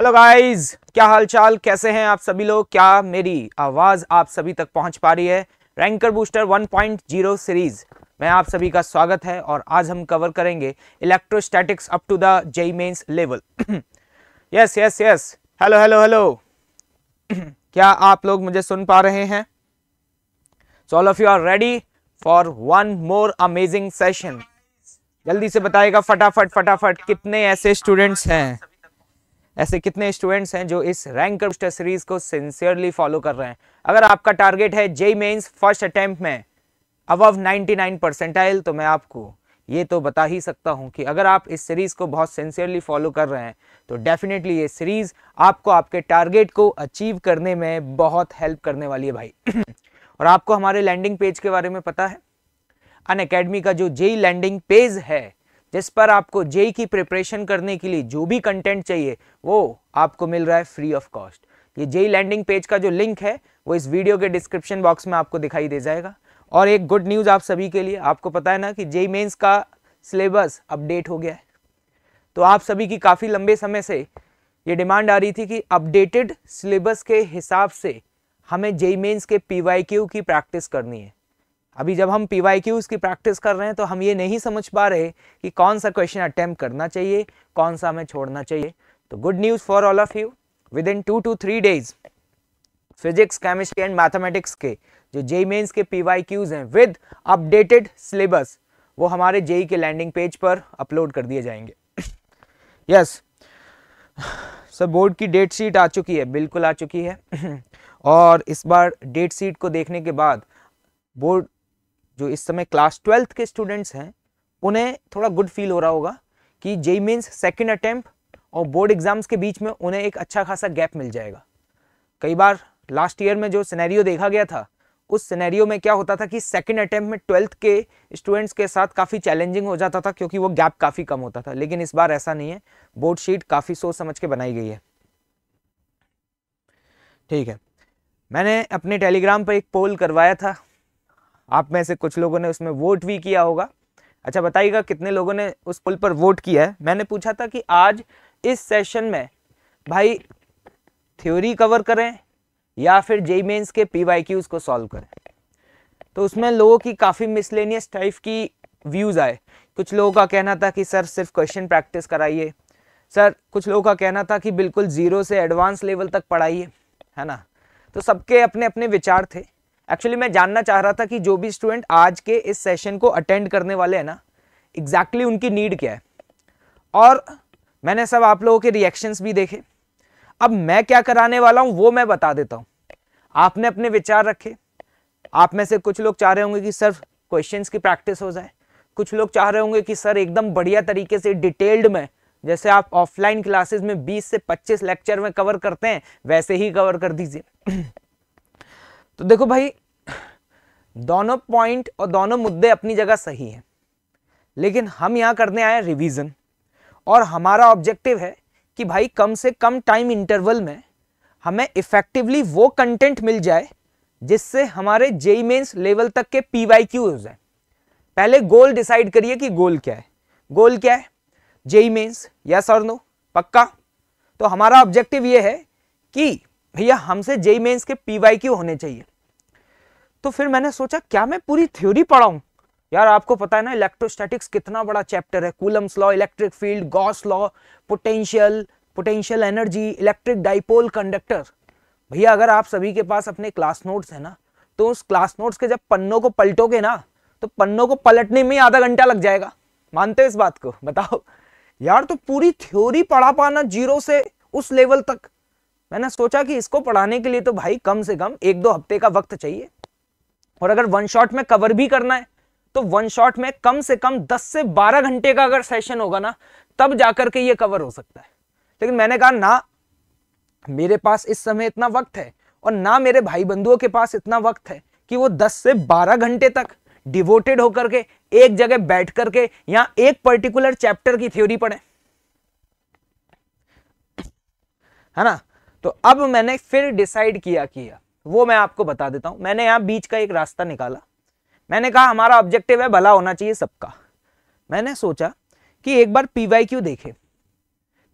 Hello guys क्या हालचाल कैसे हैं आप सभी लोग क्या मेरी आवाज़ आप सभी तक पहुंच पा रही है रैंकर बूस्टर 1.0 सीरीज में आप सभी का स्वागत है और आज हम कवर करेंगे electrostatics up to the JEE Mains level yes yes yes hello hello hello क्या आप लोग मुझे सुन पा रहे हैं so all of you are ready for one more amazing session जल्दी से बताएगा फटाफट फटाफट कितने ऐसे स्टूडेंट्स हैं ऐसे कितने स्टूडेंट्स हैं जो इस रैंक कर्व सीरीज को सिंसियरली फॉलो कर रहे हैं अगर आपका टारगेट है जेई मेन्स फर्स्ट अटैम्प्ट में नाइनटी नाइन परसेंटाइल तो मैं आपको ये तो बता ही सकता हूँ कि अगर आप इस सीरीज़ को बहुत सिंसियरली फॉलो कर रहे हैं तो डेफिनेटली ये सीरीज़ आपको आपके टारगेट को अचीव करने में बहुत हेल्प करने वाली है भाई और आपको हमारे लैंडिंग पेज के बारे में पता है अन अकेडमी का जो जेई लैंडिंग पेज है जिस पर आपको जेई की प्रिपरेशन करने के लिए जो भी कंटेंट चाहिए वो आपको मिल रहा है फ्री ऑफ कॉस्ट ये जेई लैंडिंग पेज का जो लिंक है वो इस वीडियो के डिस्क्रिप्शन बॉक्स में आपको दिखाई दे जाएगा और एक गुड न्यूज़ आप सभी के लिए आपको पता है ना कि जेई मेन्स का सिलेबस अपडेट हो गया है तो आप सभी की काफ़ी लंबे समय से ये डिमांड आ रही थी कि अपडेटेड सिलेबस के हिसाब से हमें जेई मेन्स के पी की प्रैक्टिस करनी है अभी जब हम पी वाई क्यूज की प्रैक्टिस कर रहे हैं तो हम ये नहीं समझ पा रहे कि कौन सा क्वेश्चन अटैम्प करना चाहिए कौन सा हमें छोड़ना चाहिए तो good news for all of you within two to three days physics chemistry and mathematics के जो जेई मेन्स के पी वाई क्यूज़ हैं विद अपडेटेड सिलेबस वो हमारे जेई के लैंडिंग पेज पर अपलोड कर दिए जाएंगे यस yes. सर बोर्ड की डेट शीट आ चुकी है बिल्कुल आ चुकी है और इस बार डेट शीट को देखने के बाद बोर्ड जो इस समय क्लास ट्वेल्थ के स्टूडेंट्स हैं उन्हें थोड़ा गुड फील हो रहा होगा कि जे मीन्स सेकेंड अटैम्प्ट और बोर्ड एग्जाम्स के बीच में उन्हें एक अच्छा खासा गैप मिल जाएगा कई बार लास्ट ईयर में जो सिनेरियो देखा गया था उस सिनेरियो में क्या होता था कि सेकेंड अटैम्प्ट में ट्वेल्थ के स्टूडेंट्स के साथ काफ़ी चैलेंजिंग हो जाता था क्योंकि वो गैप काफ़ी कम होता था लेकिन इस बार ऐसा नहीं है बोर्ड शीट काफ़ी सोच समझ के बनाई गई है ठीक है मैंने अपने टेलीग्राम पर एक पोल करवाया था आप में से कुछ लोगों ने उसमें वोट भी किया होगा अच्छा बताइएगा कितने लोगों ने उस पुल पर वोट किया है मैंने पूछा था कि आज इस सेशन में भाई थ्योरी कवर करें या फिर जेई मेन्स के पी वाई को सॉल्व करें तो उसमें लोगों की काफ़ी मिसलेनियस टाइप की व्यूज़ आए कुछ लोगों का कहना था कि सर सिर्फ क्वेश्चन प्रैक्टिस कराइए सर कुछ लोगों का कहना था कि बिल्कुल ज़ीरो से एडवांस लेवल तक पढ़ाइए है ना तो सबके अपने अपने विचार थे एक्चुअली मैं जानना चाह रहा था कि जो भी स्टूडेंट आज के इस सेशन को अटेंड करने वाले हैं ना एग्जैक्टली exactly उनकी नीड क्या है और मैंने सब आप लोगों के रिएक्शंस भी देखे अब मैं क्या कराने वाला हूँ वो मैं बता देता हूँ आपने अपने विचार रखे आप में से कुछ लोग चाह रहे होंगे कि सर क्वेश्चंस की प्रैक्टिस हो जाए कुछ लोग चाह रहे होंगे कि सर एकदम बढ़िया तरीके से डिटेल्ड में जैसे आप ऑफलाइन क्लासेस में 20 से 25 लेक्चर में कवर करते हैं वैसे ही कवर कर दीजिए तो देखो भाई दोनों पॉइंट और दोनों मुद्दे अपनी जगह सही हैं लेकिन हम यहाँ करने आए रिवीजन और हमारा ऑब्जेक्टिव है कि भाई कम से कम टाइम इंटरवल में हमें इफ़ेक्टिवली वो कंटेंट मिल जाए जिससे हमारे जेई मेन्स लेवल तक के पी वाई क्यू हो जाए पहले गोल डिसाइड करिए कि गोल क्या है गोल क्या है जेई मेन्स यस और नो पक्का तो हमारा ऑब्जेक्टिव ये है कि भैया हमसे जेई मेन्स के पी वाई क्यू होने चाहिए तो फिर मैंने सोचा क्या मैं पूरी थ्योरी पढ़ाऊं यार आपको पता है ना इलेक्ट्रोस्टैटिक्स कितना बड़ा चैप्टर है Coulomb's law electric field Gauss law potential potential energy electric dipole conductor भैया अगर आप सभी के पास अपने क्लास नोट्स है ना तो उस क्लास नोट्स के जब पन्नों को पलटोगे ना तो पन्नों को पलटने में आधा घंटा लग जाएगा मानते हो इस बात को बताओ यार तो पूरी थ्योरी पढ़ा पाना जीरो से उस लेवल तक मैंने सोचा कि इसको पढ़ाने के लिए तो भाई कम से कम एक दो हफ्ते का वक्त चाहिए और अगर वन शॉट में कवर भी करना है तो वन शॉट में कम से कम 10 से 12 घंटे का अगर सेशन होगा ना तब जाकर के ये कवर हो सकता है लेकिन मैंने कहा ना मेरे पास इस समय इतना वक्त है और ना मेरे भाई बंधुओं के पास इतना वक्त है कि वो 10 से 12 घंटे तक डिवोटेड होकर के एक जगह बैठ करके या एक पर्टिकुलर चैप्टर की थ्योरी पढ़े है ना तो अब मैंने फिर डिसाइड किया किया वो मैं आपको बता देता हूं मैंने यहां बीच का एक रास्ता निकाला मैंने कहा हमारा ऑब्जेक्टिव है भला होना चाहिए सबका मैंने सोचा कि एक बार पी वाई क्यू देखे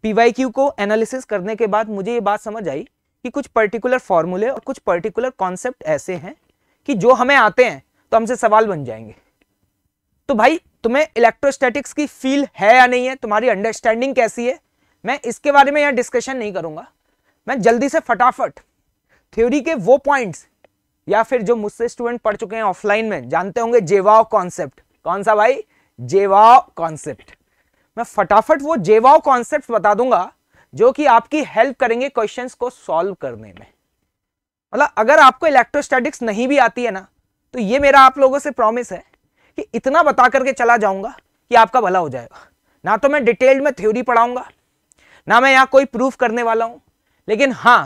पीवाई क्यू को एनालिसिस करने के बाद मुझे ये बात समझ आई कि कुछ पर्टिकुलर फॉर्मूले और कुछ पर्टिकुलर कॉन्सेप्ट ऐसे हैं कि जो हमें आते हैं तो हमसे सवाल बन जाएंगे तो भाई तुम्हें इलेक्ट्रोस्टैटिक्स की फील है या नहीं है तुम्हारी अंडरस्टैंडिंग कैसी है मैं इसके बारे में यहाँ डिस्कशन नहीं करूंगा मैं जल्दी से फटाफट थ्योरी के वो पॉइंट्स या फिर जो मुझसे स्टूडेंट पढ़ चुके हैं ऑफलाइन में जानते होंगे जेवाओ कॉन्सेप्ट कौन सा भाई जेवाओ कॉन्सेप्ट मैं फटाफट वो जेवाओ कॉन्सेप्ट बता दूंगा जो कि आपकी हेल्प करेंगे क्वेश्चंस को सॉल्व करने में मतलब अगर आपको इलेक्ट्रोस्टैटिक्स नहीं भी आती है ना तो ये मेरा आप लोगों से प्रॉमिस है कि इतना बता करके चला जाऊंगा कि आपका भला हो जाएगा ना तो मैं डिटेल्ड में थ्योरी पढ़ाऊंगा ना मैं यहाँ कोई प्रूफ करने वाला हूँ लेकिन हाँ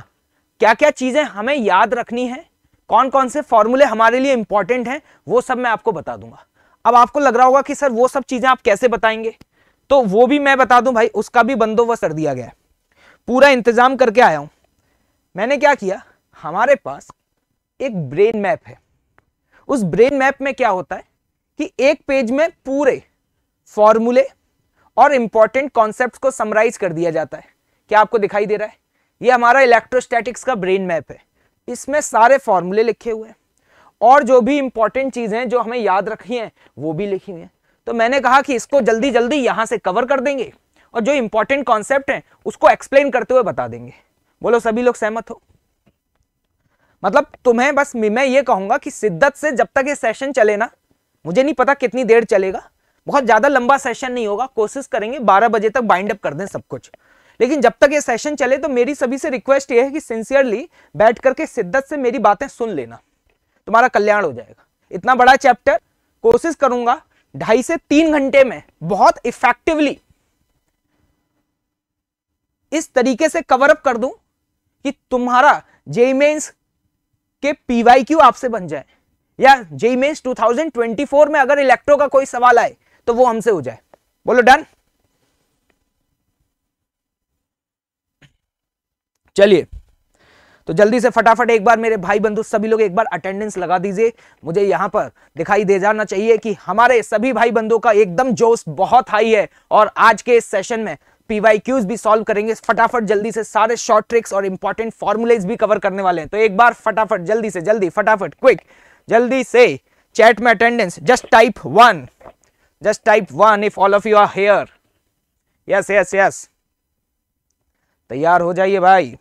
क्या क्या चीजें हमें याद रखनी है कौन कौन से फॉर्मूले हमारे लिए इंपॉर्टेंट हैं वो सब मैं आपको बता दूंगा अब आपको लग रहा होगा कि सर वो सब चीजें आप कैसे बताएंगे तो वो भी मैं बता दूं भाई उसका भी बंदोबस्त कर दिया गया है पूरा इंतजाम करके आया हूं मैंने क्या किया हमारे पास एक ब्रेन मैप है उस ब्रेन मैप में क्या होता है कि एक पेज में पूरे फॉर्मूले और इंपॉर्टेंट कॉन्सेप्ट को समराइज कर दिया जाता है क्या आपको दिखाई दे रहा है ये हमारा इलेक्ट्रोस्टैटिक्स का ब्रेन मैप है इसमें सारे फॉर्मूले लिखे हुए हैं और जो भी इंपॉर्टेंट चीज़ें जो हमें याद रखी हैं वो भी लिखी हुई हैं तो मैंने कहा कि इसको जल्दी जल्दी यहाँ से कवर कर देंगे और जो इंपॉर्टेंट कॉन्सेप्ट हैं उसको एक्सप्लेन करते हुए बता देंगे बोलो सभी लोग सहमत हो मतलब तुम्हें बस मैं ये कहूंगा कि शिद्दत से जब तक ये सेशन चले ना मुझे नहीं पता कितनी देर चलेगा बहुत ज़्यादा लंबा सेशन नहीं होगा कोशिश करेंगे बारह बजे तक बाइंड अप कर दें सब कुछ लेकिन जब तक ये सेशन चले तो मेरी सभी से रिक्वेस्ट ये है कि सिंसियरली बैठ करके शिद्दत से मेरी बातें सुन लेना तुम्हारा कल्याण हो जाएगा इतना बड़ा चैप्टर कोशिश करूंगा ढाई से तीन घंटे में बहुत इफेक्टिवली इस तरीके से कवर अप कर दूं कि तुम्हारा जेईमेन्स के पीवाई क्यू आपसे बन जाए या जेईमेन्स मेन्स 2024 में अगर इलेक्ट्रो का कोई सवाल आए तो वो हमसे हो जाए बोलो डन चलिए तो जल्दी से फटाफट एक बार मेरे भाई बंधु सभी लोग एक बार अटेंडेंस लगा दीजिए मुझे यहां पर दिखाई दे जाना चाहिए कि हमारे सभी भाई बंधुओं का एकदम जोश बहुत हाई है और आज के इस सेशन में पीवाईक्यूज भी सॉल्व करेंगे फटाफट जल्दी से सारे शॉर्ट ट्रिक्स और इंपॉर्टेंट फॉर्मूलेज भी कवर करने वाले हैं तो एक बार फटाफट जल्दी से जल्दी फटाफट क्विक जल्दी से चैट में attendance just type one just type one if all of you are here yes yes yes तैयार हो जाइए भाई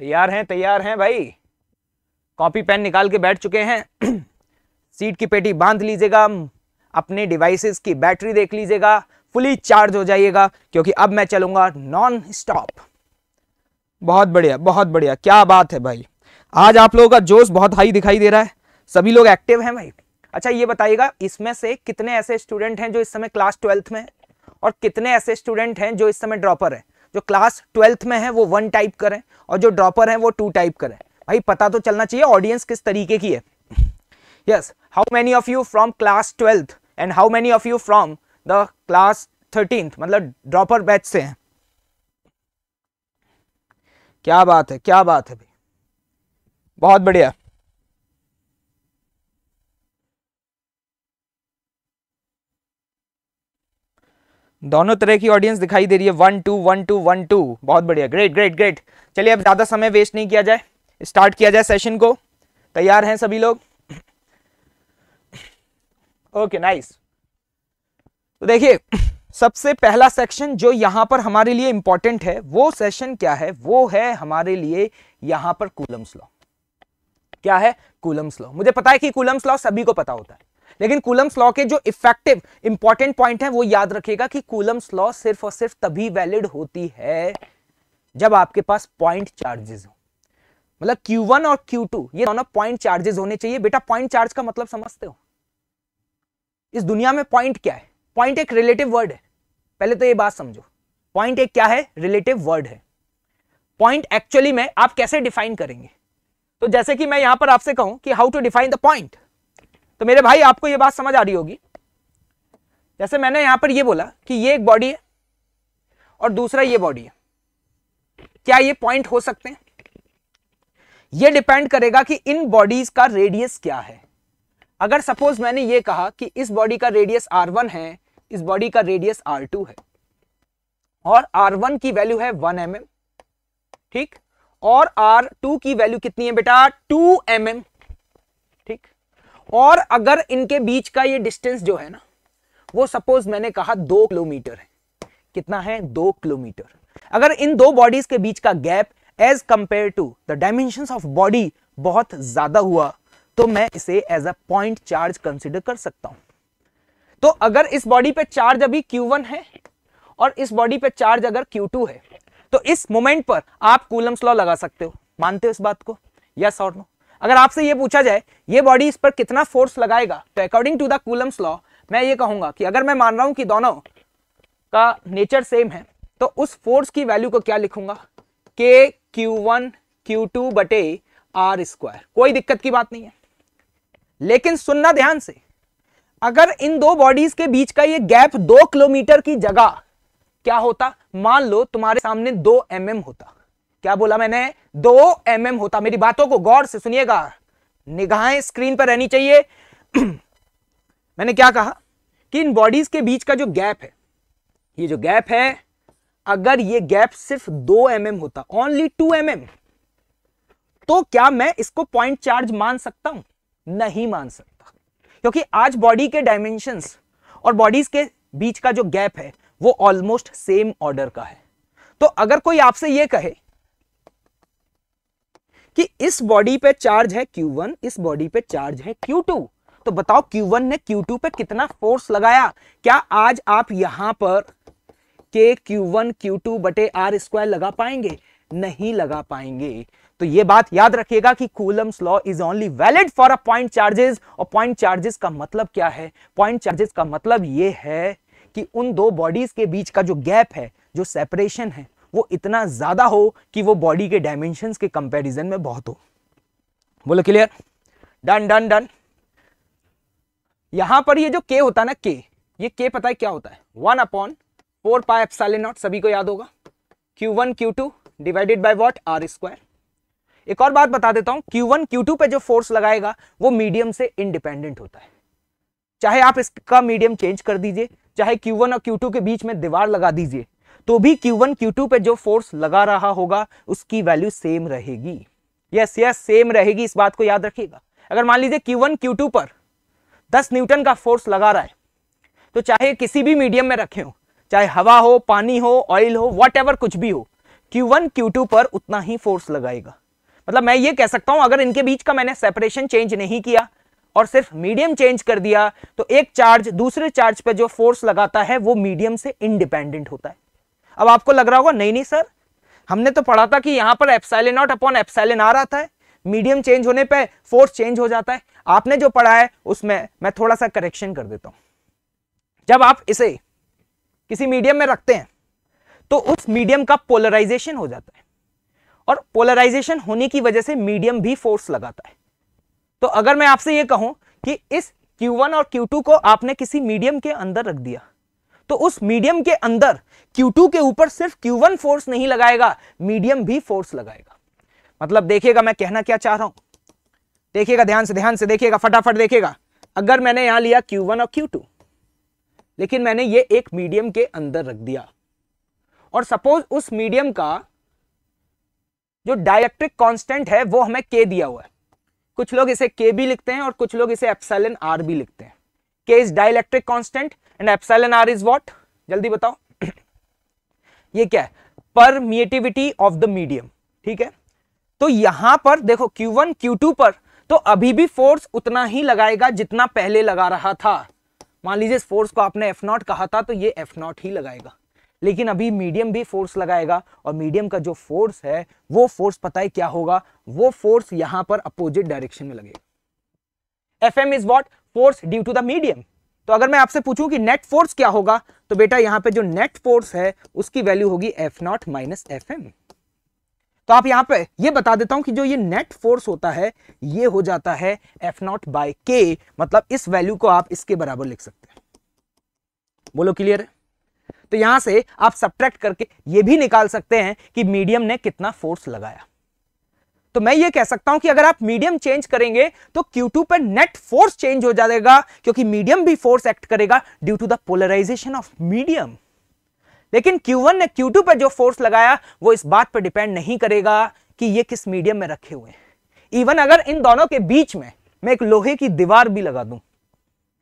तैयार हैं तैयार हैं भाई कॉपी पेन निकाल के बैठ चुके हैं सीट की पेटी बांध लीजिएगा अपने डिवाइसेस की बैटरी देख लीजिएगा फुली चार्ज हो जाइएगा क्योंकि अब मैं चलूंगा नॉन स्टॉप बहुत बढ़िया बहुत बढ़िया क्या बात है भाई आज आप लोगों का जोश बहुत हाई दिखाई दे रहा है सभी लोग एक्टिव हैं भाई अच्छा ये बताइएगा इसमें से कितने ऐसे स्टूडेंट हैं जो इस समय क्लास ट्वेल्थ में और कितने ऐसे स्टूडेंट हैं जो इस समय ड्रॉपर हैं जो क्लास ट्वेल्थ में है वो वन टाइप करें और जो ड्रॉपर है वो टू टाइप करें भाई पता तो चलना चाहिए ऑडियंस किस तरीके की है yes how many of you from class twelfth and how many of you from the class thirteen मतलब ड्रॉपर बैच से हैं क्या बात है क्या बात है भाई बहुत बढ़िया दोनों तरह की ऑडियंस दिखाई दे रही है one two one two one two बहुत बढ़िया ग्रेट ग्रेट ग्रेट चलिए अब ज़्यादा समय वेस्ट नहीं किया जाए स्टार्ट किया जाए सेशन को तैयार हैं सभी लोग ओके नाइस तो देखिए सबसे पहला सेक्शन जो यहां पर हमारे लिए इंपॉर्टेंट है वो सेशन क्या है वो है हमारे लिए यहां पर कूलम्स लॉ क्या है कूलम्स लॉ मुझे पता है कि कूलम्स लॉ सभी को पता होता है लेकिन कूलम्स लॉ के जो इफेक्टिव इंपॉर्टेंट पॉइंट है वो याद रखेगा कि कूलम्स लॉ सिर्फ और सिर्फ तभी वैलिड होती है जब आपके पास पॉइंट चार्जेस हो मतलब Q1 और Q2 ये दोनों पॉइंट चार्जेस होने चाहिए बेटा पॉइंट चार्ज का मतलब समझते हो इस दुनिया में पॉइंट क्या है पॉइंट एक रिलेटिव वर्ड है पहले तो ये बात समझो पॉइंट एक क्या है रिलेटिव वर्ड है पॉइंट एक्चुअली में आप कैसे डिफाइन करेंगे तो जैसे कि मैं यहां पर आपसे कहूं कि how to define the point तो मेरे भाई आपको ये बात समझ आ रही होगी जैसे मैंने यहां पर ये बोला कि ये एक बॉडी है और दूसरा ये बॉडी है क्या ये पॉइंट हो सकते हैं ये डिपेंड करेगा कि इन बॉडीज का रेडियस क्या है अगर सपोज मैंने ये कहा कि इस बॉडी का रेडियस वन है इस बॉडी का रेडियस टू है और वन की वैल्यू है वन एम एम ठीक और r2 की वैल्यू कितनी है बेटा 2 एम mm, और अगर इनके बीच का ये डिस्टेंस जो है ना वो सपोज मैंने कहा दो किलोमीटर है कितना है दो किलोमीटर अगर इन दो बॉडीज के बीच का gap as compare to the dimension of body बहुत ज्यादा हुआ तो मैं इसे as a point charge consider कर सकता हूं तो अगर इस बॉडी पे चार्ज अभी Q1 है और इस बॉडी पे चार्ज अगर Q2 है तो इस मोमेंट पर आप कूलम्स लॉ लगा सकते हो मानते हो इस बात को यस और नो अगर आपसे ये पूछा जाए ये बॉडी इस पर कितना फोर्स लगाएगा तो according to the Coulomb's law मैं ये कहूंगा कि अगर मैं मान रहा हूं कि दोनों का नेचर सेम है तो उस फोर्स की वैल्यू को क्या लिखूंगा K Q one Q two बटे आर स्क्वायर कोई दिक्कत की बात नहीं है लेकिन सुनना ध्यान से अगर इन दो बॉडीज के बीच का ये गैप दो किलोमीटर की जगह क्या होता मान लो तुम्हारे सामने दो एम mm होता क्या बोला मैंने दो एम mm होता मेरी बातों को गौर से सुनिएगा निगाहें स्क्रीन पर रहनी चाहिए मैंने क्या कहा कि इन बॉडीज के बीच का जो गैप है ये जो गैप है अगर ये गैप सिर्फ दो एम mm होता ओनली टू एम mm, तो क्या मैं इसको पॉइंट चार्ज मान सकता हूं नहीं मान सकता क्योंकि आज बॉडी के डायमेंशन और बॉडीज के बीच का जो गैप है वो ऑलमोस्ट सेम ऑर्डर का है तो अगर कोई आपसे ये कहे कि इस बॉडी पे चार्ज है Q1 इस बॉडी पे चार्ज है Q2 तो बताओ Q1 ने Q2 पे कितना फोर्स लगाया क्या आज आप यहां पर के Q1 Q2 बटे आर स्क्वायर लगा पाएंगे नहीं लगा पाएंगे तो ये बात याद रखिएगा कि Coulomb's law is only valid for a point charges और पॉइंट चार्जेस का मतलब क्या है पॉइंट चार्जेस का मतलब ये है कि उन दो बॉडीज के बीच का जो गैप है जो सेपरेशन है वो इतना ज़्यादा हो कि वो बॉडी के डायमेंशन के कंपेरिजन में बहुत हो बोलो क्लियर डन डन डन यहां पर ये जो के होता है ना के ये के पता है क्या होता है one upon four pi epsilon naught सभी को याद होगा Q one Q two divided by what R square एक और बात बता देता हूं क्यू वन क्यू टू पर जो फोर्स लगाएगा वो मीडियम से इंडिपेंडेंट होता है चाहे आप इसका मीडियम चेंज कर दीजिए चाहे क्यू वन और क्यू टू के बीच में दीवार लगा दीजिए तो भी Q1 Q2 पे जो फोर्स लगा रहा होगा उसकी वैल्यू सेम रहेगी यस यस सेम रहेगी इस बात को याद रखिएगा अगर मान लीजिए Q1 Q2 पर 10 न्यूटन का फोर्स लगा रहा है तो चाहे किसी भी मीडियम में रखे हो चाहे हवा हो पानी हो ऑयल हो वट कुछ भी हो क्यू वन पर उतना ही फोर्स लगाएगा मतलब मैं ये कह सकता हूं अगर इनके बीच का मैंने सेपरेशन चेंज नहीं किया और सिर्फ मीडियम चेंज कर दिया तो एक चार्ज दूसरे चार्ज पर जो फोर्स लगाता है वो मीडियम से इंडिपेंडेंट होता है अब आपको लग रहा होगा नहीं नहीं सर हमने तो पढ़ा था कि यहाँ पर एप्साइले नॉट अपॉन एप्साइलिन आ रहा था मीडियम चेंज होने पर फोर्स चेंज हो जाता है आपने जो पढ़ा है उसमें मैं थोड़ा सा करेक्शन कर देता हूं जब आप इसे किसी मीडियम में रखते हैं तो उस मीडियम का पोलराइजेशन हो जाता है और पोलराइजेशन होने की वजह से मीडियम भी फोर्स लगाता है तो अगर मैं आपसे यह कहूं कि इस Q1 और Q2 को आपने किसी मीडियम के अंदर रख दिया तो उस मीडियम के अंदर Q2 के ऊपर सिर्फ Q1 फोर्स नहीं लगाएगा मीडियम भी फोर्स लगाएगा मतलब देखिएगा मैं कहना क्या चाह रहा हूं देखिएगा ध्यान से ध्यान से देखिएगा फटाफट देखिएगा अगर मैंने यहां लिया Q1 और Q2 लेकिन मैंने ये एक मीडियम के अंदर रख दिया और सपोज उस मीडियम का जो डायलेक्ट्रिक कॉन्स्टेंट है वो हमें के दिया हुआ है कुछ लोग इसे के भी लिखते हैं और कुछ लोग इसे एप्सलन आर भी लिखते हैं K is dielectric constant and epsilon R is what जल्दी बताओ ये क्या है परमिएटिविटी ऑफ द मीडियम ठीक है तो यहां पर देखो Q1 Q2 पर तो अभी भी फोर्स उतना ही लगाएगा जितना पहले लगा रहा था मान लीजिए इस फोर्स को आपने एफ नॉट कहा था तो ये एफ नॉट ही लगाएगा लेकिन अभी मीडियम भी फोर्स लगाएगा और मीडियम का जो फोर्स है वो फोर्स पता है क्या होगा वो फोर्स यहां पर अपोजिट डायरेक्शन में लगेगा F M is what force due to the medium तो अगर मैं आपसे पूछूं कि नेट फोर्स क्या होगा तो बेटा यहां पे जो नेट फोर्स है उसकी वैल्यू होगी F naught minus F M तो आप यहां पे ये बता देता हूं कि जो ये नेट फोर्स होता है ये हो जाता है एफ नॉट बाय के मतलब इस वैल्यू को आप इसके बराबर लिख सकते हैं बोलो क्लियर है तो यहां से आप सब्ट्रैक्ट करके ये भी निकाल सकते हैं कि मीडियम ने कितना फोर्स लगाया तो मैं ये कह सकता हूं कि अगर आप मीडियम चेंज करेंगे तो Q2 पर नेट फोर्स चेंज हो जाएगा क्योंकि मीडियम भी फोर्स एक्ट करेगा due to the polarization of medium लेकिन Q1 ने Q2 पर जो फोर्स लगाया वो इस बात पर डिपेंड नहीं करेगा कि ये किस मीडियम में रखे हुए हैं इवन अगर इन दोनों के बीच में मैं एक लोहे की दीवार भी लगा दू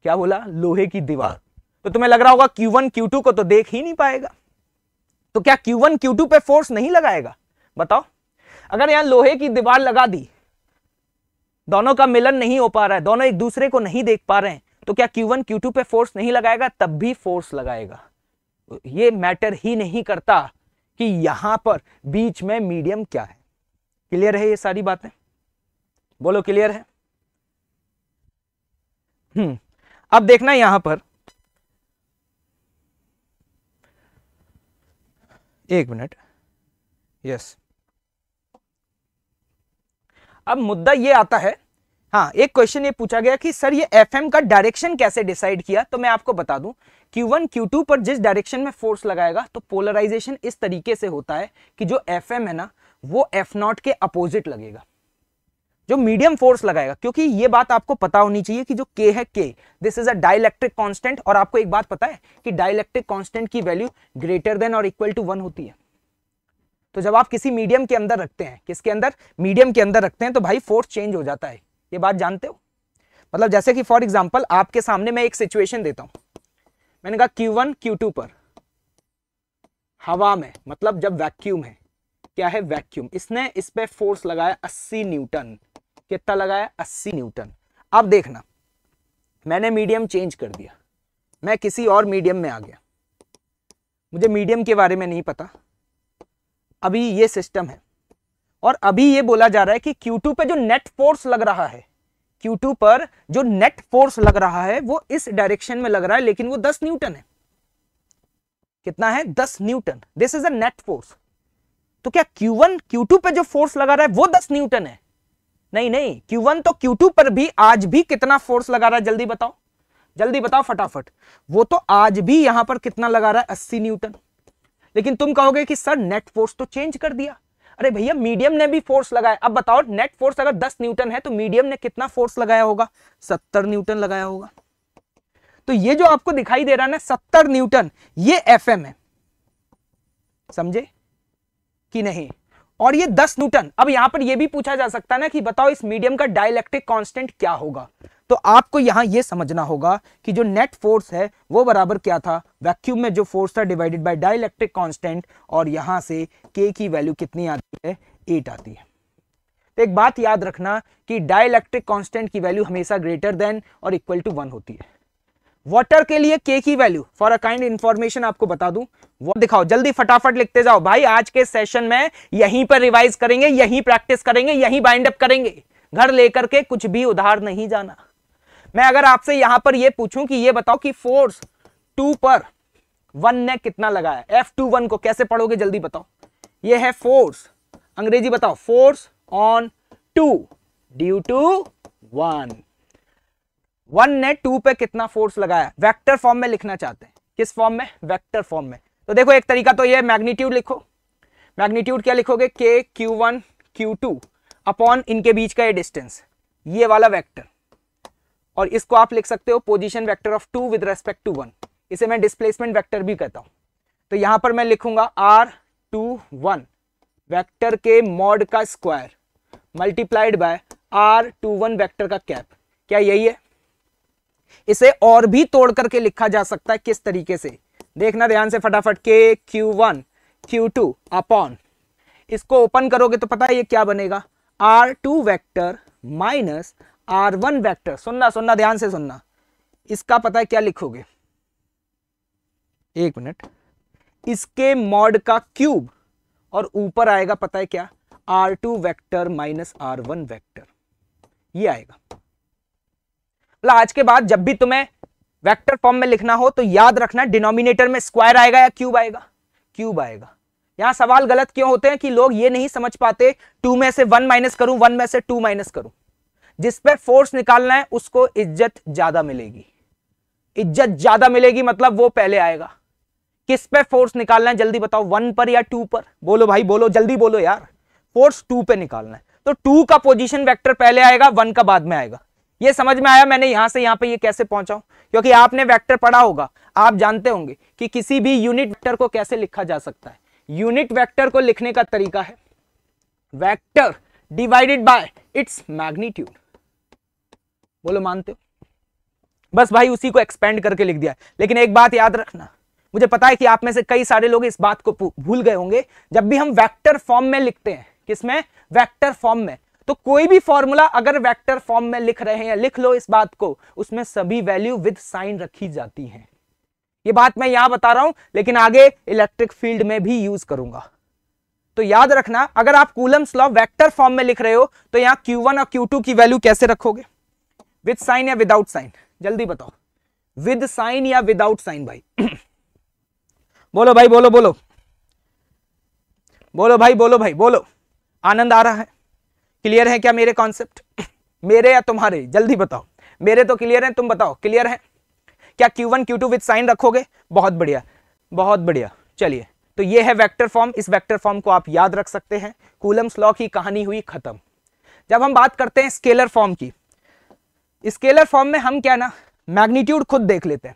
क्या बोला लोहे की दीवार तो तुम्हें लग रहा होगा क्यू वन को तो देख ही नहीं पाएगा तो क्या क्यू वन पे फोर्स नहीं लगाएगा बताओ अगर यहां लोहे की दीवार लगा दी दोनों का मिलन नहीं हो पा रहा है दोनों एक दूसरे को नहीं देख पा रहे हैं तो क्या Q1 Q2 पे फोर्स नहीं लगाएगा तब भी फोर्स लगाएगा ये मैटर ही नहीं करता कि यहां पर बीच में मीडियम क्या है क्लियर है ये सारी बातें बोलो क्लियर है हम्म अब देखना यहां पर एक मिनट यस अब मुद्दा ये आता है हाँ एक क्वेश्चन ये पूछा गया कि सर ये एफ का डायरेक्शन कैसे डिसाइड किया तो मैं आपको बता दूं Q1 Q2 पर जिस डायरेक्शन में फोर्स लगाएगा तो पोलराइजेशन इस तरीके से होता है कि जो एफ है ना वो एफ नॉट के अपोजिट लगेगा जो मीडियम फोर्स लगाएगा क्योंकि ये बात आपको पता होनी चाहिए कि जो के है K this is a dielectric constant और आपको एक बात पता है कि डायलैक्ट्रिक कॉन्स्टेंट की वैल्यू ग्रेटर देन और इक्वल टू वन होती है तो जब आप किसी मीडियम के अंदर रखते हैं किसके अंदर मीडियम के अंदर रखते हैं तो भाई फोर्स चेंज हो जाता है ये बात जानते हो मतलब जैसे कि फॉर एग्जाम्पल आपके सामने मैं एक सिचुएशन देता हूं मैंने कहा क्यू वन क्यू टू पर हवा में मतलब जब वैक्यूम है क्या है वैक्यूम इसने इस पर फोर्स लगाया अस्सी न्यूटन कितना लगाया अस्सी न्यूटन अब देखना मैंने मीडियम चेंज कर दिया मैं किसी और मीडियम में आ गया मुझे मीडियम के बारे में नहीं पता अभी ये सिस्टम है और अभी ये बोला जा रहा है कि Q2 पे जो नेट फोर्स लग रहा है Q2 पर जो नेट फोर्स लग रहा है वो इस डायरेक्शन में लग रहा है लेकिन वो 10 न्यूटन है कितना है 10 newton this is a net force तो क्या Q1 Q2 पे जो फोर्स लगा रहा है वो 10 न्यूटन है नहीं नहीं Q1 तो Q2 पर भी आज भी कितना फोर्स लगा रहा है जल्दी बताओ जल्दी बताओ फटाफट वो तो आज भी यहां पर कितना लगा रहा है अस्सी न्यूटन लेकिन तुम कहोगे कि सर नेट फोर्स तो चेंज कर दिया अरे भैया मीडियम ने भी फोर्स लगाया अब बताओ नेट फोर्स अगर 10 न्यूटन है तो मीडियम ने कितना फोर्स लगाया होगा 70 न्यूटन लगाया होगा तो ये जो आपको दिखाई दे रहा है ना 70 न्यूटन ये एफ है समझे कि नहीं और ये 10 न्यूटन अब यहां पर ये भी पूछा जा सकता है ना कि बताओ इस मीडियम का डायलैक्ट्रिक कॉन्स्टेंट क्या होगा तो आपको यहां ये समझना होगा कि जो नेट फोर्स है वो बराबर क्या था वैक्यूम में जो फोर्स था डिवाइडेड बाय डाइलेक्ट्रिक कांस्टेंट और यहां से के की वैल्यू कितनी आती है एट आती है तो एक बात याद रखना कि डायलेक्ट्रिक कांस्टेंट की वैल्यू हमेशा ग्रेटर देन और इक्वल टू वन होती है वाटर के लिए के की value for a kind information आपको बता दूं वो दिखाओ जल्दी फटाफट लिखते जाओ भाई आज के सेशन में यहीं पर रिवाइज करेंगे यहीं प्रैक्टिस करेंगे यहीं बाइंड अप करेंगे घर लेकर के कुछ भी उधार नहीं जाना मैं अगर आपसे यहां पर यह पूछूं कि यह बताओ कि फोर्स टू पर वन ने कितना लगाया एफ टू वन को कैसे पढ़ोगे जल्दी बताओ ये है फोर्स अंग्रेजी बताओ force on two due to one one ने टू पे कितना फोर्स लगाया वेक्टर फॉर्म में लिखना चाहते हैं किस फॉर्म में वेक्टर फॉर्म में तो देखो एक तरीका तो ये मैग्नीट्यूड लिखो मैग्नीट्यूड क्या लिखोगे के Q one Q two upon इनके बीच का ये डिस्टेंस ये वाला वेक्टर और इसको आप लिख सकते हो position vector of two with respect to one इसे मैं डिस्प्लेसमेंट वैक्टर भी कहता हूं तो यहां पर मैं लिखूंगा आर टू वन वैक्टर के मॉड का square multiplied by are two one vector का कैप क्या यही है इसे और भी तोड़ करके लिखा जा सकता है किस तरीके से देखना ध्यान से फटाफट K Q one Q two upon इसको ओपन करोगे तो पता है ये क्या बनेगा R two vector minus R one vector सुनना सुनना ध्यान से सुनना इसका पता है क्या लिखोगे एक मिनट इसके मॉड का क्यूब और ऊपर आएगा पता है क्या R two vector minus R one vector ये आएगा आज के बाद जब भी तुम्हें वेक्टर फॉर्म में लिखना हो तो याद रखना डिनोमिनेटर में स्क्वायर आएगा या क्यूब आएगा क्यूब आएगा यहां सवाल गलत क्यों होते हैं कि लोग ये नहीं समझ पाते टू में से वन माइनस करूं वन में से टू माइनस करूं जिस पर फोर्स निकालना है उसको इज्जत ज्यादा मिलेगी इज्जत ज्यादा मिलेगी मतलब वो पहले आएगा किस पे फोर्स निकालना है जल्दी बताओ वन पर या टू पर बोलो भाई बोलो जल्दी बोलो यार फोर्स टू पे निकालना है तो टू का पोजीशन वेक्टर पहले आएगा वन का बाद में आएगा ये समझ में आया मैंने यहां से यहां पे ये कैसे पहुंचाऊं क्योंकि आपने वेक्टर पढ़ा होगा आप जानते होंगे कि किसी भी यूनिट वेक्टर को कैसे लिखा जा सकता है यूनिट वैक्टर को लिखने का तरीका है vector divided by its magnitude बोलो मानते हो बस भाई उसी को एक्सपेंड करके लिख दिया लेकिन एक बात याद रखना मुझे पता है कि आप में से कई सारे लोग इस बात को भूल गए होंगे जब भी हम वैक्टर फॉर्म में लिखते हैं किसमें वैक्टर फॉर्म में तो कोई भी फॉर्मूला अगर वेक्टर फॉर्म में लिख रहे हैं लिख लो इस बात को उसमें सभी वैल्यू विद साइन रखी जाती है ये बात मैं यहां बता रहा हूं लेकिन आगे इलेक्ट्रिक फील्ड में भी यूज करूंगा तो याद रखना अगर आप कूलम स्लॉ वेक्टर फॉर्म में लिख रहे हो तो यहां Q1 और Q2 की वैल्यू कैसे रखोगे विद साइन या विदाउट साइन जल्दी बताओ विद साइन या विदाउट साइन भाई बोलो भाई बोलो बोलो बोलो भाई बोलो भाई बोलो आनंद आ रहा है क्लियर है क्या मेरे कॉन्सेप्ट मेरे या तुम्हारे जल्दी बताओ मेरे तो क्लियर है तुम बताओ क्लियर है क्या Q one Q two with sign रखोगे बहुत बढ़िया बहुत बढ़िया चलिए तो ये है वेक्टर फॉर्म इस वेक्टर फॉर्म को आप याद रख सकते हैं कूलम्स लॉ की कहानी हुई खत्म जब हम बात करते हैं स्केलर फॉर्म की स्केलर फॉर्म में हम क्या ना मैग्नीट्यूड खुद देख लेते हैं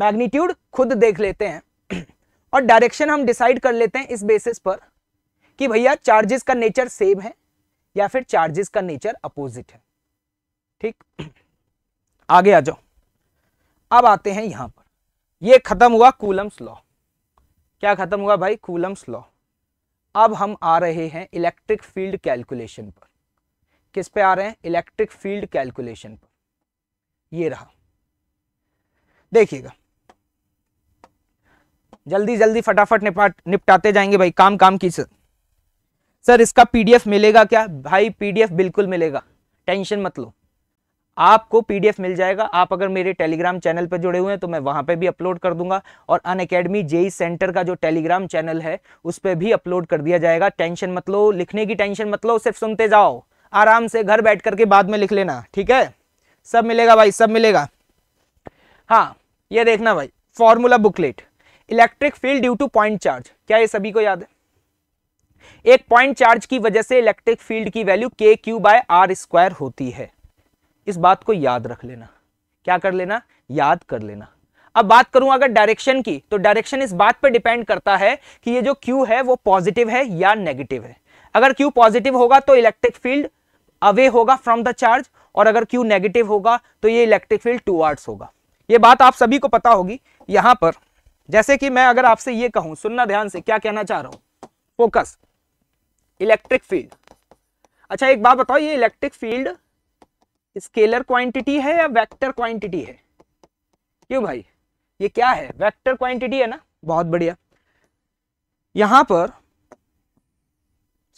मैग्नीट्यूड खुद देख लेते हैं और डायरेक्शन हम डिसाइड कर लेते हैं इस बेसिस पर कि भैया चार्जेस का नेचर सेम है या फिर चार्जेस का नेचर अपोजिट है ठीक आगे आ जाओ अब आते हैं यहां पर ये खत्म हुआ कूलम्स लॉ क्या खत्म हुआ भाई कूलम्स लॉ अब हम आ रहे हैं इलेक्ट्रिक फील्ड कैलकुलेशन पर किस पे आ रहे हैं इलेक्ट्रिक फील्ड कैलकुलेशन पर ये रहा देखिएगा जल्दी जल्दी फटाफट निपट निपटाते जाएंगे भाई काम काम की सर सर इसका पीडीएफ मिलेगा क्या भाई पीडीएफ बिल्कुल मिलेगा टेंशन मत लो आपको पीडीएफ मिल जाएगा आप अगर मेरे टेलीग्राम चैनल पर जुड़े हुए हैं तो मैं वहां पे भी अपलोड कर दूंगा और अन अकेडमी जेई सेंटर का जो टेलीग्राम चैनल है उस पर भी अपलोड कर दिया जाएगा टेंशन मत लो लिखने की टेंशन मत लो सिर्फ सुनते जाओ आराम से घर बैठ करके बाद में लिख लेना ठीक है सब मिलेगा भाई सब मिलेगा हाँ ये देखना भाई formula booklet electric field due to point charge क्या ये सभी को याद है एक पॉइंट चार्ज की वजह से इलेक्ट्रिक फील्ड की value K Q by are square होती है इस बात को याद रख लेना क्या कर लेना याद कर लेना अब बात करूं अगर डायरेक्शन की तो डायरेक्शन इस बात पर डिपेंड करता है कि ये जो क्यू है वो पॉजिटिव है या नेगेटिव है अगर क्यू पॉजिटिव होगा तो इलेक्ट्रिक फील्ड अवे होगा फ्रॉम द चार्ज और अगर क्यू नेगेटिव होगा तो ये इलेक्ट्रिक फील्ड टू होगा ये बात आप सभी को पता होगी यहां पर जैसे कि मैं अगर आपसे ये कहूं सुनना ध्यान से क्या कहना चाह रहा हूं फोकस इलेक्ट्रिक फील्ड अच्छा एक बात बताओ ये इलेक्ट्रिक फील्ड स्केलर क्वांटिटी है या वेक्टर क्वांटिटी है क्यों भाई ये क्या है वेक्टर क्वांटिटी है ना बहुत बढ़िया यहां पर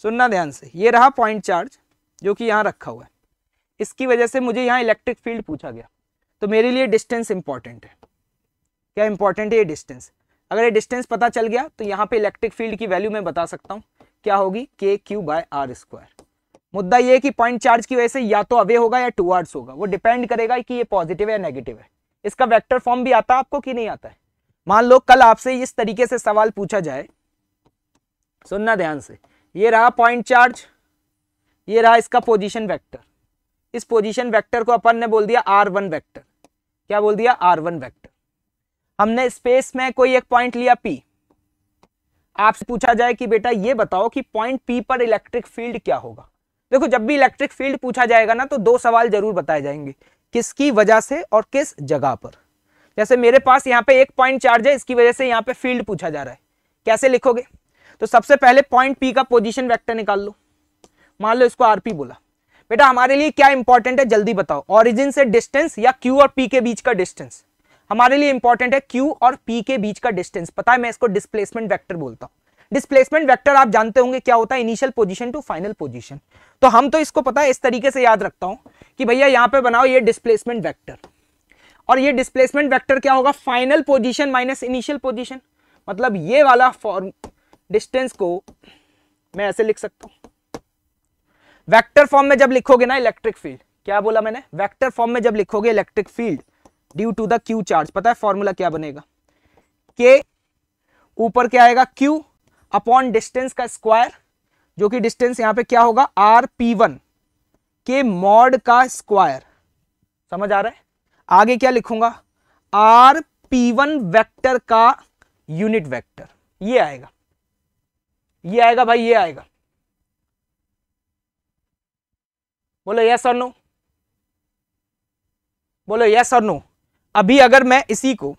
सुनना ध्यान से ये रहा पॉइंट चार्ज जो कि यहाँ रखा हुआ है इसकी वजह से मुझे यहाँ इलेक्ट्रिक फील्ड पूछा गया तो मेरे लिए डिस्टेंस इंपॉर्टेंट है क्या इंपॉर्टेंट है ये डिस्टेंस अगर ये डिस्टेंस पता चल गया तो यहाँ पे इलेक्ट्रिक फील्ड की वैल्यू मैं बता सकता हूँ क्या होगी k Q by are square मुद्दा ये कि पॉइंट चार्ज की वजह से या तो अवे होगा या टू आर्स होगा वो डिपेंड करेगा कि ये पॉजिटिव है या नेगेटिव है इसका वेक्टर फॉर्म भी आता है आपको कि नहीं आता है मान लो कल आपसे इस तरीके से सवाल पूछा जाए सुनना ध्यान से ये रहा पॉइंट चार्ज ये रहा इसका पोजीशन वेक्टर इस पोजीशन वेक्टर को अपन ने बोल दिया आर वन वैक्टर क्या बोल दिया आर वन वैक्टर हमने स्पेस में कोई एक पॉइंट लिया पी आपसे पूछा जाए कि बेटा ये बताओ कि पॉइंट पी पर इलेक्ट्रिक फील्ड क्या होगा देखो जब भी इलेक्ट्रिक फील्ड पूछा जाएगा ना तो दो सवाल जरूर बताए जाएंगे किसकी वजह से और किस जगह पर जैसे मेरे पास यहाँ पे एक पॉइंट चार्ज है इसकी वजह से यहाँ पे फील्ड पूछा जा रहा है कैसे लिखोगे तो सबसे पहले पॉइंट पी का पोजीशन वेक्टर निकाल लो मान लो इसको आरपी बोला बेटा हमारे लिए क्या इंपॉर्टेंट है जल्दी बताओ ऑरिजिन से डिस्टेंस या क्यू और पी के बीच का डिस्टेंस हमारे लिए इंपॉर्टेंट है क्यू और पी के बीच का डिस्टेंस पता है मैं इसको डिस्प्लेसमेंट वैक्टर बोलता हूँ डिस्प्लेसमेंट वेक्टर आप जानते होंगे क्या होता है initial position to final position तो हम तो इसको पता है इस तरीके से याद रखता हूं कि भैया यहाँ पे बनाओ ये डिस्प्लेसमेंट वेक्टर और ये डिस्प्लेसमेंट वेक्टर क्या होगा final position minus initial position मतलब ये वाला फॉर्म डिस्टेंस को मैं ऐसे लिख सकता हूँ वेक्टर फॉर्म में जब लिखोगे ना इलेक्ट्रिक फील्ड क्या बोला मैंने वेक्टर फॉर्म में जब लिखोगे electric field due to the Q charge पता है फॉर्मूला क्या बनेगा के ऊपर क्या आएगा क्यू अपॉन डिस्टेंस का स्क्वायर जो कि डिस्टेंस यहां पे क्या होगा आर पी वन के मॉड का स्क्वायर समझ आ रहा है आगे क्या लिखूंगा आर पी वन वैक्टर का यूनिट वैक्टर ये आएगा ये आएगा भाई ये आएगा बोलो यस और नो बोलो यस और नो अभी अगर मैं इसी को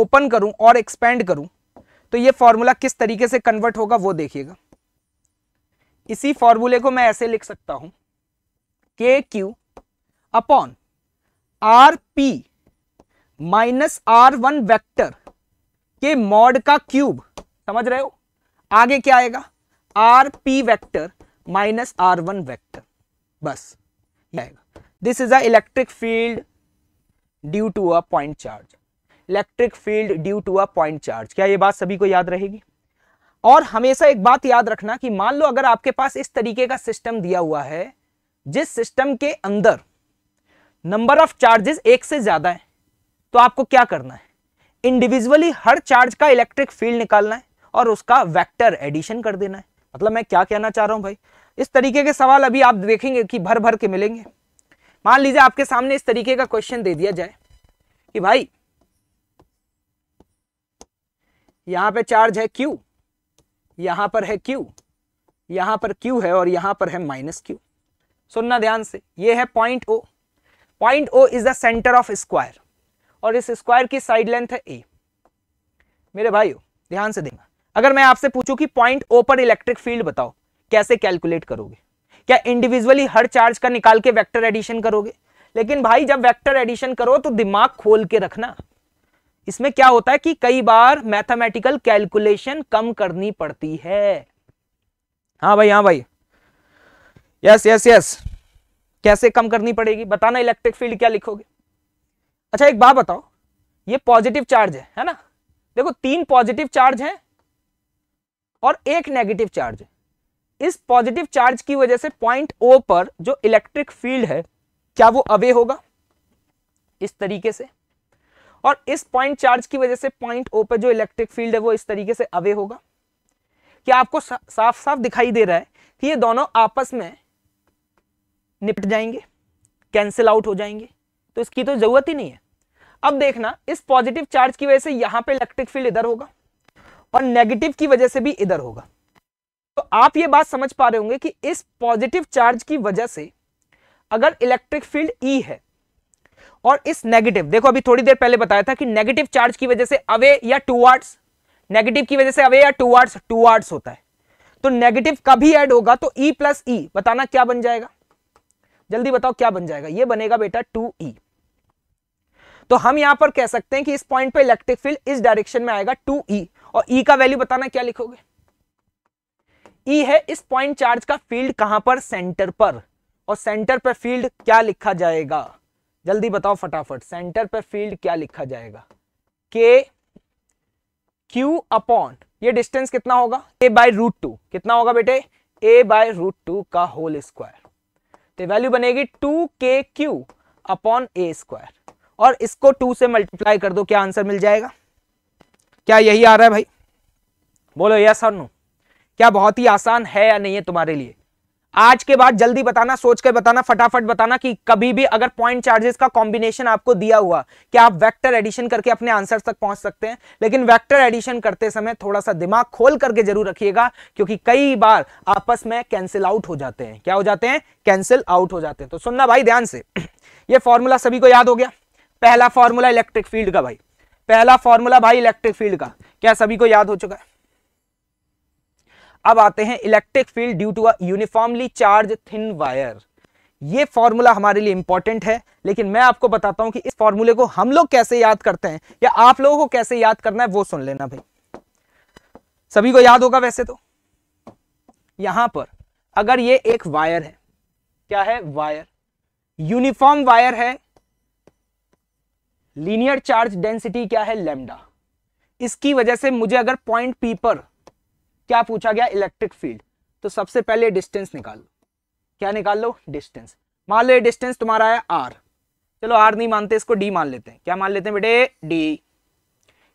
ओपन करूं और एक्सपेंड करूं तो ये फॉर्मूला किस तरीके से कन्वर्ट होगा वो देखिएगा इसी फॉर्मूले को मैं ऐसे लिख सकता हूं K Q upon R P minus R one vector के मॉड का क्यूब समझ रहे हो आगे क्या आएगा R P vector minus R one vector बस this is a electric field due to a point charge electric field due to a point charge क्या ये बात सभी को याद रहेगी और हमेशा एक बात याद रखना कि मान लो अगर आपके पास इस तरीके का सिस्टम दिया हुआ है जिस सिस्टम के अंदर नंबर ऑफ चार्जेस एक से ज्यादा है तो आपको क्या करना है इंडिविजुअली हर चार्ज का इलेक्ट्रिक फील्ड निकालना है और उसका वेक्टर एडिशन कर देना है मतलब मैं क्या कहना चाह रहा हूं भाई इस तरीके के सवाल अभी आप देखेंगे कि भर भर के मिलेंगे मान लीजिए आपके सामने इस तरीके का क्वेश्चन दे दिया जाए कि भाई यहां पे चार्ज है क्यू यहां पर है क्यू यहां पर क्यू है और यहां पर है माइनस क्यू सुनना ध्यान से ये है point O point O is the centre of square और इस स्क्वायर की साइड लेंथ है ए मेरे भाई ध्यान से देखना अगर मैं आपसे पूछूं कि पॉइंट ओ पर इलेक्ट्रिक फील्ड बताओ कैसे कैलकुलेट करोगे क्या इंडिविजुअली हर चार्ज का निकाल के वेक्टर एडिशन करोगे लेकिन भाई जब वेक्टर एडिशन करो तो दिमाग खोल के रखना इसमें क्या होता है कि कई बार मैथमेटिकल कैलकुलेशन कम करनी पड़ती है हाँ भाई हाँ भाई यस यस यस कैसे कम करनी पड़ेगी बताना इलेक्ट्रिक फील्ड क्या लिखोगे अच्छा एक बात बताओ ये पॉजिटिव चार्ज है है ना देखो तीन पॉजिटिव चार्ज हैं और एक नेगेटिव चार्ज है इस पॉजिटिव चार्ज की वजह से पॉइंट ओ पर जो इलेक्ट्रिक फील्ड है क्या वो अवे होगा इस तरीके से और इस पॉइंट चार्ज की वजह से पॉइंट ओ पर जो इलेक्ट्रिक फील्ड है वो इस तरीके से अवे होगा क्या आपको सा, साफ साफ दिखाई दे रहा है कि ये दोनों आपस में निपट जाएंगे कैंसिल आउट हो जाएंगे तो इसकी तो जरूरत ही नहीं है अब देखना इस पॉजिटिव चार्ज की वजह से यहां पे इलेक्ट्रिक फील्ड इधर होगा और नेगेटिव की वजह से भी इधर होगा तो आप ये बात समझ पा रहे होंगे कि इस पॉजिटिव चार्ज की वजह से अगर इलेक्ट्रिक फील्ड ई e है और इस नेगेटिव देखो अभी थोड़ी देर पहले बताया था कि नेगेटिव चार्ज की वजह से अवे या टू आर्ट्स नेगेटिव की वजह से अवे या टू आर्ट्स टू आर्ट्स होता है तो नेगेटिव कभी एड ऐड होगा तो ई प्लस ई बताना क्या बन जाएगा जल्दी बताओ क्या बन जाएगा ये बनेगा बेटा टू ई e। तो हम यहां पर कह सकते हैं कि इस पॉइंट पे इलेक्ट्रिक फील्ड इस डायरेक्शन में आएगा टू ई e, और ई का वैल्यू बताना क्या लिखोगे ई e है इस पॉइंट चार्ज का फील्ड कहां पर सेंटर पर और सेंटर पर फील्ड क्या लिखा जाएगा जल्दी बताओ फटाफट सेंटर पर फील्ड क्या लिखा जाएगा के क्यू अपॉन ये डिस्टेंस कितना होगा ए बाय रूट टू कितना होगा बेटे ए बाय रूट टू का होल स्क्वायर तो वैल्यू बनेगी टू के क्यू अपॉन ए स्क्वायर और इसको टू से मल्टीप्लाई कर दो क्या आंसर मिल जाएगा क्या यही आ रहा है भाई बोलो यस और नो क्या बहुत ही आसान है या नहीं है तुम्हारे लिए आज के बाद जल्दी बताना सोच कर बताना फटाफट बताना कि कभी भी अगर पॉइंट चार्जेस का कॉम्बिनेशन आपको दिया हुआ क्या आप वेक्टर एडिशन करके अपने आंसर तक पहुंच सकते हैं लेकिन वेक्टर एडिशन करते समय थोड़ा सा दिमाग खोल करके जरूर रखिएगा क्योंकि कई बार आपस में कैंसिल आउट हो जाते हैं क्या हो जाते हैं कैंसिल आउट हो जाते हैं तो सुनना भाई ध्यान से यह फॉर्मूला सभी को याद हो गया पहला फॉर्मूला इलेक्ट्रिक फील्ड का भाई पहला फॉर्मूला भाई इलेक्ट्रिक फील्ड का क्या सभी को याद हो चुका है अब आते हैं electric field due to uniformly charge thin wire ये फॉर्मूला हमारे लिए इंपॉर्टेंट है लेकिन मैं आपको बताता हूं कि इस फॉर्मूले को हम लोग कैसे याद करते हैं या आप लोगों को कैसे याद करना है वो सुन लेना भाई सभी को याद होगा वैसे तो यहां पर अगर ये एक वायर है क्या है वायर यूनिफॉर्म वायर है लीनियर चार्ज डेंसिटी क्या है लेमडा इसकी वजह से मुझे अगर पॉइंट पी पर क्या पूछा गया इलेक्ट्रिक फील्ड तो सबसे पहले डिस्टेंस निकाल लो क्या निकाल लो डिस्टेंस मान लो ये डिस्टेंस तुम्हारा है आर चलो आर नहीं मानते इसको डी मान लेते हैं क्या मान लेते हैं बेटे डी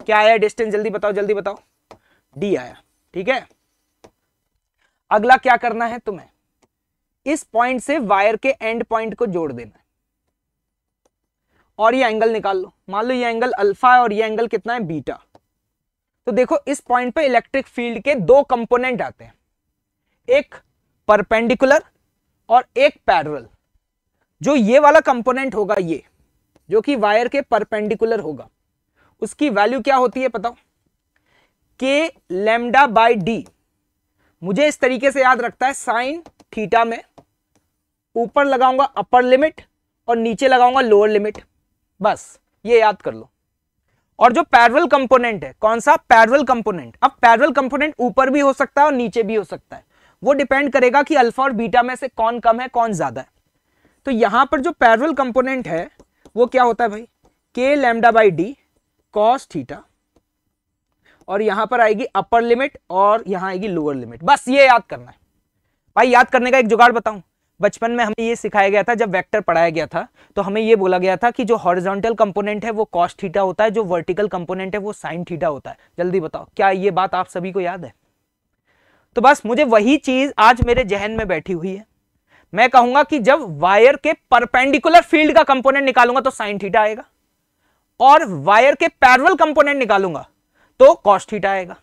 क्या आया डिस्टेंस जल्दी बताओ जल्दी बताओ डी आया ठीक है अगला क्या करना है तुम्हें इस पॉइंट से वायर के एंड पॉइंट को जोड़ देना है और ये एंगल निकाल लो मान लो ये एंगल अल्फा है और ये एंगल कितना है बीटा तो देखो इस पॉइंट पे इलेक्ट्रिक फील्ड के दो कंपोनेंट आते हैं एक परपेंडिकुलर और एक पैरल जो ये वाला कंपोनेंट होगा ये जो कि वायर के परपेंडिकुलर होगा उसकी वैल्यू क्या होती है बताओ के लेमडा बाई डी मुझे इस तरीके से याद रखता है साइन थीटा में ऊपर लगाऊंगा अपर लिमिट और नीचे लगाऊंगा लोअर लिमिट बस ये याद कर लो और जो पैरल कंपोनेंट है कौन सा पैरल कंपोनेंट अब पैरल कंपोनेंट ऊपर भी हो सकता है और नीचे भी हो सकता है वो डिपेंड करेगा कि अल्फा और बीटा में से कौन कम है कौन ज्यादा है तो यहां पर जो पैरल कंपोनेंट है वो क्या होता है भाई K lambda by D cos theta और यहां पर आएगी अपर लिमिट और यहां आएगी लोअर लिमिट बस ये याद करना है भाई याद करने का एक जुगाड़ बताऊं बचपन में हमें ये सिखाया गया था जब वेक्टर पढ़ाया गया था तो हमें ये बोला गया था कि जो हॉरिजॉन्टल कंपोनेंट है वो कॉस्ट थीटा होता है जो वर्टिकल कंपोनेंट है वो साइन थीटा होता है जल्दी बताओ क्या ये बात आप सभी को याद है तो बस मुझे वही चीज आज मेरे जहन में बैठी हुई है मैं कहूंगा कि जब वायर के परपेंडिकुलर फील्ड का कंपोनेंट निकालूंगा तो साइन थीटा आएगा और वायर के पैरल कंपोनेंट निकालूंगा तो कॉस्ट थीटा आएगा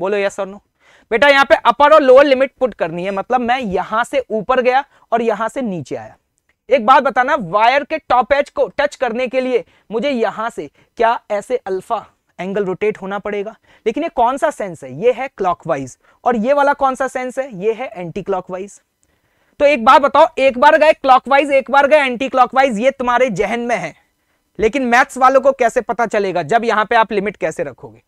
बोलो यस और नो बेटा यहाँ पे अपर और लोअर लिमिट पुट करनी है मतलब मैं यहां से ऊपर गया और यहां से नीचे आया एक बात बताना वायर के टॉप एज को टच करने के लिए मुझे यहां से क्या ऐसे अल्फा एंगल रोटेट होना पड़ेगा लेकिन ये कौन सा सेंस है ये है क्लॉकवाइज और ये वाला कौन सा सेंस है ये है एंटी क्लॉकवाइज तो एक बात बताओ एक बार गए क्लॉकवाइज एक बार गए एंटी क्लॉकवाइज ये तुम्हारे जहन में है लेकिन मैथ्स वालों को कैसे पता चलेगा जब यहां पे आप लिमिट कैसे रखोगे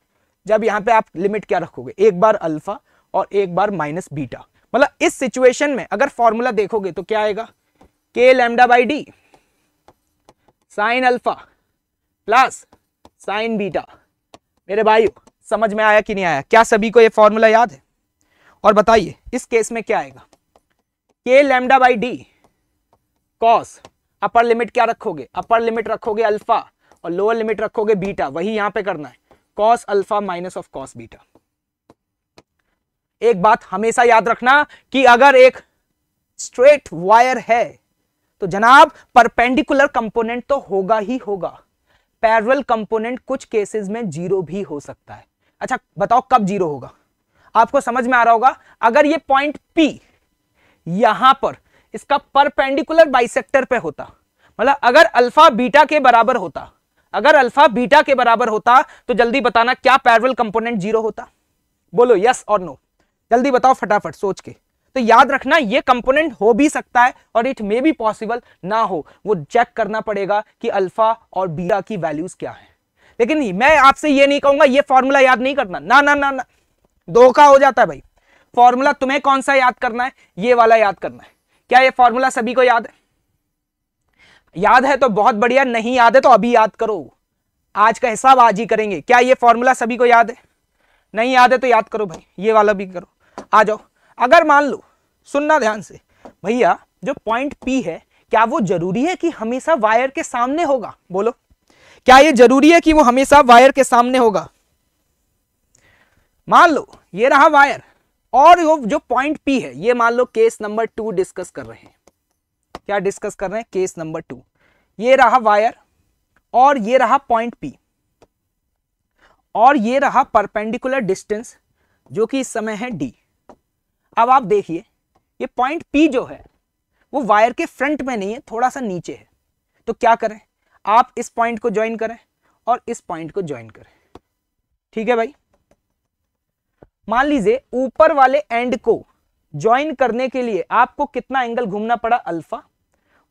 जब यहां पे आप लिमिट क्या रखोगे एक बार अल्फा और एक बार माइनस बीटा मतलब इस सिचुएशन में अगर फॉर्मूला देखोगे तो क्या आएगा K lambda by D sine alpha plus sine beta मेरे भाई समझ में आया कि नहीं आया क्या सभी को ये फॉर्मूला याद है और बताइए इस केस में क्या आएगा K lambda by D cos upper limit क्या रखोगे अपर लिमिट रखोगे अल्फा और लोअर लिमिट रखोगे बीटा वही यहां पे करना है cos alpha minus of cos beta एक बात हमेशा याद रखना कि अगर एक स्ट्रेट वायर है तो जनाब परपेंडिकुलर कंपोनेंट तो होगा ही होगा पैरल कंपोनेंट कुछ केसेस में जीरो भी हो सकता है अच्छा बताओ कब जीरो होगा आपको समझ में आ रहा होगा अगर ये पॉइंट पी यहां पर इसका परपेंडिकुलर बाइसेक्टर पे होता मतलब अगर अल्फा बीटा के बराबर होता अगर अल्फा बीटा के बराबर होता तो जल्दी बताना क्या पैरल कंपोनेंट जीरो होता बोलो यस और नो जल्दी बताओ फटाफट सोच के तो याद रखना ये कंपोनेंट हो भी सकता है और इट मे बी पॉसिबल ना हो वो चेक करना पड़ेगा कि अल्फा और बीटा की वैल्यूज क्या है लेकिन मैं आपसे ये नहीं कहूंगा ये फॉर्मूला याद नहीं करना ना ना ना ना धोखा हो जाता है भाई फॉर्मूला तुम्हें कौन सा याद करना है ये वाला याद करना है क्या ये फॉर्मूला सभी को याद है याद है तो बहुत बढ़िया नहीं याद है तो अभी याद करो आज का हिसाब आज ही करेंगे क्या ये फॉर्मूला सभी को याद है नहीं याद है तो याद करो भाई ये वाला भी करो आ जाओ अगर मान लो सुनना ध्यान से भैया जो पॉइंट पी है क्या वो जरूरी है कि हमेशा वायर के सामने होगा बोलो क्या ये जरूरी है कि वो हमेशा वायर के सामने होगा मान लो ये रहा वायर और वो जो पॉइंट पी है ये मान लो केस नंबर टू डिस्कस कर रहे हैं क्या डिस्कस कर रहे हैं केस नंबर टू ये रहा वायर और ये रहा पॉइंट पी और ये रहा परपेंडिकुलर डिस्टेंस जो कि इस समय है डी अब आप देखिए ये पॉइंट पी जो है वो वायर के फ्रंट में नहीं है थोड़ा सा नीचे है तो क्या करें आप इस पॉइंट को ज्वाइन करें और इस पॉइंट को ज्वाइन करें ठीक है भाई मान लीजिए ऊपर वाले एंड को ज्वाइन करने के लिए आपको कितना एंगल घूमना पड़ा अल्फा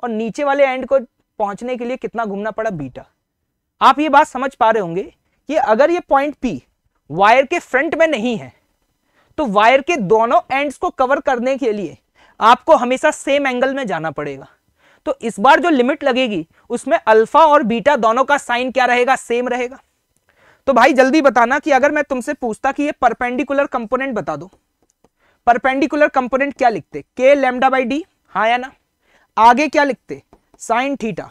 और नीचे वाले एंड को पहुंचने के लिए कितना घूमना पड़ा बीटा आप ये बात समझ पा रहे होंगे कि अगर ये पॉइंट पी वायर के फ्रंट में नहीं है तो वायर के दोनों एंड्स को कवर करने के लिए आपको हमेशा सेम एंगल में जाना पड़ेगा तो इस बार जो लिमिट लगेगी उसमें अल्फा और बीटा दोनों का साइन क्या रहेगा सेम रहेगा तो भाई जल्दी बताना कि अगर मैं तुमसे पूछता कि ये परपेंडिकुलर कंपोनेंट बता दो परपेंडिकुलर कंपोनेंट क्या लिखते के लेमडा बाई डी हाँ या ना आगे क्या लिखते साइन थीटा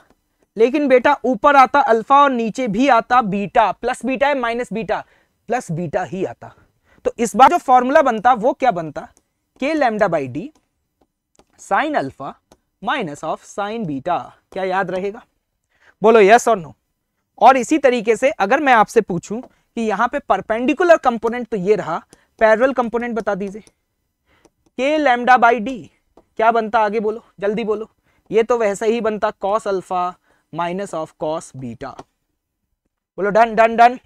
लेकिन बेटा ऊपर आता अल्फा और नीचे भी आता बीटा प्लस बीटा है माइनस बीटा प्लस बीटा ही आता तो इस बार जो फॉर्मूला बनता वो क्या बनता K lambda by D sine alpha minus of sine beta क्या याद रहेगा बोलो यस और नो और इसी तरीके से अगर मैं आपसे पूछूं कि यहां पे परपेंडिकुलर कंपोनेंट तो ये रहा पैरल कंपोनेंट बता दीजिए के लैमडा बाई डी क्या बनता आगे बोलो जल्दी बोलो ये तो वैसे ही बनता cos alpha minus of cos beta बोलो डन डन डन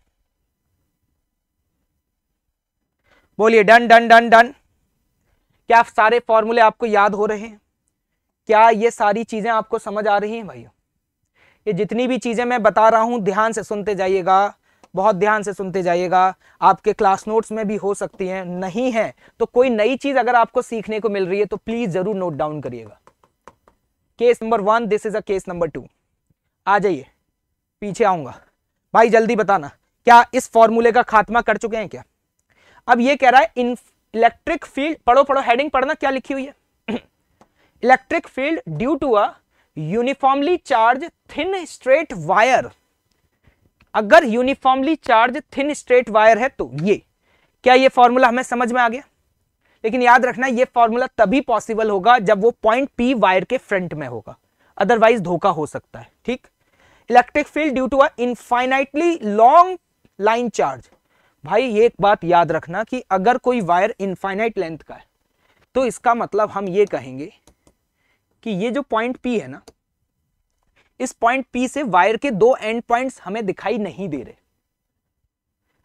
बोलिए डन डन डन डन क्या सारे फॉर्मूले आपको याद हो रहे हैं क्या ये सारी चीज़ें आपको समझ आ रही हैं भाइयों ये जितनी भी चीज़ें मैं बता रहा हूँ ध्यान से सुनते जाइएगा बहुत ध्यान से सुनते जाइएगा आपके क्लास नोट्स में भी हो सकती हैं नहीं है तो कोई नई चीज़ अगर आपको सीखने को मिल रही है तो प्लीज़ ज़रूर नोट डाउन करिएगा case number one this is a case number two आ जाइए पीछे आऊँगा भाई जल्दी बताना क्या इस फॉर्मूले का खात्मा कर चुके हैं क्या अब ये कह रहा है इलेक्ट्रिक फील्ड पढ़ो पढ़ो हेडिंग पढ़ना क्या लिखी हुई है electric field due to a uniformly charge thin straight wire अगर uniformly charge thin straight wire है तो ये क्या ये फॉर्मूला हमें समझ में आ गया लेकिन याद रखना ये फॉर्मूला तभी पॉसिबल होगा जब वो पॉइंट पी वायर के फ्रंट में होगा अदरवाइज धोखा हो सकता है ठीक electric field due to a infinitely long line charge भाई ये एक बात याद रखना कि अगर कोई वायर इनफाइनाइट लेंथ का है तो इसका मतलब हम ये कहेंगे कि ये जो पॉइंट पी है ना इस पॉइंट पी से वायर के दो एंड पॉइंट्स हमें दिखाई नहीं दे रहे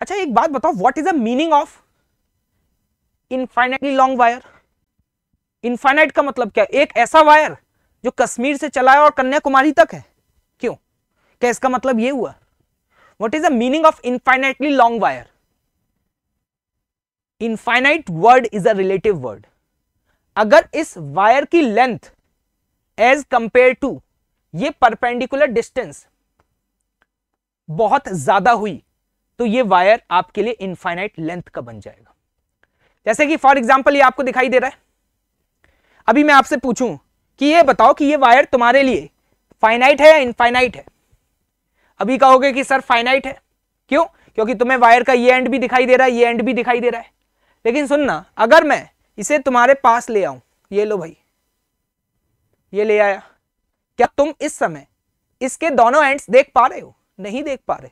अच्छा एक बात बताओ what is the meaning of infinitely long wire infinite का मतलब क्या एक ऐसा वायर जो कश्मीर से चला है और कन्याकुमारी तक है क्यों क्या इसका मतलब ये हुआ what is the meaning of infinitely long wire infinite word is a relative word अगर इस वायर की लेंथ एज कंपेयर टू ये परपेंडिकुलर डिस्टेंस बहुत ज्यादा हुई तो ये वायर आपके लिए इनफाइनाइट लेंथ का बन जाएगा जैसे कि फॉर एग्जाम्पल ये आपको दिखाई दे रहा है अभी मैं आपसे पूछूं कि ये बताओ कि ये वायर तुम्हारे लिए फाइनाइट है या इनफाइनाइट है अभी कहोगे कि सर फाइनाइट है क्यों क्योंकि तुम्हें वायर का ये एंड भी दिखाई दे रहा है ये एंड भी दिखाई दे रहा है लेकिन सुनना अगर मैं इसे तुम्हारे पास ले आऊं ये लो भाई ये ले आया क्या तुम इस समय इसके दोनों एंड्स देख पा रहे हो नहीं देख पा रहे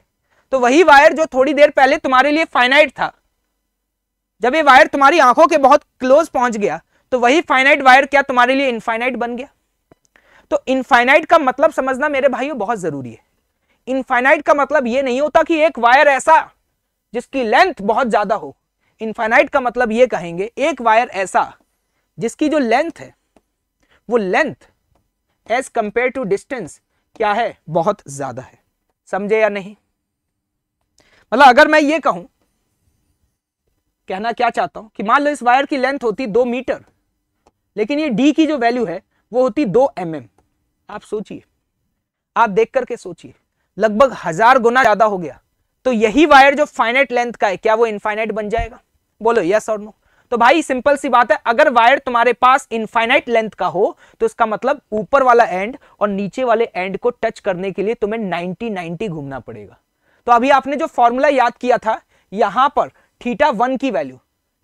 तो वही वायर जो थोड़ी देर पहले तुम्हारे लिए फाइनाइट था जब ये वायर तुम्हारी आंखों के बहुत क्लोज पहुंच गया तो वही फाइनाइट वायर क्या तुम्हारे लिए इनफाइनाइट बन गया तो इनफाइनाइट का मतलब समझना मेरे भाइयों बहुत जरूरी है इनफाइनाइट का मतलब ये नहीं होता कि एक वायर ऐसा जिसकी लेंथ बहुत ज्यादा हो इनफाइनाइट का मतलब ये कहेंगे एक वायर ऐसा जिसकी जो लेंथ है वो length as compare to distance क्या है बहुत ज्यादा है समझे या नहीं मतलब अगर मैं ये कहूं कहना क्या चाहता हूं कि मान लो इस वायर की लेंथ होती दो मीटर लेकिन ये डी की जो वैल्यू है वो होती दो एम mm. आप सोचिए आप देख करके सोचिए लगभग हजार गुना ज्यादा हो गया तो यही वायर जो फाइनाइट लेंथ का है क्या वो इनफाइनाइट बन जाएगा बोलो यस और नो तो भाई सिंपल सी बात है अगर वायर तुम्हारे पास इनफाइनाइट लेंथ का हो तो इसका मतलब ऊपर वाला एंड और नीचे वाले एंड को टच करने के लिए तुम्हें 90 90 घूमना पड़ेगा तो अभी आपने जो फॉर्मूला याद किया था यहां पर थीटा वन की वैल्यू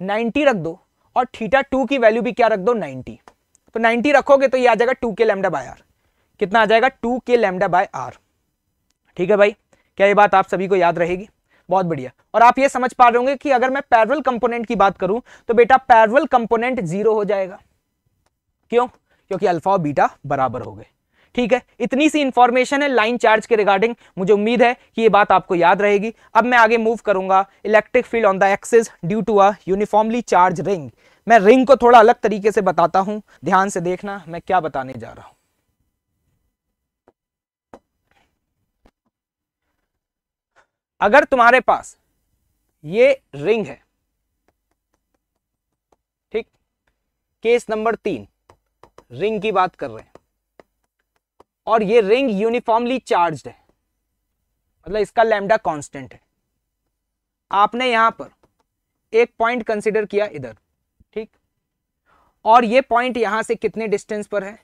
90 रख दो और थीटा टू की वैल्यू भी क्या रख दो 90 तो 90 रखोगे तो ये आ जाएगा two K lambda by are कितना आ जाएगा two K lambda by are ठीक है भाई क्या ये बात आप सभी को याद रहेगी बहुत बढ़िया और आप ये समझ पा रहे होंगे कि अगर मैं पैरल कंपोनेंट की बात करूं तो बेटा पैरल कंपोनेंट जीरो हो जाएगा क्यों क्योंकि अल्फा और बीटा बराबर हो गए ठीक है इतनी सी इंफॉर्मेशन है लाइन चार्ज के रिगार्डिंग मुझे उम्मीद है कि ये बात आपको याद रहेगी अब मैं आगे मूव करूंगा electric field on the axis due to a uniformly charge ring मैं रिंग को थोड़ा अलग तरीके से बताता हूं ध्यान से देखना मैं क्या बताने जा रहा हूं अगर तुम्हारे पास ये रिंग है ठीक केस नंबर तीन रिंग की बात कर रहे हैं और ये रिंग यूनिफॉर्मली चार्ज्ड है मतलब इसका लैम्डा कांस्टेंट है आपने यहां पर एक पॉइंट कंसिडर किया इधर ठीक और ये पॉइंट यहां से कितने डिस्टेंस पर है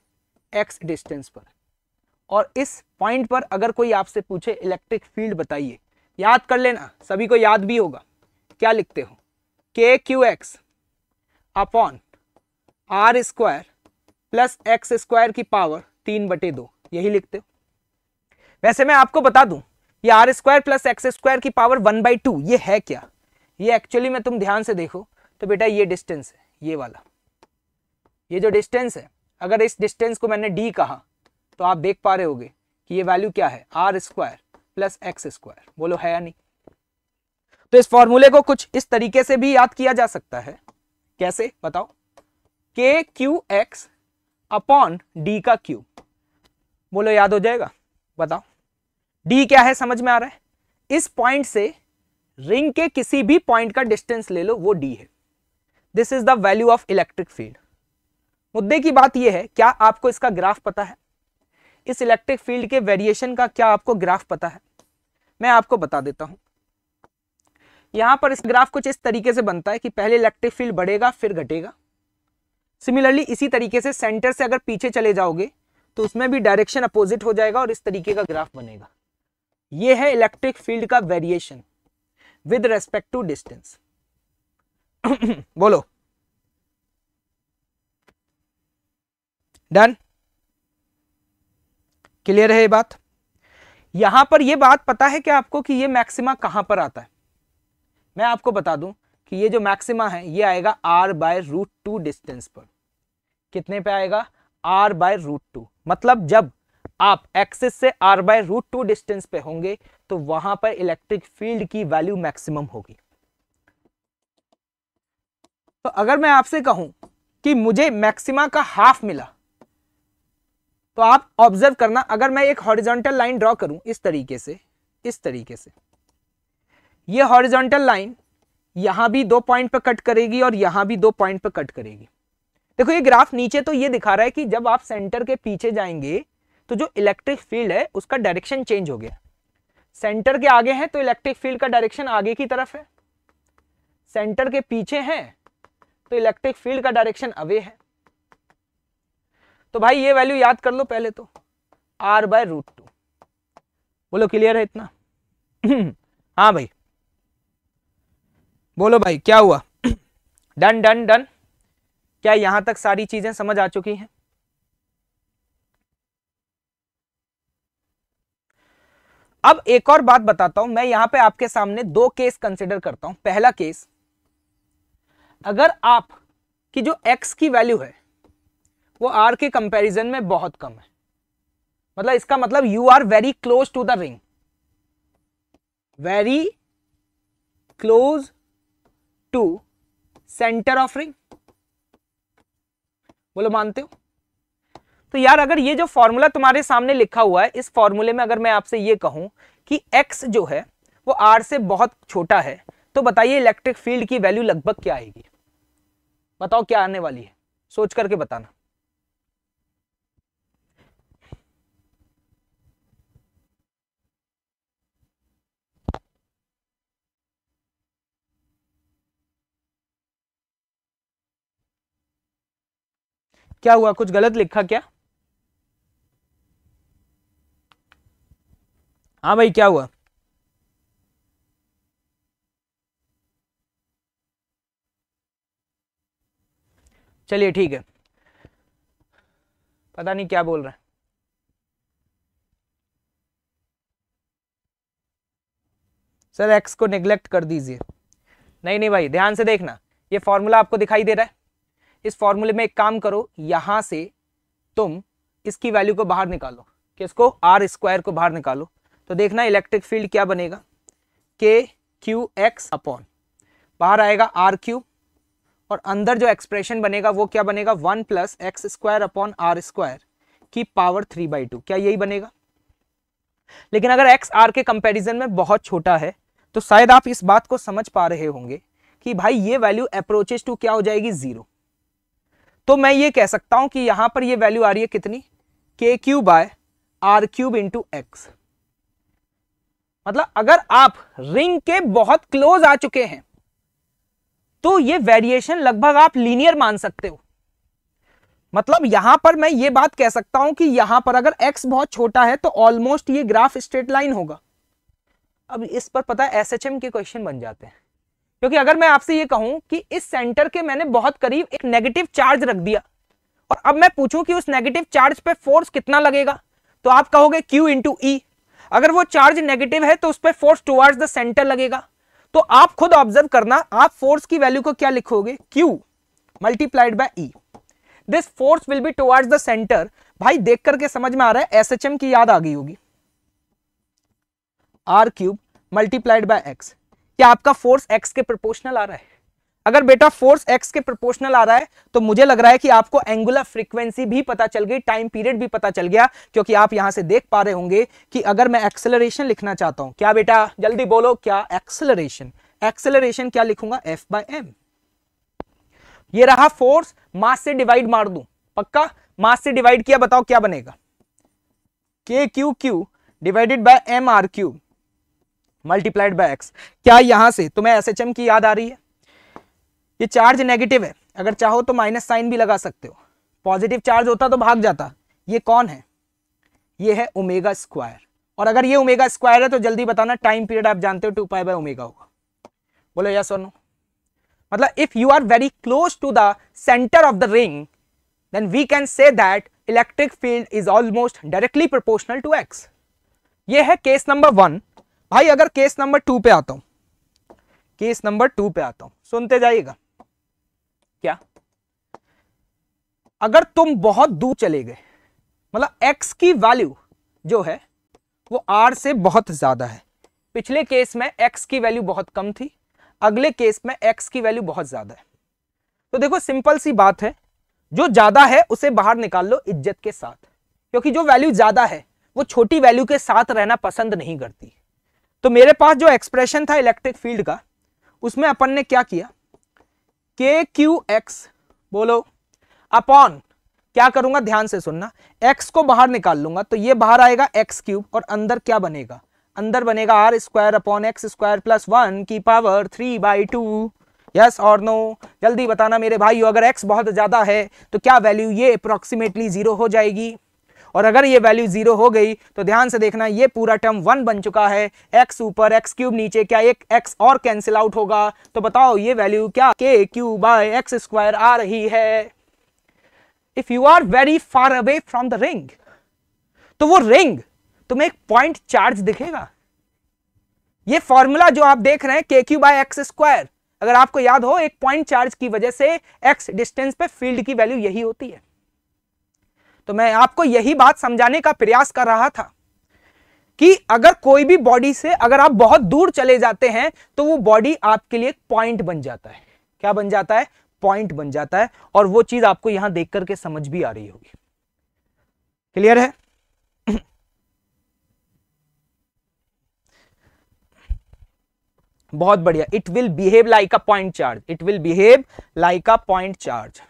एक्स डिस्टेंस पर और इस पॉइंट पर अगर कोई आपसे पूछे इलेक्ट्रिक फील्ड बताइए याद कर लेना सभी को याद भी होगा क्या लिखते हो K Q x upon are square plus x square की पावर तीन बटे दो यही लिखते हो वैसे मैं आपको बता दूं ये R square plus x square की पावर वन बाई टू ये है क्या ये एक्चुअली में तुम ध्यान से देखो तो बेटा ये डिस्टेंस है ये वाला ये जो डिस्टेंस है अगर इस डिस्टेंस को मैंने डी कहा तो आप देख पा रहे होगे कि ये वैल्यू क्या है are square plus x square बोलो है या नहीं तो इस फॉर्मूले को कुछ इस तरीके से भी याद किया जा सकता है कैसे बताओ K Q x upon D का क्यू बोलो याद हो जाएगा बताओ डी क्या है समझ में आ रहा है इस पॉइंट से रिंग के किसी भी पॉइंट का डिस्टेंस ले लो वो डी है this is the value of electric field मुद्दे की बात यह है क्या आपको इसका ग्राफ पता है इस इलेक्ट्रिक फील्ड के वेरिएशन का क्या आपको ग्राफ पता है मैं आपको बता देता हूं यहां पर इस ग्राफ कुछ इस तरीके से बनता है कि पहले इलेक्ट्रिक फील्ड बढ़ेगा फिर घटेगा सिमिलरली इसी तरीके से सेंटर से अगर पीछे चले जाओगे तो उसमें भी डायरेक्शन अपोजिट हो जाएगा और इस तरीके का ग्राफ बनेगा यह है इलेक्ट्रिक फील्ड का variation with respect to distance बोलो डन क्लियर है ये बात यहां पर यह बात पता है क्या आपको कि ये मैक्सिमा कहां पर आता है मैं आपको बता दूं कि ये जो मैक्सिमा है ये आएगा R by root two distance पर कितने पे आएगा आर बाय रूट टू मतलब जब आप एक्सिस से R by root two distance पे होंगे तो वहां पर इलेक्ट्रिक फील्ड की वैल्यू मैक्सिमम होगी तो अगर मैं आपसे कहूं कि मुझे मैक्सिमा का हाफ मिला तो आप ऑब्जर्व करना अगर मैं एक हॉरिजॉन्टल लाइन ड्रॉ करूं इस तरीके से इस तरीके से ये हॉरिजॉन्टल लाइन यहां भी दो पॉइंट पर कट करेगी और यहां भी दो पॉइंट पर कट करेगी देखो ये ग्राफ नीचे तो ये दिखा रहा है कि जब आप सेंटर के पीछे जाएंगे तो जो इलेक्ट्रिक फील्ड है उसका डायरेक्शन चेंज हो गया सेंटर के आगे है तो इलेक्ट्रिक फील्ड का डायरेक्शन आगे की तरफ है सेंटर के पीछे है तो इलेक्ट्रिक फील्ड का डायरेक्शन अवे है तो भाई ये वैल्यू याद कर लो पहले तो आर बाय रूट टू बोलो क्लियर है इतना हाँ भाई बोलो भाई क्या हुआ डन डन डन क्या यहां तक सारी चीजें समझ आ चुकी हैं अब एक और बात बताता हूं मैं यहां पे आपके सामने दो केस कंसिडर करता हूं पहला केस अगर आप की जो x की वैल्यू है वो आर के कंपैरिजन में बहुत कम है मतलब इसका मतलब you are very close to the ring very close to centre of ring बोलो मानते हो तो यार अगर ये जो फॉर्मूला तुम्हारे सामने लिखा हुआ है इस फॉर्मूले में अगर मैं आपसे ये कहूं कि एक्स जो है वो आर से बहुत छोटा है तो बताइए इलेक्ट्रिक फील्ड की वैल्यू लगभग क्या आएगी बताओ क्या आने वाली है सोच करके बताना क्या हुआ कुछ गलत लिखा क्या हाँ भाई क्या हुआ चलिए ठीक है पता नहीं क्या बोल रहे हैं सर एक्स को निग्लेक्ट कर दीजिए नहीं नहीं भाई ध्यान से देखना ये फॉर्मूला आपको दिखाई दे रहा है इस फॉर्मूले में एक काम करो यहाँ से तुम इसकी वैल्यू को बाहर निकालो किसको आर स्क्वायर को बाहर निकालो तो देखना इलेक्ट्रिक फील्ड क्या बनेगा के क्यू एक्स अपॉन बाहर आएगा आर क्यू और अंदर जो एक्सप्रेशन बनेगा वो क्या बनेगा one plus x square upon are square की पावर थ्री बाई टू क्या यही बनेगा लेकिन अगर एक्स आर के कंपेरिजन में बहुत छोटा है तो शायद आप इस बात को समझ पा रहे होंगे कि भाई ये वैल्यू अप्रोचेज टू क्या हो जाएगी जीरो तो मैं ये कह सकता हूं कि यहां पर ये वैल्यू आ रही है कितनी K cube by R cube into X मतलब अगर आप रिंग के बहुत क्लोज आ चुके हैं तो ये वेरिएशन लगभग आप लीनियर मान सकते हो मतलब यहां पर मैं ये बात कह सकता हूं कि यहां पर अगर x बहुत छोटा है तो ऑलमोस्ट ये ग्राफ स्ट्रेट लाइन होगा अब इस पर पता है एसएचएम के क्वेश्चन बन जाते हैं क्योंकि अगर मैं आपसे ये कहूं कि इस सेंटर के मैंने बहुत करीब एक नेगेटिव चार्ज रख दिया और अब मैं पूछूं कि उस नेगेटिव चार्ज पे फोर्स कितना लगेगा तो आप कहोगे Q इंटू ई e। अगर वो चार्ज नेगेटिव है तो उस पर फोर्स टुवर्ड्स द सेंटर लगेगा तो आप खुद ऑब्जर्व करना आप फोर्स की वैल्यू को क्या लिखोगे Q multiplied by E this force will be towards the centre भाई देख करके समझ में आ रहा है एम की याद आ गई होगी R cube multiplied by X क्या आपका फोर्स एक्स के प्रोपोर्शनल आ रहा है अगर बेटा फोर्स एक्स के प्रोपोर्शनल आ रहा है तो मुझे लग रहा है कि आपको एंगुलर फ्रीक्वेंसी भी पता चल गई टाइम पीरियड भी पता चल गया क्योंकि आप यहां से देख पा रहे होंगे कि अगर मैं एक्सेलरेशन लिखना चाहता हूं क्या बेटा जल्दी बोलो क्या एक्सेलरेशन एक्सेलरेशन क्या लिखूंगा एफ बाय एम ये रहा फोर्स मास से डिवाइड मार दू पक्का मास से डिवाइड किया बताओ क्या बनेगा K Q Q divided by M R cube multiplied by X क्या यहाँ से तुम्हें एस एच एम की याद आ रही है ये चार्ज नेगेटिव है अगर चाहो तो माइनस साइन भी लगा सकते हो पॉजिटिव चार्ज होता तो भाग जाता ये कौन है ये है ओमेगा स्क्वायर और अगर ये ओमेगा स्क्वायर है तो जल्दी बताना टाइम पीरियड आप जानते हो टू पाई बाय ओमेगा होगा बोलो यस और नो मतलब if you are very close to the centre of the ring then we can say that electric field is almost directly proportional to X ये है case number one भाई अगर case number to पे आता हूँ case number to पे आता हूँ सुनते जाइएगा क्या अगर तुम बहुत दूर चले गए मतलब x की वैल्यू जो है वो r से बहुत ज़्यादा है पिछले केस में x की वैल्यू बहुत कम थी अगले केस में x की वैल्यू बहुत ज़्यादा है तो देखो सिंपल सी बात है जो ज़्यादा है उसे बाहर निकाल लो इज्जत के साथ क्योंकि जो वैल्यू ज़्यादा है वो छोटी वैल्यू के साथ रहना पसंद नहीं करती तो मेरे पास जो एक्सप्रेशन था इलेक्ट्रिक फील्ड का उसमें अपन ने क्या किया के क्यू एक्स बोलो अपॉन क्या करूंगा ध्यान से सुनना x को बाहर निकाल लूंगा तो ये बाहर आएगा एक्स क्यूब और अंदर क्या बनेगा अंदर बनेगा R square upon X square plus one की power three by two yes और नो जल्दी बताना मेरे भाई अगर x बहुत ज़्यादा है तो क्या वैल्यू ये अप्रोक्सीमेटली जीरो हो जाएगी और अगर ये वैल्यू जीरो हो गई तो ध्यान से देखना ये पूरा टर्म वन बन चुका है एक्स ऊपर एक्स क्यूब नीचे क्या एक एक्स और कैंसिल आउट होगा तो बताओ ये वैल्यू क्या K Q by X square आ रही है if you are very far away from the ring तो वो रिंग तुम्हें एक पॉइंट चार्ज दिखेगा ये फॉर्मूला जो आप देख रहे हैं K Q by X square अगर आपको याद हो एक पॉइंट चार्ज की वजह से एक्स डिस्टेंस पे फील्ड की वैल्यू यही होती है तो मैं आपको यही बात समझाने का प्रयास कर रहा था कि अगर कोई भी बॉडी से अगर आप बहुत दूर चले जाते हैं तो वो बॉडी आपके लिए पॉइंट बन जाता है क्या बन जाता है पॉइंट बन जाता है और वो चीज आपको यहां देख करके समझ भी आ रही होगी क्लियर है बहुत बढ़िया it will behave like a point charge it will behave like a point charge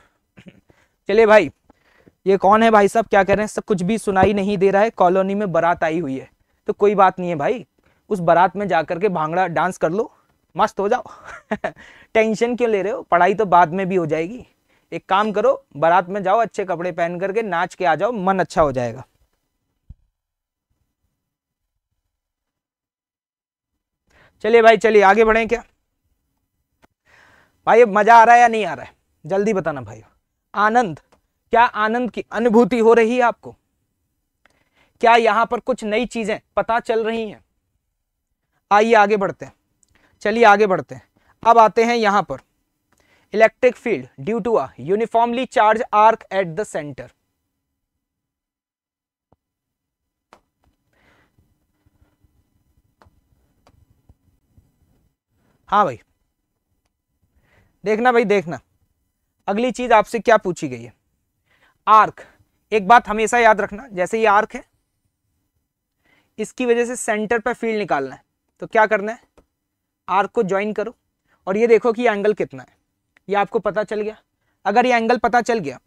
चलिए भाई ये कौन है भाई साहब क्या कह रहे हैं सब कुछ भी सुनाई नहीं दे रहा है कॉलोनी में बारात आई हुई है तो कोई बात नहीं है भाई उस बारात में जाकर के भांगड़ा डांस कर लो मस्त हो जाओ टेंशन क्यों ले रहे हो पढ़ाई तो बाद में भी हो जाएगी एक काम करो बारात में जाओ अच्छे कपड़े पहन करके नाच के आ जाओ मन अच्छा हो जाएगा चलिए भाई चलिए आगे बढ़े क्या भाई मजा आ रहा है या नहीं आ रहा है जल्दी बताना भाई आनंद क्या आनंद की अनुभूति हो रही है आपको क्या यहां पर कुछ नई चीजें पता चल रही हैं आइए आगे बढ़ते हैं चलिए आगे बढ़ते हैं अब आते हैं यहां पर electric field due to a uniformly charge arc at the centre हाँ भाई देखना भाई देखना अगली चीज आपसे क्या पूछी गई है आर्क एक बात हमेशा याद रखना जैसे ये आर्क है इसकी वजह से सेंटर पर फील्ड निकालना है तो क्या करना है आर्क को ज्वाइन करो और ये देखो कि ये एंगल कितना है ये आपको पता चल गया अगर ये एंगल पता चल गया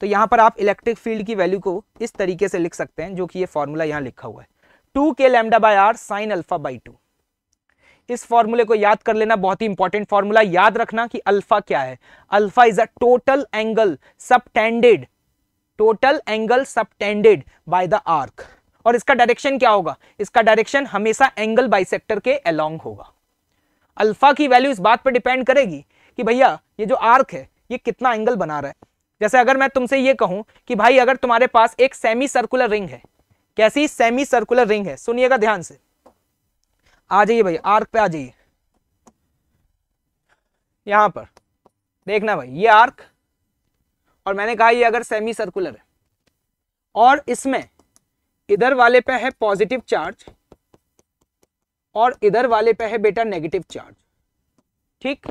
तो यहाँ पर आप इलेक्ट्रिक फील्ड की वैल्यू को इस तरीके से लिख सकते हैं जो कि ये फॉर्मूला यहाँ लिखा हुआ है two K lambda by R sine alpha by two इस फॉर्मूले को याद कर लेना बहुत ही इंपॉर्टेंट फॉर्मूला याद रखना कि अल्फा क्या है alpha is a total angle tended total angle subtended by the arc और इसका डायरेक्शन क्या होगा इसका डायरेक्शन हमेशा एंगल बाइसेक्टर के अलोंग होगा अल्फा की वैल्यू इस बात पर डिपेंड करेगी कि भैया ये जो आर्क है ये कितना एंगल बना रहा है जैसे अगर मैं तुमसे ये कहूं कि भाई अगर तुम्हारे पास एक सेमी सर्कुलर रिंग है कैसी सेमी सर्कुलर रिंग है सुनिएगा ध्यान से आ जाइए भाई आर्क पे आ जाइए यहां पर देखना भाई ये आर्क और मैंने कहा ये अगर सेमी सर्कुलर है और इसमें इधर वाले पे है पॉजिटिव चार्ज और इधर वाले पे है बेटा नेगेटिव चार्ज ठीक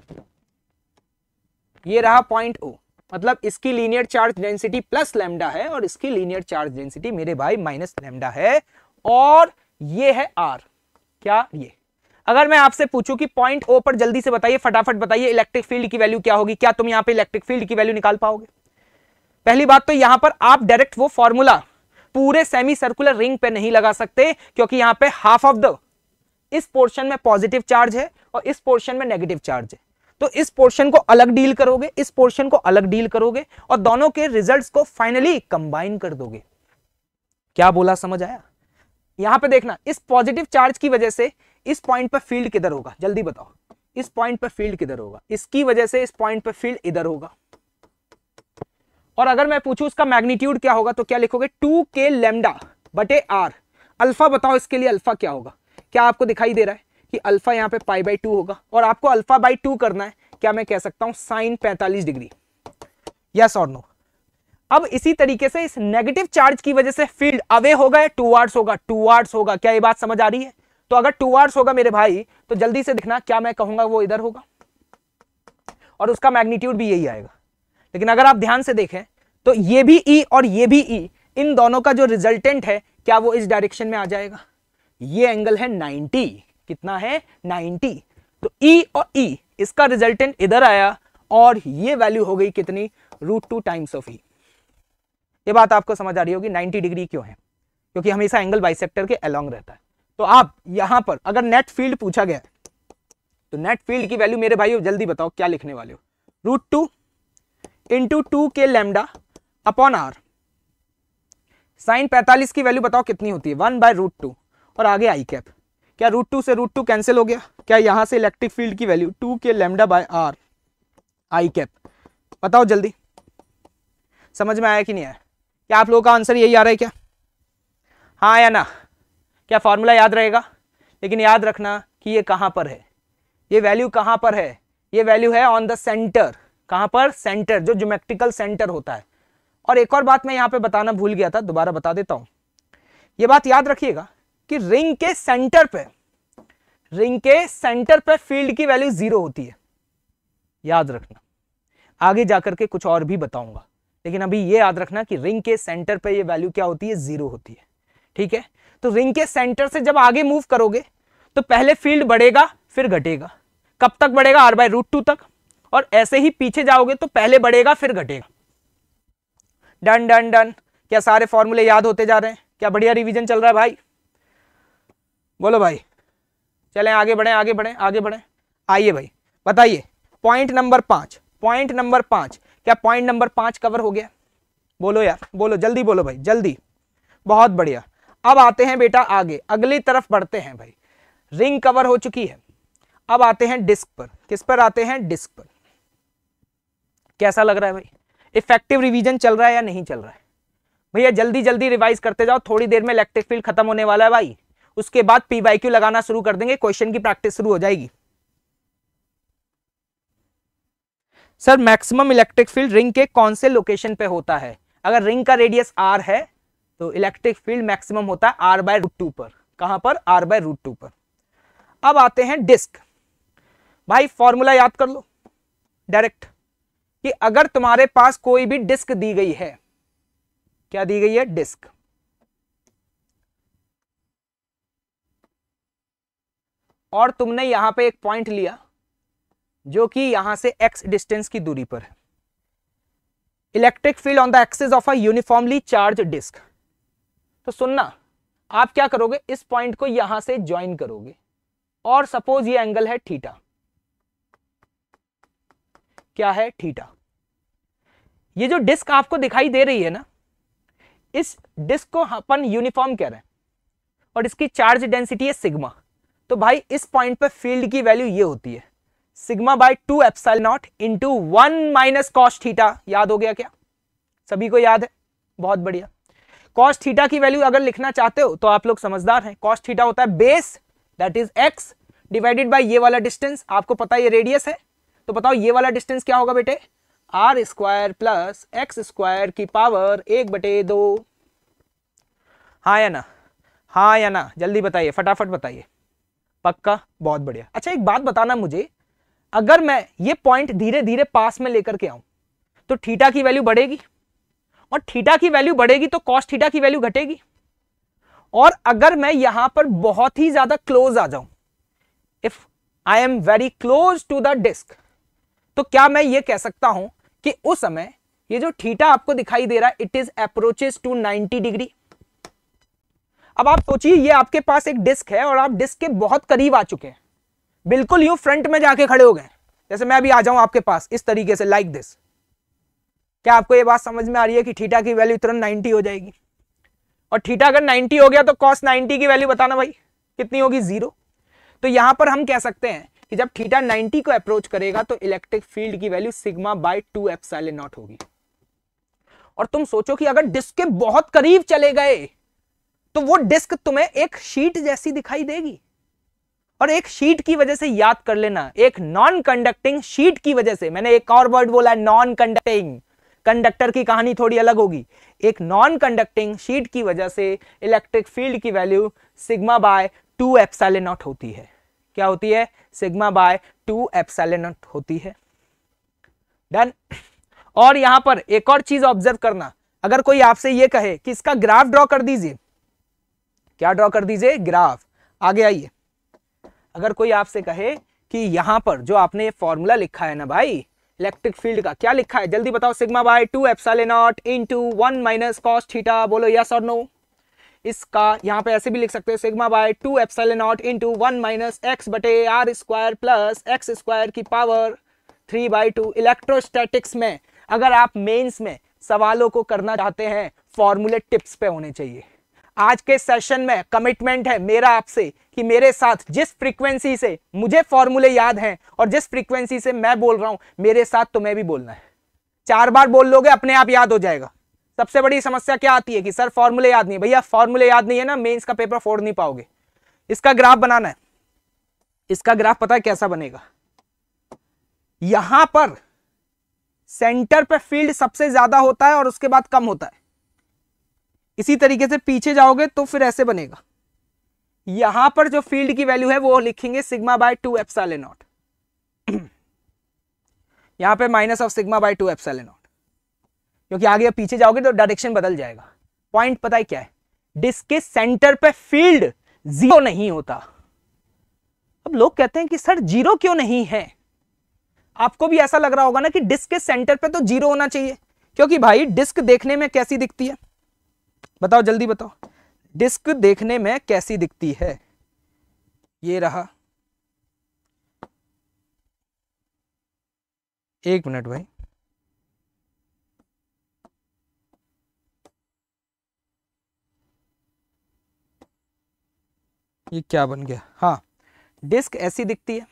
ये रहा पॉइंट ओ मतलब इसकी linear charge density plus lambda है और इसकी लीनियर चार्ज डेंसिटी मेरे भाई माइनस लेमडा है और ये है आर क्या ये अगर मैं आपसे पूछूं कि पॉइंट ओ पर जल्दी से बताइए फटाफट बताइए इलेक्ट्रिक फील्ड की वैल्यू क्या होगी क्या तुम यहां पे इलेक्ट्रिक फील्ड की वैल्यू निकाल पाओगे पहली बात तो यहां पर आप डायरेक्ट वो फॉर्मूला पूरे सेमी सर्कुलर रिंग पे नहीं लगा सकते क्योंकि यहां पे हाफ ऑफ द इस पोर्शन में पॉजिटिव चार्ज है और इस पोर्शन में नेगेटिव चार्ज है तो इस पोर्शन को अलग डील करोगे इस पोर्शन को अलग डील करोगे और दोनों के रिजल्ट को फाइनली कंबाइन कर दोगे क्या बोला समझ आया यहां पर देखना इस पॉजिटिव चार्ज की वजह से इस पॉइंट पर फील्ड किधर होगा जल्दी बताओ इस पॉइंट पर फील्ड किधर होगा इसकी वजह से इस पॉइंट पर फील्ड इधर होगा और अगर मैं पूछूं उसका मैग्नीट्यूड क्या होगा तो क्या लिखोगे टू के लेमडा बटे आर अल्फा बताओ इसके लिए अल्फा क्या होगा क्या आपको दिखाई दे रहा है कि अल्फा यहाँ पे पाई बाई टू होगा और आपको अल्फा बाई टू करना है क्या मैं कह सकता हूं साइन पैंतालीस डिग्री यस और नो अब इसी तरीके से इस नेगेटिव चार्ज की वजह से फील्ड अवे होगा या टू आर्ट्स होगा टू आर्ट्स होगा क्या ये बात समझ आ रही है तो अगर टू आर्ट्स होगा मेरे भाई तो जल्दी से दिखना क्या मैं कहूंगा वो इधर होगा और उसका मैग्नीट्यूड भी यही आएगा लेकिन अगर आप ध्यान से देखें तो ये भी ई e और ये भी ई e, इन दोनों का जो रिजल्टेंट है क्या वो इस डायरेक्शन में आ जाएगा ये एंगल है 90 कितना है 90 तो ई e और ई इसका रिजल्टेंट इधर आया और ये वैल्यू हो गई कितनी root two times of E ये बात आपको समझ आ रही होगी 90 डिग्री क्यों है क्योंकि हमेशा एंगल बाई के अलोंग रहता है तो आप यहां पर अगर नेट फील्ड पूछा गया तो नेट फील्ड की वैल्यू मेरे भाई जल्दी बताओ क्या लिखने वाले हो root two into two K lambda upon R sine पैंतालीस की वैल्यू बताओ कितनी होती है वन बाय रूट टू और आगे आई कैप क्या रूट टू से रूट टू कैंसिल हो गया क्या यहां से इलेक्ट्रिक फील्ड की value two K lambda by R I cap बताओ जल्दी समझ में आया कि नहीं आया क्या आप लोगों का आंसर यही आ रहा है क्या हाँ या ना क्या फार्मूला याद रहेगा लेकिन याद रखना कि ये कहाँ पर है ये वैल्यू कहाँ पर है ये वैल्यू है ऑन द सेंटर कहां पर सेंटर जो ज्योमेट्रिकल सेंटर होता है और एक और बात मैं यहां पे बताना भूल गया था दोबारा बता देता हूं ये बात याद रखिएगा कि रिंग के सेंटर पे रिंग के सेंटर पे फील्ड की वैल्यू जीरो होती है याद रखना आगे जाकर के कुछ और भी बताऊंगा लेकिन अभी ये याद रखना कि रिंग के सेंटर पे ये वैल्यू क्या होती है जीरो होती है ठीक है तो रिंग के सेंटर से जब आगे मूव करोगे तो पहले फील्ड बढ़ेगा फिर घटेगा कब तक बढ़ेगा आर बाय रूट टू तक और ऐसे ही पीछे जाओगे तो पहले बढ़ेगा फिर घटेगा डन डन डन क्या सारे फॉर्मूले याद होते जा रहे हैं क्या बढ़िया रिवीजन चल रहा है भाई बोलो भाई चलें आगे बढ़े आगे बढ़े आगे बढ़े आइए भाई बताइए पॉइंट नंबर पांच पॉइंट नंबर पांच क्या पॉइंट नंबर पांच कवर हो गया बोलो यार बोलो जल्दी बोलो भाई जल्दी बहुत बढ़िया अब आते हैं बेटा आगे अगली तरफ बढ़ते हैं भाई रिंग कवर हो चुकी है अब आते हैं डिस्क पर किस पर आते हैं डिस्क पर कैसा लग रहा है भाई इफेक्टिव रिवीजन चल रहा है या नहीं चल रहा है भैया जल्दी जल्दी रिवाइज करते जाओ थोड़ी देर में इलेक्ट्रिक फील्ड खत्म होने वाला है भाई उसके बाद क्यू लगाना शुरू कर देंगे क्वेश्चन की प्रैक्टिस शुरू हो जाएगी sir maximum electric field ring के कौन से लोकेशन पे होता है अगर रिंग का रेडियस आर है तो इलेक्ट्रिक फील्ड मैक्सिमम होता है आर बाय रूट टू पर कहां पर आर बाय रूट टू पर अब आते हैं डिस्क भाई फॉर्मूला याद कर लो डायरेक्ट कि अगर तुम्हारे पास कोई भी डिस्क दी गई है क्या दी गई है डिस्क और तुमने यहां पे एक पॉइंट लिया जो कि यहां से एक्स डिस्टेंस की दूरी पर है electric field on the axis of a uniformly charge disc तो सुनना आप क्या करोगे इस पॉइंट को यहां से ज्वाइन करोगे और सपोज ये एंगल है थीटा क्या है थीटा ये जो डिस्क आपको दिखाई दे रही है ना इस डिस्क को अपन यूनिफॉर्म कह रहे हैं और इसकी चार्ज डेंसिटी है सिग्मा तो भाई इस पॉइंट पर फील्ड की वैल्यू ये होती है sigma by two epsilon naught into one minus cos याद हो गया क्या सभी को याद है बहुत बढ़िया कॉस्ट थीटा की वैल्यू अगर लिखना चाहते हो तो आप लोग समझदार हैं कॉस्ट थीटा होता है base that is X divided by ये वाला डिस्टेंस आपको पता ये रेडियस है तो बताओ ये वाला डिस्टेंस क्या होगा बेटे R square plus x square की पावर एक बटे दो हाँ या ना हाँ या ना जल्दी बताइए फटाफट बताइए पक्का बहुत बढ़िया अच्छा एक बात बताना मुझे अगर मैं ये पॉइंट धीरे धीरे पास में लेकर के आऊं तो थीटा की वैल्यू बढ़ेगी और थीटा की वैल्यू बढ़ेगी तो कॉस थीटा की वैल्यू घटेगी और अगर मैं यहां पर बहुत ही ज्यादा क्लोज आ जाऊं if I am very close to the disc तो क्या मैं ये कह सकता हूं कि उस समय ये जो थीटा आपको दिखाई दे रहा है it is approaches to 90 degree अब आप सोचिए ये आपके पास एक डिस्क है और आप डिस्क के बहुत करीब आ चुके हैं बिल्कुल यू फ्रंट में जाके खड़े हो गए जैसे मैं अभी आ जाऊं आपके पास इस तरीके से लाइक like दिस क्या आपको ये बात समझ में आ रही है कि थीटा की वैल्यू तुरंत नाइनटी हो जाएगी और थीटा अगर नाइनटी हो गया तो कॉस नाइनटी की वैल्यू बताना भाई कितनी होगी जीरो तो यहां पर हम कह सकते हैं कि जब थीटा 90 को अप्रोच करेगा तो इलेक्ट्रिक फील्ड की value sigma by two epsilon naught होगी और तुम सोचो कि अगर डिस्क के बहुत करीब चले गए तो वो डिस्क तुम्हें एक शीट जैसी दिखाई देगी और एक शीट की वजह से याद कर लेना एक नॉन कंडक्टिंग शीट की वजह से मैंने एक और वर्ड बोला नॉन कंडक्टिंग कंडक्टर की कहानी थोड़ी अलग होगी एक नॉन कंडक्टिंग शीट की वजह से इलेक्ट्रिक फील्ड की value sigma by two epsilon naught होती है क्या होती है सिग्मा बाय टू एप्सलन होती है डन और यहां पर एक और चीज ऑब्जर्व करना अगर कोई आपसे ये कहे कि इसका ग्राफ ड्रॉ कर दीजिए क्या ड्रॉ कर दीजिए ग्राफ आगे आइए अगर कोई आपसे कहे कि यहां पर जो आपने ये फॉर्मूला लिखा है ना भाई इलेक्ट्रिक फील्ड का क्या लिखा है जल्दी बताओ sigma by two epsilon naught into one minus cos theta बोलो यस और नो इसका यहाँ पे ऐसे भी लिख सकते हो sigma by two epsilon naught into one minus X बटे R square plus x square की power three by two electrostatics में अगर आप मेंस में सवालों को करना चाहते हैं फॉर्मूले टिप्स पे होने चाहिए आज के सेशन में कमिटमेंट है मेरा आपसे कि मेरे साथ जिस फ्रीक्वेंसी से मुझे फॉर्मूले याद हैं और जिस फ्रीक्वेंसी से मैं बोल रहा हूं मेरे साथ तुम्हें भी बोलना है चार बार बोल लोगे अपने आप याद हो जाएगा सबसे बड़ी समस्या क्या आती है कि सर फॉर्मूले याद नहीं भैया फॉर्मूले याद नहीं है ना मेंस का पेपर फोड़ नहीं पाओगे इसका ग्राफ बनाना है इसका ग्राफ पता है कैसा बनेगा यहां पर सेंटर पे फील्ड सबसे ज्यादा होता है और उसके बाद कम होता है इसी तरीके से पीछे जाओगे तो फिर ऐसे बनेगा यहां पर जो फील्ड की वैल्यू है वो लिखेंगे सिग्मा बाय टू एफ नॉट यहां पर minus of sigma by two एफ नॉट क्योंकि आगे या पीछे जाओगे तो डायरेक्शन बदल जाएगा पॉइंट पता है क्या है डिस्क के सेंटर पे फील्ड जीरो नहीं होता अब लोग कहते हैं कि सर जीरो क्यों नहीं है आपको भी ऐसा लग रहा होगा ना कि डिस्क के सेंटर पे तो जीरो होना चाहिए क्योंकि भाई डिस्क देखने में कैसी दिखती है बताओ जल्दी बताओ डिस्क देखने में कैसी दिखती है ये रहा एक मिनट भाई ये क्या बन गया हाँ डिस्क ऐसी दिखती है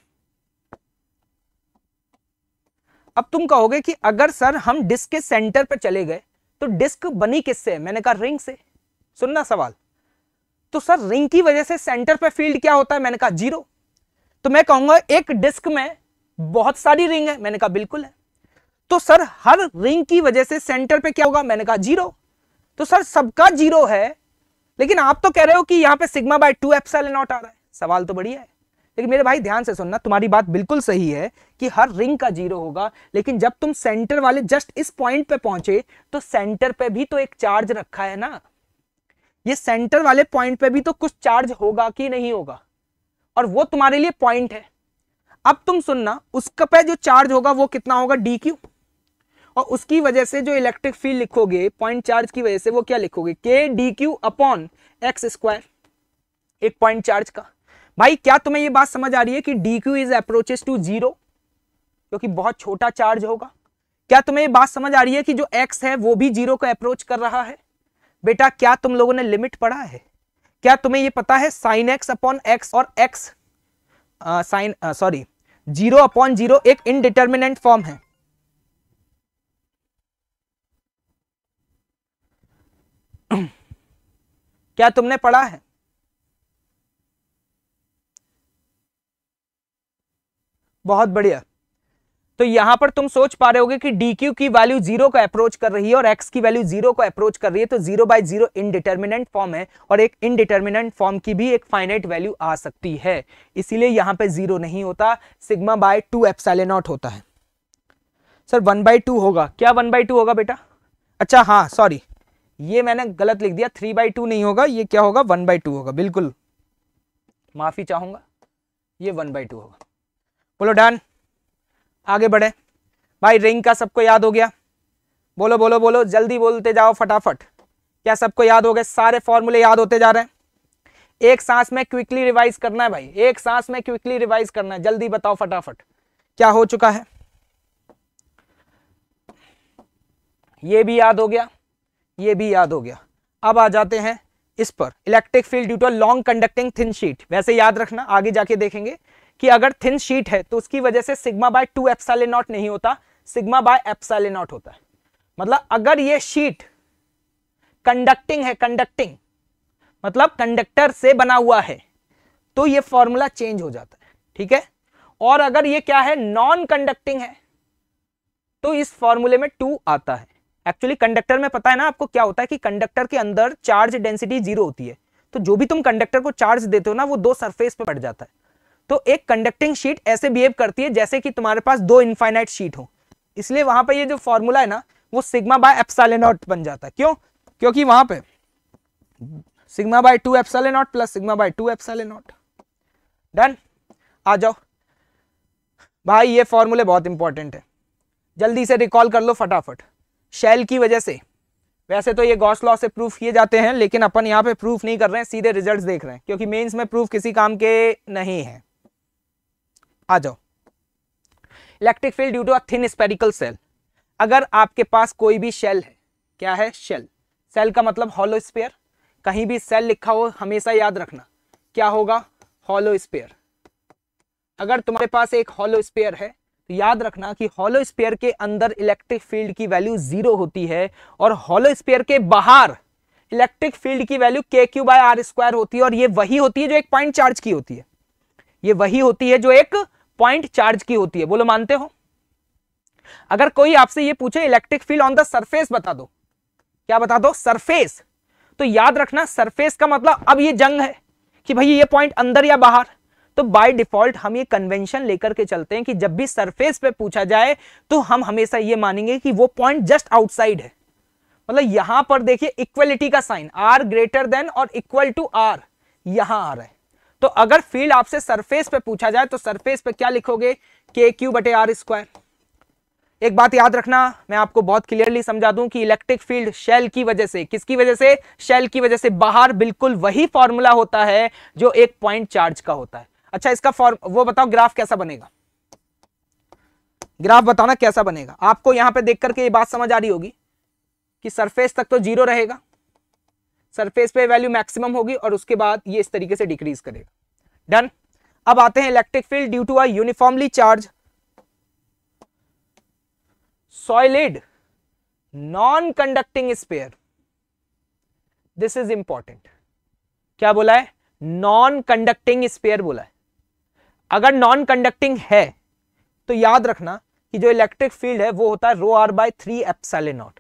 अब तुम कहोगे कि अगर सर हम डिस्क के सेंटर पर चले गए तो डिस्क बनी किससे मैंने कहा रिंग से सुनना सवाल तो सर रिंग की वजह से सेंटर पर फील्ड क्या होता है मैंने कहा जीरो तो मैं कहूंगा एक डिस्क में बहुत सारी रिंग है मैंने कहा बिल्कुल है तो सर हर रिंग की वजह से सेंटर पे क्या होगा मैंने कहा जीरो तो सर सबका जीरो है लेकिन आप तो कह रहे हो कि यहाँ पे sigma by two epsilon naught आ रहा है सवाल तो बढ़िया है लेकिन मेरे भाई ध्यान से सुनना तुम्हारी बात बिल्कुल सही है कि हर रिंग का जीरो होगा लेकिन जब तुम सेंटर वाले जस्ट इस पॉइंट पे पहुंचे तो सेंटर पे भी तो एक चार्ज रखा है ना ये सेंटर वाले पॉइंट पे भी तो कुछ चार्ज होगा कि नहीं होगा और वो तुम्हारे लिए पॉइंट है अब तुम सुनना उसका पे जो चार्ज होगा वो कितना होगा डी क्यू और उसकी वजह से जो इलेक्ट्रिक फील्ड लिखोगे पॉइंट चार्ज की वजह से वो क्या लिखोगे के D Q upon X square एक पॉइंट चार्ज का भाई क्या तुम्हें ये बात समझ आ रही है कि D Q is approaches to zero क्योंकि बहुत छोटा चार्ज होगा क्या तुम्हें ये बात समझ आ रही है कि जो एक्स है वो भी जीरो को अप्रोच कर रहा है बेटा क्या तुम लोगों ने लिमिट पढ़ा है क्या तुम्हें ये पता है साइन एक्स अपॉन एक्स और X sine sorry zero upon zero एक इनडिटर्मिनेंट फॉर्म है क्या तुमने पढ़ा है बहुत बढ़िया तो यहां पर तुम सोच पा रहे होगे कि DQ की वैल्यू जीरो को अप्रोच कर रही है और X की वैल्यू जीरो को अप्रोच कर रही है तो zero by zero indeterminate form है और एक इनडिटर्मिनेंट फॉर्म की भी एक फाइनाइट वैल्यू आ सकती है इसीलिए यहां पे जीरो नहीं होता सिग्मा बाय टू एप्साइलेनॉट होता है सर वन बाई टू होगा क्या वन बाई टू होगा बेटा अच्छा हाँ सॉरी ये मैंने गलत लिख दिया थ्री बाई टू नहीं होगा ये क्या होगा वन बाई टू होगा बिल्कुल माफ़ी चाहूंगा ये वन बाई टू होगा बोलो डन आगे बढ़े भाई रिंग का सबको याद हो गया बोलो बोलो बोलो जल्दी बोलते जाओ फटाफट क्या सबको याद हो गए सारे फॉर्मूले याद होते जा रहे हैं एक सांस में क्विकली रिवाइज करना है भाई एक सांस में क्विकली रिवाइज करना है जल्दी बताओ फटाफट क्या हो चुका है ये भी याद हो गया ये भी याद हो गया अब आ जाते हैं इस पर electric field due to long conducting thin sheet वैसे याद रखना आगे जाके देखेंगे कि अगर थिन शीट है तो उसकी वजह से sigma by two epsilon naught नहीं होता सिग्मा बाय एप्साले नॉट होता है मतलब अगर ये शीट कंडक्टिंग है कंडक्टिंग मतलब कंडक्टर से बना हुआ है तो ये फॉर्मूला चेंज हो जाता है ठीक है और अगर ये क्या है नॉन कंडक्टिंग है तो इस फॉर्मूले में टू आता है एक्चुअली कंडक्टर में पता है ना आपको क्या होता है कि कंडक्टर के अंदर चार्ज डेंसिटी जीरो होती है तो जो भी तुम कंडक्टर को चार्ज देते हो ना वो दो सरफेस पे पड़ जाता है तो एक कंडक्टिंग शीट ऐसे बिहेव करती है जैसे कि तुम्हारे पास दो इनफाइनाइट शीट हो इसलिए वहां पर ये जो फॉर्मूला है ना वो सिग्मा बाय एप्सालेनॉट बन जाता है क्यों क्योंकि वहां पे sigma by two epsilon naught plus sigma by two epsilon naught done आ जाओ भाई ये फॉर्मूले बहुत इंपॉर्टेंट है जल्दी से रिकॉल कर लो फटाफट शेल की वजह से वैसे तो ये गॉस लॉ से प्रूफ किए जाते हैं लेकिन अपन यहाँ पे प्रूफ नहीं कर रहे हैं सीधे रिजल्ट्स देख रहे हैं क्योंकि मेंस में प्रूफ किसी काम के नहीं है आ जाओ electric field due to a thin spherical shell अगर आपके पास कोई भी शेल है क्या है शेल सेल का मतलब हॉलो स्पेयर कहीं भी सेल लिखा हो हमेशा याद रखना क्या होगा हॉलो स्पेयर अगर तुम्हारे पास एक हॉलो स्पेयर है तो याद रखना कि हॉलो स्पेयर के अंदर इलेक्ट्रिक फील्ड की वैल्यू जीरो होती है और हॉलो स्पेयर के बाहर इलेक्ट्रिक फील्ड की value K Q by are square होती है और ये वही होती है जो एक पॉइंट चार्ज की होती है ये वही होती है जो एक पॉइंट चार्ज की होती है बोलो मानते हो अगर कोई आपसे ये पूछे electric field on the surface बता दो क्या बता दो सरफेस तो याद रखना सरफेस का मतलब अब ये जंग है कि भाई ये पॉइंट अंदर या बाहर तो बाय डिफॉल्ट हम ये कन्वेंशन लेकर के चलते हैं कि जब भी सरफेस पे पूछा जाए तो हम हमेशा ये मानेंगे कि वो पॉइंट जस्ट आउटसाइड है मतलब यहां पर देखिए इक्वलिटी का साइन आर ग्रेटर देन और इक्वल टू आर यहां आ रहा है तो अगर फील्ड आपसे सरफेस पे पूछा जाए तो सरफेस पे क्या लिखोगे के क्यू बटे आर स्क्वायर एक बात याद रखना मैं आपको बहुत क्लियरली समझा दूं कि इलेक्ट्रिक फील्ड शेल की वजह से किसकी वजह से शेल की वजह से बाहर बिल्कुल वही फॉर्मूला होता है जो एक पॉइंट चार्ज का होता है अच्छा इसका फॉर्म वो बताओ ग्राफ कैसा बनेगा ग्राफ बताना कैसा बनेगा आपको यहां पे देख करके ये बात समझ आ रही होगी कि सरफेस तक तो जीरो रहेगा सरफेस पे वैल्यू मैक्सिमम होगी और उसके बाद ये इस तरीके से डिक्रीज करेगा डन अब आते हैं electric field due to a uniformly charge solid non conducting sphere this is important क्या बोला है नॉन कंडक्टिंग स्पेयर बोला है अगर नॉन कंडक्टिंग है तो याद रखना कि जो इलेक्ट्रिक फील्ड है वो होता है rho are by three epsilon naught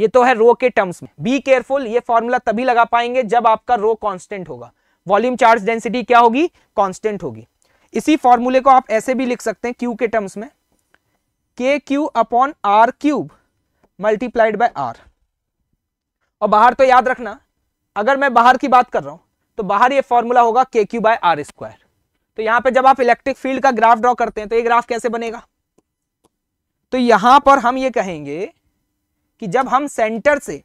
ये तो है रो के टर्म्स में बी केयरफुल ये फॉर्मूला तभी लगा पाएंगे जब आपका रो कांस्टेंट होगा वॉल्यूम चार्ज डेंसिटी क्या होगी कांस्टेंट होगी इसी फॉर्मूले को आप ऐसे भी लिख सकते हैं क्यू के टर्म्स में K Q upon R cube multiplied by R और बाहर तो याद रखना अगर मैं बाहर की बात कर रहा हूं तो बाहर यह फॉर्मूला होगा के क्यू बाय आर स्क्वायर तो यहां पर जब आप इलेक्ट्रिक फील्ड का ग्राफ ड्रॉ करते हैं तो ये ग्राफ कैसे बनेगा तो यहां पर हम ये कहेंगे कि जब हम सेंटर से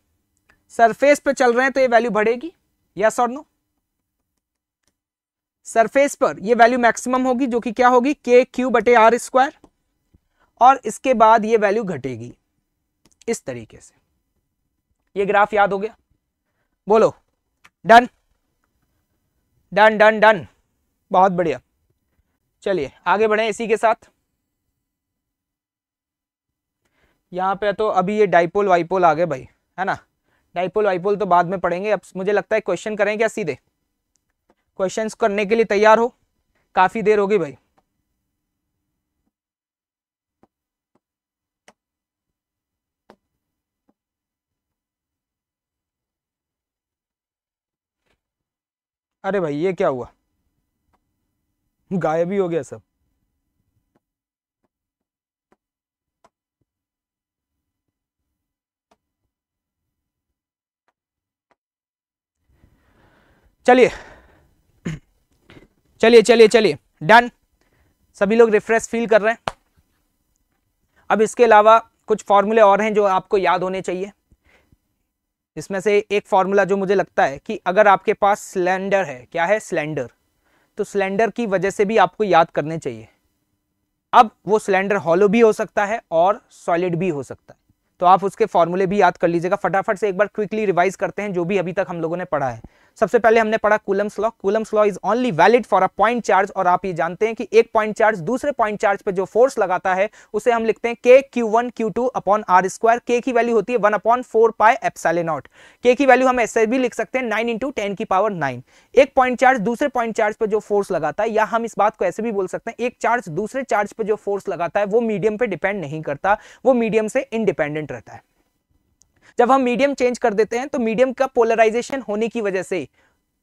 सरफेस पर चल रहे हैं तो ये वैल्यू बढ़ेगी यस और नो सरफेस पर ये वैल्यू मैक्सिमम होगी जो कि क्या होगी के क्यू बटे आर स्क्वायर और इसके बाद ये वैल्यू घटेगी इस तरीके से ये ग्राफ याद हो गया बोलो डन डन डन डन बहुत बढ़िया चलिए आगे बढ़े इसी के साथ यहाँ पे तो अभी ये डाइपोल वाइपोल आ गए भाई है ना डाइपोल वाइपोल तो बाद में पढ़ेंगे अब मुझे लगता है क्वेश्चन करें क्या सीधे क्वेश्चन करने के लिए तैयार हो काफ़ी देर होगी भाई अरे भाई ये क्या हुआ गायब ही हो गया सब चलिए चलिए चलिए चलिए डन सभी लोग रिफ्रेश फील कर रहे हैं अब इसके अलावा कुछ फॉर्मूले और हैं जो आपको याद होने चाहिए इसमें से एक फॉर्मूला जो मुझे लगता है कि अगर आपके पास सिलेंडर है क्या है सिलेंडर तो सिलेंडर की वजह से भी आपको याद करने चाहिए अब वो सिलेंडर हॉलो भी हो सकता है और सॉलिड भी हो सकता है तो आप उसके फॉर्मूले भी याद कर लीजिएगा फटाफट से एक बार क्विकली रिवाइज करते हैं जो भी अभी तक हम लोगों ने पढ़ा है सबसे पहले हमने पढ़ा Coulomb's law Coulomb's law is only valid for a point charge और आप ये जानते हैं कि एक पॉइंट चार्ज दूसरे पॉइंट चार्ज पे जो फोर्स लगाता है उसे हम लिखते हैं K Q one Q two upon are square K की वैल्यू होती है one upon four pi epsilon naught K की वैल्यू हम ऐसे भी लिख सकते हैं नाइन इंटू टेन की पावर नाइन एक पॉइंट चार्ज दूसरे पॉइंट चार्ज पर जो फोर्स लगाता है या हम इस बात को ऐसे भी बोल सकते हैं एक चार्ज दूसरे चार्ज पर जो फोर्स लगाता है वो मीडियम पर डिपेंड नहीं करता वो मीडियम से इंडिपेंडेंट रहता है जब हम मीडियम चेंज कर देते हैं तो मीडियम का पोलराइजेशन होने की वजह से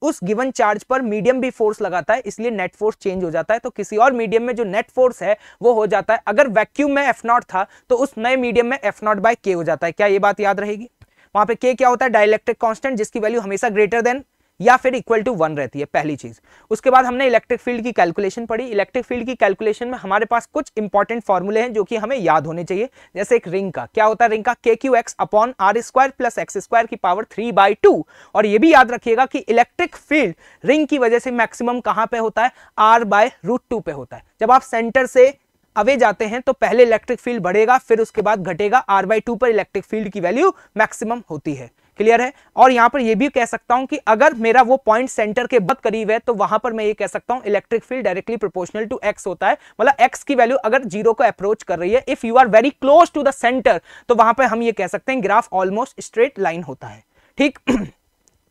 उस गिवन चार्ज पर मीडियम भी फोर्स लगाता है इसलिए नेट फोर्स चेंज हो जाता है तो किसी और मीडियम में जो नेट फोर्स है वो हो जाता है अगर वैक्यूम में एफ नॉट था तो उस नए मीडियम में एफ नॉट बाय के हो जाता है क्या ये बात याद रहेगी वहां पे के क्या होता है डायलेक्ट्रिक कांस्टेंट जिसकी वैल्यू हमेशा ग्रेटर देन या फिर इक्वल टू वन रहती है पहली चीज़ उसके बाद हमने इलेक्ट्रिक फील्ड की कैलकुलेशन पढ़ी इलेक्ट्रिक फील्ड की कैलकुलेशन में हमारे पास कुछ इंपॉर्टेंट फॉर्मूले हैं जो कि हमें याद होने चाहिए जैसे एक रिंग का क्या होता है रिंग का K Q x upon are square plus x square की पावर थ्री बाई टू और यह भी याद रखिएगा कि इलेक्ट्रिक फील्ड रिंग की वजह से मैक्सिमम कहाँ पे होता है आर बाय रूट टू पे होता है जब आप सेंटर से अवे जाते हैं तो पहले इलेक्ट्रिक फील्ड बढ़ेगा फिर उसके बाद घटेगा आर बाय टू पर इलेक्ट्रिक फील्ड की वैल्यू मैक्सिमम होती है क्लियर है और यहां पर यह भी कह सकता हूं कि अगर मेरा वो पॉइंट सेंटर के बहुत करीब है तो वहां पर मैं ये कह सकता हूं electric field directly proportional to X होता है मतलब एक्स की वैल्यू अगर जीरो को अप्रोच कर रही है if you are very close to the centre तो वहां पर हम ये कह सकते हैं ग्राफ ऑलमोस्ट स्ट्रेट लाइन होता है ठीक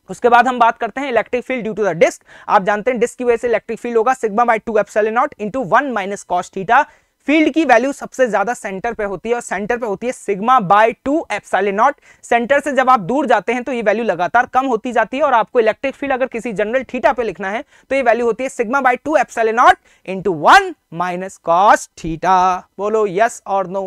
उसके बाद हम बात करते हैं electric field due to the disc आप जानते हैं डिस्क की वजह से इलेक्ट्रिक फील्ड होगा sigma by two epsilon naught into one minus cos theta field की वैल्यू सबसे ज्यादा सेंटर पे होती है और सेंटर पे होती है sigma by two epsilon naught centre से जब आप दूर जाते हैं तो ये वैल्यू लगातार कम होती जाती है और आपको इलेक्ट्रिक फील्ड अगर किसी जनरल थीटा पे लिखना है तो ये वैल्यू होती है sigma by two epsilon naught into one minus cos theta बोलो यस और नो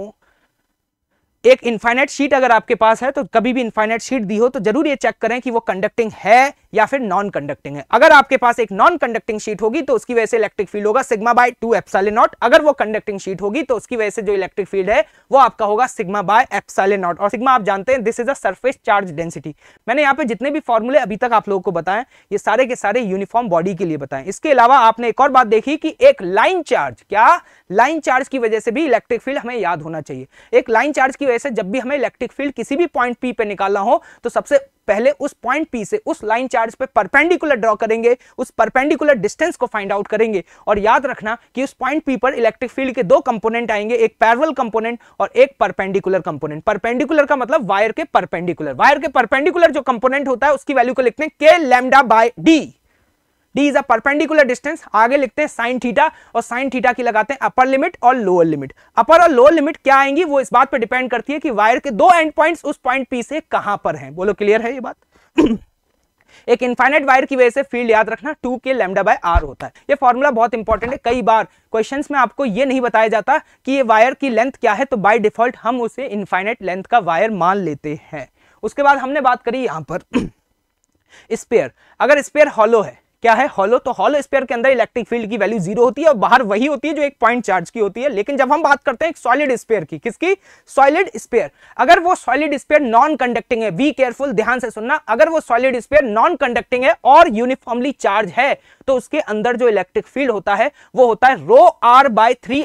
एक इन्फाइनाइट शीट अगर आपके पास है तो कभी भी इन्फाइनाइट शीट दी हो तो जरूर ये चेक करें कि वो कंडक्टिंग है या फिर नॉन कंडक्टिंग है अगर आपके पास एक नॉन कंडक्टिंग शीट होगी तो उसकी वजह से इलेक्ट्रिक फील्ड होगा sigma by two epsilon naught अगर वो कंडक्टिंग शीट होगी तो उसकी वजह से जो इलेक्ट्रिक फील्ड है वो आपका होगा सिग्मा बाय एप्साले नॉट और सिग्मा आप जानते हैं this is a surface charge density मैंने यहाँ पे जितने भी फॉर्मूले अभी तक आप लोगों को बताएं ये सारे के सारे यूनिफॉर्म बॉडी के लिए बताएं इसके अलावा आपने एक और बात देखी कि एक लाइन चार्ज क्या लाइन चार्ज की वजह से भी इलेक्ट्रिक फील्ड हमें याद होना चाहिए एक लाइन चार्ज की वजह से जब भी हमें इलेक्ट्रिक फील्ड किसी भी पॉइंट पी पे निकालना हो तो सबसे पहले उस पॉइंट पी से उस लाइन चार्ज पे परपेंडिकुलर ड्रॉ करेंगे उस परपेंडिकुलर डिस्टेंस को फाइंड आउट करेंगे और याद रखना कि उस पॉइंट पी पर इलेक्ट्रिक फील्ड के दो कंपोनेंट आएंगे एक पैरल कंपोनेंट और एक परपेंडिकुलर कंपोनेंट परपेंडिकुलर का मतलब वायर के परपेंडिकुलर वायर के परपेंडिकुलर जो कंपोनेंट होता है उसकी वैल्यू को लिखते हैं K lambda by D D is a perpendicular distance आगे लिखते हैं साइन थीटा और साइन थीटा की लगाते हैं अपर लिमिट और लोअर लिमिट अपर और लोअर लिमिट क्या आएंगी वो इस बात पर डिपेंड करती है कि वायर के दो एंड पॉइंट उस पॉइंट पी से कहां पर है बोलो क्लियर है ये बात एक इन्फाइनाइट वायर की वजह से फील्ड याद रखना to K lambda by are होता है ये फॉर्मूला बहुत इंपॉर्टेंट है कई बार क्वेश्चंस में आपको ये नहीं बताया जाता कि ये वायर की लेंथ क्या है तो बाय डिफॉल्ट हम उसे इनफाइनाइट लेंथ का वायर मान लेते हैं उसके बाद हमने बात करी यहां पर स्पेयर अगर स्पेयर हॉलो है क्या है हॉलो तो हॉलो स्पेयर के अंदर इलेक्ट्रिक फील्ड की वैल्यू जीरो होती है और बाहर वही होती है जो एक पॉइंट चार्ज की होती है लेकिन जब हम बात करते हैं सॉलिड स्पेयर की किसकी सॉलिड स्पेयर अगर वो सॉलिड स्पेयर नॉन कंडक्टिंग है बी केयरफुल ध्यान से सुनना अगर वो सॉलिड स्पेयर नॉन कंडक्टिंग है और यूनिफॉर्मली चार्ज है तो उसके अंदर जो इलेक्ट्रिक फील्ड होता है वो होता है rho are by three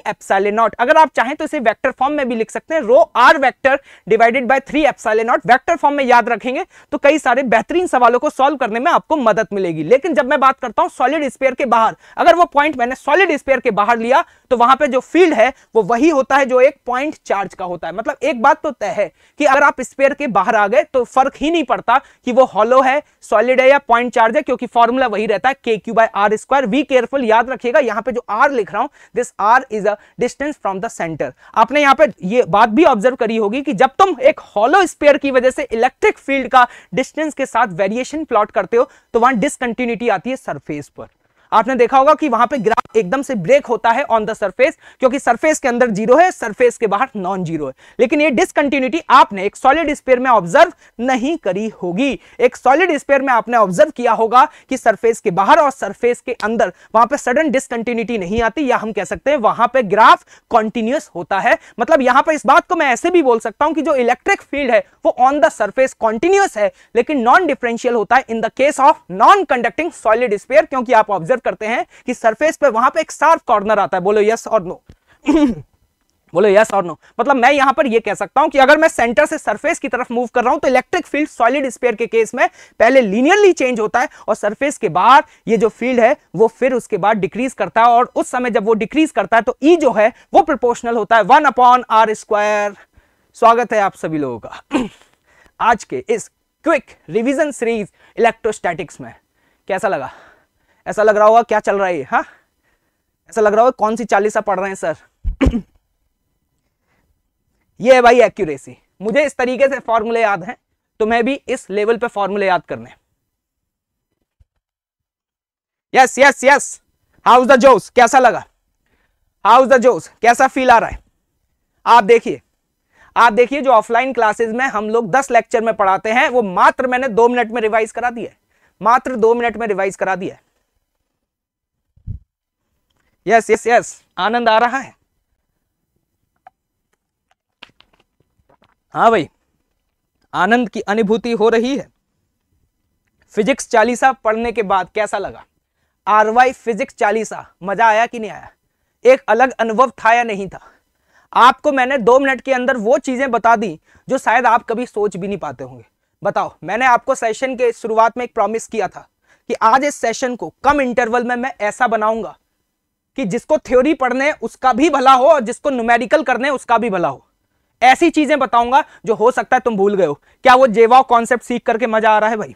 naught अगर आप चाहें तो इसे वेक्टर फॉर्म में भी लिख सकते हैं rho R vector divided by three naught vector form में याद रखेंगे तो कई सारे बेहतरीन सवालों को सॉल्व करने में आपको मदद मिलेगी लेकिन जब मैं बात करता हूं सॉलिड स्पेयर के बाहर अगर वो पॉइंट मैंने सॉलिड स्पेयर के बाहर लिया तो वहां पर जो फील्ड है वो वही होता है जो एक पॉइंट चार्ज का होता है मतलब एक बात तो तय है कि अगर आप स्पेयर के बाहर आ गए तो फर्क ही नहीं पड़ता कि वो हॉलो है सॉलिड है या पॉइंट चार्ज है क्योंकि फॉर्मूला वही रहता है के Q by are square we careful याद रखिएगा यहाँ पे जो आर लिख रहा हूँ this R is a distance from the centre आपने यहाँ पे ये बात भी ऑब्जर्व करी होगी कि जब तुम एक हॉलो स्पेयर की वजह से इलेक्ट्रिक फील्ड का डिस्टेंस के साथ वेरिएशन प्लॉट करते हो तो वहां डिसकंटिन्यूटी आती है सरफेस पर आपने देखा होगा कि वहां पे ग्राफ एकदम से ब्रेक होता है ऑन द सरफेस क्योंकि सरफेस के अंदर जीरो है सरफेस के बाहर नॉन जीरो है लेकिन ये डिसकंटिन्यूटी आपने एक सॉलिड स्पेयर में ऑब्जर्व नहीं करी होगी एक सॉलिड स्पेयर में आपने ऑब्जर्व किया होगा कि सरफेस के बाहर और सरफेस के अंदर वहां पर सडन डिसकंटिन्यूटी नहीं आती या हम कह सकते हैं वहां पर ग्राफ कॉन्टिन्यूस होता है मतलब यहां पर इस बात को मैं ऐसे भी बोल सकता हूं कि जो इलेक्ट्रिक फील्ड है वो ऑन द सरफेस कॉन्टिन्यूस है लेकिन नॉन डिफरेंशियल होता है in the case of non conducting solid sphere क्योंकि आप ऑब्जर्व करते हैं कि सरफेस पे वहां पे एक शार्प कॉर्नर आता है बोलो यस और नो बोलो यस और नो मतलब मैं यहां पर यह कह सकता हूं कि अगर मैं सेंटर से सरफेस की तरफ मूव कर रहा हूं तो इलेक्ट्रिक फील्ड सॉलिड स्पेयर के केस में पहले लीनियरली चेंज होता है और सरफेस के बाहर ये जो फील्ड है वो फिर उसके बाद डिक्रीज करता है और उस समय जब वो डिक्रीज करता है तो ई e जो है वो प्रोपोर्शनल होता है वन अपॉन आर स्क्वायर स्वागत है आप सभी लोगों का आज के इस क्विक रिविजन सीरीज इलेक्ट्रोस्टैटिक्स में कैसा लगा ऐसा लग रहा होगा क्या चल रहा है हा ऐसा लग रहा होगा कौन सी चालीसा पढ़ रहे हैं सर ये है भाई एक्यूरेसी मुझे इस तरीके से फॉर्मूले याद हैं तुम्हें तो भी इस लेवल पे फॉर्मूले याद करने yes yes yes how's the जोश कैसा लगा हाउस द जोश कैसा फील आ रहा है आप देखिए आप देखिए जो ऑफलाइन क्लासेस में हम लोग दस लेक्चर में पढ़ाते हैं वो मात्र मैंने दो मिनट में रिवाइज करा दिया मात्र दो मिनट में रिवाइज करा दिया यस यस यस आनंद आ रहा है हाँ भाई आनंद की अनुभूति हो रही है फिजिक्स चालीसा पढ़ने के बाद कैसा लगा आर वाई फिजिक्स चालीसा मजा आया कि नहीं आया एक अलग अनुभव था या नहीं था आपको मैंने दो मिनट के अंदर वो चीज़ें बता दी जो शायद आप कभी सोच भी नहीं पाते होंगे बताओ मैंने आपको सेशन के शुरुआत में एक प्रॉमिस किया था कि आज इस सेशन को कम इंटरवल में मैं ऐसा बनाऊंगा कि जिसको थ्योरी पढ़ने उसका भी भला हो और जिसको न्यूमेरिकल करने उसका भी भला हो ऐसी चीजें बताऊंगा जो हो सकता है तुम भूल गए हो क्या वो जेवाओ कॉन्सेप्ट सीख करके मजा आ रहा है भाई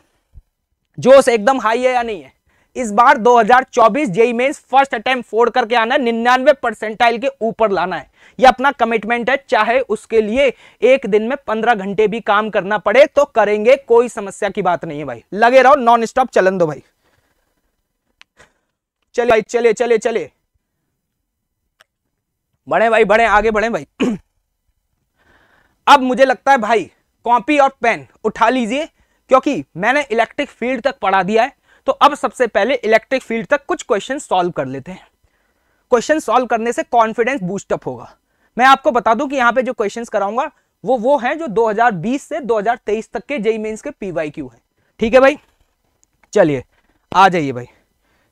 जोश एकदम हाई है या नहीं है इस बार 2024 जेई मेंस फर्स्ट अटेम्प्ट फोड़ करके आना निन्यानवे परसेंटाइल के ऊपर लाना है ये अपना कमिटमेंट है चाहे उसके लिए एक दिन में पंद्रह घंटे भी काम करना पड़े तो करेंगे कोई समस्या की बात नहीं है भाई लगे रहो नॉन स्टॉप चलन दो भाई चले चले चले चले बढ़े भाई बढ़े आगे बढ़े भाई अब मुझे लगता है भाई कॉपी और पेन उठा लीजिए क्योंकि मैंने इलेक्ट्रिक फील्ड तक पढ़ा दिया है तो अब सबसे पहले इलेक्ट्रिक फील्ड तक कुछ क्वेश्चन सॉल्व कर लेते हैं क्वेश्चन सॉल्व करने से कॉन्फिडेंस बूस्टअप होगा मैं आपको बता दूं कि यहाँ पे जो क्वेश्चन कराऊंगा वो वो हैं जो 2020 से 2023 तक के जेई मीन के पी वाई क्यू है ठीक है भाई चलिए आ जाइए भाई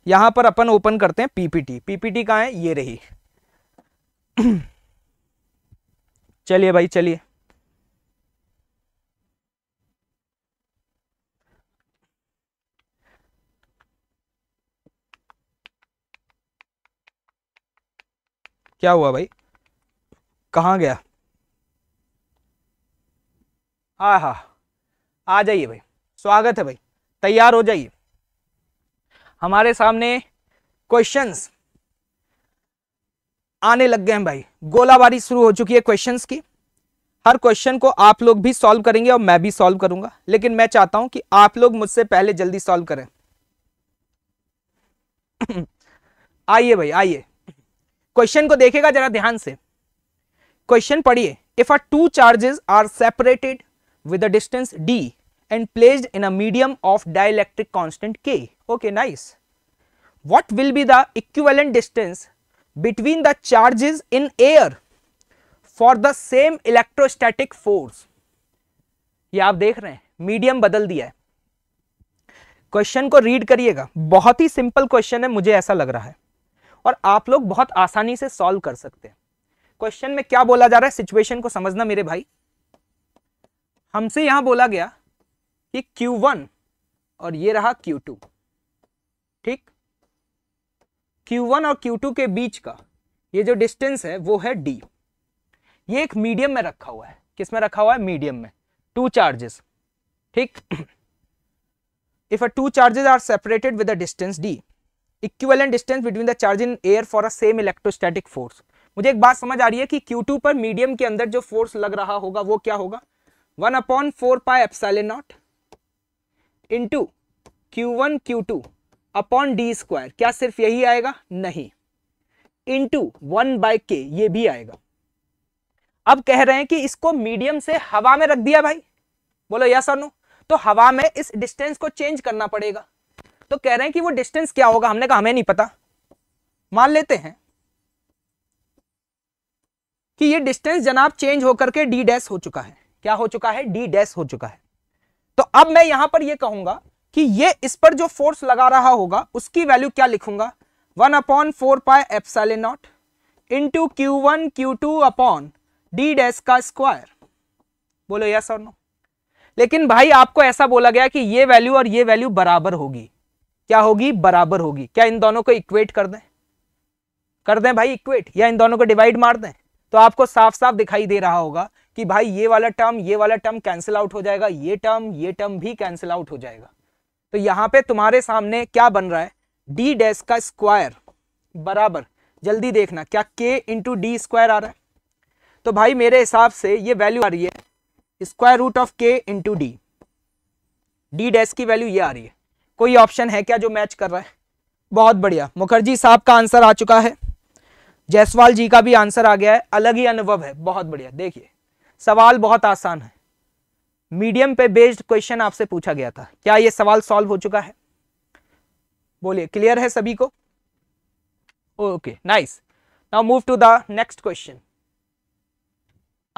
यहां पर अपन ओपन करते हैं पीपीटी पीपीटी कहा है ये रही चलिए भाई चलिए क्या हुआ भाई कहाँ गया हाँ हाँ आ जाइए भाई स्वागत है भाई तैयार हो जाइए हमारे सामने क्वेश्चंस आने लग गए हैं भाई गोलाबारी शुरू हो चुकी है क्वेश्चंस की हर क्वेश्चन को आप लोग भी सॉल्व करेंगे और मैं भी सॉल्व करूंगा लेकिन मैं चाहता हूं कि आप लोग मुझसे पहले जल्दी सॉल्व करें आइए भाई आइए क्वेश्चन को देखेगा जरा ध्यान से क्वेश्चन पढ़िए if are two charges are separated with a distance D and placed in a medium of dielectric constant K okay nice what will be the equivalent distance between the charges in air for the same electrostatic force ये आप देख रहे हैं medium बदल दिया है question को read करिएगा बहुत ही सिंपल क्वेश्चन है मुझे ऐसा लग रहा है और आप लोग बहुत आसानी से सॉल्व कर सकते हैं क्वेश्चन में क्या बोला जा रहा है सिचुएशन को समझना मेरे भाई हमसे यहां बोला गया कि Q1 और ये रहा Q2 ठीक Q1 और Q2 के बीच का ये जो डिस्टेंस है वो है d ये एक मीडियम में रखा हुआ है किस में रखा हुआ है मीडियम में टू चार्जेस ठीक if a two charges are separated with a distance d equivalent distance between the charge in air for a same electrostatic force मुझे एक बात समझ आ रही है कि Q2 पर मीडियम के अंदर जो फोर्स लग रहा होगा वो क्या होगा one upon four pi epsilon naught two Q one Q two upon D square क्या सिर्फ यही आएगा नहीं इंटू वन बाई के ये भी आएगा अब कह रहे हैं कि इसको मीडियम से हवा में रख दिया भाई बोलो यस और नो तो हवा में इस डिस्टेंस को चेंज करना पड़ेगा तो कह रहे हैं कि वो डिस्टेंस क्या होगा हमने कहा हमें नहीं पता मान लेते हैं कि ये डिस्टेंस जनाब चेंज होकर के डी डैश हो चुका है क्या हो चुका है डी डैश हो चुका है तो अब मैं यहां पर ये कहूंगा कि ये इस पर जो फोर्स लगा रहा होगा उसकी वैल्यू क्या लिखूंगा one upon four pi epsilon not into Q one Q two upon d dash का स्क्वायर बोलो यस और नो लेकिन भाई आपको ऐसा बोला गया कि ये वैल्यू और ये वैल्यू बराबर होगी क्या होगी बराबर होगी क्या इन दोनों को इक्वेट कर दें कर दें भाई इक्वेट या इन दोनों को डिवाइड मार दें तो आपको साफ साफ दिखाई दे रहा होगा कि भाई ये वाला टर्म ये वाला टर्म कैंसिल आउट हो जाएगा ये टर्म ये टर्म भी कैंसिल आउट हो जाएगा तो यहाँ पे तुम्हारे सामने क्या बन रहा है डी डैश का स्क्वायर बराबर जल्दी देखना क्या के इंटू डी स्क्वायर आ रहा है तो भाई मेरे हिसाब से ये वैल्यू आ रही है square root of k into d d dash की वैल्यू ये आ रही है कोई ऑप्शन है क्या जो मैच कर रहा है बहुत बढ़िया मुखर्जी साहब का आंसर आ चुका है जयसवाल जी का भी आंसर आ गया है अलग ही अनुभव है बहुत बढ़िया देखिए सवाल बहुत आसान है मीडियम पे बेस्ड क्वेश्चन आपसे पूछा गया था क्या ये सवाल सॉल्व हो चुका है बोलिए क्लियर है सभी को okay nice now move to the next question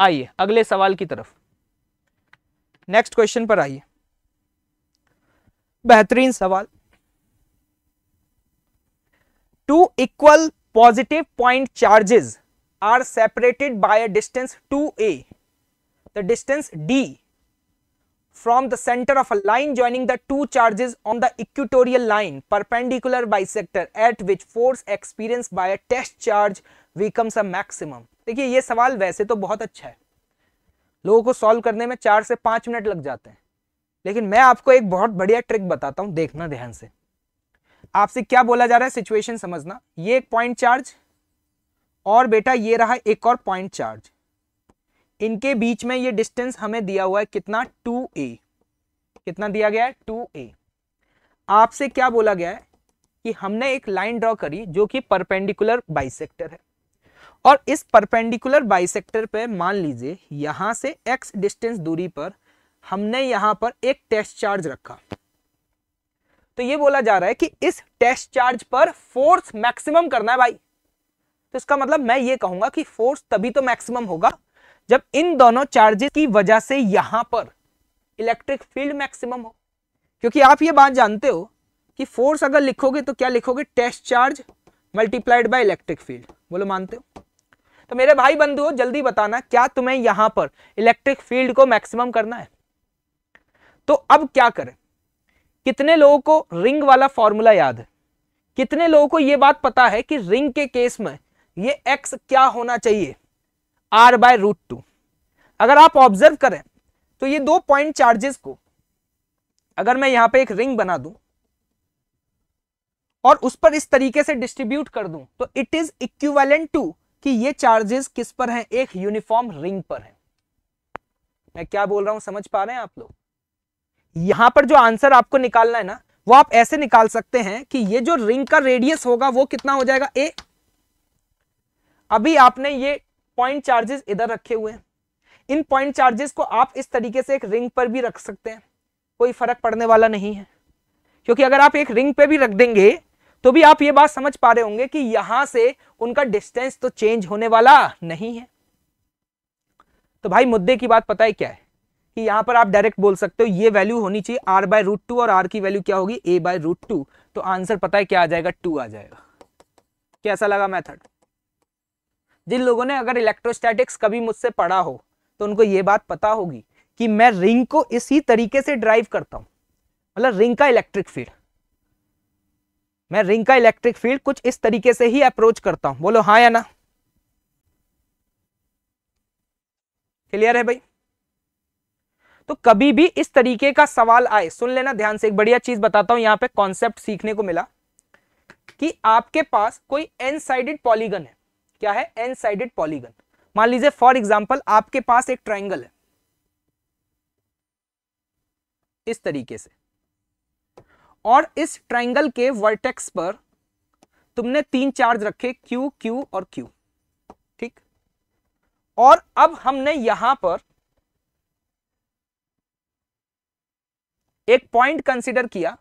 आइए अगले सवाल की तरफ नेक्स्ट क्वेश्चन पर आइए बेहतरीन सवाल two equal positive point charges separated by a distance two a the distance d from the center of a line joining the two charges on the equatorial line perpendicular bisector at which force experienced by a test charge becomes a maximum देखिए ये सवाल वैसे तो बहुत अच्छा है लोगों को सॉल्व करने में चार से पाँच मिनट लग जाते हैं लेकिन मैं आपको एक बहुत बढ़िया ट्रिक बताता हूँ देखना ध्यान से आपसे क्या बोला जा रहा है सिचुएशन समझना ये एक पॉइंट चार्ज और बेटा ये रहा एक और पॉइंट चार्ज इनके बीच में ये डिस्टेंस हमें दिया हुआ है कितना टू ए कितना दिया गया है टू ए आपसे क्या बोला गया है कि हमने एक लाइन ड्रॉ करी जो कि परपेंडिकुलर बाइसेक्टर है और इस परपेंडिकुलर बाइसेक्टर पे मान लीजिए यहां से एक्स डिस्टेंस दूरी पर हमने यहां पर एक टेस्ट चार्ज रखा तो ये बोला जा रहा है कि इस टेस्ट चार्ज पर फोर्स मैक्सिमम करना है भाई तो इसका मतलब मैं ये कहूंगा कि फोर्स तभी तो मैक्सिमम होगा जब इन दोनों चार्जेस की वजह से यहां पर इलेक्ट्रिक फील्ड मैक्सिमम हो क्योंकि आप ये बात जानते हो कि फोर्स अगर लिखोगे तो क्या लिखोगे test charge multiplied by electric field बोलो मानते हो तो मेरे भाई बंधुओं जल्दी बताना क्या तुम्हें यहां पर इलेक्ट्रिक फील्ड को मैक्सिमम करना है तो अब क्या करें कितने लोगों को रिंग वाला फॉर्मूला याद है कितने लोगों को यह बात पता है कि रिंग के केस में ये एक्स क्या होना चाहिए आर बाय रूट टू अगर आप ऑब्जर्व करें तो ये दो पॉइंट चार्जेस को अगर मैं यहां पे एक रिंग बना दूं और उस पर इस तरीके से डिस्ट्रीब्यूट कर दूं तो इट इज इक्विवेलेंट टू कि ये चार्जेस किस पर हैं एक यूनिफॉर्म रिंग पर है मैं क्या बोल रहा हूं समझ पा रहे हैं आप लोग यहां पर जो आंसर आपको निकालना है ना वो आप ऐसे निकाल सकते हैं कि ये जो रिंग का रेडियस होगा वो कितना हो जाएगा ए अभी आपने ये पॉइंट चार्जेस इधर रखे हुए हैं इन पॉइंट चार्जेस को आप इस तरीके से एक रिंग पर भी रख सकते हैं कोई फर्क पड़ने वाला नहीं है क्योंकि अगर आप एक रिंग पे भी रख देंगे तो भी आप ये बात समझ पा रहे होंगे कि यहां से उनका डिस्टेंस तो चेंज होने वाला नहीं है तो भाई मुद्दे की बात पता है क्या है कि यहां पर आप डायरेक्ट बोल सकते हो ये वैल्यू होनी चाहिए आर बाय रूट टू और आर की वैल्यू क्या होगी ए बाय रूट टू तो आंसर पता है क्या आ जाएगा टू आ जाएगा कैसा लगा मैथड जिन लोगों ने अगर इलेक्ट्रोस्टैटिक्स कभी मुझसे पढ़ा हो तो उनको ये बात पता होगी कि मैं रिंग को इसी तरीके से ड्राइव करता हूं मतलब रिंग का इलेक्ट्रिक फील्ड मैं रिंग का इलेक्ट्रिक फील्ड कुछ इस तरीके से ही अप्रोच करता हूं बोलो हाँ या ना क्लियर है भाई तो कभी भी इस तरीके का सवाल आए सुन लेना ध्यान से एक बढ़िया चीज बताता हूं यहां पे कॉन्सेप्ट सीखने को मिला कि आपके पास कोई एन साइडेड पॉलीगन है क्या है एन साइडेड पॉलीगन मान लीजिए फॉर एग्जाम्पल आपके पास एक ट्राइंगल है इस तरीके से और इस ट्राइंगल के वर्टेक्स पर तुमने तीन चार्ज रखे Q, Q और Q ठीक और अब हमने यहां पर एक पॉइंट कंसिडर किया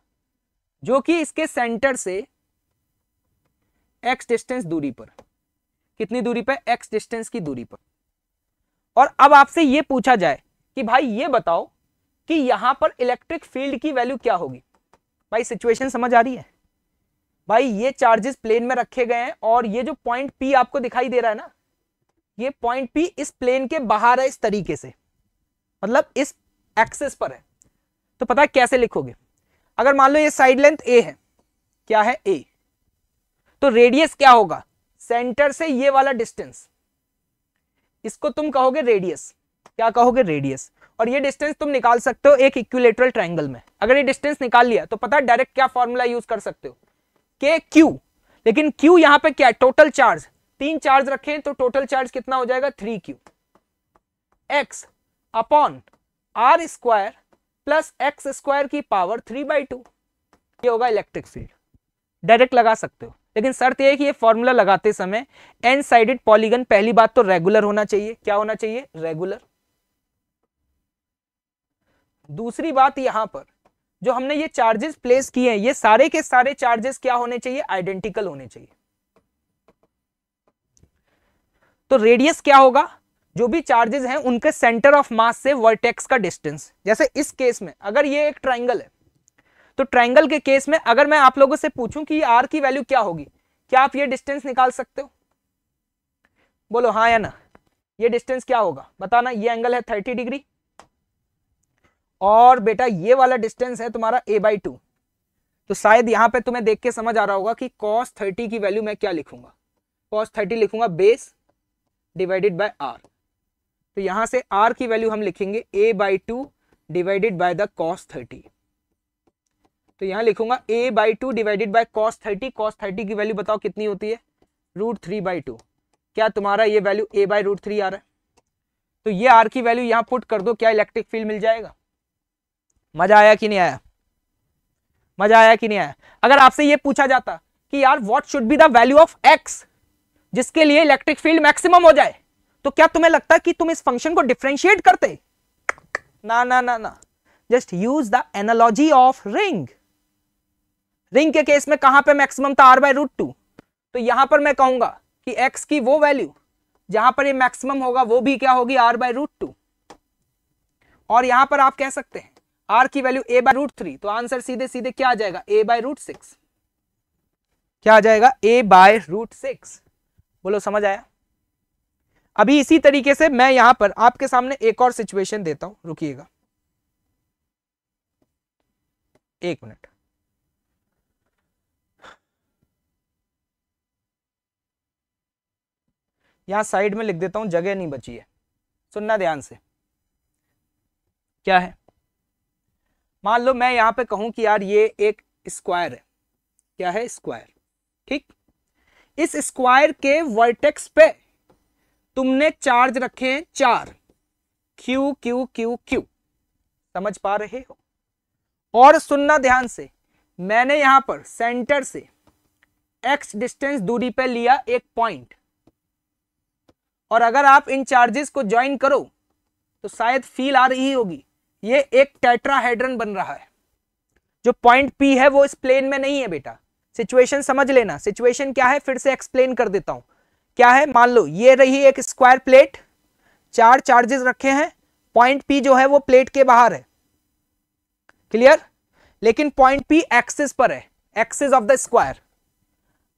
जो कि इसके सेंटर से एक्स डिस्टेंस दूरी पर कितनी दूरी पर एक्स डिस्टेंस की दूरी पर और अब आपसे ये पूछा जाए कि भाई ये बताओ कि यहां पर इलेक्ट्रिक फील्ड की वैल्यू क्या होगी भाई सिचुएशन समझ आ रही है भाई ये चार्जेस प्लेन में रखे गए हैं और ये जो पॉइंट पी आपको दिखाई दे रहा है ना ये पॉइंट पी इस प्लेन के बाहर है इस तरीके से मतलब इस एक्सेस पर है तो पता है कैसे लिखोगे अगर मान लो ये साइड लेंथ ए है क्या है ए तो रेडियस क्या होगा सेंटर से ये वाला डिस्टेंस इसको तुम कहोगे रेडियस क्या कहोगे रेडियस और ये डिस्टेंस तुम निकाल सकते हो एक इक्विलेटरल ट्रायंगल में अगर ये डिस्टेंस निकाल लिया तो पता है डायरेक्ट क्या फॉर्मूला यूज कर सकते हो के क्यू लेकिन क्यू यहां पे क्या है टोटल चार्ज तीन चार्ज रखें तो टोटल चार्ज कितना हो जाएगा three q x upon are square plus x square की पावर थ्री बाई टू ये होगा इलेक्ट्रिक फील्ड डायरेक्ट लगा सकते हो लेकिन शर्त यह है कि ये फॉर्मूला लगाते समय एन साइडेड पॉलीगन पहली बात तो रेगुलर होना चाहिए क्या होना चाहिए रेगुलर दूसरी बात यहां पर जो हमने ये चार्जेस प्लेस किए हैं ये सारे के सारे चार्जेस क्या होने चाहिए आइडेंटिकल होने चाहिए तो रेडियस क्या होगा जो भी चार्जेस हैं उनके सेंटर ऑफ मास से वर्टेक्स का डिस्टेंस जैसे इस केस में अगर ये एक ट्राइंगल है तो ट्राइंगल के केस में अगर मैं आप लोगों से पूछूं कि आर की वैल्यू क्या होगी क्या आप ये डिस्टेंस निकाल सकते हो बोलो हाँ या ना ये डिस्टेंस क्या होगा बताना ये एंगल है थर्टी डिग्री और बेटा ये वाला डिस्टेंस है तुम्हारा ए बाई टू तो शायद यहाँ पे तुम्हें देख के समझ आ रहा होगा कि कॉस थर्टी की वैल्यू मैं क्या लिखूंगा कॉस थर्टी लिखूंगा बेस डिवाइडेड बाय आर तो यहां से आर की वैल्यू हम लिखेंगे a by two divided by the cos thirty तो यहां लिखूंगा a by two divided by cos thirty cos thirty की वैल्यू बताओ कितनी होती है रूट थ्री बाई टू क्या तुम्हारा ये value a by root three आ रहा है तो ये आर की वैल्यू यहां पुट कर दो क्या इलेक्ट्रिक फील्ड मिल जाएगा मजा आया कि नहीं आया मजा आया कि नहीं आया अगर आपसे ये पूछा जाता कि यार what should be the value of x जिसके लिए इलेक्ट्रिक फील्ड मैक्सिमम हो जाए तो क्या तुम्हें लगता कि तुम इस फंक्शन को डिफ्रेंशिएट करते ना ना ना ना just use the analogy of ring ring के केस में कहां पे मैक्सिमम था आर बाय रूट टू तो यहां पर मैं कहूंगा कि एक्स की वो वैल्यू जहां पर ये मैक्सिमम होगा वो भी क्या होगी आर बाय रूट टू और यहां पर आप कह सकते हैं आर की value a by root three तो आंसर सीधे सीधे क्या आ जाएगा ए बाय रूट सिक्स क्या आ जाएगा ए बाय रूट सिक्स बोलो समझ आया अभी इसी तरीके से मैं यहां पर आपके सामने एक और सिचुएशन देता हूं रुकिएगा एक मिनट यहां साइड में लिख देता हूं जगह नहीं बची है सुनना ध्यान से क्या है मान लो मैं यहां पे कहूं कि यार ये एक स्क्वायर है क्या है स्क्वायर ठीक इस स्क्वायर के वर्टेक्स पे तुमने चार्ज रखे हैं चार क्यू क्यू क्यू क्यू समझ पा रहे हो और सुनना ध्यान से मैंने यहां पर सेंटर से एक्स डिस्टेंस दूरी पे लिया एक पॉइंट और अगर आप इन चार्जेस को ज्वाइन करो तो शायद फील आ रही होगी ये एक टेट्राहेड्रन बन रहा है जो पॉइंट पी है वो इस प्लेन में नहीं है बेटा सिचुएशन समझ लेना सिचुएशन क्या है फिर से एक्सप्लेन कर देता हूं क्या है मान लो ये रही एक स्क्वायर प्लेट चार चार्जेस रखे हैं पॉइंट पी जो है वो प्लेट के बाहर है क्लियर लेकिन पॉइंट पी एक्सिस पर है एक्सिस ऑफ द स्क्वायर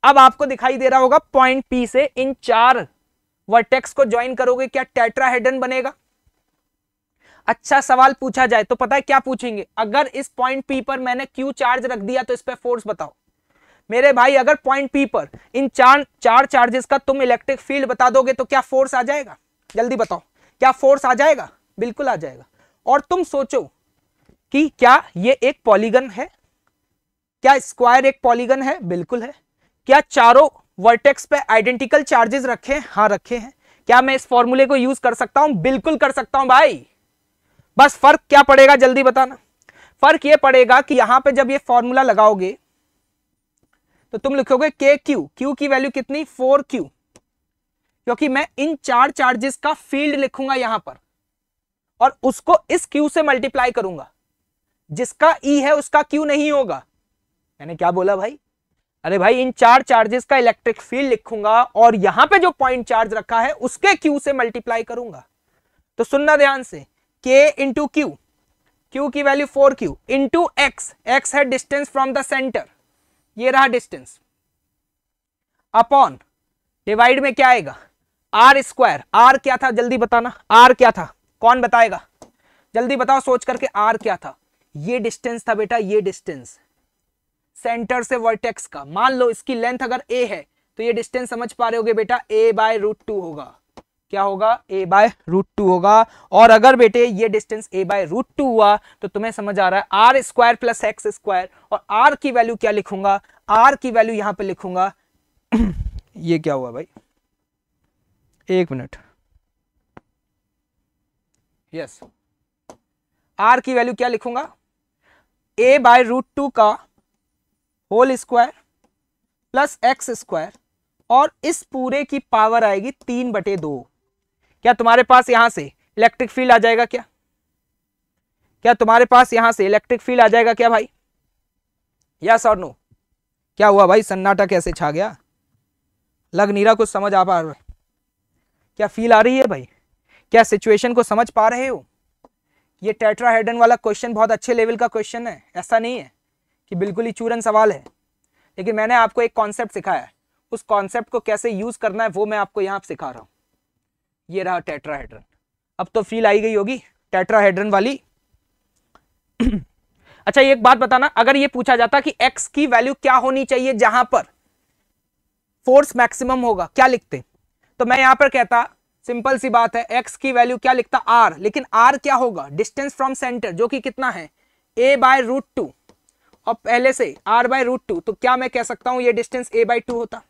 अब आपको दिखाई दे रहा होगा पॉइंट पी से इन चार वर्टेक्स को ज्वाइन करोगे क्या टेट्राहेड्रन बनेगा अच्छा सवाल पूछा जाए तो पता है क्या पूछेंगे अगर इस पॉइंट पी पर मैंने क्यू चार्ज रख दिया तो इस पर फोर्स बताओ मेरे भाई अगर पॉइंट पी पर इन चार चार चार्जेस का तुम इलेक्ट्रिक फील्ड बता दोगे तो क्या फोर्स आ जाएगा जल्दी बताओ क्या फोर्स आ जाएगा बिल्कुल आ जाएगा और तुम सोचो कि क्या ये एक पॉलीगन है क्या स्क्वायर एक पॉलीगन है बिल्कुल है क्या चारों वर्टेक्स पे आइडेंटिकल चार्जेस रखे हाँ रखे हैं क्या मैं इस फॉर्मूले को यूज कर सकता हूं बिल्कुल कर सकता हूं भाई बस फर्क क्या पड़ेगा जल्दी बताना फर्क ये पड़ेगा कि यहां पे जब ये फॉर्मूला लगाओगे तो तुम लिखोगे के क्यू क्यू की वैल्यू कितनी फोर क्यू क्योंकि मैं इन चार चार्जेस का फील्ड लिखूंगा यहां पर और उसको इस क्यू से मल्टीप्लाई करूंगा जिसका ई e है उसका क्यू नहीं होगा मैंने क्या बोला भाई अरे भाई इन चार चार्जेस का इलेक्ट्रिक फील्ड लिखूंगा और यहां पे जो पॉइंट चार्ज रखा है उसके क्यू से मल्टीप्लाई करूंगा तो सुनना ध्यान से के इंटू क्यू क्यू की value four q into x x है डिस्टेंस फ्रॉम द सेंटर ये रहा डिस्टेंस अपॉन डिवाइड में क्या आएगा आर स्क्वायर आर क्या था जल्दी बताना आर क्या था कौन बताएगा जल्दी बताओ सोच करके आर क्या था ये डिस्टेंस था बेटा ये डिस्टेंस सेंटर से वर्टेक्स का मान लो इसकी लेंथ अगर ए है तो ये डिस्टेंस समझ पा रहे होगे बेटा ए बाय रूट टू होगा क्या होगा ए बाय रूट टू होगा और अगर बेटे ये distance a by root two हुआ तो तुम्हें समझ आ रहा है are square plus x square और आर की वैल्यू क्या लिखूंगा आर की वैल्यू यहां पर लिखूंगा ये क्या हुआ भाई एक मिनट यस आर की वैल्यू क्या लिखूंगा ए बाय रूट टू का whole square plus x square और इस पूरे की पावर आएगी तीन बटे दो क्या तुम्हारे पास यहां से इलेक्ट्रिक फील्ड आ जाएगा क्या क्या तुम्हारे पास यहां से इलेक्ट्रिक फील्ड आ जाएगा क्या भाई यस और नो क्या हुआ भाई सन्नाटा कैसे छा गया लग नीरा कुछ समझ आ पा रहा है क्या फील आ रही है भाई क्या सिचुएशन को समझ पा रहे हो ये टेट्राहेडन वाला क्वेश्चन बहुत अच्छे लेवल का क्वेश्चन है ऐसा नहीं है कि बिल्कुल ही चूरन सवाल है लेकिन मैंने आपको एक कॉन्सेप्ट सिखाया है उस कॉन्सेप्ट को कैसे यूज करना है वो मैं आपको यहाँ सिखा रहा हूँ ये रहा टेट्राहेड्रन अब तो फील आई गई होगी टेट्राहेड्रन वाली अच्छा एक बात बताना अगर ये पूछा जाता कि एक्स की वैल्यू क्या होनी चाहिए जहां पर फोर्स मैक्सिमम होगा क्या लिखते तो मैं यहां पर कहता सिंपल सी बात है एक्स की वैल्यू क्या लिखता आर लेकिन आर क्या होगा डिस्टेंस फ्रॉम सेंटर जो कि कितना है ए बाय रूट टू और पहले से आर बाय रूट टू तो क्या मैं कह सकता हूं ये डिस्टेंस ए बाई टू होता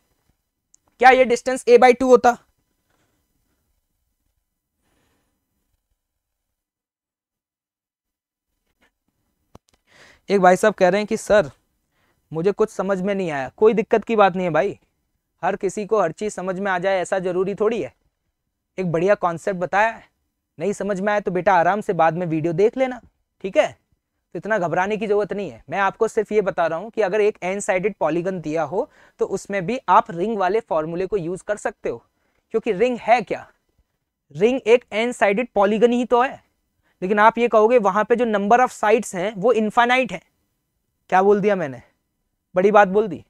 क्या ये डिस्टेंस ए बाई टू होता एक भाई साहब कह रहे हैं कि सर मुझे कुछ समझ में नहीं आया कोई दिक्कत की बात नहीं है भाई हर किसी को हर चीज़ समझ में आ जाए ऐसा ज़रूरी थोड़ी है एक बढ़िया कॉन्सेप्ट बताया नहीं समझ में आया तो बेटा आराम से बाद में वीडियो देख लेना ठीक है तो इतना घबराने की जरूरत नहीं है मैं आपको सिर्फ ये बता रहा हूँ कि अगर एक एन साइडेड पॉलीगन दिया हो तो उसमें भी आप रिंग वाले फॉर्मूले को यूज कर सकते हो क्योंकि रिंग है क्या रिंग एक एन साइडेड पॉलीगन ही तो है लेकिन आप ये कहोगे वहां पे जो नंबर ऑफ साइड्स हैं वो इनफाइनाइट हैं क्या बोल दिया मैंने बड़ी बात बोल दी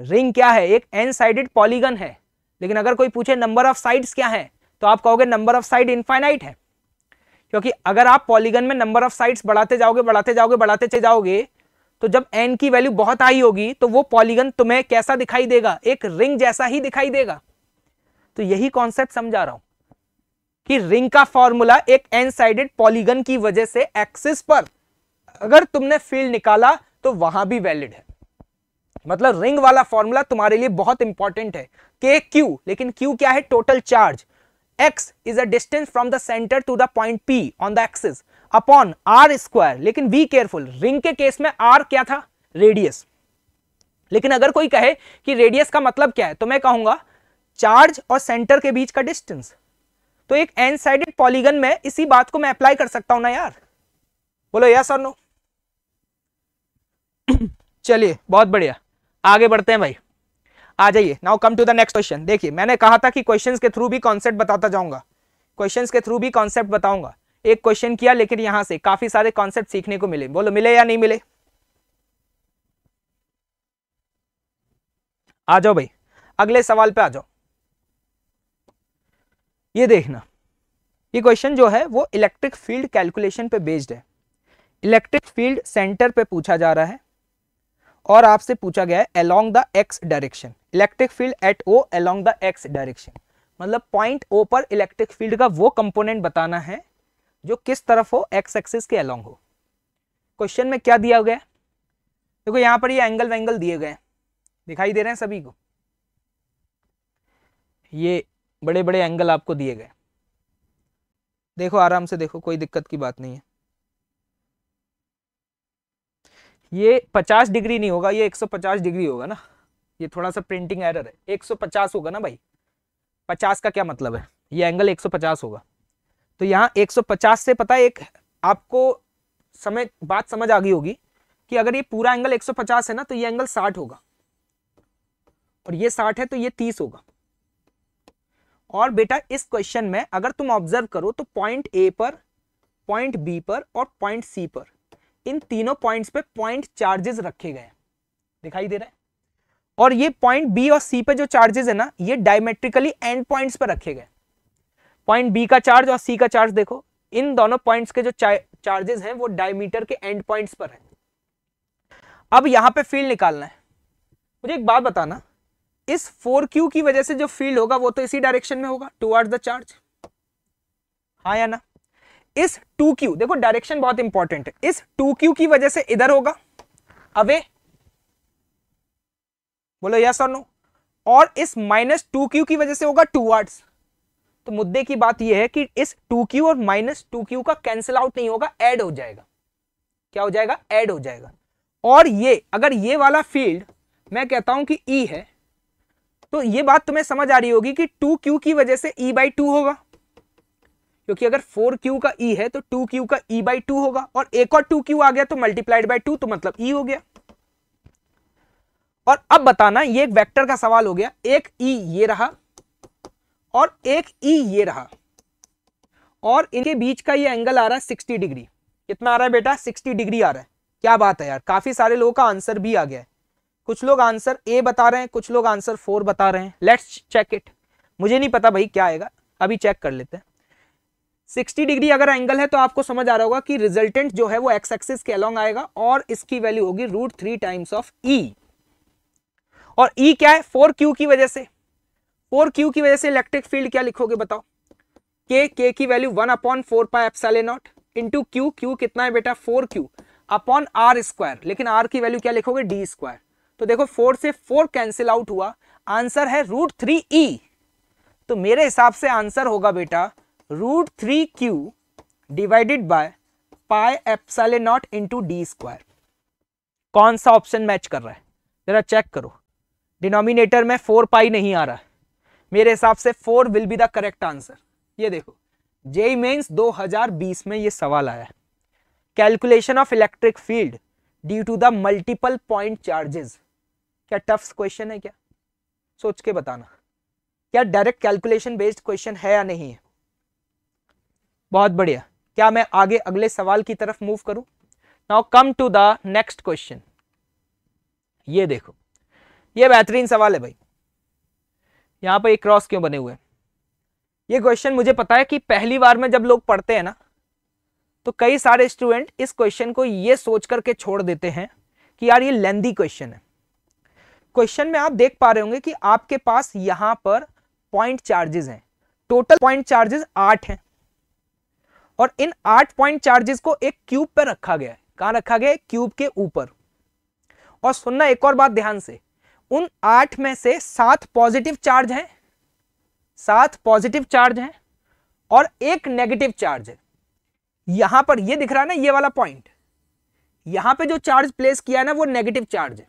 रिंग क्या है एक एन साइडेड पॉलीगन है लेकिन अगर कोई पूछे नंबर ऑफ साइड्स क्या है तो आप कहोगे नंबर ऑफ साइड इन्फाइनाइट है क्योंकि अगर आप पॉलीगन में नंबर ऑफ साइड्स बढ़ाते जाओगे बढ़ाते जाओगे बढ़ाते चले जाओगे तो जब एन की वैल्यू बहुत हाई होगी तो वो पॉलीगन तुम्हें कैसा दिखाई देगा एक रिंग जैसा ही दिखाई देगा तो यही कॉन्सेप्ट समझा रहा हूं कि रिंग का फॉर्मूला एक एन साइडेड पॉलीगन की वजह से एक्सिस पर अगर तुमने फील्ड निकाला तो वहां भी वैलिड है मतलब रिंग वाला फॉर्मूला तुम्हारे लिए बहुत इंपॉर्टेंट है के क्यू लेकिन क्यू क्या है total charge x is a distance from the center to the point p on the axis upon are square लेकिन बी केयरफुल रिंग के केस में आर क्या था रेडियस लेकिन अगर कोई कहे कि रेडियस का मतलब क्या है तो मैं कहूंगा चार्ज और सेंटर के बीच का डिस्टेंस तो एक एन साइडेड पॉलीगन में इसी बात को मैं अप्लाई कर सकता हूं ना यार बोलो यस और नो चलिए बहुत बढ़िया आगे बढ़ते हैं भाई आ जाइए now come to the next question देखिए मैंने कहा था कि क्वेश्चन के थ्रू भी कॉन्सेप्ट बताता जाऊंगा क्वेश्चन के थ्रू भी कॉन्सेप्ट बताऊंगा एक क्वेश्चन किया लेकिन यहां से काफी सारे कॉन्सेप्ट सीखने को मिले बोलो मिले या नहीं मिले आ जाओ भाई अगले सवाल पे आ जाओ ये देखना ये क्वेश्चन जो है वो इलेक्ट्रिक फील्ड कैलकुलेशन पे बेस्ड है इलेक्ट्रिक फील्ड सेंटर पे पूछा जा रहा है और आपसे पूछा गया है along the x direction electric field at o along the x direction मतलब पॉइंट ओ पर इलेक्ट्रिक फील्ड का वो कंपोनेंट बताना है जो किस तरफ हो एक्स एक्सिस के अलोंग हो क्वेश्चन में क्या दिया गया देखो यहां पर ये यह एंगल वेंगल दिए गए दिखाई दे रहे हैं सभी को ये बड़े बड़े एंगल आपको दिए गए देखो आराम से देखो कोई दिक्कत की बात नहीं है ये 50 डिग्री नहीं होगा ये 150 डिग्री होगा ना ये थोड़ा सा प्रिंटिंग एरर है 150 होगा ना भाई 50 का क्या मतलब है ये एंगल 150 होगा तो यहाँ 150 से पता है एक आपको समय बात समझ आ गई होगी कि अगर ये पूरा एंगल 150 है ना तो ये एंगल 60 होगा और ये 60 है तो ये 30 होगा और बेटा इस क्वेश्चन में अगर तुम ऑब्जर्व करो तो पॉइंट ए पर पॉइंट बी पर और पॉइंट सी पर इन तीनों पॉइंट्स पे पॉइंट चार्जेस रखे गए दिखाई दे रहे और ये पॉइंट बी और सी पे जो चार्जेस है ना ये डायमेट्रिकली एंड पॉइंट्स पर रखे गए पॉइंट बी का चार्ज और सी का चार्ज देखो इन दोनों पॉइंट्स के जो चार्जेस हैं वो डायमीटर के एंड पॉइंट्स पर है अब यहां पे फील्ड निकालना है मुझे एक बात बताना इस 4q की वजह से जो फील्ड होगा वो तो इसी डायरेक्शन में होगा टुवर्ड्स द चार्ज हाँ या ना इस 2q देखो डायरेक्शन बहुत इंपॉर्टेंट है इस 2q की वजह से इधर होगा अवे बोलो यस और नो और इस माइनस टू क्यू की वजह से होगा टू आर्ट्स तो मुद्दे की बात यह है कि इस 2q और माइनस टू क्यू का कैंसिल आउट नहीं होगा ऐड हो जाएगा क्या हो जाएगा ऐड हो जाएगा और ये अगर ये वाला फील्ड मैं कहता हूं कि ई e है तो ये बात तुम्हें समझ आ रही होगी कि क्यू की वजह से ई बाई टू होगा क्योंकि अगर फोर क्यू का ई e है तो टू क्यू का ई बाई टू होगा और एक और टू क्यू आ गया तो मल्टीप्लाइड बाई टू तो मतलब ई e हो गया और अब बताना ये एक वेक्टर का सवाल हो गया एक ई e ये रहा और एक ई e ये रहा और इनके बीच का ये एंगल आ रहा है सिक्सटी डिग्री कितना आ रहा है बेटा सिक्सटी डिग्री आ रहा है क्या बात है यार काफी सारे लोगों का आंसर भी आ गया है कुछ लोग आंसर ए बता रहे हैं कुछ लोग आंसर फोर बता रहे हैं लेट्स चेक इट मुझे नहीं पता भाई क्या आएगा अभी चेक कर लेते हैं 60 डिग्री अगर एंगल है तो आपको समझ आ रहा होगा कि रिजल्टेंट जो है वो एक्स एक्सिस के अलॉन्ग आएगा और इसकी वैल्यू होगी root three times of e और ई e क्या है फोर क्यू की वजह से फोर क्यू की वजह से इलेक्ट्रिक फील्ड क्या लिखोगे बताओ के के की value one upon four pi epsilon not into q q कितना है बेटा four Q upon are square लेकिन आर की वैल्यू क्या लिखोगे डी स्क्वायर तो देखो फोर से फोर कैंसिल आउट हुआ आंसर है रूट थ्री ई तो मेरे हिसाब से आंसर होगा बेटा root three q divided by pi epsilon not into d square कौन सा ऑप्शन मैच कर रहा है जरा चेक करो डिनोमिनेटर में फोर पाई नहीं आ रहा मेरे हिसाब से four will be the correct answer ये देखो जे मेन्स 2020 में ये सवाल आया calculation of electric field due to the multiple point charges क्या टफ क्वेश्चन है क्या सोच के बताना क्या डायरेक्ट कैलकुलेशन बेस्ड क्वेश्चन है या नहीं है बहुत बढ़िया क्या मैं आगे अगले सवाल की तरफ मूव करूं now come to the next question ये देखो ये बेहतरीन सवाल है भाई यहाँ पर ये क्रॉस क्यों बने हुए ये क्वेश्चन मुझे पता है कि पहली बार में जब लोग पढ़ते हैं ना तो कई सारे स्टूडेंट इस क्वेश्चन को ये सोच करके छोड़ देते हैं कि यार ये लेंदी क्वेश्चन है क्वेश्चन में आप देख पा रहे होंगे कि आपके पास यहां पर पॉइंट चार्जेस हैं टोटल पॉइंट चार्जेस आठ हैं और इन आठ पॉइंट चार्जेस को एक क्यूब पर रखा गया है कहां रखा गया क्यूब के ऊपर और सुनना एक और बात ध्यान से उन आठ में से सात पॉजिटिव चार्ज हैं सात पॉजिटिव चार्ज हैं और एक नेगेटिव चार्ज है यहां पर ये दिख रहा है ना ये वाला पॉइंट यहां पे जो चार्ज प्लेस किया है ना वो नेगेटिव चार्ज है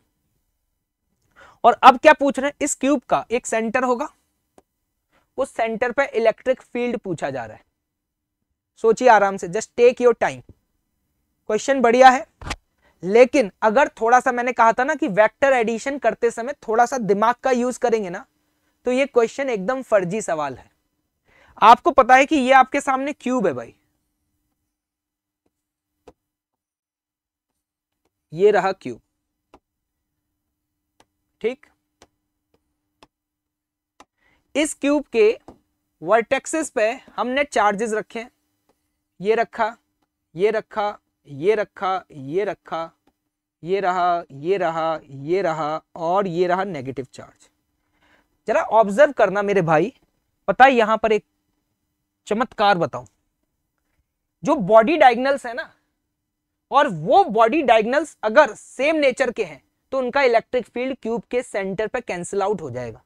और अब क्या पूछ रहे हैं इस क्यूब का एक सेंटर होगा उस सेंटर पे इलेक्ट्रिक फील्ड पूछा जा रहा है सोचिए आराम से just take your time question बढ़िया है लेकिन अगर थोड़ा सा मैंने कहा था ना कि वेक्टर एडिशन करते समय थोड़ा सा दिमाग का यूज करेंगे ना तो ये क्वेश्चन एकदम फर्जी सवाल है आपको पता है कि ये आपके सामने क्यूब है भाई ये रहा क्यूब ठीक इस क्यूब के वर्टेक्सिस पे हमने चार्जेस रखे हैं ये रखा ये रखा ये रखा ये रखा ये रहा ये रहा ये रहा और ये रहा नेगेटिव चार्ज जरा ऑब्जर्व करना मेरे भाई पता है यहां पर एक चमत्कार बताऊं जो बॉडी डायगनल्स है ना और वो बॉडी डायगनल्स अगर सेम नेचर के हैं तो उनका इलेक्ट्रिक फील्ड क्यूब के सेंटर पर कैंसिल आउट हो जाएगा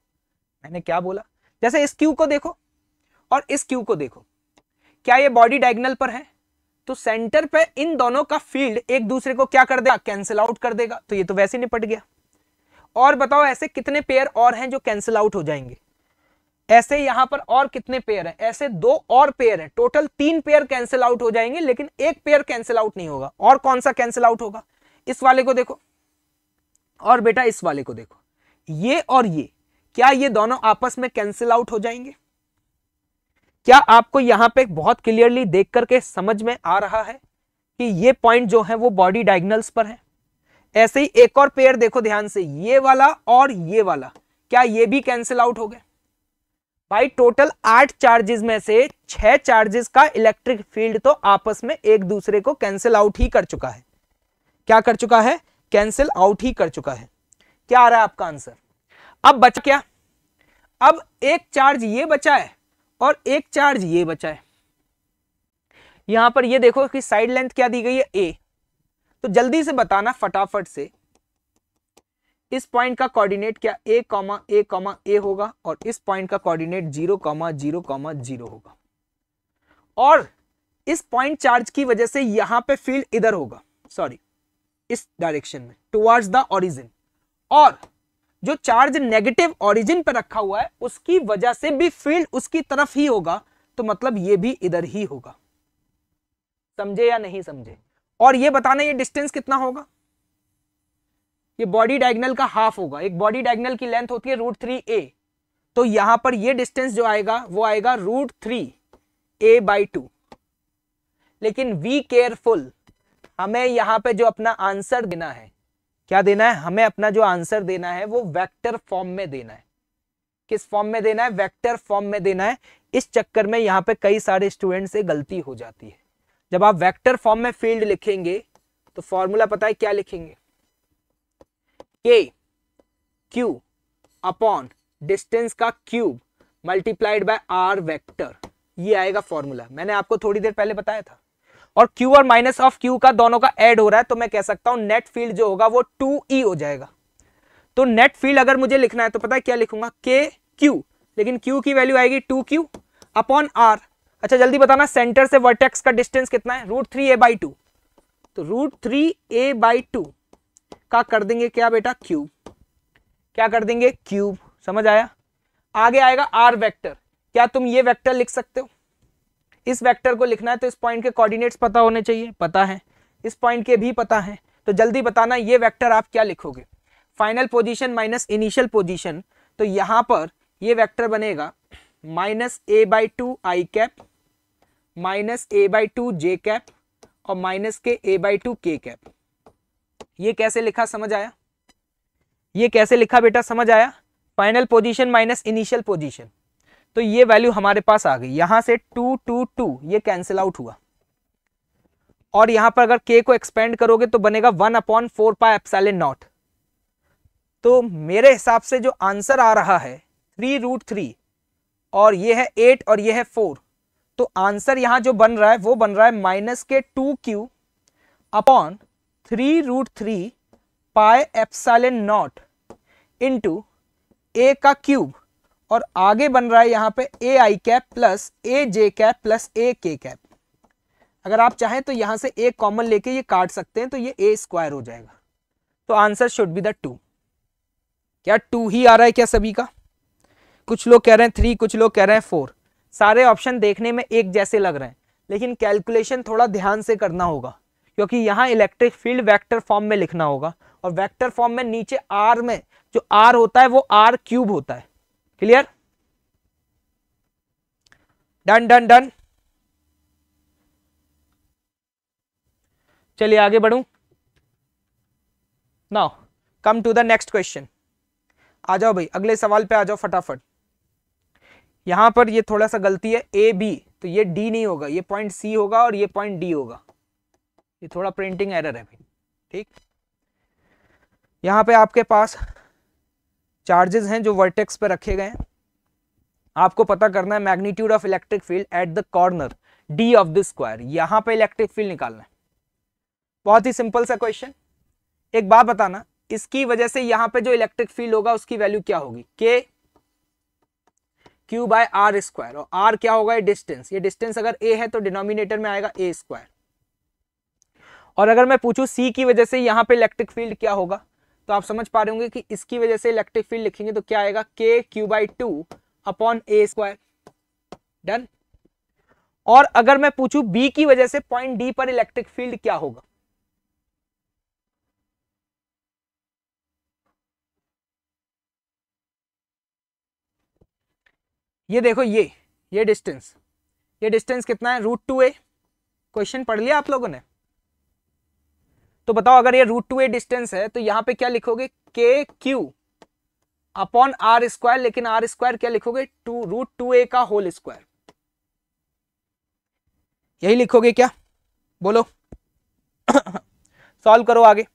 मैंने क्या बोला जैसे इस क्यूब को देखो और इस क्यूब को देखो क्या ये बॉडी डायगनल पर है तो सेंटर पे इन दोनों का फील्ड एक दूसरे को क्या कर देगा कैंसिल आउट कर देगा तो ये तो वैसे निपट गया और बताओ ऐसे कितने पेयर और हैं जो कैंसिल आउट हो जाएंगे ऐसे यहां पर और कितने पेयर हैं ऐसे दो और पेयर हैं टोटल तीन पेयर कैंसिल आउट हो जाएंगे लेकिन एक पेयर कैंसिल आउट नहीं होगा और कौन सा कैंसिल आउट होगा इस वाले को देखो और बेटा इस वाले को देखो ये और ये क्या ये दोनों आपस में कैंसिल आउट हो जाएंगे क्या आपको यहाँ पे बहुत क्लियरली देख करके समझ में आ रहा है कि ये पॉइंट जो है वो बॉडी डायगनल्स पर है ऐसे ही एक और पेयर देखो ध्यान से ये वाला और ये वाला क्या ये भी कैंसिल आउट हो गए भाई टोटल आठ चार्जेस में से छह चार्जेस का इलेक्ट्रिक फील्ड तो आपस में एक दूसरे को कैंसिल आउट ही कर चुका है क्या कर चुका है कैंसिल आउट ही कर चुका है क्या आ रहा है आपका आंसर अब बचा क्या अब एक चार्ज ये बचा है और एक चार्ज ये बचा है यहां पर ये देखो कि साइड लेंथ क्या दी गई है ए तो जल्दी से बताना फटाफट से इस पॉइंट का कोऑर्डिनेट क्या ए कॉमा ए कॉमा ए होगा और इस पॉइंट का coordinate zero comma zero comma zero होगा और इस पॉइंट चार्ज की वजह से यहां पे फील्ड इधर होगा सॉरी इस डायरेक्शन में टुवर्ड्स द ओरिजिन और जो चार्ज नेगेटिव ऑरिजिन पर रखा हुआ है उसकी वजह से भी फील्ड उसकी तरफ ही होगा तो मतलब ये भी इधर ही होगा समझे या नहीं समझे और ये बताना ये डिस्टेंस कितना होगा ये बॉडी डायगनल का हाफ होगा एक बॉडी डायगनल की लेंथ होती है रूट थ्री ए तो यहां पर ये डिस्टेंस जो आएगा वो आएगा root three a by two लेकिन वी केयरफुल हमें यहां पे जो अपना आंसर देना है क्या देना है हमें अपना जो आंसर देना है वो वेक्टर फॉर्म में देना है किस फॉर्म में देना है वेक्टर फॉर्म में देना है इस चक्कर में यहाँ पे कई सारे स्टूडेंट से गलती हो जाती है जब आप वेक्टर फॉर्म में फील्ड लिखेंगे तो फॉर्मूला पता है क्या लिखेंगे के क्यू अपॉन डिस्टेंस का cube multiplied by r vector ये आएगा फॉर्मूला मैंने आपको थोड़ी देर पहले बताया था और Q और माइनस ऑफ Q का दोनों का एड हो रहा है तो मैं कह सकता हूं नेट फील्ड जो होगा वो टू ई e हो जाएगा तो नेट फील्ड अगर मुझे लिखना है तो पता है क्या लिखूंगा के क्यू लेकिन क्यू की वैल्यू आएगी टू क्यू अपॉन आर अच्छा जल्दी बताना सेंटर से वर्टेक्स का डिस्टेंस कितना है root three a by two तो root three a by two का कर देंगे क्या बेटा क्यूब क्या कर देंगे क्यूब समझ आया आगे आएगा आर वेक्टर क्या तुम ये वेक्टर लिख सकते हो इस वेक्टर को लिखना है तो इस पॉइंट के कोऑर्डिनेट्स पता होने चाहिए पता है इस पॉइंट के भी पता है तो जल्दी बताना ये वेक्टर आप क्या लिखोगे final position minus initial position तो यहां पर ये वेक्टर बनेगा minus a by two i cap minus a by two j cap और minus k a by two k cap ये कैसे लिखा समझ आया ये कैसे लिखा बेटा समझ आया final position minus initial position तो ये वैल्यू हमारे पास आ गई यहां से टू टू टू ये कैंसिल आउट हुआ और यहां पर अगर के को एक्सपेंड करोगे तो बनेगा one upon four pi epsilon not तो मेरे हिसाब से जो आंसर आ रहा है थ्री रूट थ्री और ये है एट और ये है फोर तो आंसर यहां जो बन रहा है वो बन रहा है minus k two q upon three root three pi epsilon not into ए का क्यूब और आगे बन रहा है यहां पे a i cap plus a j cap plus a k cap अगर आप चाहें तो यहां से ए कॉमन लेके ये काट सकते हैं तो ये ए स्क्वायर हो जाएगा तो answer should be the two क्या टू ही आ रहा है क्या सभी का कुछ लोग कह रहे हैं थ्री कुछ लोग कह रहे हैं फोर सारे ऑप्शन देखने में एक जैसे लग रहे हैं लेकिन कैलकुलेशन थोड़ा ध्यान से करना होगा क्योंकि यहां इलेक्ट्रिक फील्ड वेक्टर फॉर्म में लिखना होगा और वेक्टर फॉर्म में नीचे आर में जो आर होता है वो आर क्यूब होता है क्लियर डन डन डन चलिए आगे बढ़ू now come to the next question आ जाओ भाई अगले सवाल पे आ जाओ फटाफट यहां पर ये थोड़ा सा गलती है ए बी तो ये डी नहीं होगा ये पॉइंट सी होगा और ये पॉइंट डी होगा ये थोड़ा प्रिंटिंग एरर है भाई ठीक यहां पे आपके पास चार्जेस हैं जो वर्टेक्स पर रखे गए हैं आपको पता करना है magnitude of electric field at the corner d of the square यहां पे इलेक्ट्रिक फील्ड निकालना है बहुत ही सिंपल सा क्वेश्चन एक बात बताना इसकी वजह से यहां पे जो इलेक्ट्रिक फील्ड होगा उसकी वैल्यू क्या होगी k Q by are square और आर क्या होगा ये डिस्टेंस ये डिस्टेंस अगर ए है तो डिनोमिनेटर में आएगा ए स्क्वायर और अगर मैं पूछूं सी की वजह से यहां पे इलेक्ट्रिक फील्ड क्या होगा तो आप समझ पा रहे होंगे कि इसकी वजह से इलेक्ट्रिक फील्ड लिखेंगे तो क्या आएगा k Q by two upon A square done और अगर मैं पूछूं बी की वजह से पॉइंट डी पर इलेक्ट्रिक फील्ड क्या होगा ये देखो ये ये डिस्टेंस ये डिस्टेंस कितना है रूट टू ए क्वेश्चन पढ़ लिया आप लोगों ने तो बताओ अगर ये रूट टू ए डिस्टेंस है तो यहां पे क्या लिखोगे के क्यू अपॉन आर स्क्वायर लेकिन आर स्क्वायर क्या लिखोगे टू रूट टू ए का होल स्क्वायर यही लिखोगे क्या बोलो सॉल्व करो आगे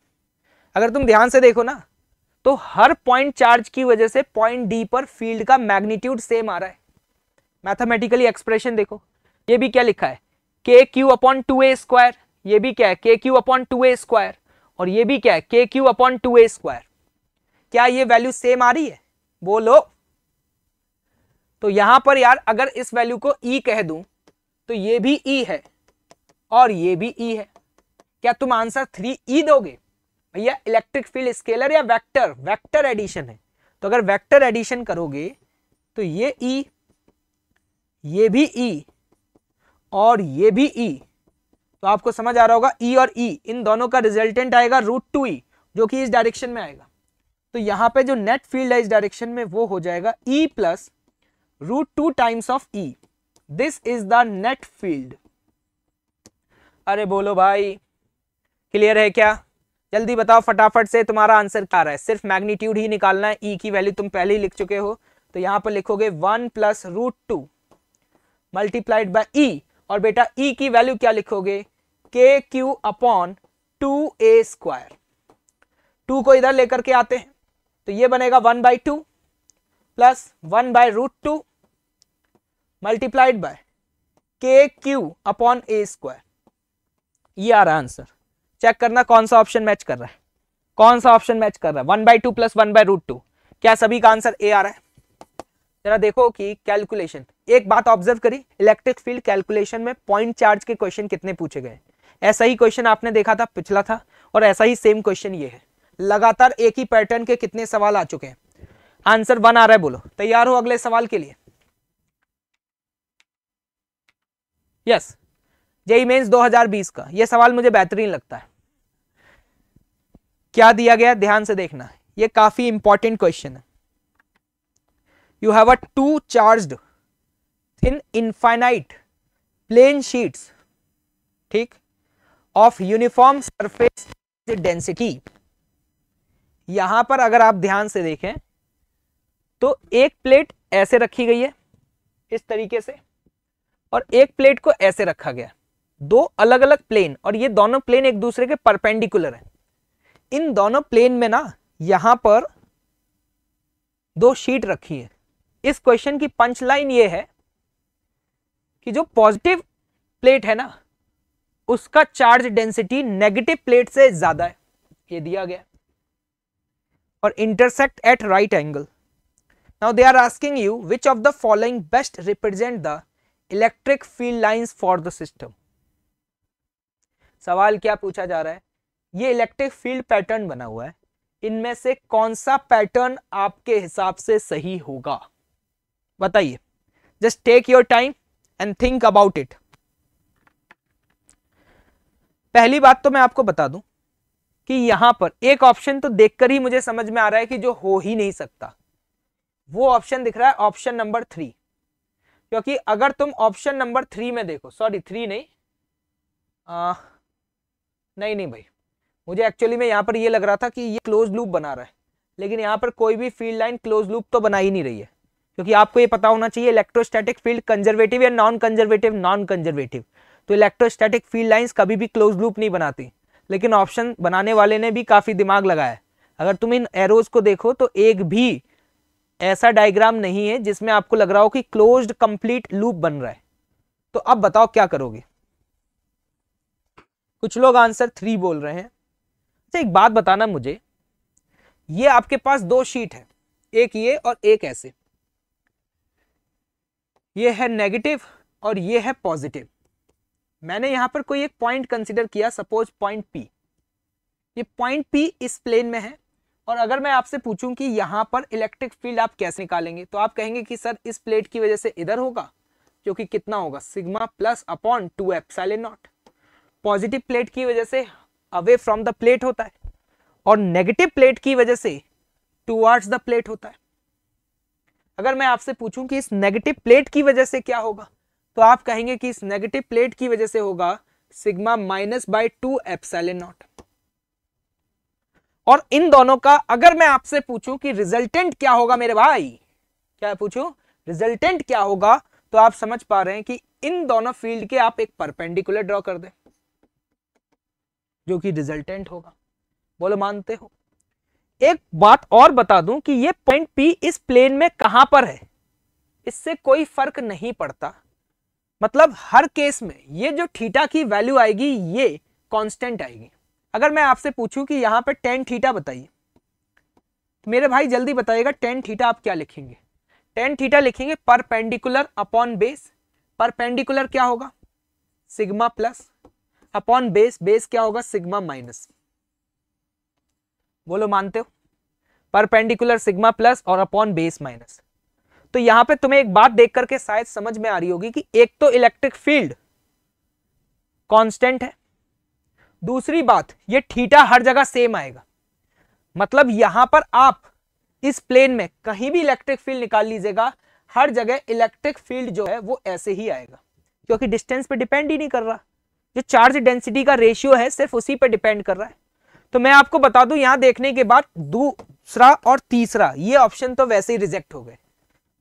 अगर तुम ध्यान से देखो ना तो हर पॉइंट चार्ज की वजह से पॉइंट डी पर फील्ड का मैग्नीट्यूड सेम आ रहा है मैथमेटिकली एक्सप्रेशन देखो ये भी क्या लिखा है के Q upon two a square ये भी क्या है के Q upon two a square और ये भी क्या है के Q upon two a square क्या ये वैल्यू सेम आ रही है बोलो तो यहां पर यार अगर इस वैल्यू को ई e कह दूं तो ये भी ई e है और ये भी ई e है क्या तुम आंसर थ्री ई दोगे भैया इलेक्ट्रिक फील्ड स्केलर या वेक्टर वेक्टर एडिशन है तो अगर वेक्टर एडिशन करोगे तो ये ई e, ये भी ई e, और ये भी ई e, तो आपको समझ आ रहा होगा ई e और ई e, इन दोनों का रिजल्टेंट आएगा रूट टू ई जो कि इस डायरेक्शन में आएगा तो यहां पे जो नेट फील्ड है इस डायरेक्शन में वो हो जाएगा e plus root two times of e this is the net field अरे बोलो भाई क्लियर है क्या जल्दी बताओ फटाफट से तुम्हारा आंसर क्या रहा है सिर्फ मैग्नीट्यूड ही निकालना है ई e की वैल्यू तुम पहले ही लिख चुके हो तो यहां पर लिखोगे one plus root two multiplied by e और बेटा ई e की वैल्यू क्या लिखोगे के Q upon two a square two को इधर लेकर के आते हैं तो ये बनेगा one by two plus one by root two multiplied by k Q upon A square ये आ रहा है आंसर चेक करना कौन सा ऑप्शन मैच कर रहा है कौन सा ऑप्शन मैच कर रहा है one by two plus one by root two क्या सभी का आंसर ए आ रहा है जरा देखो कि कैलकुलेशन एक बात ऑब्जर्व करी इलेक्ट्रिक फील्ड कैलकुलेशन में पॉइंट चार्ज के क्वेश्चन कितने पूछे गए ऐसा ही क्वेश्चन आपने देखा था पिछला था और ऐसा ही सेम क्वेश्चन ये है लगातार एक ही पैटर्न के कितने सवाल आ चुके हैं आंसर वन आ रहा है बोलो तैयार हो अगले सवाल के लिए यस जेई मेन्स 2020 का यह सवाल मुझे बेहतरीन लगता है क्या दिया गया ध्यान से देखना ये काफी इंपॉर्टेंट क्वेश्चन है you have a two charged thin infinite plane sheets ठीक of uniform surface density यहां पर अगर आप ध्यान से देखें तो एक प्लेट ऐसे रखी गई है इस तरीके से और एक प्लेट को ऐसे रखा गया दो अलग अलग प्लेन और ये दोनों प्लेन एक दूसरे के परपेंडिकुलर हैं इन दोनों प्लेन में ना यहाँ पर दो शीट रखी है इस क्वेश्चन की पंच लाइन ये है कि जो पॉजिटिव प्लेट है ना उसका चार्ज डेंसिटी नेगेटिव प्लेट से ज्यादा है ये दिया गया और intersect at right angle now they are asking you which of the following best represent the electric field lines for the system सवाल क्या पूछा जा रहा है ये इलेक्ट्रिक फील्ड पैटर्न बना हुआ है इनमें से कौन सा पैटर्न आपके हिसाब से सही होगा बताइए just take your time and think about it पहली बात तो मैं आपको बता दूं कि यहां पर एक ऑप्शन तो देखकर ही मुझे समझ में आ रहा है कि जो हो ही नहीं सकता वो ऑप्शन दिख रहा है ऑप्शन नंबर थ्री क्योंकि अगर तुम ऑप्शन नंबर थ्री में देखो सॉरी थ्री नहीं आ, नहीं नहीं भाई मुझे एक्चुअली में यहां पर ये लग रहा था कि ये क्लोज लूप बना रहा है लेकिन यहाँ पर कोई भी फील्ड लाइन क्लोज लूप तो बना ही नहीं रही है क्योंकि आपको ये पता होना चाहिए इलेक्ट्रोस्टैटिक फील्ड कंजर्वेटिव या नॉन कंजर्वेटिव नॉन कंजर्वेटिव तो इलेक्ट्रोस्टैटिक फील्ड लाइंस कभी भी क्लोज लूप नहीं बनाती लेकिन ऑप्शन बनाने वाले ने भी काफ़ी दिमाग लगाया है अगर तुम इन एरोज को देखो तो एक भी ऐसा डायग्राम नहीं है जिसमें आपको लग रहा हो कि क्लोज कंप्लीट लूप बन रहा है तो अब बताओ क्या करोगे कुछ लोग आंसर थ्री बोल रहे हैं अच्छा एक बात बताना मुझे ये आपके पास दो शीट है एक ये और एक ऐसे ये है नेगेटिव और ये है पॉजिटिव मैंने यहां पर कोई एक पॉइंट कंसिडर किया सपोज पॉइंट पी ये पॉइंट पी इस प्लेन में है और अगर मैं आपसे पूछूं कि यहां पर इलेक्ट्रिक फील्ड आप कैसे निकालेंगे तो आप कहेंगे कि सर इस प्लेट की वजह से इधर होगा जो कि कितना होगा sigma plus upon two epsilon not positive plate की वजह से अवे फ्रॉम द प्लेट होता है और नेगेटिव प्लेट की वजह से टूवर्ड्स द प्लेट होता है अगर मैं आपसे पूछूं कि इस नेगेटिव प्लेट की वजह से क्या होगा तो आप कहेंगे कि इस नेगेटिव प्लेट की वजह से होगा sigma minus by two naught और इन दोनों का अगर मैं आपसे पूछूं कि रिजल्टेंट क्या होगा मेरे भाई क्या पूछूं रिजल्टेंट क्या होगा तो आप समझ पा रहे हैं कि इन दोनों फील्ड के आप एक परपेंडिकुलर ड्रॉ कर दें जो कि रिजल्टेंट होगा बोलो मानते हो एक बात और बता दूं कि ये पॉइंट पी इस प्लेन में कहां पर है इससे कोई फर्क नहीं पड़ता मतलब हर केस में ये जो थीटा की वैल्यू आएगी ये कांस्टेंट आएगी अगर मैं आपसे पूछूं कि यहां पर टेन थीटा बताइए मेरे भाई जल्दी बताइएगा टेन थीटा आप क्या लिखेंगे टेन थीटा लिखेंगे पर पेंडिकुलर अपॉन बेस पर पेंडिकुलर क्या होगा sigma plus upon base base क्या होगा सिग्मा माइनस बोलो मानते हो परपेंडिकुलर सिग्मा प्लस और अपॉन बेस माइनस तो यहां पे तुम्हें एक बात देख करके शायद समझ में आ रही होगी कि एक तो इलेक्ट्रिक फील्ड कांस्टेंट है दूसरी बात ये थीटा हर जगह सेम आएगा मतलब यहां पर आप इस प्लेन में कहीं भी इलेक्ट्रिक फील्ड निकाल लीजिएगा हर जगह इलेक्ट्रिक फील्ड जो है वो ऐसे ही आएगा क्योंकि डिस्टेंस पर डिपेंड ही नहीं कर रहा जो चार्ज डेंसिटी का रेशियो है सिर्फ उसी पर डिपेंड कर रहा है तो मैं आपको बता दूं यहां देखने के बाद दूसरा और तीसरा ये ऑप्शन तो वैसे ही रिजेक्ट हो गए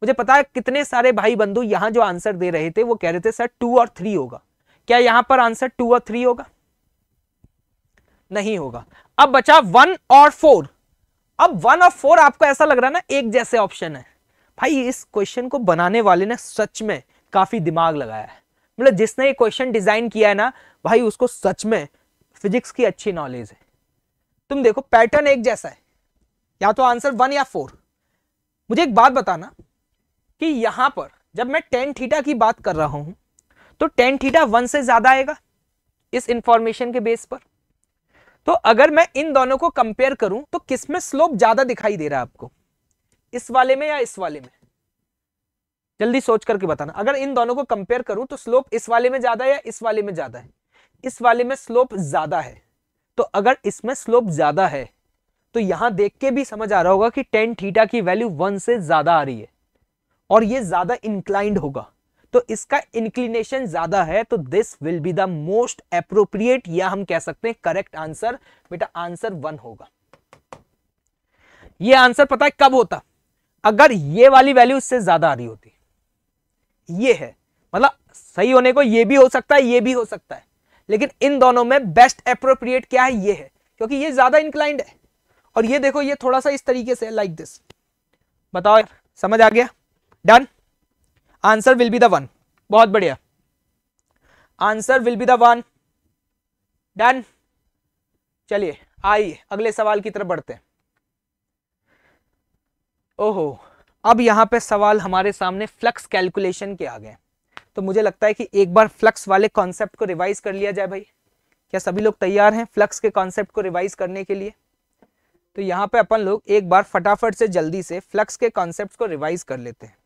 मुझे पता है कितने सारे भाई बंधु यहाँ जो आंसर दे रहे थे वो कह रहे थे सर टू और थ्री होगा क्या यहां पर आंसर टू और थ्री होगा नहीं होगा अब बचा वन और फोर अब वन और फोर आपको ऐसा लग रहा ना एक जैसे ऑप्शन है भाई इस क्वेश्चन को बनाने वाले ने सच में काफी दिमाग लगाया है मतलब जिसने ये क्वेश्चन डिजाइन किया है ना भाई उसको सच में फिजिक्स की अच्छी नॉलेज है तुम देखो पैटर्न एक जैसा है या तो आंसर वन या फोर मुझे एक बात बताना कि यहां पर जब मैं टेन थीटा की बात कर रहा हूं तो टेन थीटा वन से ज्यादा आएगा इस इंफॉर्मेशन के बेस पर तो अगर मैं इन दोनों को कंपेयर करूं तो किस में स्लोप ज्यादा दिखाई दे रहा है आपको इस वाले में या इस वाले में जल्दी सोच करके बताना अगर इन दोनों को कंपेयर करूं तो स्लोप इस वाले में ज्यादा है या इस वाले में ज्यादा है इस वाले में स्लोप ज्यादा है तो अगर इसमें स्लोप ज़्यादा है तो यहां देख के भी समझ आ रहा होगा कि टेन थीटा की वैल्यू वन से ज़्यादा आ रही है और ये ज़्यादा इंक्लाइंड होगा तो इसका इंक्लिनेशन ज़्यादा है तो this will be the most appropriate या हम कह सकते हैं करेक्ट आंसर बेटा आंसर वन होगा ये आंसर पता है कब होता अगर ये वाली वैल्यू इससे ज़्यादा आ रही होती ये है मतलब सही होने को ये भी हो सकता है ये भी हो सकता है लेकिन इन दोनों में बेस्ट अप्रोप्रिएट क्या है ये है क्योंकि ये ज़्यादा इंक्लाइंड है और ये देखो ये थोड़ा सा इस तरीके से लाइक दिस बताओ समझ आ गया done answer will be the one बहुत बढ़िया answer will be the one done चलिए आइए अगले सवाल की तरफ बढ़ते हैं ओहो अब यहां पे सवाल हमारे सामने फ्लक्स कैलकुलेशन के आ गए तो मुझे लगता है कि एक बार फ्लक्स वाले कॉन्सेप्ट को रिवाइज कर लिया जाए भाई क्या सभी लोग तैयार हैं फ्लक्स के कॉन्सेप्ट को रिवाइज करने के लिए तो यहाँ पे अपन लोग एक बार फटाफट से जल्दी से फ्लक्स के कॉन्सेप्ट को रिवाइज कर लेते हैं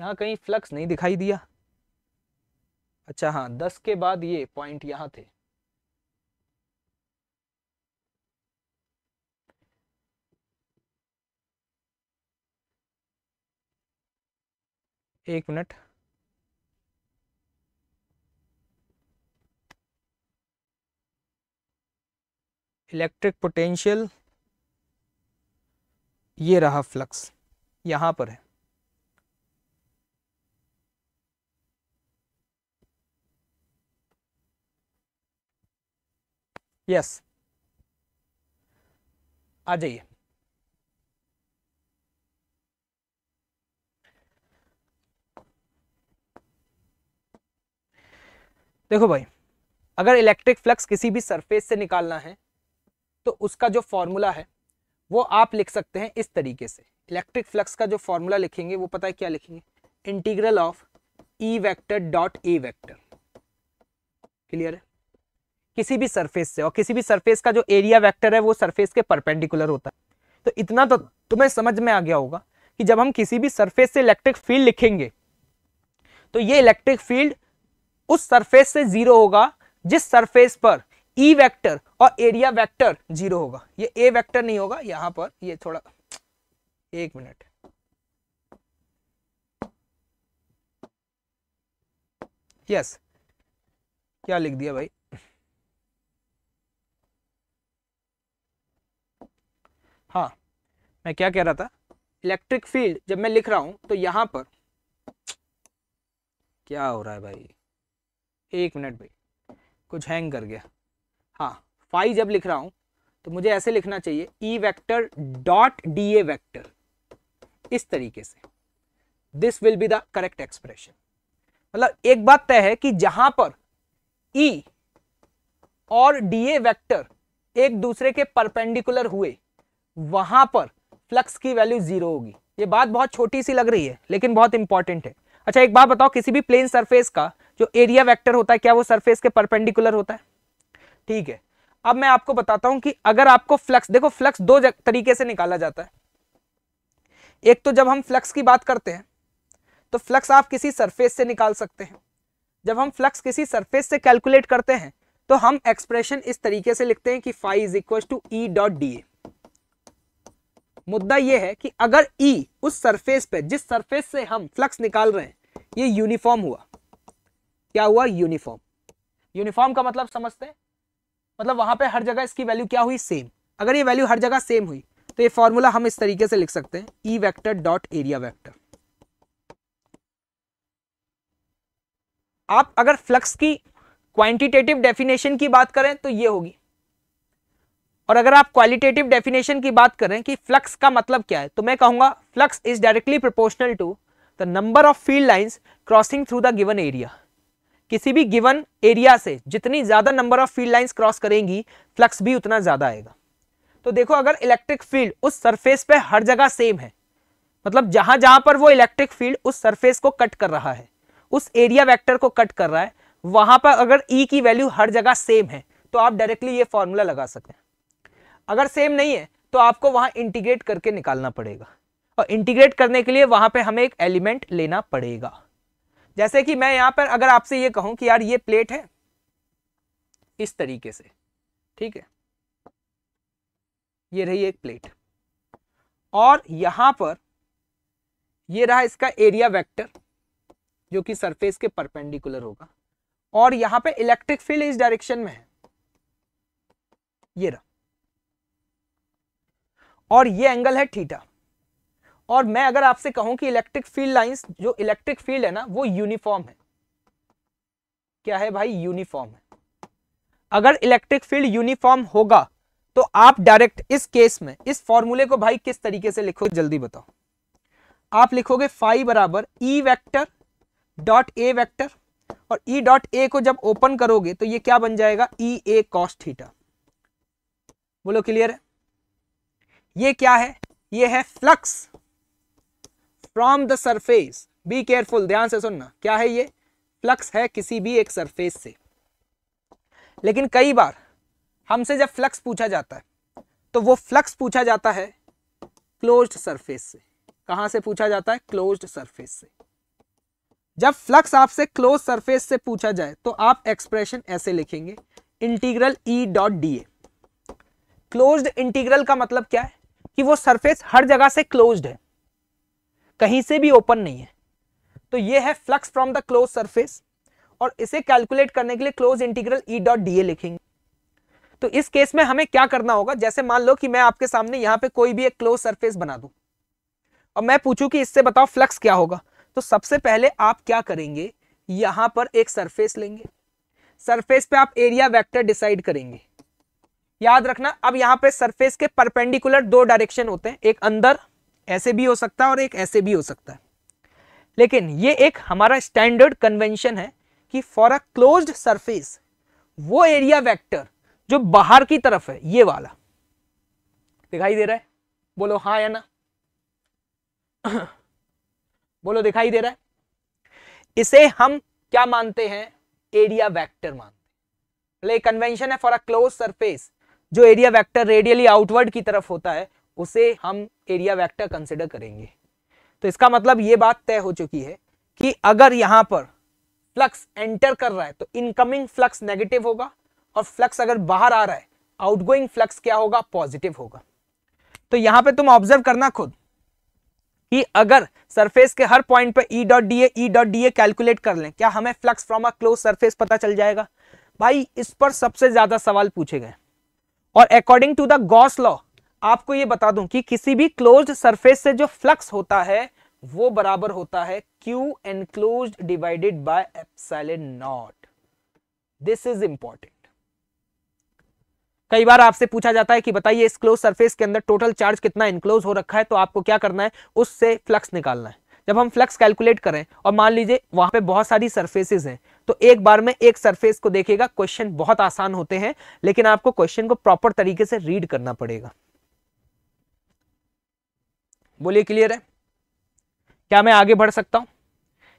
यहाँ कहीं फ्लक्स नहीं दिखाई दिया अच्छा हाँ दस के बाद ये पॉइंट यहाँ थे एक मिनट इलेक्ट्रिक पोटेंशियल ये रहा फ्लक्स यहां पर है यस आ जाइए देखो भाई अगर इलेक्ट्रिक फ्लक्स किसी भी सरफेस से निकालना है तो उसका जो फॉर्मूला है वो आप लिख सकते हैं इस तरीके से इलेक्ट्रिक फ्लक्स का जो फॉर्मूला लिखेंगे वो पता है क्या लिखेंगे integral of E vector dot A vector clear है किसी भी सरफेस से और किसी भी सरफेस का जो एरिया वेक्टर है वो सरफेस के परपेंडिकुलर होता है तो इतना तो तुम्हें समझ में आ गया होगा कि जब हम किसी भी सरफेस से इलेक्ट्रिक फील्ड लिखेंगे तो ये इलेक्ट्रिक फील्ड उस सरफेस से जीरो होगा जिस सरफेस पर ई e वेक्टर और एरिया वेक्टर जीरो होगा ये ए वेक्टर नहीं होगा यहां पर ये थोड़ा एक मिनट यस क्या लिख दिया भाई हाँ मैं क्या कह रहा था इलेक्ट्रिक फील्ड जब मैं लिख रहा हूं तो यहां पर क्या हो रहा है भाई एक मिनट भाई कुछ हैंग कर गया हाँ फाइव जब लिख रहा हूं तो मुझे ऐसे लिखना चाहिए E vector dot D A vector इस तरीके से this will be the correct expression मतलब एक बात तय है कि जहां पर ई e और ए वैक्टर एक दूसरे के परपेंडिकुलर हुए वहां पर फ्लक्स की वैल्यू जीरो होगी ये बात बहुत छोटी सी लग रही है लेकिन बहुत इंपॉर्टेंट है अच्छा एक बात बताओ किसी भी प्लेन सरफेस का जो एरिया वेक्टर होता है क्या वो सरफेस के परपेंडिकुलर होता है ठीक है अब मैं आपको बताता हूं कि अगर आपको फ्लक्स देखो फ्लक्स दो तरीके से निकाला जाता है एक तो जब हम फ्लक्स की बात करते हैं तो फ्लक्स आप किसी सरफेस से निकाल सकते हैं जब हम फ्लक्स किसी सरफेस से कैलकुलेट करते हैं तो हम एक्सप्रेशन इस तरीके से लिखते हैं कि phi is equal to E dot D A मुद्दा यह है कि अगर ई e उस सरफेस पे जिस सरफेस से हम फ्लक्स निकाल रहे हैं ये यूनिफॉर्म हुआ क्या हुआ यूनिफॉर्म यूनिफॉर्म का मतलब समझते हैं मतलब वहां पे हर जगह इसकी वैल्यू क्या हुई सेम अगर ये वैल्यू हर जगह सेम हुई तो ये फॉर्मूला हम इस तरीके से लिख सकते हैं E vector dot area vector आप अगर फ्लक्स की क्वांटिटेटिव डेफिनेशन की बात करें तो ये होगी और अगर आप क्वालिटेटिव डेफिनेशन की बात करें कि फ्लक्स का मतलब क्या है तो मैं कहूंगा flux is directly proportional to the number of field lines crossing through the given area किसी भी गिवन एरिया से जितनी ज़्यादा number of field lines cross करेंगी फ्लक्स भी उतना ज़्यादा आएगा तो देखो अगर इलेक्ट्रिक फील्ड उस सरफेस पे हर जगह सेम है मतलब जहां जहां पर वो इलेक्ट्रिक फील्ड उस सरफेस को कट कर रहा है उस एरिया वेक्टर को कट कर रहा है वहां पर अगर ई e की वैल्यू हर जगह सेम है तो आप डायरेक्टली ये फॉर्मूला लगा सकते हैं अगर सेम नहीं है तो आपको वहां इंटीग्रेट करके निकालना पड़ेगा और इंटीग्रेट करने के लिए वहां पर हमें एक एलिमेंट लेना पड़ेगा जैसे कि मैं यहां पर अगर आपसे ये कहूं कि यार ये प्लेट है इस तरीके से ठीक है ये रही एक प्लेट और यहां पर ये रहा इसका एरिया वेक्टर जो कि सरफेस के परपेंडिकुलर होगा और यहां पे इलेक्ट्रिक फील्ड इस डायरेक्शन में है ये रहा और ये एंगल है थीटा और मैं अगर आपसे कहूं कि इलेक्ट्रिक फील्ड लाइंस जो इलेक्ट्रिक फील्ड है ना वो यूनिफॉर्म है क्या है भाई यूनिफॉर्म है अगर इलेक्ट्रिक फील्ड यूनिफॉर्म होगा तो आप डायरेक्ट इस केस में इस फॉर्मूले को भाई किस तरीके से लिखोगे जल्दी बताओ आप लिखोगे फाइव बराबर E vector dot A vector और ई डॉट ए को जब ओपन करोगे तो ये क्या बन जाएगा ई ए कॉस थीटा बोलो क्लियर है ये क्या है ये है flux from the surface be careful ध्यान से सुनना क्या है ये फ्लक्स है किसी भी एक सरफेस से लेकिन कई बार हमसे जब फ्लक्स पूछा जाता है तो वो फ्लक्स पूछा जाता है क्लोज्ड सरफेस से कहां से पूछा जाता है क्लोज्ड सरफेस से जब फ्लक्स आपसे क्लोज सरफेस से पूछा जाए तो आप एक्सप्रेशन ऐसे लिखेंगे integral E dot D A close integral का मतलब क्या है कि वो सरफेस हर जगह से क्लोज्ड है कहीं से भी ओपन नहीं है तो ये है flux from the close surface और इसे कैलकुलेट करने के लिए close integral E dot D A लिखेंगे तो इस केस में हमें क्या करना होगा जैसे मान लो कि मैं आपके सामने यहां पे कोई भी एक क्लोज सरफेस बना दूं और मैं पूछूं कि इससे बताओ फ्लक्स क्या होगा तो सबसे पहले आप क्या करेंगे यहां पर एक सरफेस लेंगे सरफेस पे आप एरिया वेक्टर डिसाइड करेंगे याद रखना अब यहां पे सरफेस के परपेंडिकुलर दो डायरेक्शन होते हैं एक अंदर ऐसे भी हो सकता है और एक ऐसे भी हो सकता है लेकिन ये एक हमारा स्टैंडर्ड कन्वेंशन है कि फॉर अ क्लोज्ड सरफेस वो एरिया वेक्टर जो बाहर की तरफ है ये वाला दिखाई दे रहा है बोलो हाँ या ना बोलो दिखाई दे रहा है इसे हम क्या मानते हैं एरिया वेक्टर मानते हैं कन्वेंशन है फॉर अ क्लोज सरफेस जो एरिया वेक्टर रेडियली आउटवर्ड की तरफ होता है उसे हम एरिया वेक्टर कंसिडर करेंगे तो इसका मतलब ये बात तय हो चुकी है कि अगर यहां पर फ्लक्स एंटर कर रहा है तो इनकमिंग फ्लक्स नेगेटिव होगा और फ्लक्स अगर बाहर आ रहा है आउटगोइंग फ्लक्स क्या होगा पॉजिटिव होगा तो यहां पे तुम ऑब्जर्व करना खुद कि अगर सरफेस के हर पॉइंट पर E dot D E dot D calculate कर लें क्या हमें flux from a close surface पता चल जाएगा भाई इस पर सबसे ज्यादा सवाल पूछे गए और according to the Gauss law आपको ये बता दूं कि किसी भी क्लोज्ड सरफेस से जो फ्लक्स होता है वो बराबर होता है Q enclose divided by epsilon naught this is important कई बार आपसे पूछा जाता है कि बताइए इस क्लोज सरफेस के अंदर टोटल चार्ज कितना इनक्लोज हो रखा है तो आपको क्या करना है उससे फ्लक्स निकालना है जब हम फ्लक्स कैलकुलेट करें और मान लीजिए वहां पे बहुत सारी सरफेसेस हैं तो एक बार में एक सरफेस को देखेगा क्वेश्चन बहुत आसान होते हैं लेकिन आपको क्वेश्चन को प्रॉपर तरीके से रीड करना पड़ेगा बोलिए क्लियर है क्या मैं आगे बढ़ सकता हूँ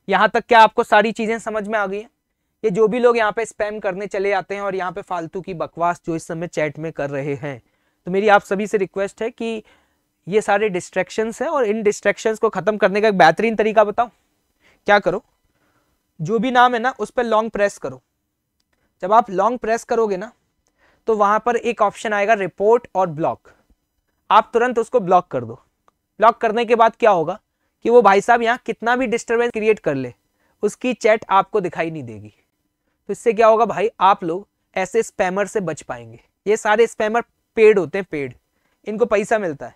यहाँ तक क्या आपको सारी चीज़ें समझ में आ गई हैं ये जो भी लोग यहाँ पे स्पैम करने चले आते हैं और यहाँ पे फालतू की बकवास जो इस समय चैट में कर रहे हैं तो मेरी आप सभी से रिक्वेस्ट है कि ये सारे डिस्ट्रैक्शंस हैं और इन डिस्ट्रैक्शंस को ख़त्म करने का एक बेहतरीन तरीका बताओ क्या करो जो भी नाम है ना उस पर लॉन्ग प्रेस करो जब आप लॉन्ग प्रेस करोगे ना तो वहाँ पर एक ऑप्शन आएगा रिपोर्ट और ब्लॉक आप तुरंत उसको ब्लॉक कर दो ब्लॉक करने के बाद क्या होगा कि वो भाई साहब यहाँ कितना भी डिस्टर्बेंस क्रिएट कर ले उसकी चैट आपको दिखाई नहीं देगी तो इससे क्या होगा भाई आप लोग ऐसे स्पैमर से बच पाएंगे ये सारे स्पैमर पेड होते हैं पेड इनको पैसा मिलता है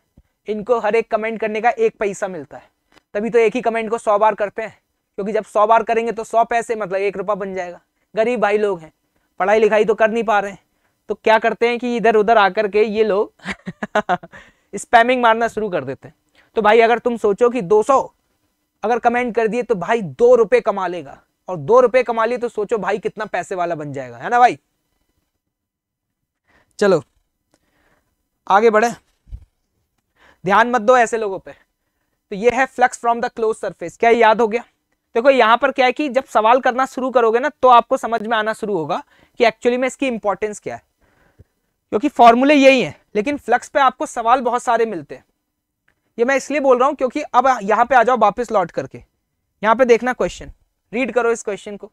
इनको हर एक कमेंट करने का एक पैसा मिलता है तभी तो एक ही कमेंट को सौ बार करते हैं क्योंकि जब सौ बार करेंगे तो सौ पैसे मतलब एक रुपया बन जाएगा गरीब भाई लोग हैं पढ़ाई लिखाई तो कर नहीं पा रहे हैं तो क्या करते हैं कि इधर उधर आकर के ये लोग स्पैमिंग मारना शुरू कर देते हैं तो भाई अगर तुम सोचो कि 200 अगर कमेंट कर दिए तो भाई दो रुपए कमा लेगा और दो रुपए कमा लिए तो सोचो भाई कितना पैसे वाला बन जाएगा है ना भाई चलो आगे बढ़े ध्यान मत दो ऐसे लोगों पे तो ये है flux from the close surface क्या याद हो गया देखो यहां पर क्या है कि जब सवाल करना शुरू करोगे ना तो आपको समझ में आना शुरू होगा कि एक्चुअली में इसकी इंपॉर्टेंस क्या है क्योंकि फॉर्मूले यही है लेकिन फ्लक्स पे आपको सवाल बहुत सारे मिलते हैं ये मैं इसलिए बोल रहा हूं क्योंकि अब यहां पे आ जाओ वापस लौट करके यहां पे देखना क्वेश्चन रीड करो इस क्वेश्चन को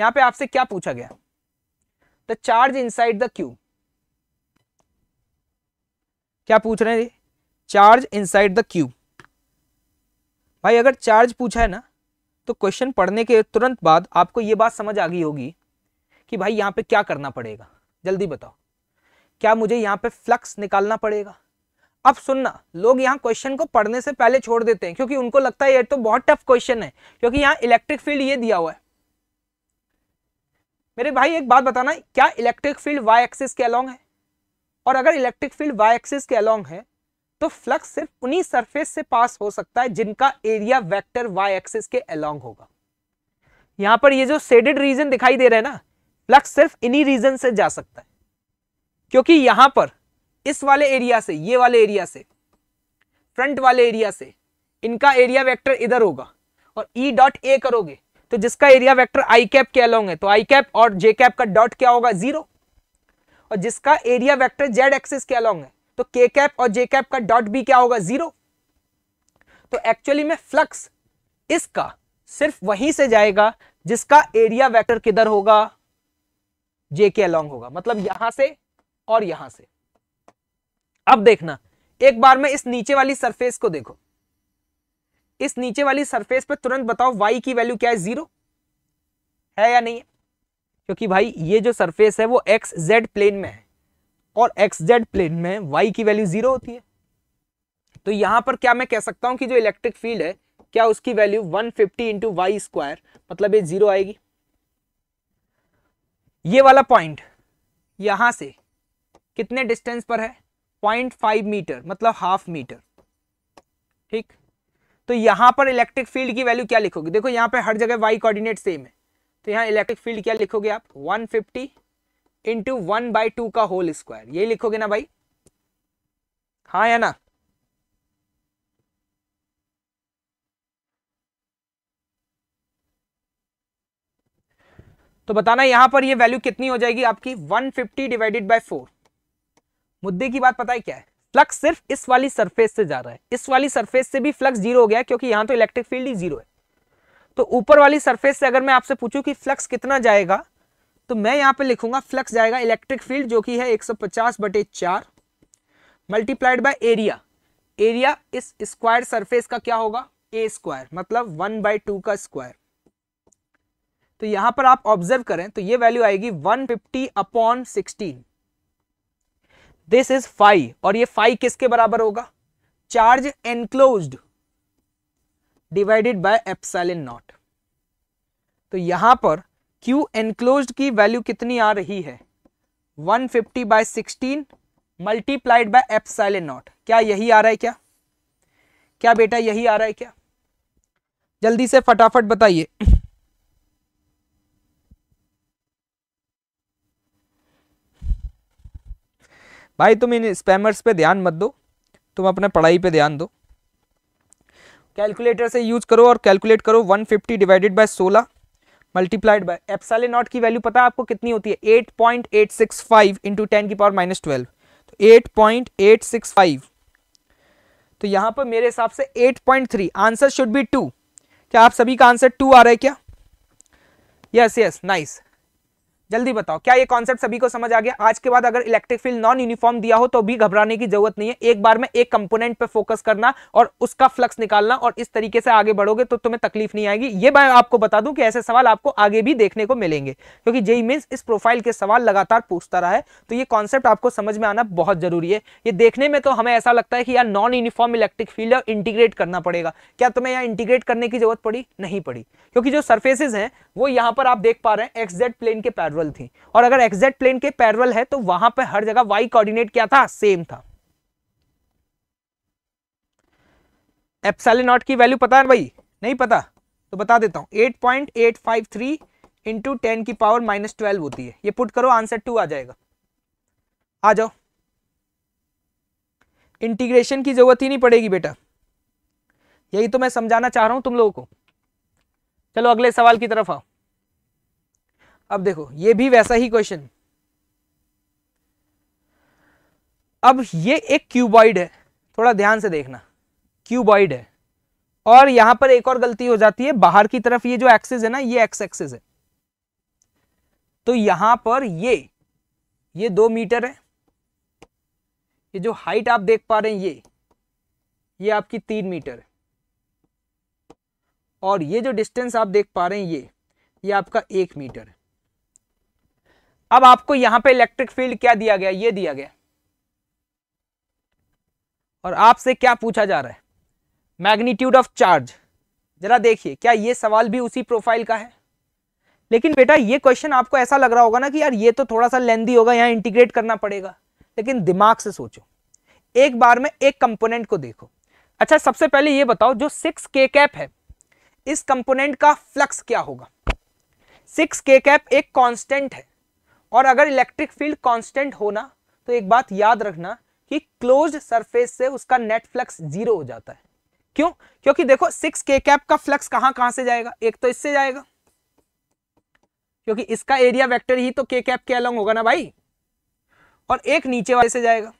यहां पे आपसे क्या पूछा गया the charge inside the cube क्या पूछ रहे हैं charge inside the cube भाई अगर चार्ज पूछा है ना तो क्वेश्चन पढ़ने के तुरंत बाद आपको ये बात समझ आ गई होगी कि भाई यहां पे क्या करना पड़ेगा जल्दी बताओ क्या मुझे यहां पे फ्लक्स निकालना पड़ेगा अब सुनना लोग यहाँ क्वेश्चन को पढ़ने से पहले छोड़ देते हैं क्योंकि उनको लगता है ये तो बहुत टफ क्वेश्चन है क्योंकि यहाँ इलेक्ट्रिक फील्ड ये दिया हुआ है मेरे भाई एक बात बताना क्या इलेक्ट्रिक फील्ड वाई एक्सिस के अलोंग है और अगर इलेक्ट्रिक फील्ड वाई एक्सिस के अलोंग है तो फ्लक्स सिर्फ उन्हीं सरफेस से पास हो सकता है जिनका एरिया वेक्टर वाई एक्सिस के अलोंग होगा यहां पर ये जो सेडेड रीजन दिखाई दे रहा है ना फ्लक्स सिर्फ इन्हीं रीजन से जा सकता है क्योंकि यहां पर इस वाले एरिया से ये वाले एरिया से फ्रंट वाले एरिया से इनका एरिया वेक्टर इधर होगा और ई डॉट ए करोगे तो जिसका एरिया वेक्टर आई कैप के अलोंग है तो आई कैप और जे कैप का डॉट क्या होगा जीरो और जिसका एरिया वेक्टर जेड एक्सिस के अलोंग है तो के कैप और जे कैप का डॉट भी क्या होगा जीरो तो एक्चुअली में फ्लक्स इसका सिर्फ वहीं से जाएगा जिसका एरिया वेक्टर किधर होगा जे के अलोंग होगा मतलब यहां से और यहां से अब देखना एक बार में इस नीचे वाली सरफेस को देखो इस नीचे वाली सरफेस पर तुरंत बताओ वाई की वैल्यू क्या है जीरो है या नहीं है क्योंकि भाई ये जो सरफेस है वो एक्स जेड प्लेन में है और एक्स जेड प्लेन में वाई की वैल्यू जीरो होती है तो यहां पर क्या मैं कह सकता हूं कि जो इलेक्ट्रिक फील्ड है क्या उसकी value 150 fifty into Y square मतलब ये जीरो आएगी ये वाला पॉइंट यहां से कितने डिस्टेंस पर है पॉइंट फाइव मीटर मतलब हाफ मीटर ठीक तो यहां पर इलेक्ट्रिक फील्ड की वैल्यू क्या लिखोगे देखो यहां पर हर जगह वाई कोऑर्डिनेट सेम है तो यहाँ इलेक्ट्रिक फील्ड क्या लिखोगे आप 150 fifty into one by two का होल स्क्वायर यही लिखोगे ना भाई हाँ या ना तो बताना यहां पर ये वैल्यू कितनी हो जाएगी आपकी 150 फिफ्टी डिवाइडेड बाय फोर मुद्दे की बात पता है क्या है फ्लक्स सिर्फ इस वाली सरफेस से जा रहा है इस वाली सरफेस से भी फ्लक्स जीरो हो गया क्योंकि यहां तो इलेक्ट्रिक फील्ड ही जीरो है तो ऊपर वाली सरफेस से अगर मैं आपसे पूछूं कि फ्लक्स कितना जाएगा तो मैं यहां पे लिखूंगा फ्लक्स जाएगा इलेक्ट्रिक फील्ड जो कि है 150 सौ पचास बटे चार मल्टीप्लाइड बाय एरिया एरिया इस स्क्वायर सरफेस का क्या होगा ए स्क्वायर मतलब वन बाई टू का स्क्वायर तो यहां पर आप ऑब्जर्व करें तो ये वैल्यू आएगी one fifty upon sixteen this is phi और ये फाइव किसके बराबर होगा charge enclose divided by epsilon naught तो यहां पर क्यू एनक्लोज की वैल्यू कितनी आ रही है 150 fifty by sixteen multiplied by epsilon naught क्या यही आ रहा है क्या क्या बेटा यही आ रहा है क्या जल्दी से फटाफट बताइए भाई तुम इन स्पैमर्स पे ध्यान मत दो तुम अपने पढ़ाई पे ध्यान दो कैलकुलेटर से यूज करो और कैलकुलेट करो 150 divided by 16 multiplied by epsilon naught की वैल्यू पता है आपको कितनी होती है 8.865 point eight six five into ten की पावर माइनस ट्वेल्व तो eight point eight six five तो यहाँ पर मेरे हिसाब से 8.3 आंसर शुड बी टू क्या आप सभी का आंसर टू आ रहा है क्या यस यस नाइस जल्दी बताओ क्या ये कॉन्सेप्ट सभी को समझ आ गया आज के बाद अगर इलेक्ट्रिक फील्ड नॉन यूनिफॉर्म दिया हो तो भी घबराने की जरूरत नहीं है एक बार में एक कंपोनेंट पे फोकस करना और उसका फ्लक्स निकालना और इस तरीके से आगे बढ़ोगे तो तुम्हें तकलीफ नहीं आएगी ये मैं आपको बता दूं कि ऐसे सवाल आपको आगे भी देखने को मिलेंगे क्योंकि जेई मीन इस प्रोफाइल के सवाल लगातार पूछता रहा है तो ये कॉन्सेप्ट आपको समझ में आना बहुत जरूरी है ये देखने में तो हमें ऐसा लगता है कि यार नॉन यूनिफॉर्म इलेक्ट्रिक फील्ड और इंटीग्रेट करना पड़ेगा क्या तुम्हें यहाँ इंटीग्रेट करने की जरूरत पड़ी नहीं पड़ी क्योंकि जो सर्फेसिस है वो यहाँ पर आप देख पा रहे हैं एक्स प्लेन के पैर पैरल थी और अगर एग्जैक्ट प्लेन के पैरल है तो वहां पर हर जगह वाई कोऑर्डिनेट क्या था सेम था एप्सले नॉट की वैल्यू पता है भाई नहीं पता तो बता देता हूं eight point eight five three into ten की पावर माइनस ट्वेल्व होती है ये पुट करो आंसर टू आ जाएगा आ जाओ इंटीग्रेशन की जरूरत ही नहीं पड़ेगी बेटा यही तो मैं समझाना चाह रहा हूं तुम लोगों को चलो अगले सवाल की तरफ आओ अब देखो ये भी वैसा ही क्वेश्चन अब ये एक क्यूबॉइड है थोड़ा ध्यान से देखना क्यूबॉइड है और यहां पर एक और गलती हो जाती है बाहर की तरफ ये जो एक्सेस है ना ये एक्स एक्सेस है तो यहां पर ये ये दो मीटर है ये जो हाइट आप देख पा रहे हैं ये ये आपकी तीन मीटर है और ये जो डिस्टेंस आप देख पा रहे हैं ये ये आपका एक मीटर है अब आपको यहां पे इलेक्ट्रिक फील्ड क्या दिया गया ये दिया गया और आपसे क्या पूछा जा रहा है मैग्नीट्यूड ऑफ चार्ज जरा देखिए क्या ये सवाल भी उसी प्रोफाइल का है लेकिन बेटा ये क्वेश्चन आपको ऐसा लग रहा होगा ना कि यार ये तो थोड़ा सा लेंदी होगा यहां इंटीग्रेट करना पड़ेगा लेकिन दिमाग से सोचो एक बार में एक कंपोनेंट को देखो अच्छा सबसे पहले ये बताओ जो सिक्स के कैप है इस कंपोनेंट का फ्लक्स क्या होगा सिक्स के कैप एक कांस्टेंट है और अगर इलेक्ट्रिक फील्ड कांस्टेंट होना तो एक बात याद रखना कि क्लोज सरफेस से उसका नेट फ्लक्स जीरो हो जाता है क्यों क्योंकि देखो सिक्स के कैप का फ्लक्स कहां कहां से जाएगा एक तो इससे जाएगा क्योंकि इसका एरिया वेक्टर ही तो के कैप के अलॉन्ग होगा ना भाई और एक नीचे वाले से जाएगा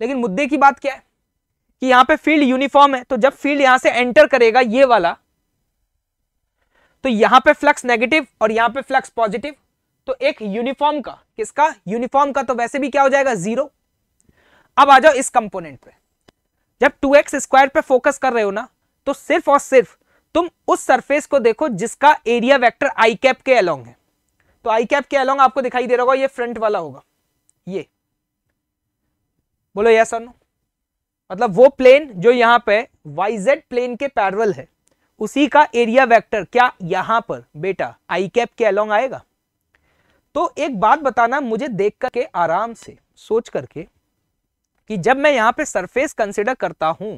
लेकिन मुद्दे की बात क्या है कि यहां पे फील्ड यूनिफॉर्म है तो जब फील्ड यहां से एंटर करेगा ये वाला तो यहां पे फ्लक्स नेगेटिव और यहां पे फ्लक्स पॉजिटिव तो एक यूनिफॉर्म का किसका यूनिफॉर्म का तो वैसे भी क्या हो जाएगा जीरो अब आ जाओ इस कंपोनेंट पे जब टू एक्स स्क्वायर पे फोकस कर रहे हो ना तो सिर्फ और सिर्फ तुम उस सरफेस को देखो जिसका एरिया वेक्टर आई कैप के अलोंग है तो आई कैप के अलोंग आपको दिखाई दे रहा होगा ये फ्रंट वाला होगा ये बोलो यस और नो मतलब वो प्लेन जो यहां पे वाई जेड प्लेन के पैरवल है उसी का एरिया वेक्टर क्या यहां पर बेटा आई कैप के अलोंग आएगा तो एक बात बताना मुझे देख करके आराम से सोच करके कि जब मैं यहां पे सरफेस कंसीडर करता हूं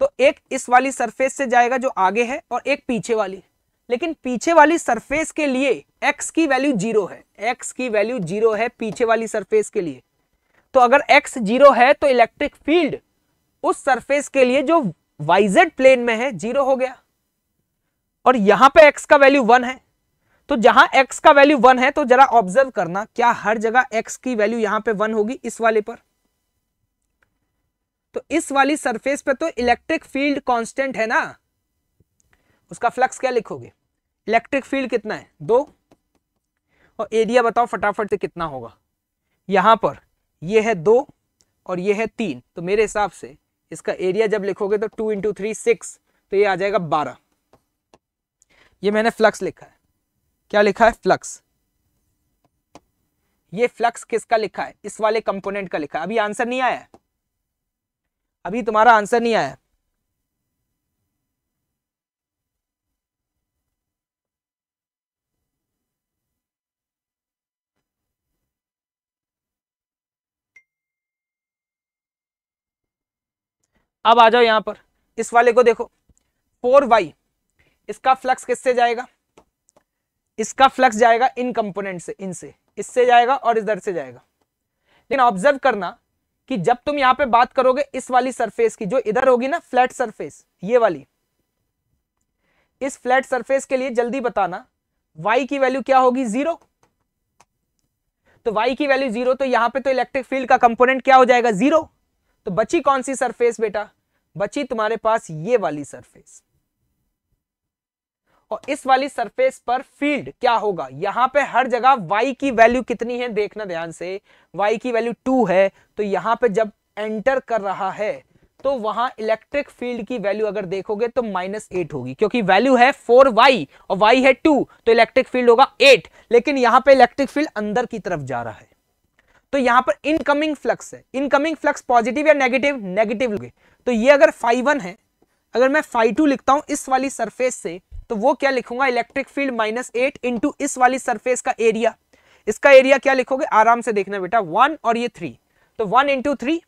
तो एक इस वाली सरफेस से जाएगा जो आगे है और एक पीछे वाली लेकिन पीछे वाली सरफेस के लिए x की वैल्यू जीरो है x की वैल्यू जीरो है पीछे वाली सरफेस के लिए तो अगर x जीरो है तो इलेक्ट्रिक फील्ड उस सरफेस के लिए जो yz प्लेन में है जीरो हो गया और यहां पे x का वैल्यू वन है तो जहां x का वैल्यू वन है तो जरा ऑब्जर्व करना क्या हर जगह x की वैल्यू यहां पे वन होगी इस वाले पर तो इस वाली सरफेस पे तो इलेक्ट्रिक फील्ड कांस्टेंट है ना उसका फ्लक्स क्या लिखोगे इलेक्ट्रिक फील्ड कितना है दो और एरिया बताओ फटाफट से कितना होगा यहां पर यह है दो और यह है तीन तो मेरे हिसाब से इसका एरिया जब लिखोगे तो टू इंटू थ्री सिक्स तो ये आ जाएगा बारह ये मैंने फ्लक्स लिखा है क्या लिखा है फ्लक्स ये फ्लक्स किसका लिखा है इस वाले कंपोनेंट का लिखा है अभी आंसर नहीं आया अभी तुम्हारा आंसर नहीं आया अब आ जाओ यहां पर इस वाले को देखो फोर वाई इसका फ्लक्स किससे जाएगा इसका फ्लक्स जाएगा इन कंपोनेंट से इनसे इससे जाएगा और इधर से जाएगा लेकिन ऑब्जर्व करना कि जब तुम यहां पे बात करोगे इस वाली सरफेस की जो इधर होगी ना फ्लैट सरफेस ये वाली इस फ्लैट सरफेस के लिए जल्दी बताना y की वैल्यू क्या होगी जीरो तो y की वैल्यू जीरो तो यहां पे तो इलेक्ट्रिक फील्ड का कंपोनेंट क्या हो जाएगा जीरो तो बची कौन सी सरफेस बेटा बची तुम्हारे पास ये वाली सरफेस और इस वाली सरफेस पर फील्ड क्या होगा यहां पे हर जगह y की वैल्यू कितनी है देखना ध्यान से y की वैल्यू टू है तो यहां पे जब एंटर कर रहा है तो वहां इलेक्ट्रिक फील्ड की वैल्यू अगर देखोगे तो माइनस एट होगी क्योंकि वैल्यू है फोर वाई और वाई है टू तो इलेक्ट्रिक फील्ड होगा एट लेकिन यहां पे इलेक्ट्रिक फील्ड अंदर की तरफ जा रहा है तो यहां पर इनकमिंग फ्लक्स है इनकमिंग फ्लक्स पॉजिटिव या नेगेटिव नेगेटिव लोगे तो ये अगर फाइव है अगर मैं फाइव टू लिखता हूं इस वाली सरफेस से तो वो क्या लिखूंगा electric field minus eight into इस वाली सरफेस का एरिया इसका एरिया क्या लिखोगे आराम से देखना बेटा वन और ये थ्री तो वन इंटू थ्री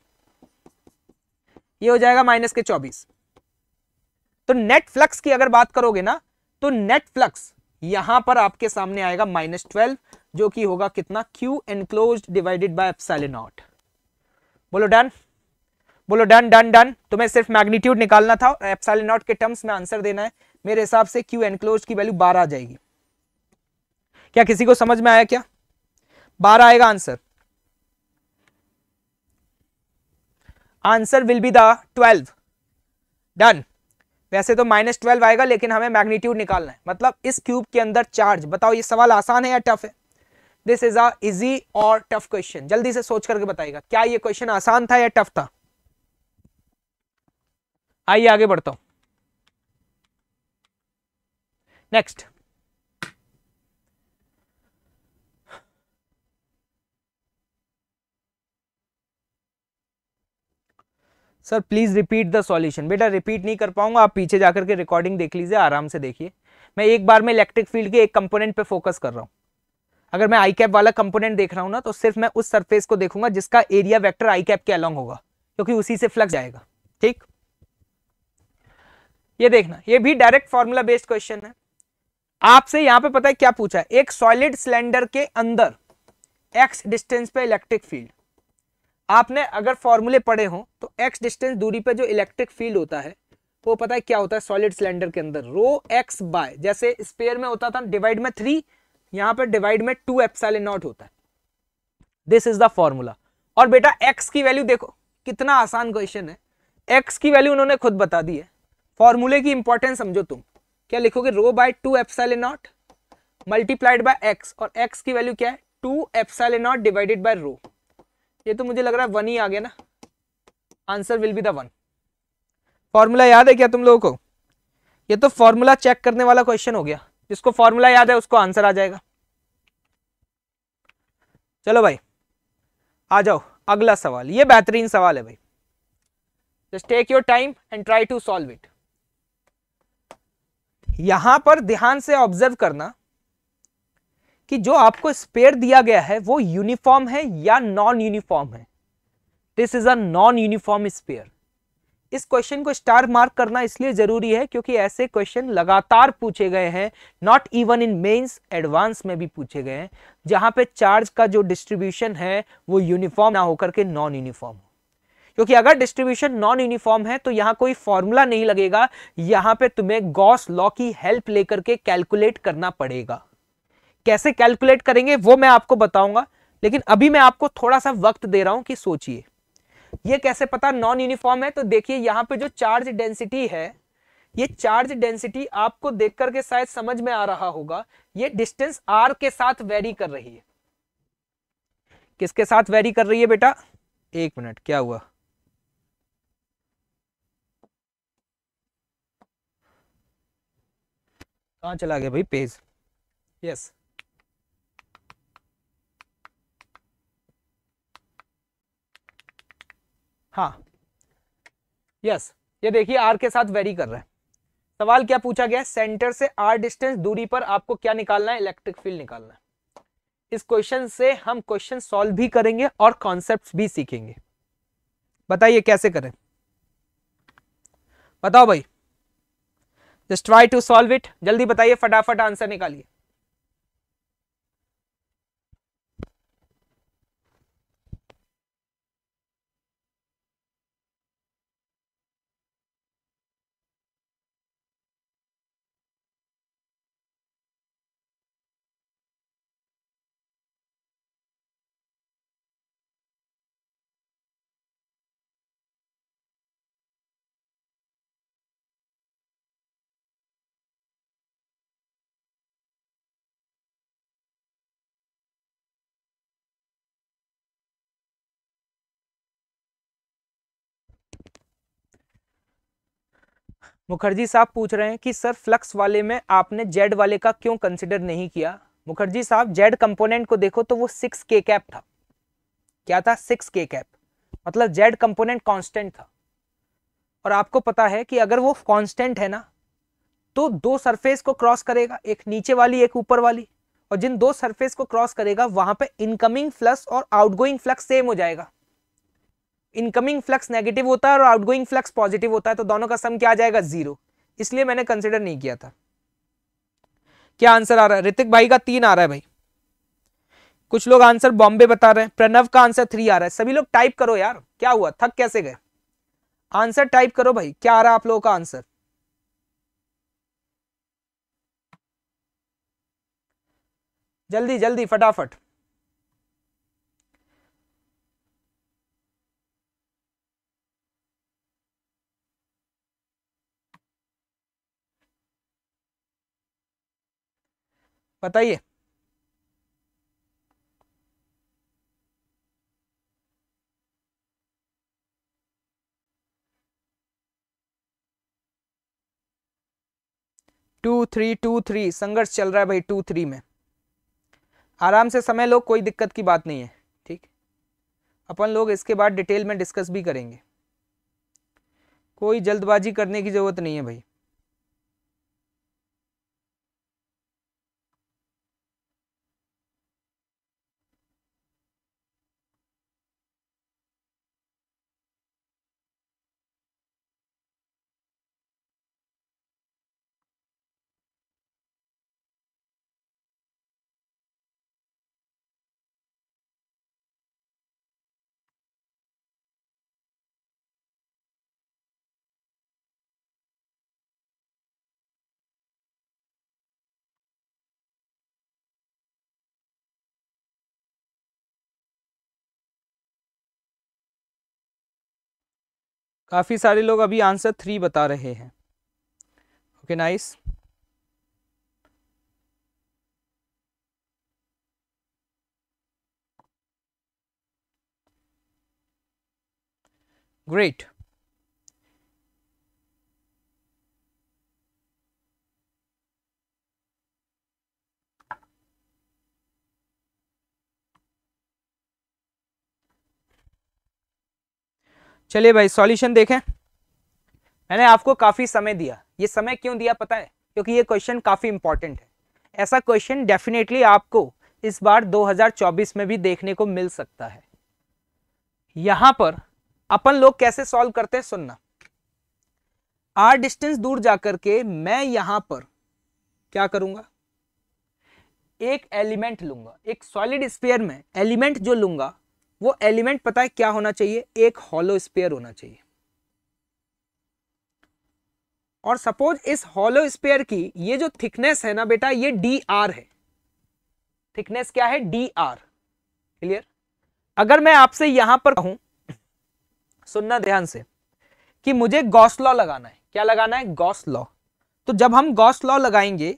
ये हो जाएगा माइनस के चौबीस तो नेट फ्लक्स की अगर बात करोगे ना तो नेट फ्लक्स यहां पर आपके सामने आएगा माइनस ट्वेल्व जो कि होगा कितना Q enclose divided by epsilon naught बोलो डन बोलो डन डन डन तुम्हें सिर्फ मैग्नीट्यूड निकालना था और एप्सिलॉन नॉट के टर्म्स में आंसर देना है मेरे हिसाब से क्यू एनक्लोज की वैल्यू बारह आ जाएगी क्या किसी को समझ में आया क्या बारह आएगा answer answer will be the twelve done वैसे तो माइनस ट्वेल्व आएगा लेकिन हमें मैग्नीट्यूड निकालना है मतलब इस क्यूब के अंदर चार्ज बताओ ये सवाल आसान है या टफ है दिस इज अजी और टफ क्वेश्चन जल्दी से सोच करके बताएगा क्या ये क्वेश्चन आसान था या टफ था आइए आगे बढ़ता हूं next sir please repeat the solution बेटा रिपीट नहीं कर पाऊंगा आप पीछे जाकर के रिकॉर्डिंग देख लीजिए आराम से देखिए मैं एक बार में इलेक्ट्रिक फील्ड के एक कंपोनेंट पे फोकस कर रहा हूं अगर मैं आई कैप वाला कंपोनेंट देख रहा हूँ ना तो सिर्फ मैं उस सरफेस को देखूंगा जिसका एरिया वेक्टर आई कैप के अलॉन्ग होगा क्योंकि उसी से फ्लक्स जाएगा ठीक ये देखना ये भी डायरेक्ट फॉर्मूला बेस्ड क्वेश्चन है आपसे यहां पे पता है क्या पूछा है एक सॉलिड सिलेंडर के अंदर एक्स डिस्टेंस पे इलेक्ट्रिक फील्ड आपने अगर फॉर्मूले पढ़े हो तो एक्स डिस्टेंस दूरी पे जो इलेक्ट्रिक फील्ड होता है वो पता है क्या होता है सॉलिड सिलेंडर के अंदर रो एक्स बाय जैसे स्पेयर में होता था डिवाइड में थ्री यहां पर डिवाइड में टू एप्साइल नॉट होता है दिस इज द फॉर्मूला और बेटा एक्स की वैल्यू देखो कितना आसान क्वेश्चन है एक्स की वैल्यू उन्होंने खुद बता दी है फॉर्मूले की इंपॉर्टेंस समझो तुम क्या लिखोगे rho by two epsilon naught multiplied by X और एक्स की वैल्यू क्या है two epsilon naught divided by rho ये तो मुझे लग रहा है वन ही आ गया ना answer will be the one formula याद है क्या तुम लोगों को ये तो फॉर्मूला चेक करने वाला क्वेश्चन हो गया जिसको फॉर्मूला याद है उसको आंसर आ जाएगा चलो भाई आ जाओ अगला सवाल ये बेहतरीन सवाल है भाई just take your time and try to solve it यहां पर ध्यान से ऑब्जर्व करना कि जो आपको स्पेयर दिया गया है वो यूनिफॉर्म है या नॉन यूनिफॉर्म है this is a non uniform sphere इस क्वेश्चन को स्टार मार्क करना इसलिए जरूरी है क्योंकि ऐसे क्वेश्चन लगातार पूछे गए हैं not even in Mains advance में भी पूछे गए हैं जहां पे चार्ज का जो डिस्ट्रीब्यूशन है वो यूनिफॉर्म ना होकर के नॉन यूनिफॉर्म हो क्योंकि अगर डिस्ट्रीब्यूशन नॉन यूनिफॉर्म है तो यहां कोई फॉर्मूला नहीं लगेगा यहाँ पे तुम्हें गॉस लॉ की हेल्प लेकर के कैलकुलेट करना पड़ेगा कैसे कैलकुलेट करेंगे वो मैं आपको बताऊंगा लेकिन अभी मैं आपको थोड़ा सा वक्त दे रहा हूं कि सोचिए ये कैसे पता नॉन यूनिफॉर्म है तो देखिए यहाँ पे जो चार्ज डेंसिटी है ये चार्ज डेंसिटी आपको देख करके शायद समझ में आ रहा होगा ये डिस्टेंस आर के साथ वेरी कर रही है किसके साथ वेरी कर रही है बेटा एक मिनट क्या हुआ कहा चला गया भाई पेज यस yes. हाँ यस ये देखिए आर के साथ वेरी कर रहा है सवाल क्या पूछा गया सेंटर से आर डिस्टेंस दूरी पर आपको क्या निकालना है इलेक्ट्रिक फील्ड निकालना है इस क्वेश्चन से हम क्वेश्चन सॉल्व भी करेंगे और कॉन्सेप्ट भी सीखेंगे बताइए कैसे करें बताओ भाई just try to solve it जल्दी बताइए फटाफट आंसर निकालिए मुखर्जी साहब पूछ रहे हैं कि सर फ्लक्स वाले में आपने जेड वाले का क्यों कंसिडर नहीं किया मुखर्जी साहब जेड कंपोनेंट को देखो तो वो सिक्स के कैप था क्या था सिक्स के कैप मतलब जेड कंपोनेंट कांस्टेंट था और आपको पता है कि अगर वो कांस्टेंट है ना तो दो सरफेस को क्रॉस करेगा एक नीचे वाली एक ऊपर वाली और जिन दो सरफेस को क्रॉस करेगा वहां पे इनकमिंग फ्लक्स और आउटगोइंग फ्लक्स सेम हो जाएगा इनकमिंग फ्लक्स नेगेटिव होता है और आउटगोइंग फ्लक्स पॉजिटिव होता है तो दोनों का सम क्या आ जाएगा जीरो इसलिए मैंने कंसिडर नहीं किया था क्या आंसर आ रहा है ऋतिक भाई का तीन आ रहा है भाई कुछ लोग आंसर बॉम्बे बता रहे हैं प्रणव का आंसर थ्री आ रहा है सभी लोग टाइप करो यार क्या हुआ थक कैसे गए आंसर टाइप करो भाई क्या आ रहा है आप लोगों का आंसर जल्दी जल्दी फटाफट बताइए टू थ्री टू थ्री संघर्ष चल रहा है भाई टू थ्री में आराम से समय लोग कोई दिक्कत की बात नहीं है ठीक अपन लोग इसके बाद डिटेल में डिस्कस भी करेंगे कोई जल्दबाजी करने की ज़रूरत नहीं है भाई काफ़ी सारे लोग अभी आंसर थ्री बता रहे हैं ओके नाइस ग्रेट चलिए भाई सॉल्यूशन देखें मैंने आपको काफ़ी समय दिया ये समय क्यों दिया पता है क्योंकि ये क्वेश्चन काफ़ी इंपॉर्टेंट है ऐसा क्वेश्चन डेफिनेटली आपको इस बार 2024 में भी देखने को मिल सकता है यहां पर अपन लोग कैसे सॉल्व करते हैं सुनना आर डिस्टेंस दूर जाकर के मैं यहां पर क्या करूंगा एक एलिमेंट लूंगा एक सॉलिड स्पेयर में एलिमेंट जो लूंगा वो एलिमेंट पता है क्या होना चाहिए एक हॉलो स्पेयर होना चाहिए और सपोज इस हॉलो स्पेयर की ये जो थिकनेस है ना बेटा ये डी आर है थिकनेस क्या है डी आर क्लियर अगर मैं आपसे यहां पर कहूं सुनना ध्यान से कि मुझे गॉस लॉ लगाना है क्या लगाना है गॉस लॉ तो जब हम गॉस लॉ लगाएंगे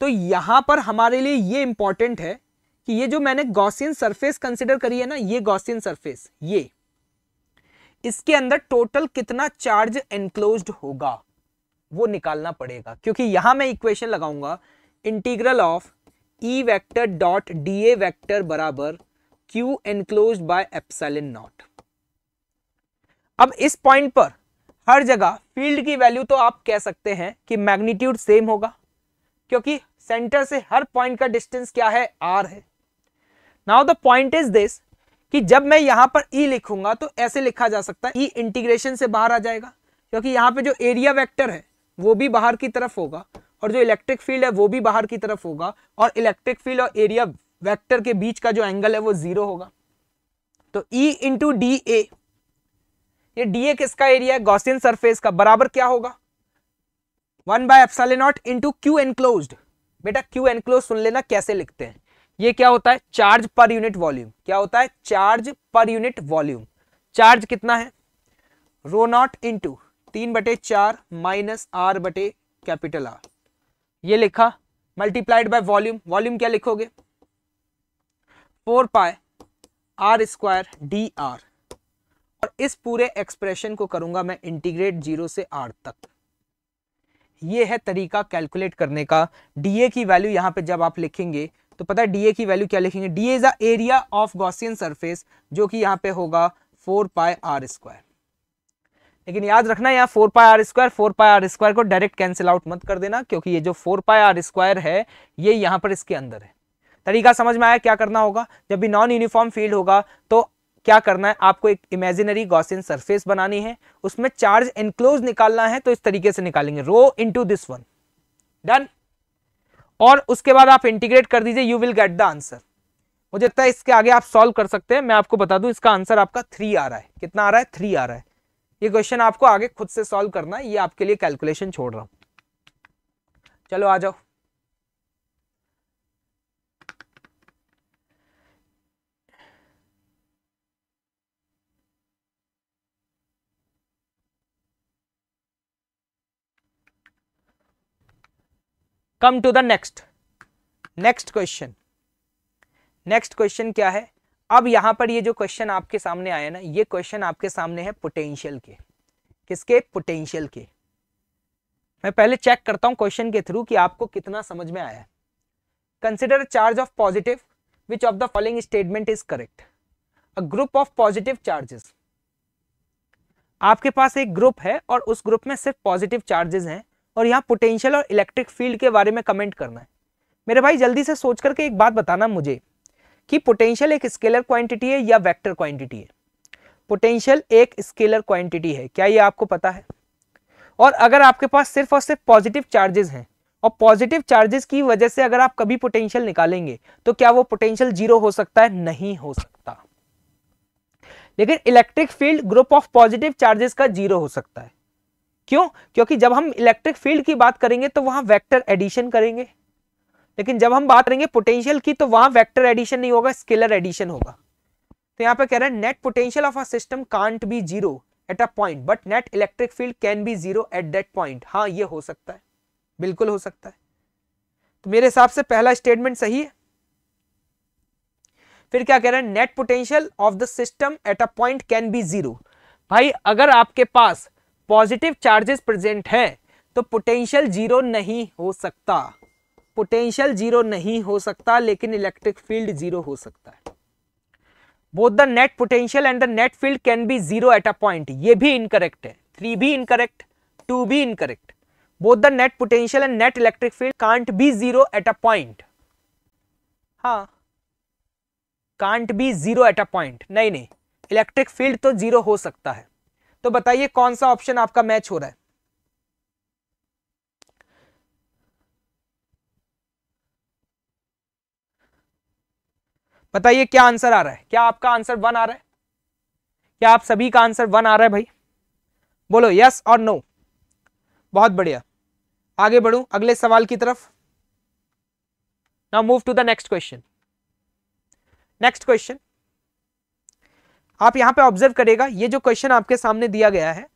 तो यहां पर हमारे लिए ये इंपॉर्टेंट है कि ये जो मैंने गॉसियन सरफेस कंसिडर करी है ना ये गॉसियन सरफेस ये इसके अंदर टोटल कितना चार्ज एनक्लोज होगा वो निकालना पड़ेगा क्योंकि यहां मैं इक्वेशन लगाऊंगा integral of E vector dot D A vector बराबर Q enclose by in naught अब इस पॉइंट पर हर जगह फील्ड की वैल्यू तो आप कह सकते हैं कि मैग्नीट्यूड सेम होगा क्योंकि सेंटर से हर पॉइंट का डिस्टेंस क्या है आर है now the point is this कि जब मैं यहां पर ई e लिखूंगा तो ऐसे लिखा जा सकता है ई e इंटीग्रेशन से बाहर आ जाएगा क्योंकि यहाँ पे जो एरिया वेक्टर है वो भी बाहर की तरफ होगा और जो इलेक्ट्रिक फील्ड है वो भी बाहर की तरफ होगा और इलेक्ट्रिक फील्ड और एरिया वेक्टर के बीच का जो एंगल है वो जीरो होगा तो ई इंटू डी ए ये डी ए किसका एरिया है गॉसियन सरफेस का बराबर क्या होगा one by epsilon naught into Q enclose बेटा क्यू एनक्लोज सुन लेना कैसे लिखते हैं ये क्या होता है चार्ज पर यूनिट वॉल्यूम क्या होता है charge per unit volume charge कितना है रो नॉट इंटू तीन बटे चार माइनस आर बटे कैपिटल आर ये लिखा मल्टीप्लाइड बाय वॉल्यूम वॉल्यूम क्या लिखोगे four pi are square D R और इस पूरे एक्सप्रेशन को करूंगा मैं इंटीग्रेट जीरो से आर तक ये है तरीका कैलकुलेट करने का डीए की वैल्यू यहां पे जब आप लिखेंगे तो पता है डी की वैल्यू क्या लिखेंगे D is the area of Gaussian surface जो कि यहाँ पे होगा फोर पाई आर स्क्वायर लेकिन याद रखना यहाँ four pi R square four pi R square को डायरेक्ट कैंसिल आउट मत कर देना क्योंकि ये जो फोर पाई आर स्क्वायर है ये यहाँ पर इसके अंदर है तरीका समझ में आया क्या करना होगा जब भी नॉन यूनिफॉर्म फील्ड होगा तो क्या करना है आपको एक इमेजिनरी गॉसियन सरफेस बनानी है उसमें चार्ज एनक्लोज निकालना है तो इस तरीके से निकालेंगे rho into this one done और उसके बाद आप इंटीग्रेट कर दीजिए you will get the answer मुझे लगता है इसके आगे आप सॉल्व कर सकते हैं मैं आपको बता दूं इसका आंसर आपका थ्री आ रहा है कितना आ रहा है थ्री आ रहा है ये क्वेश्चन आपको आगे खुद से सॉल्व करना है ये आपके लिए कैलकुलेशन छोड़ रहा हूं चलो आ जाओ come to the next next question next question क्या है अब यहां पर ये जो क्वेश्चन आपके सामने आया ना ये क्वेश्चन आपके सामने है पोटेंशियल के किसके पोटेंशियल के मैं पहले चेक करता हूं क्वेश्चन के थ्रू कि आपको कितना समझ में आया consider charge of positive which of the following statement is correct a group of positive charges आपके पास एक ग्रुप है और उस ग्रुप में सिर्फ पॉजिटिव चार्जेस हैं और यहाँ पोटेंशियल और इलेक्ट्रिक फील्ड के बारे में कमेंट करना है मेरे भाई जल्दी से सोच करके एक बात बताना मुझे कि पोटेंशियल एक स्केलर क्वांटिटी है या वेक्टर क्वांटिटी है पोटेंशियल एक स्केलर क्वांटिटी है क्या ये आपको पता है और अगर आपके पास सिर्फ और सिर्फ पॉजिटिव चार्जेस हैं और पॉजिटिव चार्जेस की वजह से अगर आप कभी पोटेंशियल निकालेंगे तो क्या वो पोटेंशियल जीरो हो सकता है नहीं हो सकता लेकिन electric field group of positive charges का जीरो हो सकता है क्यों क्योंकि जब हम इलेक्ट्रिक फील्ड की बात करेंगे तो वहां वेक्टर एडिशन करेंगे लेकिन जब हम बात करेंगे पोटेंशियल की तो वहां वेक्टर एडिशन नहीं होगा स्केलर एडिशन होगा तो यहां पर कह रहे हैं net potential of a system can't be zero at a point but net electric field can be zero at that point हाँ ये हो सकता है बिल्कुल हो सकता है तो मेरे हिसाब से पहला स्टेटमेंट सही है फिर क्या कह रहे हैं net potential of the system at a point can be zero भाई अगर आपके पास पॉजिटिव चार्जेस प्रेजेंट हैं तो पोटेंशियल जीरो नहीं हो सकता पोटेंशियल जीरो नहीं हो सकता लेकिन इलेक्ट्रिक फील्ड जीरो हो सकता है both the net potential and the net field can be zero at a point ये भी इनकरेक्ट है थ्री भी इनकरेक्ट टू भी incorrect both the net potential and net electric field can't be zero at a point हाँ can't be zero at a point नहीं नहीं electric field तो zero हो सकता है तो बताइए कौन सा ऑप्शन आपका मैच हो रहा है बताइए क्या आंसर आ रहा है क्या आपका आंसर वन आ रहा है क्या आप सभी का आंसर वन आ रहा है भाई बोलो यस और नो बहुत बढ़िया आगे बढ़ू अगले सवाल की तरफ now move to the next question next question आप यहाँ पे ऑब्जर्व करेगा ये जो क्वेश्चन आपके सामने दिया गया है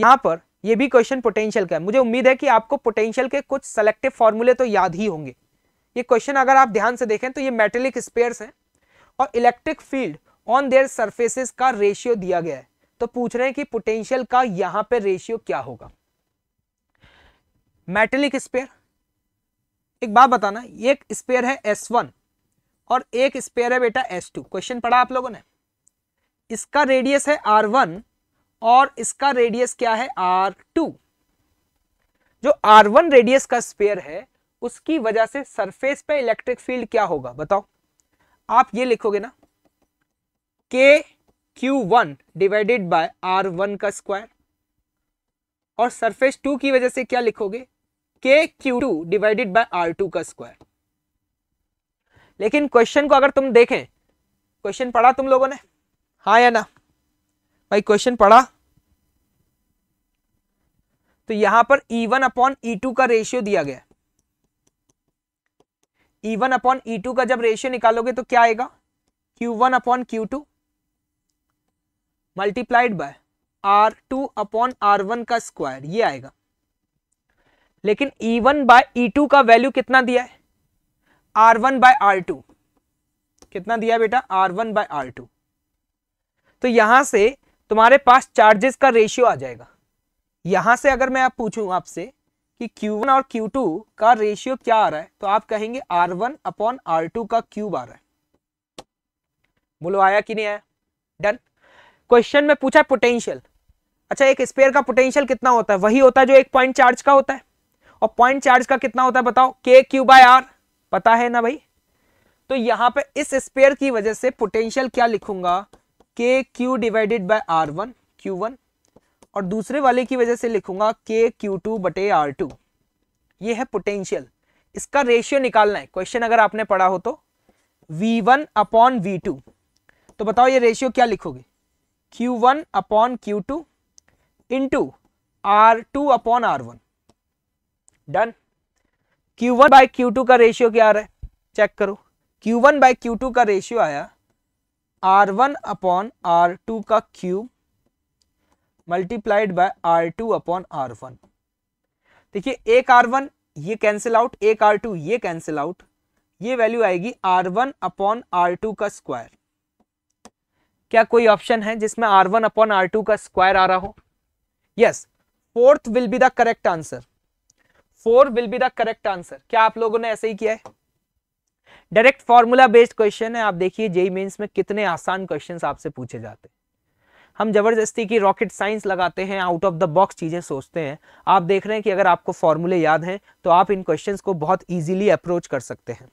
यहाँ पर ये भी क्वेश्चन पोटेंशियल का है मुझे उम्मीद है कि आपको पोटेंशियल के कुछ सेलेक्टिव फॉर्मूले तो याद ही होंगे ये क्वेश्चन अगर आप ध्यान से देखें तो ये मेटेलिक स्पेयर्स हैं और electric field on their surfaces का रेशियो दिया गया है तो पूछ रहे हैं कि पोटेंशियल का यहाँ पर रेशियो क्या होगा मेटेलिक स्पेयर एक बात बताना एक स्पेयर है एस और एक स्पेयर है बेटा एस क्वेश्चन पढ़ा आप लोगों ने इसका रेडियस है आर वन और इसका रेडियस क्या है आर टू जो आर वन रेडियस का स्पेयर है उसकी वजह से सरफेस पे इलेक्ट्रिक फील्ड क्या होगा बताओ आप ये लिखोगे ना K Q one divided by are one का स्क्वायर और सरफेस टू की वजह से क्या लिखोगे के Q two divided by are two का स्क्वायर लेकिन क्वेश्चन को अगर तुम देखें क्वेश्चन पढ़ा तुम लोगों ने हाँ या ना भाई क्वेश्चन पढ़ा तो यहां पर E one upon E two का रेशियो दिया गया E one upon E two का जब रेशियो निकालोगे तो क्या आएगा Q one upon Q two multiplied by are two upon R one का स्क्वायर ये आएगा लेकिन E one by E two का वैल्यू कितना दिया है R one by are two कितना दिया बेटा R one by are two तो यहां से तुम्हारे पास चार्जेस का रेशियो आ जाएगा यहां से अगर मैं आप पूछूं आपसे कि Q1 और Q2 का रेशियो क्या आ रहा है तो आप कहेंगे R1 वन अपॉन आर का क्यूब आ रहा है बोलो आया कि नहीं आया डन क्वेश्चन में पूछा पोटेंशियल अच्छा एक स्पेयर का पोटेंशियल कितना होता है वही होता है जो एक पॉइंट चार्ज का होता है और पॉइंट चार्ज का कितना होता है बताओ के क्यू बाय आर पता है ना भाई तो यहां पे इस स्पेयर की वजह से पोटेंशियल क्या लिखूंगा K Q divided by are one Q one और दूसरे वाले की वजह से लिखूंगा के क्यू टू बटे आर टू ये है पोटेंशियल इसका रेशियो निकालना है क्वेश्चन अगर आपने पढ़ा हो तो V one upon V two तो बताओ ये रेशियो क्या लिखोगे Q one upon Q two into R two upon R one done Q one by Q two का रेशियो क्या आ रहा है चेक करो Q one by Q two का रेशियो आया R one upon R two का cube multiplied by are two upon R one देखिए एक आर वन ये कैंसिल आउट एक आर टू ये कैंसिल आउट ये वैल्यू आएगी R one upon R two का स्क्वायर क्या कोई ऑप्शन है जिसमें R one upon R two का स्क्वायर आ रहा हो yes fourth will be the correct answer four will be the correct answer क्या आप लोगों ने ऐसे ही किया है डायरेक्ट फॉर्मूला बेस्ड क्वेश्चन है आप देखिए जेई मेन्स में कितने आसान क्वेश्चंस आपसे पूछे जाते हम जबरदस्ती की रॉकेट साइंस लगाते हैं आउट ऑफ द बॉक्स चीज़ें सोचते हैं आप देख रहे हैं कि अगर आपको फॉर्मूले याद हैं तो आप इन क्वेश्चन को बहुत ईजिली अप्रोच कर सकते हैं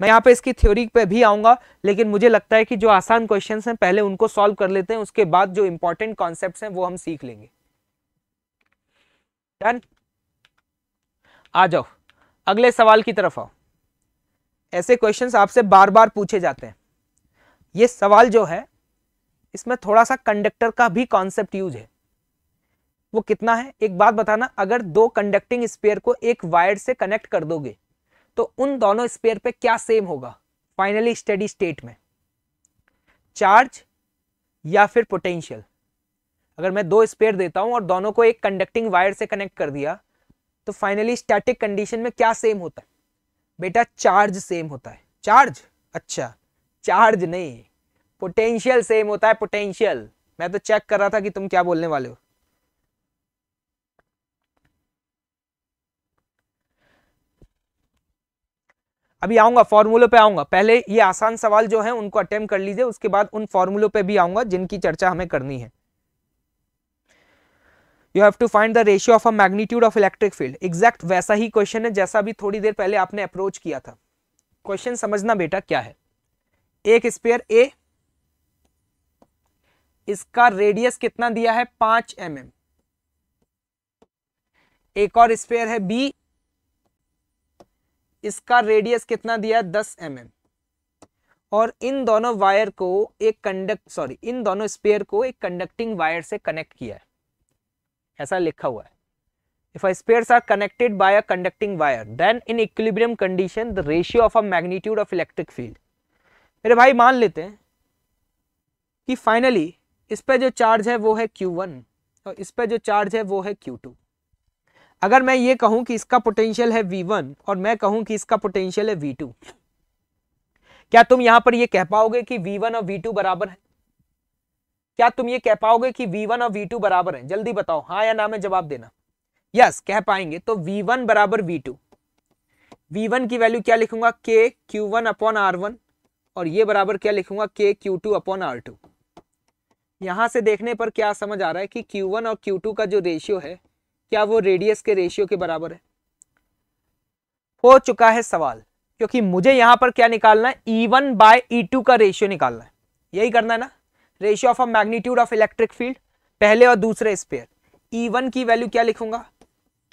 मैं यहाँ पे इसकी थ्योरी पे भी आऊंगा लेकिन मुझे लगता है कि जो आसान क्वेश्चन हैं पहले उनको सॉल्व कर लेते हैं उसके बाद जो इंपॉर्टेंट कॉन्सेप्ट हैं वो हम सीख लेंगे डन आ जाओ अगले सवाल की तरफ आओ ऐसे क्वेश्चन आपसे बार बार पूछे जाते हैं ये सवाल जो है इसमें थोड़ा सा कंडक्टर का भी कॉन्सेप्ट यूज है वो कितना है एक बात बताना अगर दो कंडक्टिंग स्पेयर को एक वायर से कनेक्ट कर दोगे तो उन दोनों स्पेयर पे क्या सेम होगा फाइनली स्टडी स्टेट में चार्ज या फिर पोटेंशियल अगर मैं दो स्पेयर देता हूं और दोनों को एक कंडक्टिंग वायर से कनेक्ट कर दिया तो फाइनली स्टैटिक कंडीशन में क्या सेम होता है बेटा चार्ज सेम होता है चार्ज अच्छा चार्ज नहीं पोटेंशियल सेम होता है पोटेंशियल मैं तो चेक कर रहा था कि तुम क्या बोलने वाले हो अभी आऊंगा फॉर्मूलों पे आऊंगा पहले ये आसान सवाल जो है उनको अटेम्प्ट कर लीजिए उसके बाद उन फॉर्मूलों पे भी आऊंगा जिनकी चर्चा हमें करनी है you have to find the ratio of a magnitude of electric field exact वैसा ही क्वेश्चन है जैसा भी थोड़ी देर पहले आपने अप्रोच किया था क्वेश्चन समझना बेटा क्या है एक स्पेयर ए इसका रेडियस कितना दिया है पांच एम mm। एम एक और स्पेयर है बी इसका रेडियस कितना दिया है दस एम mm. और इन दोनों वायर को एक कंडक्ट सॉरी इन दोनों स्पेयर को एक कंडक्टिंग वायर से कनेक्ट किया है ऐसा लिखा हुआ है if a spheres are connected by a conducting wire then in equilibrium condition the ratio of a magnitude of electric field मेरे भाई मान लेते हैं कि फाइनली इस पे जो चार्ज है वो है Q1 और इस पे जो चार्ज है वो है Q2 अगर मैं ये कहूं कि इसका पोटेंशियल है V1 और मैं कहूं कि इसका पोटेंशियल है V2 क्या तुम यहां पर ये कह पाओगे कि V1 और V2 बराबर है क्या तुम ये कह पाओगे कि v1 और v2 बराबर हैं जल्दी बताओ हाँ या ना में जवाब देना यस कह पाएंगे तो v1 बराबर v2 v1 की वैल्यू क्या लिखूंगा k q1 one upon are और ये बराबर क्या लिखूंगा k q2 two upon R two यहां से देखने पर क्या समझ आ रहा है कि q1 और q2 का जो रेशियो है क्या वो रेडियस के रेशियो के बराबर है हो चुका है सवाल क्योंकि मुझे यहां पर क्या निकालना है E one by E two का रेशियो निकालना है यही करना है ना ratio of a magnitude of electric field पहले और दूसरे स्पेयर ई वन की वैल्यू क्या लिखूंगा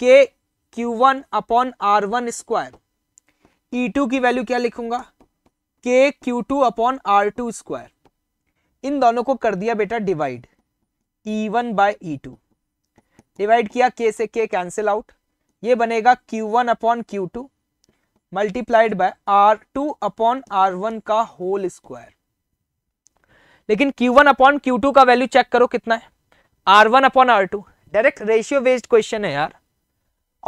K Q one upon R one square E two की वैल्यू क्या लिखूंगा K Q two upon R two square इन दोनों को कर दिया बेटा divide E one by E two divide किया के से के कैंसिल आउट ये बनेगा Q one upon Q two multiplied by are two upon R one का होल स्क्वायर लेकिन Q1 वन अपॉन क्यू का वैल्यू चेक करो कितना है R1 one upon R direct ratio based question है यार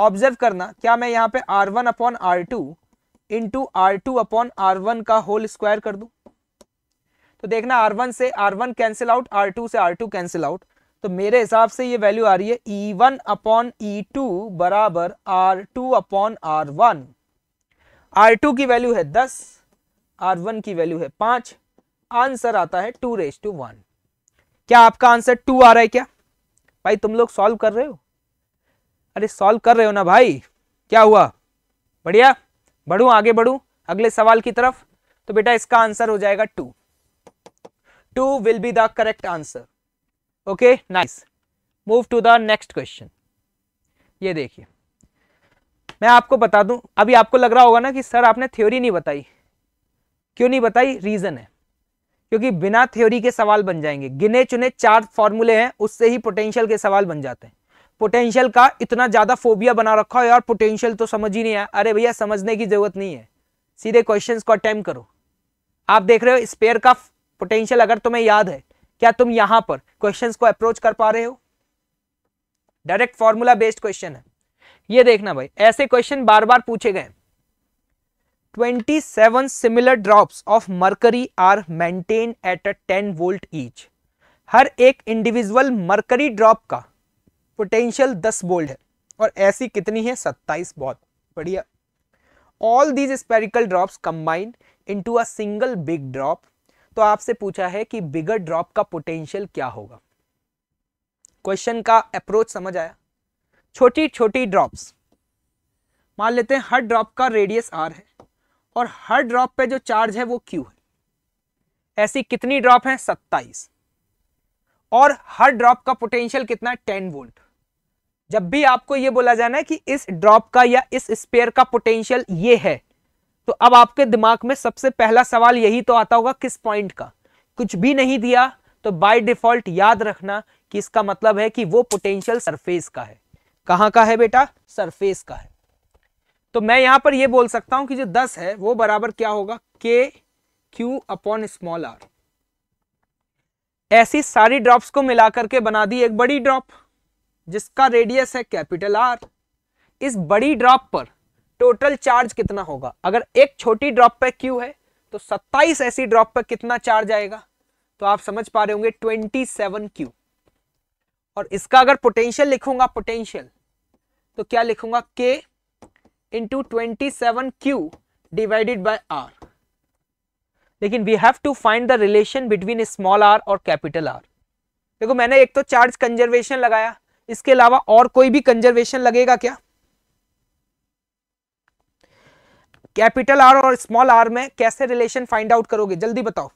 ऑब्जर्व करना क्या मैं यहाँ पे R1 one upon R two into R two upon R one का होल स्क्वायर कर दू तो देखना R1 से R1 one cancel out R2 से R2 टू कैंसिल आउट तो मेरे हिसाब से ये वैल्यू आ रही है E one upon E two बराबर R two upon R one R two की वैल्यू है दस आर वन की वैल्यू है पाँच आंसर आता है टू रेस टू वन क्या आपका आंसर टू आ रहा है क्या भाई तुम लोग सॉल्व कर रहे हो अरे सॉल्व कर रहे हो ना भाई क्या हुआ बढ़िया बढ़ू आगे बढ़ू अगले सवाल की तरफ तो बेटा इसका आंसर हो जाएगा two two will be the correct answer okay nice move to the next question ये देखिए मैं आपको बता दूं अभी आपको लग रहा होगा ना कि सर आपने थ्योरी नहीं बताई क्यों नहीं बताई रीजन है क्योंकि बिना थ्योरी के सवाल बन जाएंगे गिने चुने चार फॉर्मूले हैं उससे ही पोटेंशियल के सवाल बन जाते हैं पोटेंशियल का इतना ज़्यादा फोबिया बना रखा है यार पोटेंशियल तो समझ ही नहीं आया अरे भैया समझने की जरूरत नहीं है सीधे क्वेश्चंस को अटैम्प करो आप देख रहे हो स्पेयर का पोटेंशियल अगर तुम्हें याद है क्या तुम यहां पर क्वेश्चन को अप्रोच कर पा रहे हो डायरेक्ट फॉर्मूला बेस्ड क्वेश्चन है ये देखना भाई ऐसे क्वेश्चन बार बार पूछे गए 27 similar drops of mercury are maintain at a 10 volt each हर एक इंडिविजुअल मर्करी ड्रॉप का पोटेंशियल 10 वोल्ट है और ऐसी कितनी है 27 बहुत बढ़िया all these spherical drops combined into a single big drop तो आपसे पूछा है कि बिगर ड्रॉप का पोटेंशियल क्या होगा क्वेश्चन का अप्रोच समझ आया छोटी छोटी ड्रॉप्स मान लेते हैं हर ड्रॉप का रेडियस आर है और हर ड्रॉप पे जो चार्ज है वो क्यू है ऐसी कितनी ड्रॉप है सत्ताईस और हर ड्रॉप का पोटेंशियल कितना है टेन वोल्ट जब भी आपको ये बोला जाना है कि इस ड्रॉप का या इस स्पेयर का पोटेंशियल ये है तो अब आपके दिमाग में सबसे पहला सवाल यही तो आता होगा किस पॉइंट का कुछ भी नहीं दिया तो बाय डिफॉल्ट याद रखना कि इसका मतलब है कि वो पोटेंशियल सरफेस का है कहां का है बेटा सरफेस का है तो मैं यहां पर यह बोल सकता हूं कि जो दस है वो बराबर क्या होगा के क्यू अपॉन स्मॉल आर ऐसी सारी ड्रॉप्स को मिलाकर के बना दी एक बड़ी ड्रॉप जिसका रेडियस है कैपिटल आर इस बड़ी ड्रॉप पर टोटल चार्ज कितना होगा अगर एक छोटी ड्रॉप पर क्यू है तो 27 ऐसी ड्रॉप पर कितना चार्ज आएगा तो आप समझ पा रहे होंगे 27 क्यू और इसका अगर पोटेंशियल लिखूंगा पोटेंशियल तो क्या लिखूंगा K into twenty seven Q divided by R लेकिन we have to find the relation between small R और कैपिटल आर देखो मैंने एक तो चार्ज कंजर्वेशन लगाया इसके अलावा और कोई भी कंजर्वेशन लगेगा क्या कैपिटल आर और स्मॉल आर में कैसे रिलेशन फाइंड आउट करोगे जल्दी बताओ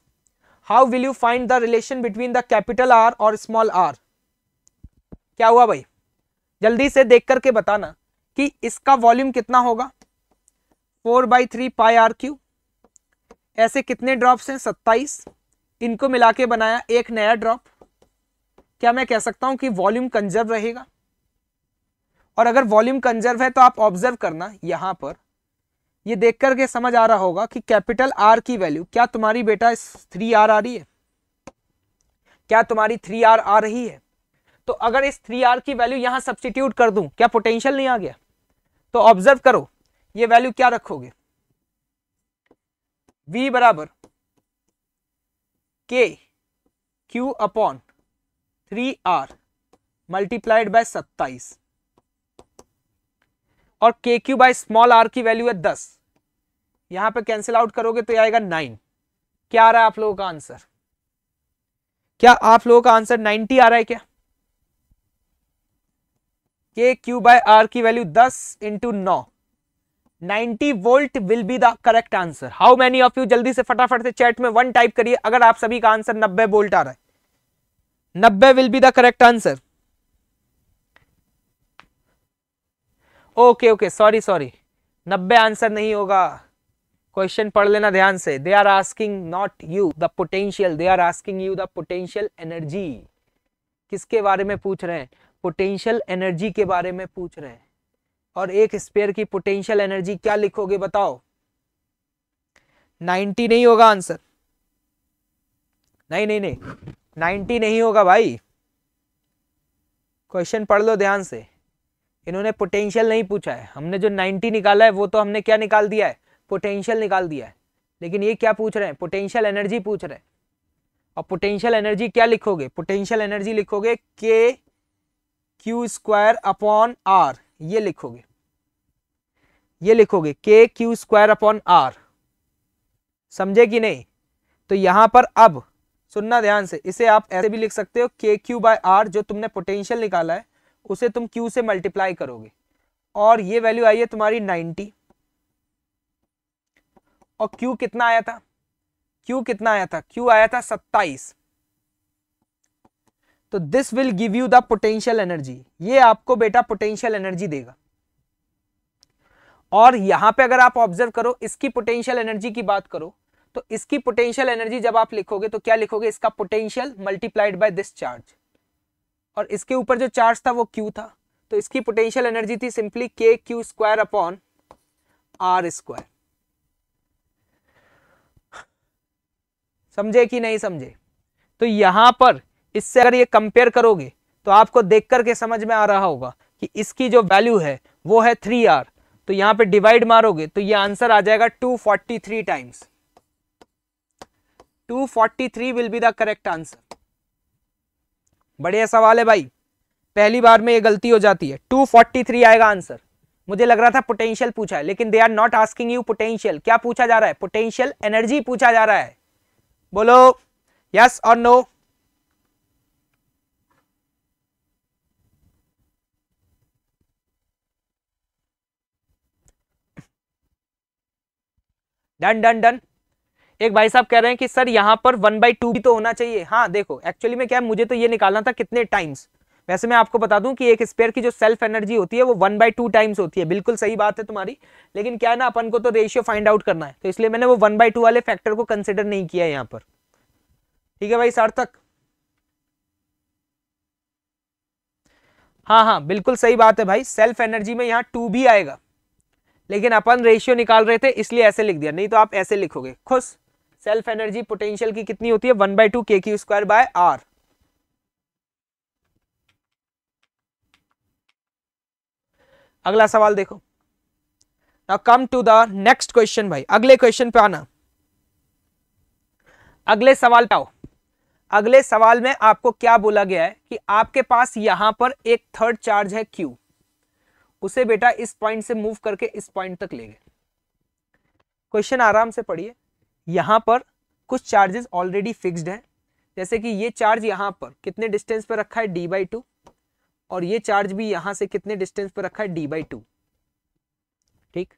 how will you find the relation between the capital R और स्मॉल आर क्या हुआ भाई जल्दी से देख करके बताना कि इसका वॉल्यूम कितना होगा four by three pi R cube ऐसे कितने ड्रॉप्स हैं सत्ताईस इनको मिला के बनाया एक नया ड्रॉप क्या मैं कह सकता हूं कि वॉल्यूम कंजर्व रहेगा और अगर वॉल्यूम कंजर्व है तो आप ऑब्जर्व करना यहां पर ये देख करके समझ आ रहा होगा कि कैपिटल आर की वैल्यू क्या तुम्हारी बेटा थ्री आर आ रही है क्या तुम्हारी थ्री आर आ रही है तो अगर इस थ्री आर की वैल्यू यहां सब्सटीट्यूट कर दूं क्या पोटेंशियल नहीं आ गया तो ऑब्जर्व करो ये वैल्यू क्या रखोगे v बराबर K Q upon three R multiplied by सत्ताईस और K Q by small R की वैल्यू है दस यहां पे कैंसिल आउट करोगे तो आएगा नाइन क्या आ रहा है आप लोगों का आंसर क्या आप लोगों का आंसर नाइनटी आ रहा है क्या के क्यू बाय आर की वैल्यू दस इंटू नौ ninety volt will be the correct answer how many of you जल्दी से फटाफट से चैट में वन टाइप करिए अगर आप सभी का आंसर नब्बे वोल्ट आ रहा है नब्बे will be the correct answer okay okay sorry sorry नब्बे आंसर नहीं होगा क्वेश्चन पढ़ लेना ध्यान से they are asking not you the potential they are asking you the potential energy किसके बारे में पूछ रहे हैं पोटेंशियल एनर्जी के बारे में पूछ रहे हैं और एक स्पेयर की पोटेंशियल एनर्जी क्या लिखोगे बताओ 90 नहीं होगा आंसर नहीं नहीं नहीं 90 नहीं होगा भाई क्वेश्चन पढ़ लो ध्यान से इन्होंने पोटेंशियल नहीं पूछा है हमने जो 90 निकाला है वो तो हमने क्या निकाल दिया है पोटेंशियल निकाल दिया है लेकिन ये क्या पूछ रहे हैं पोटेंशियल एनर्जी पूछ रहे हैं और पोटेंशियल एनर्जी क्या लिखोगे पोटेंशियल एनर्जी लिखोगे के क्यू स्क्वायर अपॉन आर ये लिखोगे ये लिखोगे के क्यू स्क्वायर अपॉन आर समझे कि नहीं तो यहां पर अब सुनना ध्यान से इसे आप ऐसे भी लिख सकते हो के क्यू बाय आर जो तुमने पोटेंशियल निकाला है उसे तुम क्यू से मल्टीप्लाई करोगे और ये वैल्यू आई है तुम्हारी 90 और क्यू कितना आया था क्यू कितना आया था क्यू आया था तो this will give you the potential energy ये आपको बेटा पोटेंशियल एनर्जी देगा और यहां पे अगर आप ऑब्जर्व करो इसकी पोटेंशियल एनर्जी की बात करो तो इसकी पोटेंशियल एनर्जी जब आप लिखोगे तो क्या लिखोगे इसका potential multiplied by this charge और इसके ऊपर जो चार्ज था वो क्यू था तो इसकी पोटेंशियल एनर्जी थी simply K Q square upon are square समझे कि नहीं समझे तो यहां पर इससे अगर ये कंपेयर करोगे तो आपको देख करके समझ में आ रहा होगा कि इसकी जो वैल्यू है वो है थ्री आर तो यहाँ पे डिवाइड मारोगे तो ये आंसर आ जाएगा two forty three times two forty three will be the correct answer बढ़िया सवाल है भाई पहली बार में ये गलती हो जाती है 243 आएगा आंसर मुझे लग रहा था पोटेंशियल पूछा है लेकिन they are not asking you potential क्या पूछा जा रहा है पोटेंशियल एनर्जी पूछा जा रहा है बोलो यस और नो डन डन डन एक भाई साहब कह रहे हैं कि सर यहाँ पर वन बाई टू भी तो होना चाहिए हाँ देखो एक्चुअली में क्या है मुझे तो ये निकालना था कितने टाइम्स वैसे मैं आपको बता दूं कि एक स्पेयर की जो सेल्फ एनर्जी होती है वो वन बाई टू टाइम्स होती है बिल्कुल सही बात है तुम्हारी लेकिन क्या है ना अपन को तो रेशियो फाइंड आउट करना है तो इसलिए मैंने वो वन बाई टू वाले फैक्टर को कंसिडर नहीं किया यहाँ पर ठीक है भाई सार्थक हाँ हाँ बिल्कुल सही बात है भाई सेल्फ एनर्जी में यहाँ टू भी आएगा लेकिन अपन रेशियो निकाल रहे थे इसलिए ऐसे लिख दिया नहीं तो आप ऐसे लिखोगे खुश सेल्फ एनर्जी पोटेंशियल की कितनी होती है one by two K Q square by R अगला सवाल देखो now come to the next question भाई अगले क्वेश्चन पे आना अगले सवाल पे आओ अगले सवाल में आपको क्या बोला गया है कि आपके पास यहां पर एक थर्ड चार्ज है क्यू उसे बेटा इस पॉइंट से मूव करके इस पॉइंट तक ले गए क्वेश्चन आराम से पढ़िए यहां पर कुछ चार्जेस ऑलरेडी फिक्स्ड हैं जैसे कि ये चार्ज यहां पर कितने डिस्टेंस पर रखा है डी बाई टू और ये चार्ज भी यहाँ से कितने डिस्टेंस पर रखा है डी बाई टू ठीक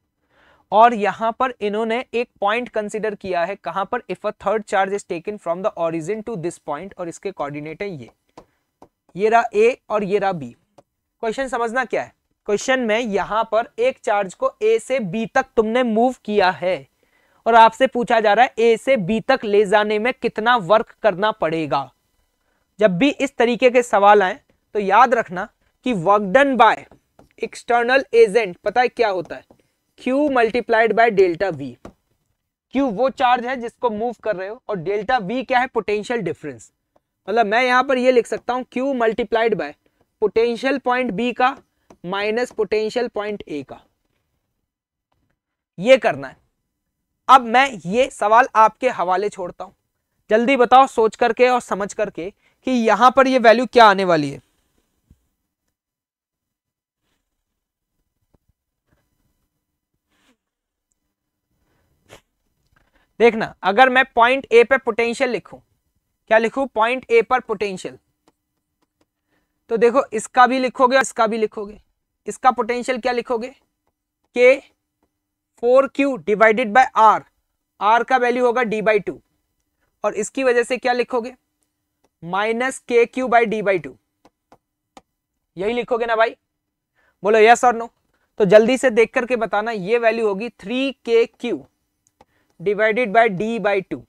और यहां पर इन्होंने एक पॉइंट कंसिडर किया है कहाँ पर if a third charge is taken from the origin to this point और इसके कोऑर्डिनेट है ये ये रहा ए और ये रहा बी क्वेश्चन समझना क्या है क्वेश्चन में यहां पर एक चार्ज को ए से बी तक तुमने मूव किया है और आपसे पूछा जा रहा है ए से बी तक ले जाने में कितना वर्क करना पड़ेगा जब भी इस तरीके के सवाल आए तो याद रखना कि work done by external agent पता है क्या होता है Q multiplied by delta V Q वो चार्ज है जिसको मूव कर रहे हो और डेल्टा वी क्या है पोटेंशियल डिफरेंस मतलब मैं यहां पर ये लिख सकता हूं Q multiplied by potential point B का माइनस पोटेंशियल पॉइंट ए का ये करना है अब मैं ये सवाल आपके हवाले छोड़ता हूं जल्दी बताओ सोच करके और समझ करके कि यहां पर ये वैल्यू क्या आने वाली है देखना अगर मैं पॉइंट ए पर पोटेंशियल लिखूं क्या लिखूं पॉइंट ए पर पोटेंशियल तो देखो इसका भी लिखोगे इसका भी लिखोगे इसका पोटेंशियल क्या लिखोगे K four Q divided by R R का वैल्यू होगा डी बाई टू और इसकी वजह से क्या लिखोगे minus K Q by D by two यही लिखोगे ना भाई बोलो यस और नो तो जल्दी से देख करके बताना ये वैल्यू होगी three K Q divided by D by two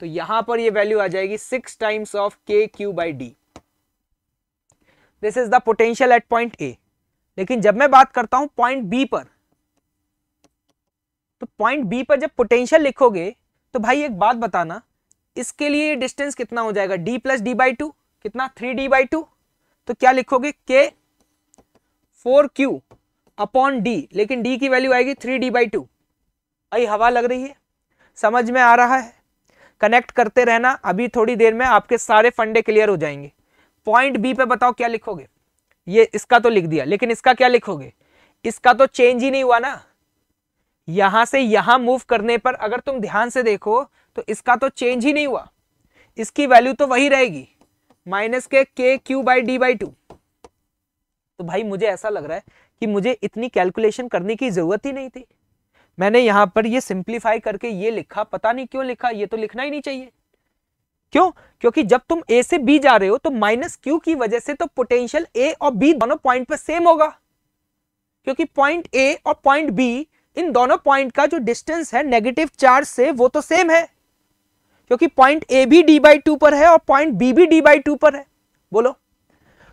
तो यहां पर ये वैल्यू आ जाएगी six times of K Q by D this is the potential at point A लेकिन जब मैं बात करता हूं पॉइंट बी पर तो पॉइंट बी पर जब पोटेंशियल लिखोगे तो भाई एक बात बताना इसके लिए डिस्टेंस कितना हो जाएगा D plus D by two कितना थ्री डी बाई टू तो क्या लिखोगे K four Q upon D लेकिन डी की वैल्यू आएगी थ्री डी बाई टू आई हवा लग रही है समझ में आ रहा है कनेक्ट करते रहना अभी थोड़ी देर में आपके सारे फंडे क्लियर हो जाएंगे पॉइंट बी पे बताओ क्या लिखोगे ये इसका तो लिख दिया लेकिन इसका क्या लिखोगे इसका तो चेंज ही नहीं हुआ ना यहां से यहां मूव करने पर अगर तुम ध्यान से देखो तो इसका तो चेंज ही नहीं हुआ इसकी वैल्यू तो वही रहेगी minus K K Q by D by two तो भाई मुझे ऐसा लग रहा है कि मुझे इतनी कैलकुलेशन करने की जरूरत ही नहीं थी मैंने यहां पर ये सिंप्लीफाई करके ये लिखा पता नहीं क्यों लिखा ये तो लिखना ही नहीं चाहिए क्यों क्योंकि जब तुम ए से बी जा रहे हो तो माइनस क्यू की वजह से तो पोटेंशियल ए और बी दोनों पॉइंट पर सेम होगा क्योंकि पॉइंट ए और पॉइंट बी इन दोनों पॉइंट का जो डिस्टेंस है नेगेटिव चार्ज से वो तो सेम है क्योंकि पॉइंट ए भी डी बाई टू पर है और पॉइंट बी भी डी बाई टू पर है बोलो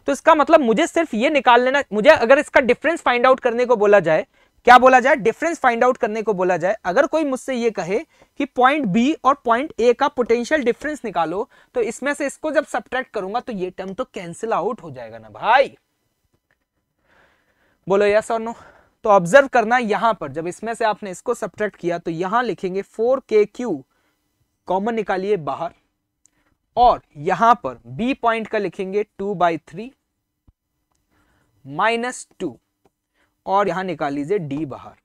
तो इसका मतलब मुझे सिर्फ ये निकाल लेना मुझे अगर इसका डिफरेंस फाइंड आउट करने को बोला जाए क्या बोला जाए डिफरेंस फाइंड आउट करने को बोला जाए अगर कोई मुझसे ये कहे कि पॉइंट बी और पॉइंट ए का पोटेंशियल डिफरेंस निकालो तो इसमें से इसको जब सब्ट्रैक्ट करूंगा तो ये टर्म तो कैंसिल आउट हो जाएगा ना भाई बोलो यस और नो तो ऑब्जर्व करना यहां पर जब इसमें से आपने इसको सब्ट्रैक्ट किया तो यहां लिखेंगे फोर के क्यू कॉमन निकालिए बाहर और यहां पर बी पॉइंट का लिखेंगे two by three minus two और यहां निकाल लीजिए डी बाहर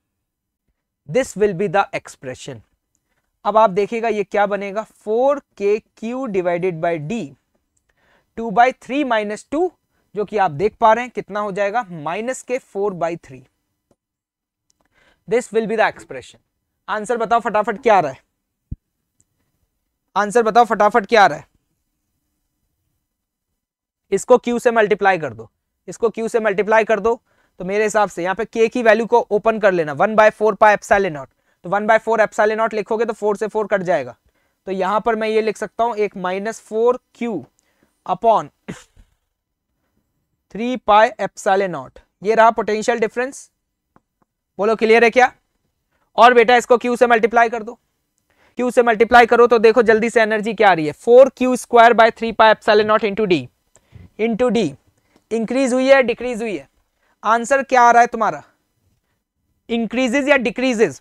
this will be the expression अब आप देखिएगा ये क्या बनेगा four K Q divided by D two by three minus two जो कि आप देख पा रहे हैं कितना हो जाएगा minus K four by three this will be the expression answer बताओ फटाफट क्या आ रहा है आंसर बताओ फटाफट क्या आ रहा है इसको क्यू से मल्टीप्लाई कर दो इसको क्यू से मल्टीप्लाई कर दो तो मेरे हिसाब से यहाँ पे के की वैल्यू को ओपन कर लेना one by four pi epsilon naught तो one by four epsilon naught लिखोगे तो फोर से फोर कट जाएगा तो यहां पर मैं ये लिख सकता हूं एक minus four Q upon three pi epsilon naught ये रहा पोटेंशियल डिफरेंस बोलो क्लियर है क्या और बेटा इसको क्यू से मल्टीप्लाई कर दो क्यू से मल्टीप्लाई करो तो देखो जल्दी से एनर्जी क्या आ रही है four Q square by three pi epsilon naught into D into D increase हुई है डिक्रीज हुई है आंसर क्या आ रहा है तुम्हारा इंक्रीजेज या डिक्रीजेज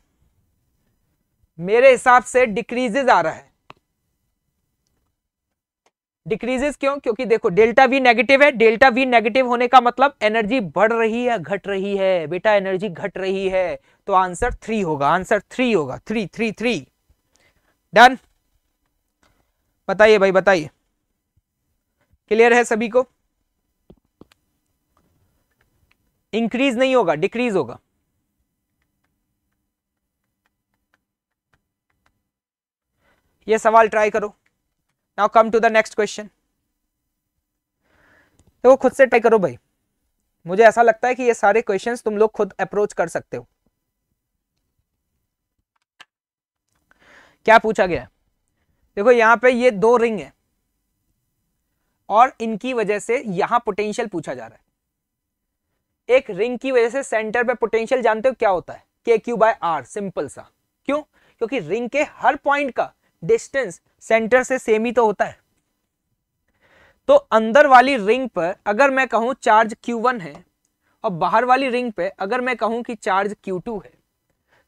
मेरे हिसाब से डिक्रीजेज आ रहा है डिक्रीजेज क्यों क्योंकि देखो डेल्टा वी नेगेटिव है डेल्टा वी नेगेटिव होने का मतलब एनर्जी बढ़ रही है घट रही है बेटा एनर्जी घट रही है तो आंसर थ्री होगा आंसर थ्री होगा थ्री थ्री थ्री डन बताइए भाई बताइए क्लियर है सभी को इंक्रीज नहीं होगा डिक्रीज होगा ये सवाल ट्राई करो now come to the next question देखो खुद से ट्राई करो भाई मुझे ऐसा लगता है कि ये सारे क्वेश्चंस तुम लोग खुद अप्रोच कर सकते हो क्या पूछा गया देखो यहां पे ये दो रिंग है और इनकी वजह से यहां पोटेंशियल पूछा जा रहा है एक रिंग की वजह से सेंटर पे पोटेंशियल जानते हो क्या होता है के क्यू बाय आर सिंपल सा क्यों क्योंकि रिंग के हर पॉइंट का डिस्टेंस सेंटर से सेम ही तो होता है तो अंदर वाली रिंग पर अगर मैं कहूं चार्ज Q1 है और बाहर वाली रिंग पर अगर मैं कहूं कि चार्ज Q2 है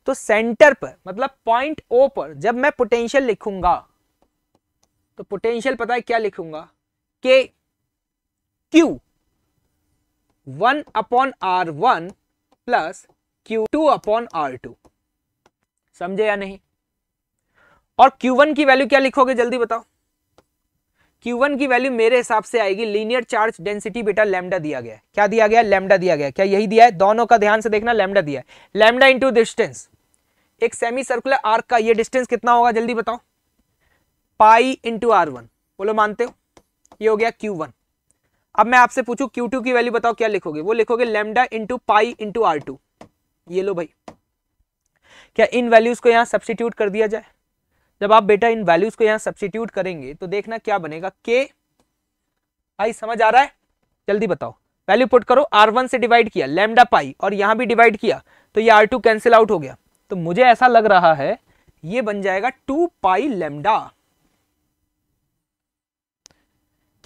तो सेंटर पर मतलब पॉइंट ओ पर जब मैं पोटेंशियल लिखूंगा तो पोटेंशियल पता है क्या लिखूंगा K Q one upon R one plus Q two upon R two समझे या नहीं और क्यू वन की वैल्यू क्या लिखोगे जल्दी बताओ क्यू वन की वैल्यू मेरे हिसाब से आएगी लीनियर चार्ज डेंसिटी बेटा लेमडा दिया गया क्या दिया गया लेमडा दिया गया क्या यही दिया है दोनों का ध्यान से देखना लेमडा दिया है लेमडा इंटू डिस्टेंस एक सेमी सर्कुलर आर्क का ये डिस्टेंस कितना होगा जल्दी बताओ पाई इंटू आर वन बोलो मानते हो ये हो गया क्यू वन अब मैं आपसे पूछू क्यू टू की वैल्यू बताओ क्या लिखोगे वो लिखोगे lambda into pi into R two ये लो भाई क्या इन वैल्यूज को यहाँ सब्सिट्यूट कर दिया जाए जब आप बेटा इन वैल्यूज को यहाँ सब्सिट्यूट करेंगे तो देखना क्या बनेगा के भाई समझ आ रहा है जल्दी बताओ वैल्यू पुट करो आर वन से डिवाइड किया लेमडा पाई और यहां भी डिवाइड किया तो ये आर टू कैंसिल आउट हो गया तो मुझे ऐसा लग रहा है ये बन जाएगा टू पाई लेमडा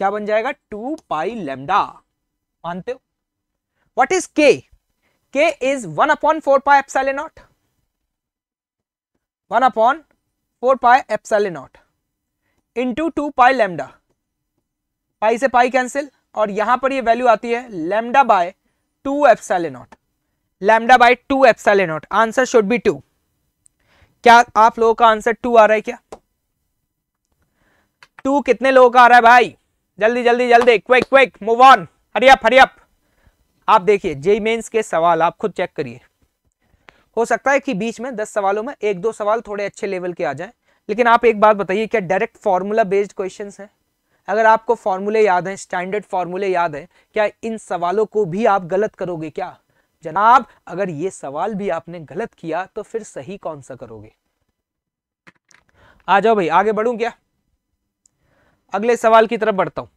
क्या बन जाएगा टू पाई लेमडा मानते हो what is K K is one upon four pi epsilon naught one upon four pi epsilon naught into two pi lambda pi से पाई कैंसिल और यहां पर ये वैल्यू आती है lambda by two epsilon naught lambda by two epsilon naught answer should be two क्या आप लोगों का आंसर टू आ रहा है क्या टू कितने लोगों का आ रहा है भाई जल्दी जल्दी जल्दी quick quick move on hurry up hurry up आप देखिए जेई मेन्स के सवाल आप खुद चेक करिए हो सकता है कि बीच में दस सवालों में एक दो सवाल थोड़े अच्छे लेवल के आ जाए लेकिन आप एक बात बताइए क्या डायरेक्ट फार्मूला बेस्ड क्वेश्चन है अगर आपको फॉर्मूले याद हैं स्टैंडर्ड फार्मूले याद हैं क्या इन सवालों को भी आप गलत करोगे क्या जनाब अगर ये सवाल भी आपने गलत किया तो फिर सही कौन सा करोगे आ जाओ भाई आगे बढ़ू क्या अगले सवाल की तरफ बढ़ता हूं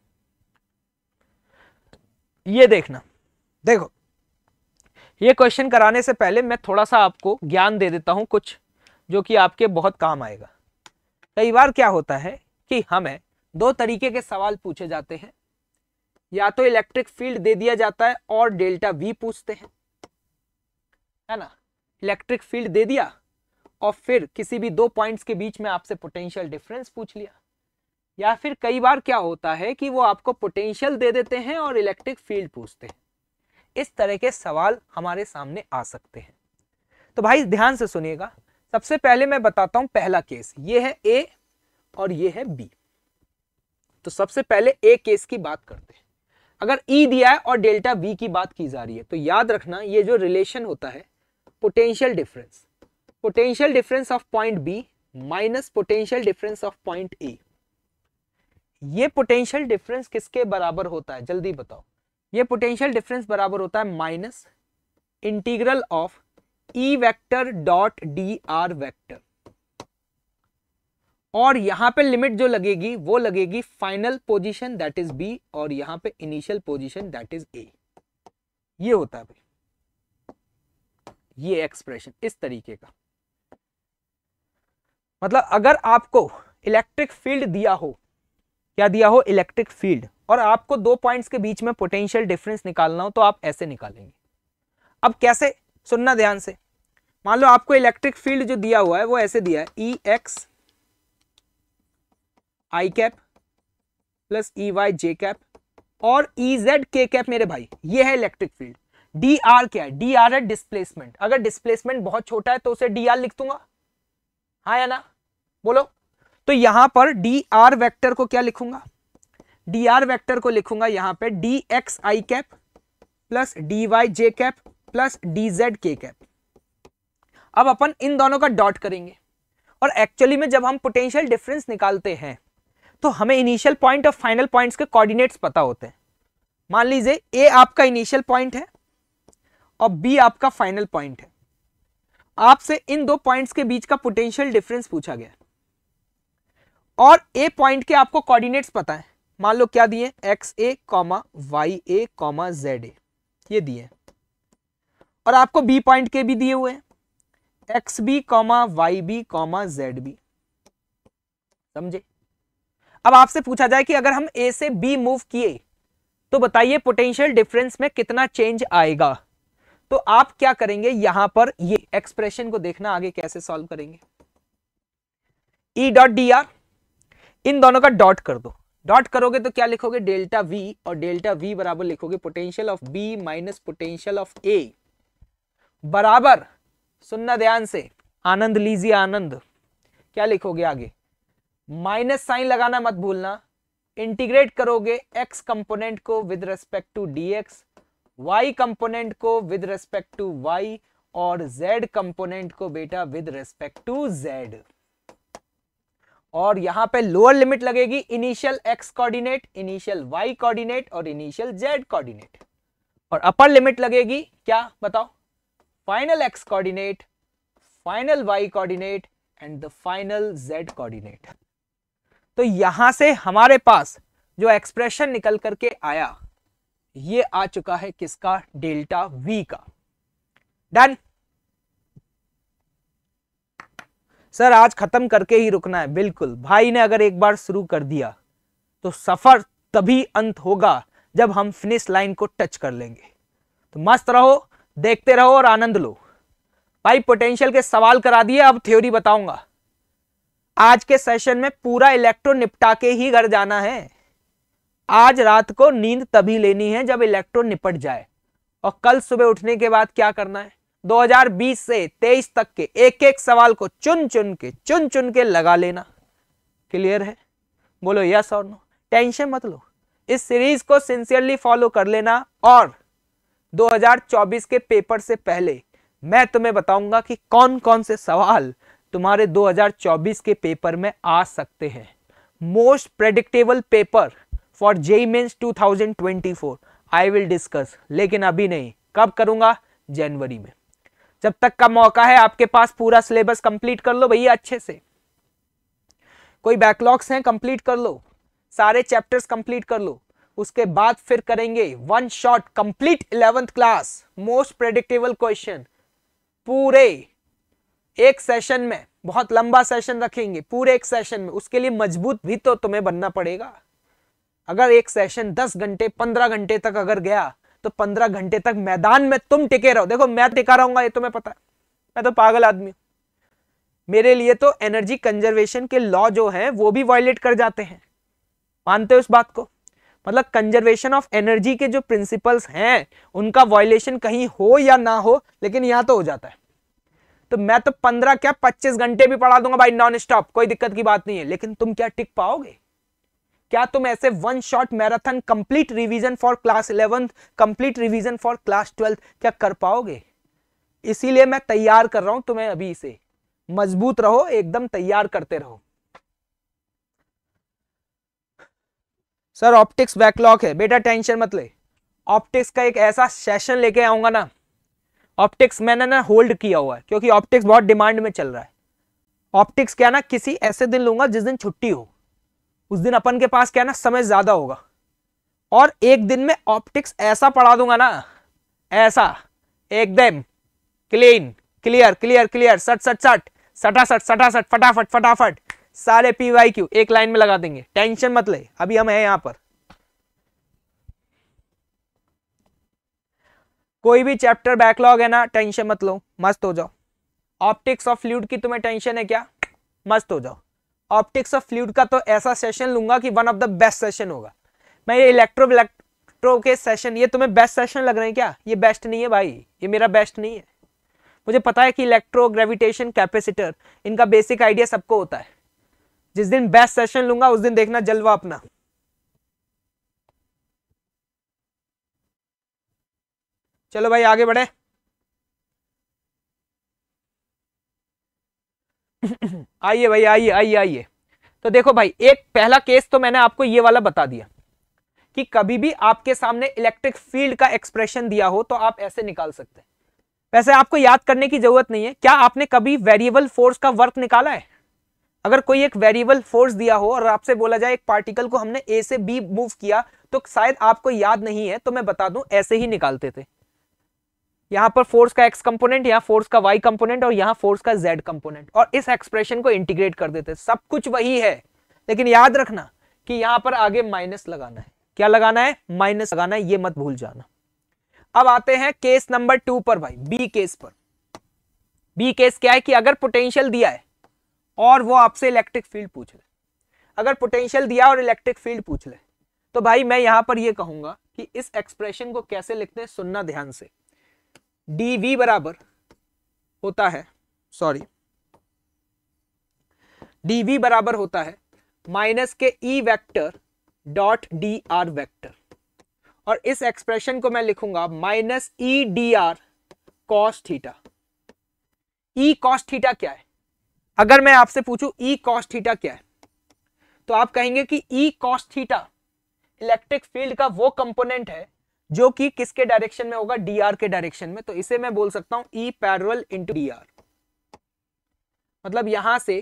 ये देखना देखो ये क्वेश्चन कराने से पहले मैं थोड़ा सा आपको ज्ञान दे देता हूं कुछ जो कि आपके बहुत काम आएगा कई बार क्या होता है कि हमें दो तरीके के सवाल पूछे जाते हैं या तो इलेक्ट्रिक फील्ड दे दिया जाता है और डेल्टा वी पूछते हैं है ना इलेक्ट्रिक फील्ड दे दिया और फिर किसी भी दो पॉइंट्स के बीच में आपसे पोटेंशियल डिफरेंस पूछ लिया या फिर कई बार क्या होता है कि वो आपको पोटेंशियल दे देते हैं और इलेक्ट्रिक फील्ड पूछते हैं इस तरह के सवाल हमारे सामने आ सकते हैं तो भाई ध्यान से सुनिएगा सबसे पहले मैं बताता हूं पहला केस ये है ए और ये है बी तो सबसे पहले ए केस की बात करते हैं अगर ई e दिया है और डेल्टा वी की बात की जा रही है तो याद रखना ये जो रिलेशन होता है potential difference potential difference of point B minus potential difference of point A ये पोटेंशियल डिफरेंस किसके बराबर होता है जल्दी बताओ ये पोटेंशियल डिफरेंस बराबर होता है minus integral of E vector dot D R vector और यहां पे लिमिट जो लगेगी वो लगेगी final position that is B और यहां पे initial position that is A ये होता है भाई ये एक्सप्रेशन इस तरीके का मतलब अगर आपको इलेक्ट्रिक फील्ड दिया हो क्या दिया हो इलेक्ट्रिक फील्ड और आपको दो पॉइंट्स के बीच में पोटेंशियल डिफरेंस निकालना हो तो आप ऐसे निकालेंगे अब कैसे सुनना ध्यान से मान लो आपको इलेक्ट्रिक फील्ड जो दिया हुआ है वो ऐसे दिया है E X I cap plus E Y J cap और ई जेड के कैप मेरे भाई ये है इलेक्ट्रिक फील्ड डी आर क्या है डी आर है डिस्प्लेसमेंट अगर डिस्प्लेसमेंट बहुत छोटा है तो उसे डी आर लिख दूंगा हाँ या ना बोलो तो यहां पर डी आर वैक्टर को क्या लिखूंगा डी आर वैक्टर को लिखूंगा यहां पर D X I cap plus D Y J cap plus D Z K cap अब अपन इन दोनों का डॉट करेंगे और एक्चुअली में जब हम पोटेंशियल डिफरेंस निकालते हैं तो हमें इनिशियल पॉइंट और फाइनल पॉइंट्स के कोऑर्डिनेट्स पता होते हैं मान लीजिए ए आपका इनिशियल पॉइंट है और बी आपका फाइनल पॉइंट है आपसे इन दो पॉइंट्स के बीच का पोटेंशियल डिफरेंस पूछा गया और ए पॉइंट के आपको कोऑर्डिनेट्स पता है मान लो क्या दिए X A comma Y A comma Z A ये दिए और आपको बी पॉइंट के भी दिए हुए हैं X B comma Y B comma Z B समझे अब आपसे पूछा जाए कि अगर हम ए से बी मूव किए तो बताइए पोटेंशियल डिफरेंस में कितना चेंज आएगा तो आप क्या करेंगे यहां पर ये एक्सप्रेशन को देखना आगे कैसे सॉल्व करेंगे ई डॉट डी आर इन दोनों का डॉट कर दो डॉट करोगे तो क्या लिखोगे डेल्टा वी और डेल्टा वी बराबर लिखोगे potential of B minus potential of A बराबर सुनना ध्यान से आनंद लीजिए आनंद क्या लिखोगे आगे माइनस साइन लगाना मत भूलना इंटीग्रेट करोगे एक्स कंपोनेंट को with respect to DX Y component को विद रेस्पेक्ट टू वाई और जेड कंपोनेंट को बेटा विद रेस्पेक्ट टू जेड और यहां पे लोअर लिमिट लगेगी initial X coordinate initial Y coordinate और इनिशियल जेड कोऑर्डिनेट और अपर लिमिट लगेगी क्या बताओ final X coordinate final Y coordinate and the final Z coordinate तो यहां से हमारे पास जो एक्सप्रेशन निकल करके आया ये आ चुका है किसका डेल्टा वी का डन सर आज ख़त्म करके ही रुकना है बिल्कुल भाई ने अगर एक बार शुरू कर दिया तो सफ़र तभी अंत होगा जब हम फिनिश लाइन को टच कर लेंगे तो मस्त रहो देखते रहो और आनंद लो भाई पोटेंशियल के सवाल करा दिए अब थ्योरी बताऊंगा आज के सेशन में पूरा इलेक्ट्रो निपटा के ही घर जाना है आज रात को नींद तभी लेनी है जब इलेक्ट्रो निपट जाए और कल सुबह उठने के बाद क्या करना है 2020 से 23 तक के एक एक सवाल को चुन चुन के चुन चुन के लगा लेना क्लियर है बोलो यस और नो टेंशन मत लो इस सीरीज को सिंसियरली फॉलो कर लेना और 2024 के पेपर से पहले मैं तुम्हें बताऊंगा कि कौन कौन से सवाल तुम्हारे 2024 के पेपर में आ सकते हैं most predictable paper for JEE Mains for I will discuss लेकिन अभी नहीं कब करूंगा जनवरी में जब तक का मौका है आपके पास पूरा सिलेबस कंप्लीट कर लो भैया अच्छे से कोई बैकलॉग्स हैं कंप्लीट कर लो सारे चैप्टर्स कंप्लीट कर लो उसके बाद फिर करेंगे one shot complete eleventh class most predictable question पूरे एक सेशन में बहुत लंबा सेशन रखेंगे पूरे एक सेशन में उसके लिए मजबूत भी तो तुम्हें बनना पड़ेगा अगर एक सेशन दस घंटे पंद्रह घंटे तक अगर गया तो पंद्रह घंटे तक मैदान में तुम टिके रहो देखो मैं टिका रहूंगा ये तुम्हें पता मैं तो पागल आदमी हूं मेरे लिए तो एनर्जी कंजर्वेशन के लॉ जो है वो भी वायलेट कर जाते हैं मानते हो उस बात को मतलब कंजर्वेशन ऑफ एनर्जी के जो प्रिंसिपल्स हैं उनका वायलेशन कहीं हो या ना हो लेकिन यहां तो हो जाता है तो मैं तो पंद्रह क्या पच्चीस घंटे भी पढ़ा दूंगा भाई नॉन स्टॉप कोई दिक्कत की बात नहीं है लेकिन तुम क्या टिक पाओगे क्या तुम ऐसे one shot marathon complete revision for class eleventh complete revision for class twelfth क्या कर पाओगे इसीलिए मैं तैयार कर रहा हूं तुम्हें अभी से मजबूत रहो एकदम तैयार करते रहो सर ऑप्टिक्स बैकलॉग है बेटा टेंशन मत ले ऑप्टिक्स का एक ऐसा सेशन लेके आऊंगा ना ऑप्टिक्स मैंने ना होल्ड किया हुआ है क्योंकि ऑप्टिक्स बहुत डिमांड में चल रहा है ऑप्टिक्स क्या ना किसी ऐसे दिन लूंगा जिस दिन छुट्टी हो उस दिन अपन के पास क्या ना समय ज्यादा होगा और एक दिन में ऑप्टिक्स ऐसा पढ़ा दूंगा ना ऐसा एकदम क्लीन क्लियर क्लियर क्लियर सट सट सट सटा सट सटा सट फटाफट फटाफट सारे पी वाई क्यू एक लाइन में लगा देंगे टेंशन मत ले अभी हम हैं यहां पर कोई भी चैप्टर बैकलॉग है ना टेंशन मत लो मस्त हो जाओ ऑप्टिक्स ऑफ फ्लूड की तुम्हें टेंशन है क्या मस्त हो जाओ ऑप्टिक्स ऑफ फ्लूड का तो ऐसा सेशन लूंगा कि one of the best session होगा मैं ये इलेक्ट्रो इलेक्ट्रो के सेशन ये तुम्हें बेस्ट सेशन लग रहे हैं क्या ये बेस्ट नहीं है भाई ये मेरा बेस्ट नहीं है मुझे पता है कि इलेक्ट्रो ग्रेविटेशन कैपेसिटर इनका बेसिक आइडिया सबको होता है जिस दिन बेस्ट सेशन लूंगा उस दिन देखना जलवा अपना चलो भाई आगे बढ़े आइए भाई आइए आइए आइए तो देखो भाई एक पहला केस तो मैंने आपको ये वाला बता दिया कि कभी भी आपके सामने इलेक्ट्रिक फील्ड का एक्सप्रेशन दिया हो तो आप ऐसे निकाल सकते हैं वैसे आपको याद करने की जरूरत नहीं है क्या आपने कभी वेरिएबल फोर्स का वर्क निकाला है अगर कोई एक वेरिएबल फोर्स दिया हो और आपसे बोला जाए एक पार्टिकल को हमने ए से बी मूव किया तो शायद आपको याद नहीं है तो मैं बता दूं ऐसे ही निकालते थे यहां पर फोर्स का एक्स कंपोनेंट यहाँ फोर्स का वाई कंपोनेंट और यहाँ फोर्स का जेड कंपोनेंट और इस एक्सप्रेशन को इंटीग्रेट कर देते हैं सब कुछ वही है लेकिन याद रखना कि यहाँ पर आगे माइनस लगाना है क्या लगाना है माइनस लगाना है ये मत भूल जाना अब आते हैं केस नंबर टू पर भाई बी केस पर बी केस क्या है कि अगर पोटेंशियल दिया है और वो आपसे इलेक्ट्रिक फील्ड पूछ ले अगर पोटेंशियल दिया और इलेक्ट्रिक फील्ड पूछ ले तो भाई मैं यहां पर ये कहूंगा कि इस एक्सप्रेशन को कैसे लिखते हैं सुनना ध्यान से डी वी बराबर होता है सॉरी डी वी बराबर होता है minus K E vector dot D R vector और इस एक्सप्रेशन को मैं लिखूंगा minus E D R cos theta E cos theta क्या है अगर मैं आपसे पूछूं ई कॉस थीटा क्या है तो आप कहेंगे कि E cos theta electric field का वो कंपोनेंट है जो कि किसके डायरेक्शन में होगा डी के डायरेक्शन में तो इसे मैं बोल सकता हूं ई पैरल इंटू डी मतलब यहां से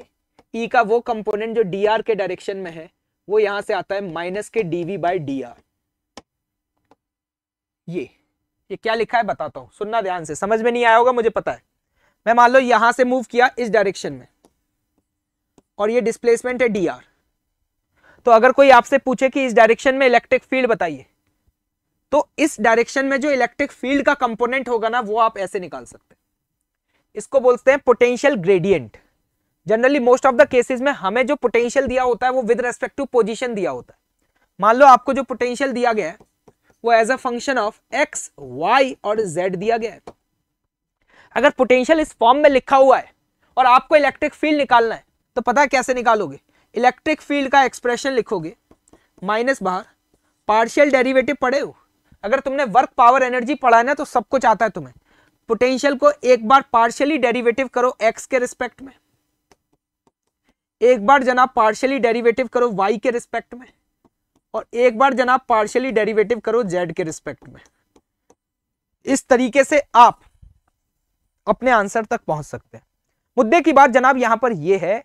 ई e का वो कंपोनेंट जो डी के डायरेक्शन में है वो यहां से आता है माइनस के डीवी बाई डी ये ये क्या लिखा है बताता हूं सुनना ध्यान से समझ में नहीं आया होगा मुझे पता है मैं मान लो यहां से मूव किया इस डायरेक्शन में और ये डिस्प्लेसमेंट है डी तो अगर कोई आपसे पूछे कि इस डायरेक्शन में इलेक्ट्रिक फील्ड बताइए तो इस डायरेक्शन में जो इलेक्ट्रिक फील्ड का कंपोनेंट होगा ना वो आप ऐसे निकाल सकते हैं इसको बोलते हैं potential gradient generally most of the cases में हमें जो पोटेंशियल दिया होता है वो विद रेस्पेक्ट टू पोजिशन दिया होता है मान लो आपको जो पोटेंशियल दिया गया है वो as a function of X Y और जेड दिया गया है अगर पोटेंशियल इस फॉर्म में लिखा हुआ है और आपको इलेक्ट्रिक फील्ड निकालना है तो पता है कैसे निकालोगे इलेक्ट्रिक फील्ड का एक्सप्रेशन लिखोगे माइनस बाहर पार्शियल डेरिवेटिव पड़े हो अगर तुमने वर्क पावर एनर्जी पढ़ा ना तो सब कुछ आता है तुम्हें पोटेंशियल को एक बार पार्शियली डेरिवेटिव करो एक्स के रिस्पेक्ट में एक बार जनाब पार्शियली डेरिवेटिव करो वाई के रिस्पेक्ट में और एक बार जनाब पार्शियली डेरिवेटिव करो जेड के रिस्पेक्ट में इस तरीके से आप अपने आंसर तक पहुंच सकते हैं मुद्दे की बात जनाब यहां पर यह है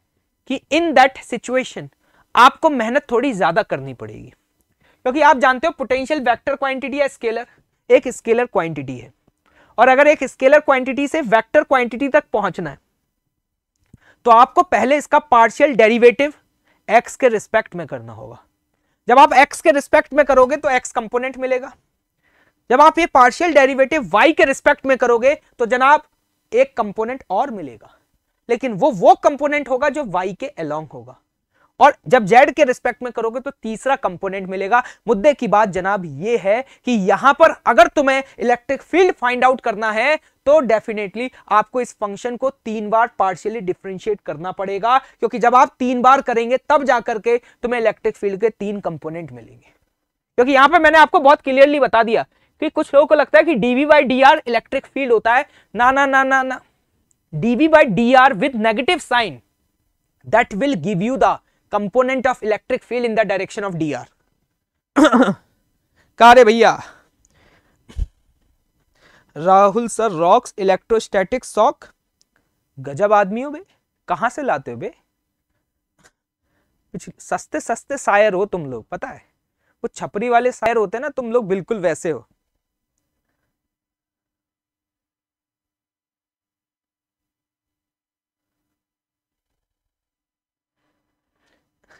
कि इन दैट सिचुएशन आपको मेहनत थोड़ी ज्यादा करनी पड़ेगी क्योंकि आप जानते हो पोटेंशियल वेक्टर क्वांटिटी या स्केलर एक स्केलर क्वांटिटी है और अगर एक स्केलर क्वांटिटी से वेक्टर क्वांटिटी तक पहुंचना है तो आपको पहले इसका पार्शियल डेरिवेटिव एक्स के रिस्पेक्ट में करना होगा जब आप एक्स के रिस्पेक्ट में करोगे तो एक्स कंपोनेंट मिलेगा जब आप ये पार्शियल डेरिवेटिव वाई के रिस्पेक्ट में करोगे तो जनाब एक कंपोनेंट और मिलेगा लेकिन वो वो कंपोनेंट होगा जो वाई के अलोंग होगा और जब जेड के रिस्पेक्ट में करोगे तो तीसरा कंपोनेंट मिलेगा मुद्दे की बात जनाब ये है कि यहां पर अगर तुम्हें इलेक्ट्रिक फील्ड फाइंड आउट करना है तो डेफिनेटली आपको इस फंक्शन को तीन बार पार्शियली डिफरेंशिएट करना पड़ेगा क्योंकि जब आप तीन बार करेंगे तब जाकर के तुम्हें इलेक्ट्रिक फील्ड के तीन कंपोनेंट मिलेंगे क्योंकि यहां पर मैंने आपको बहुत क्लियरली बता दिया कि कुछ लोगों को लगता है कि DV by D R electric field होता है ना ना ना ना ना DV by D R with negative sign that will give you the component of electric field in the direction of D R कहा भैया Rahul sir rocks electrostatic shock गजब आदमी हो बे कहां से लाते हो बे कुछ सस्ते सस्ते शायर हो तुम लोग पता है वो छपरी वाले शायर होते ना तुम लोग बिल्कुल वैसे हो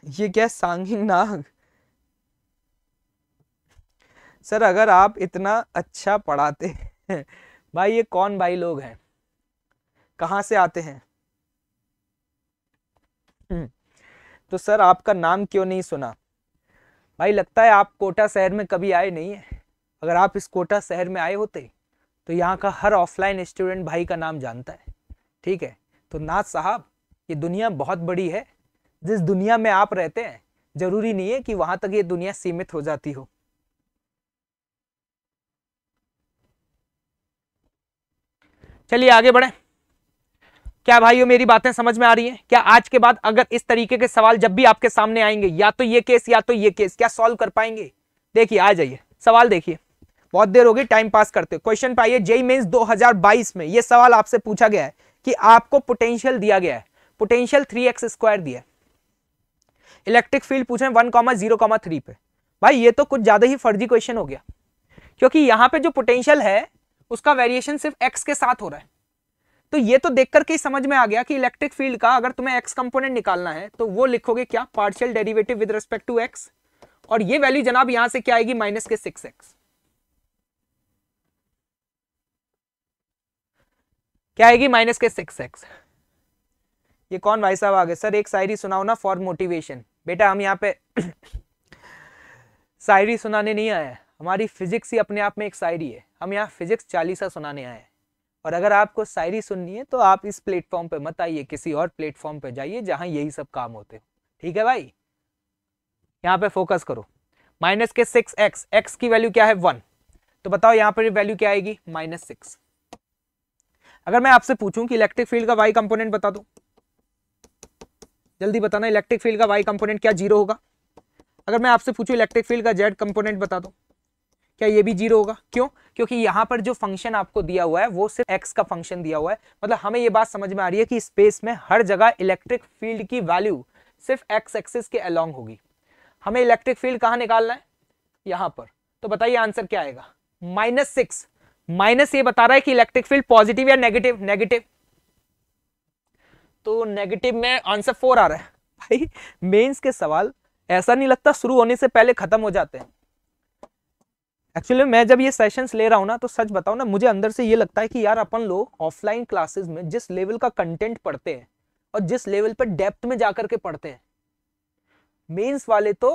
ये क्या सांगिंग नाग सर अगर आप इतना अच्छा पढ़ाते हैं भाई ये कौन भाई लोग हैं कहाँ से आते हैं हम्म, तो सर आपका नाम क्यों नहीं सुना भाई लगता है आप कोटा शहर में कभी आए नहीं है अगर आप इस कोटा शहर में आए होते तो यहाँ का हर ऑफलाइन स्टूडेंट भाई का नाम जानता है ठीक है तो नाथ साहब ये दुनिया बहुत बड़ी है जिस दुनिया में आप रहते हैं जरूरी नहीं है कि वहां तक ये दुनिया सीमित हो जाती हो चलिए आगे बढ़े क्या भाइयों मेरी बातें समझ में आ रही हैं क्या आज के बाद अगर इस तरीके के सवाल जब भी आपके सामने आएंगे या तो ये केस या तो ये केस क्या सॉल्व कर पाएंगे देखिए आ जाइए सवाल देखिए बहुत देर होगी टाइम पास करते क्वेश्चन पे आइए जेई मेन्स दो में ये सवाल आपसे पूछा गया है कि आपको पोटेंशियल दिया गया है पोटेंशियल थ्री एक्स स्क्वायर दिया है इलेक्ट्रिक फील्ड पूछे one comma zero comma three पे भाई ये तो कुछ ज़्यादा ही फर्जी क्वेश्चन हो गया क्योंकि यहाँ पे जो पोटेंशियल है उसका वेरिएशन सिर्फ एक्स के साथ हो रहा है तो ये तो देख करके समझ में आ गया कि इलेक्ट्रिक फील्ड का अगर तुम्हें एक्स कंपोनेंट निकालना है तो वो लिखोगे क्या partial derivative with respect to X और ये वैल्यू जनाब यहां से क्या आएगी माइनस के सिक्स एक्स क्या आएगी माइनस के सिक्स एक्स ये कौन भाई साहब आ गए सर एक शायरी सुनाओ ना फॉर मोटिवेशन बेटा हम यहाँ पे शायरी सुनाने नहीं आए हमारी फिजिक्स ही अपने आप में एक शायरी है हम यहाँ फिजिक्स चालीसा सुनाने आए हैं और अगर आपको शायरी सुननी है तो आप इस प्लेटफॉर्म पे मत आइए किसी और प्लेटफॉर्म पे जाइए जहां यही सब काम होते हो ठीक है भाई यहाँ पे फोकस करो माइनस के सिक्स एक्स एक्स की वैल्यू क्या है वन तो बताओ यहाँ पर वैल्यू क्या आएगी माइनस सिक्स अगर मैं आपसे पूछूं कि इलेक्ट्रिक फील्ड का वाई कंपोनेंट बता दो जल्दी बताना इलेक्ट्रिक फील्ड का वाई कंपोनेंट क्या जीरो होगा अगर मैं आपसे पूछूं इलेक्ट्रिक फील्ड का जेड कंपोनेंट बता दो क्या ये भी जीरो होगा क्यों क्योंकि यहां पर जो फंक्शन आपको दिया हुआ है वो सिर्फ एक्स का फंक्शन दिया हुआ है मतलब हमें ये बात समझ में आ रही है कि स्पेस में हर जगह इलेक्ट्रिक फील्ड की वैल्यू सिर्फ एक्स एक्सिस के अलॉन्ग होगी हमें इलेक्ट्रिक फील्ड कहाँ निकालना है यहाँ पर तो बताइए आंसर क्या आएगा माइनस सिक्स माइनस ये बता रहा है कि इलेक्ट्रिक फील्ड पॉजिटिव या नेगेटिव नेगेटिव तो नेगेटिव में आंसर फोर आ रहा है भाई मेंस के सवाल ऐसा नहीं लगता शुरू होने से पहले खत्म हो जाते हैं एक्चुअली मैं जब ये सेशंस ले रहा हूँ ना तो सच बताओ ना मुझे अंदर से ये लगता है कि यार अपन लोग ऑफलाइन क्लासेस में जिस लेवल का कंटेंट पढ़ते हैं और जिस लेवल पर डेप्थ में जाकर के पढ़ते हैं मेंस वाले तो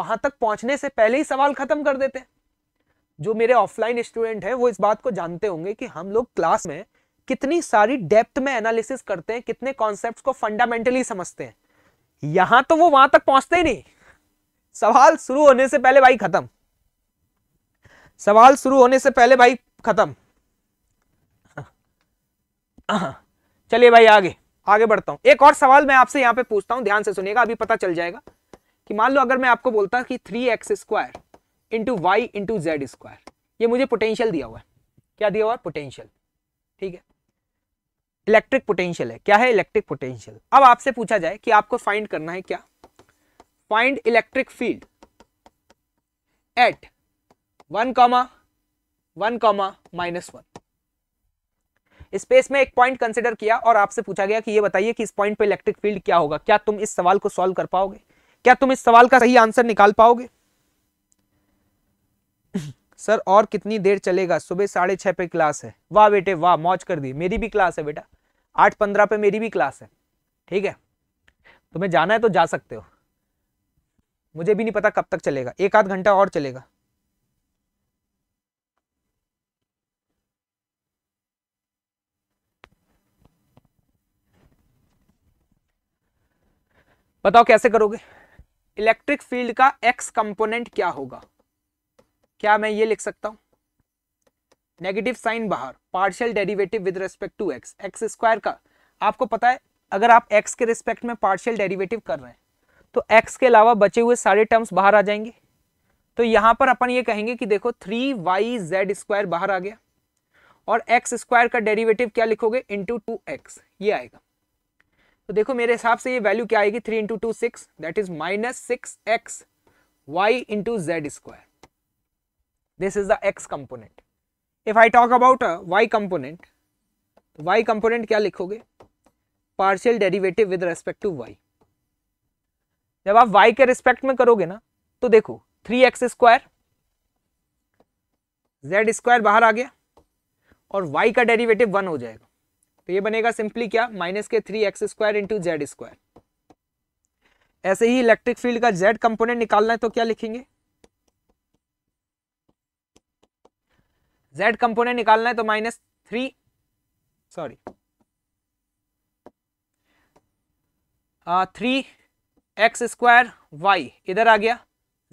वहां तक पहुंचने से पहले ही सवाल खत्म कर देते हैं जो मेरे ऑफलाइन स्टूडेंट हैं वो इस बात को जानते होंगे कि हम लोग क्लास में कितनी सारी डेप्थ में एनालिसिस करते हैं कितने कॉन्सेप्ट को फंडामेंटली समझते हैं यहां तो वो वहां तक पहुंचते ही नहीं सवाल शुरू होने से पहले भाई खत्म सवाल शुरू होने से पहले भाई खत्म चलिए भाई आगे आगे बढ़ता हूं एक और सवाल मैं आपसे यहां पे पूछता हूं ध्यान से सुनिएगा अभी पता चल जाएगा कि मान लो अगर मैं आपको बोलता कि three x square into Y into Z square ये मुझे पोटेंशियल दिया हुआ है क्या दिया हुआ है पोटेंशियल ठीक है इलेक्ट्रिक पोटेंशियल है क्या है इलेक्ट्रिक पोटेंशियल अब आपसे पूछा जाए कि आपको फाइंड करना है क्या find electric field at one comma one comma minus one space में एक पॉइंट कंसिडर किया और आपसे पूछा गया कि ये बताइए कि इस पॉइंट पे इलेक्ट्रिक फील्ड क्या होगा क्या तुम इस सवाल को सॉल्व कर पाओगे क्या तुम इस सवाल का सही आंसर निकाल पाओगे सर और कितनी देर चलेगा सुबह साढ़े छः पे क्लास है वाह बेटे वाह मौज कर दी मेरी भी क्लास है बेटा आठ पंद्रह पे मेरी भी क्लास है ठीक है तुम्हें जाना है तो जा सकते हो मुझे भी नहीं पता कब तक चलेगा एक आध घंटा और चलेगा बताओ कैसे करोगे इलेक्ट्रिक फील्ड का एक्स कंपोनेंट क्या होगा क्या मैं ये लिख सकता हूं नेगेटिव साइन बाहर partial derivative with respect to x x square का आपको पता है अगर आप एक्स के रिस्पेक्ट में पार्शियल डेरिवेटिव कर रहे हैं तो एक्स के अलावा बचे हुए सारे टर्म्स बाहर आ जाएंगे तो यहां पर अपन ये कहेंगे कि देखो थ्री वाई जेड स्क्वायर बाहर आ गया और एक्स स्क्वायर का डेरिवेटिव क्या लिखोगे इंटू टू एक्स ये आएगा तो देखो मेरे हिसाब से ये वैल्यू क्या आएगी three into two six that is minus six x y into Z square This is the x component. If I talk about a y component, तो y component क्या लिखोगे partial derivative with respect to y. जब आप y के respect में करोगे ना तो देखो three x square z square बाहर आ गया और y का डेरिवेटिव वन हो जाएगा तो ये बनेगा सिंपली क्या माइनस के three x square into Z square ऐसे ही इलेक्ट्रिक फील्ड का जेड कंपोनेंट निकालना है तो क्या लिखेंगे z कंपोनेंट निकालना है तो minus three sorry three x square y इधर आ गया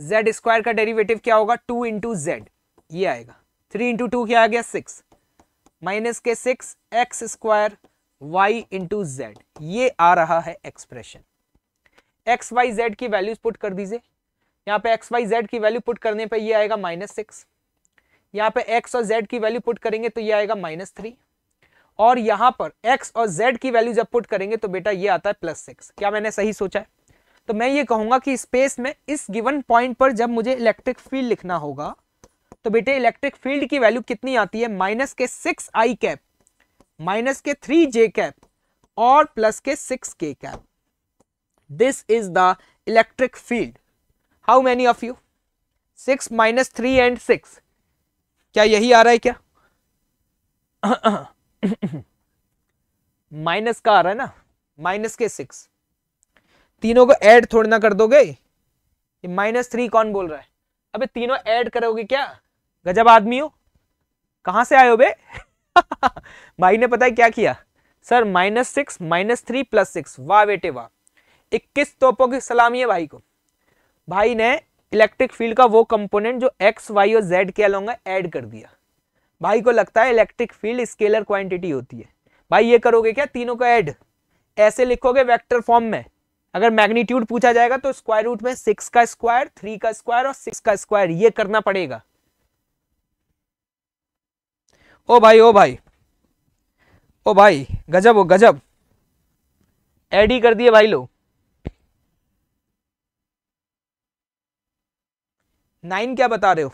जेड स्क्वायर का डेरिवेटिव क्या होगा टू इंटू जेड ये आएगा थ्री इंटू टू क्या आ गया सिक्स माइनस के six x square y into z ये आ रहा है एक्सप्रेशन एक्स वाई जेड की वैल्यूज पुट कर दीजिए यहाँ पे एक्स वाई जेड की वैल्यू पुट करने पे ये आएगा माइनस सिक्स यहाँ पे एक्स और जेड की वैल्यू पुट करेंगे तो ये आएगा माइनस थ्री और यहाँ पर एक्स और जेड की वैल्यू जब पुट करेंगे तो बेटा ये आता है प्लस सिक्स क्या मैंने सही सोचा है तो मैं ये कहूंगा कि स्पेस में इस गिवन पॉइंट पर जब मुझे इलेक्ट्रिक फील्ड लिखना होगा तो बेटे इलेक्ट्रिक फील्ड की वैल्यू कितनी आती है माइनस के सिक्स आई कैप माइनस के थ्री जे कैप और प्लस के six k cap this is the electric field how many of you six minus three and six क्या यही आ रहा है क्या माइनस का आ रहा है ना माइनस के सिक्स तीनों को ऐड थोड़ी ना कर दोगे ये माइनस थ्री कौन बोल रहा है अबे तीनों ऐड करोगे क्या गजब आदमी हो कहां से आए हो बे भाई ने पता है क्या किया sir minus six minus three plus six वाह बेटे वाह इक्कीस तोपों की सलामी है भाई को भाई ने इलेक्ट्रिक फील्ड का वो कंपोनेंट जो एक्स वाई और जेड के अलॉन्ग ऐड कर दिया भाई को लगता है इलेक्ट्रिक फील्ड स्केलर क्वांटिटी होती है भाई ये करोगे क्या तीनों का ऐड ऐसे लिखोगे वेक्टर फॉर्म में अगर मैग्नीट्यूड पूछा जाएगा तो स्क्वायर रूट में सिक्स का स्क्वायर थ्री का स्क्वायर और सिक्स का स्क्वायर ये करना पड़ेगा ओ भाई ओ भाई ओ भाई गजब हो गजब एड ही कर दिए भाई लोग नाइन क्या बता रहे हो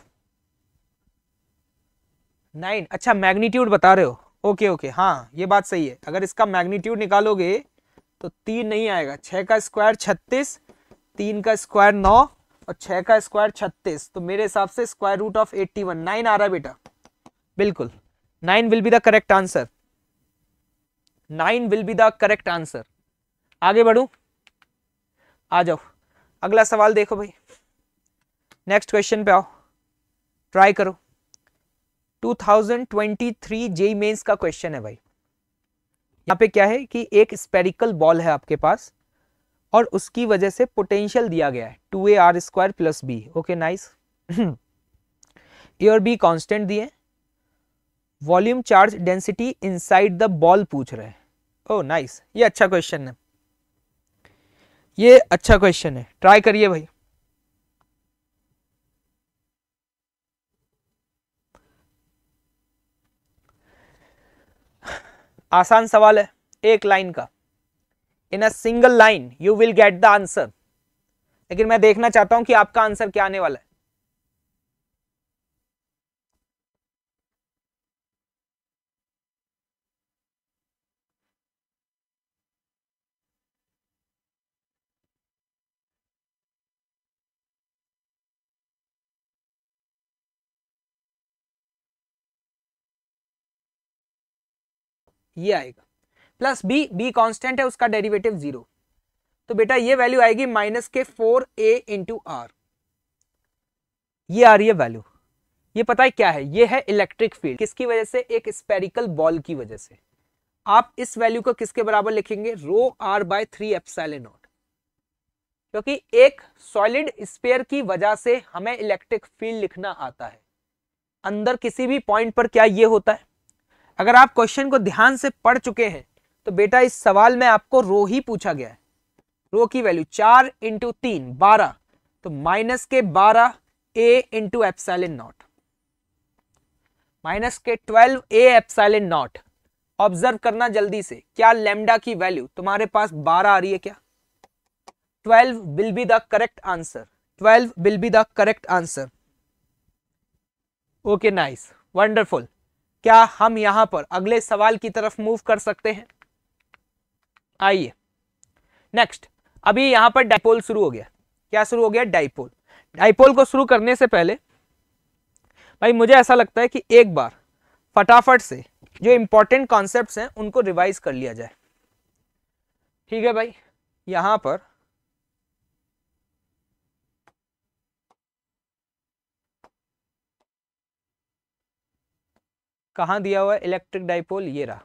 नाइन अच्छा मैग्नीट्यूड बता रहे हो ओके ओके हाँ ये बात सही है अगर इसका मैग्नीट्यूड निकालोगे तो तीन नहीं आएगा छः का स्क्वायर छत्तीस तीन का स्क्वायर नौ और छः का स्क्वायर छत्तीस तो मेरे हिसाब से square root of eighty one nine आ रहा है बेटा बिल्कुल nine will be the correct answer nine will be the correct answer आगे बढ़ू आ जाओ अगला सवाल देखो भाई नेक्स्ट क्वेश्चन पे आओ ट्राई करो 2023 जेई मेंस का क्वेश्चन है भाई यहाँ पे क्या है कि एक स्पेरिकल बॉल है आपके पास और उसकी वजह से पोटेंशियल दिया गया है two a r square plus b okay nice a और बी कांस्टेंट दिए volume charge density inside the ball पूछ रहे हैं ओह oh, नाइस ये अच्छा क्वेश्चन है ये अच्छा क्वेश्चन है ट्राई करिए भाई आसान सवाल है एक लाइन का in a single line you will get the answer लेकिन मैं देखना चाहता हूं कि आपका आंसर क्या आने वाला है ये आएगा प्लस बी बी कॉन्स्टेंट है उसका डेरिवेटिव जीरो तो बेटा ये वैल्यू आएगी minus K four A into are ये आ रही है वैल्यू ये पता है क्या है ये है इलेक्ट्रिक फील्ड किसकी वजह से एक स्पेरिकल बॉल की वजह से आप इस वैल्यू को किसके बराबर लिखेंगे rho are by three f not क्योंकि एक सॉलिड स्पेयर की वजह से हमें इलेक्ट्रिक फील्ड लिखना आता है अंदर किसी भी पॉइंट पर क्या ये होता है अगर आप क्वेश्चन को ध्यान से पढ़ चुके हैं तो बेटा इस सवाल में आपको रो ही पूछा गया है रो की वैल्यू चार इंटू तीन बारह तो माइनस के बारह a into epsilon nought minus के twelve a epsilon nought observe करना जल्दी से क्या लेमडा की वैल्यू तुम्हारे पास बारह आ रही है क्या twelve will be the correct answer twelve will be the correct answer okay nice wonderful क्या हम यहां पर अगले सवाल की तरफ मूव कर सकते हैं आइए नेक्स्ट अभी यहां पर डाइपोल शुरू हो गया क्या शुरू हो गया डाइपोल डाइपोल को शुरू करने से पहले भाई मुझे ऐसा लगता है कि एक बार फटाफट से जो इंपॉर्टेंट कॉन्सेप्ट हैं उनको रिवाइज कर लिया जाए ठीक है भाई यहां पर कहा दिया हुआ है इलेक्ट्रिक डाइपोल ये रहा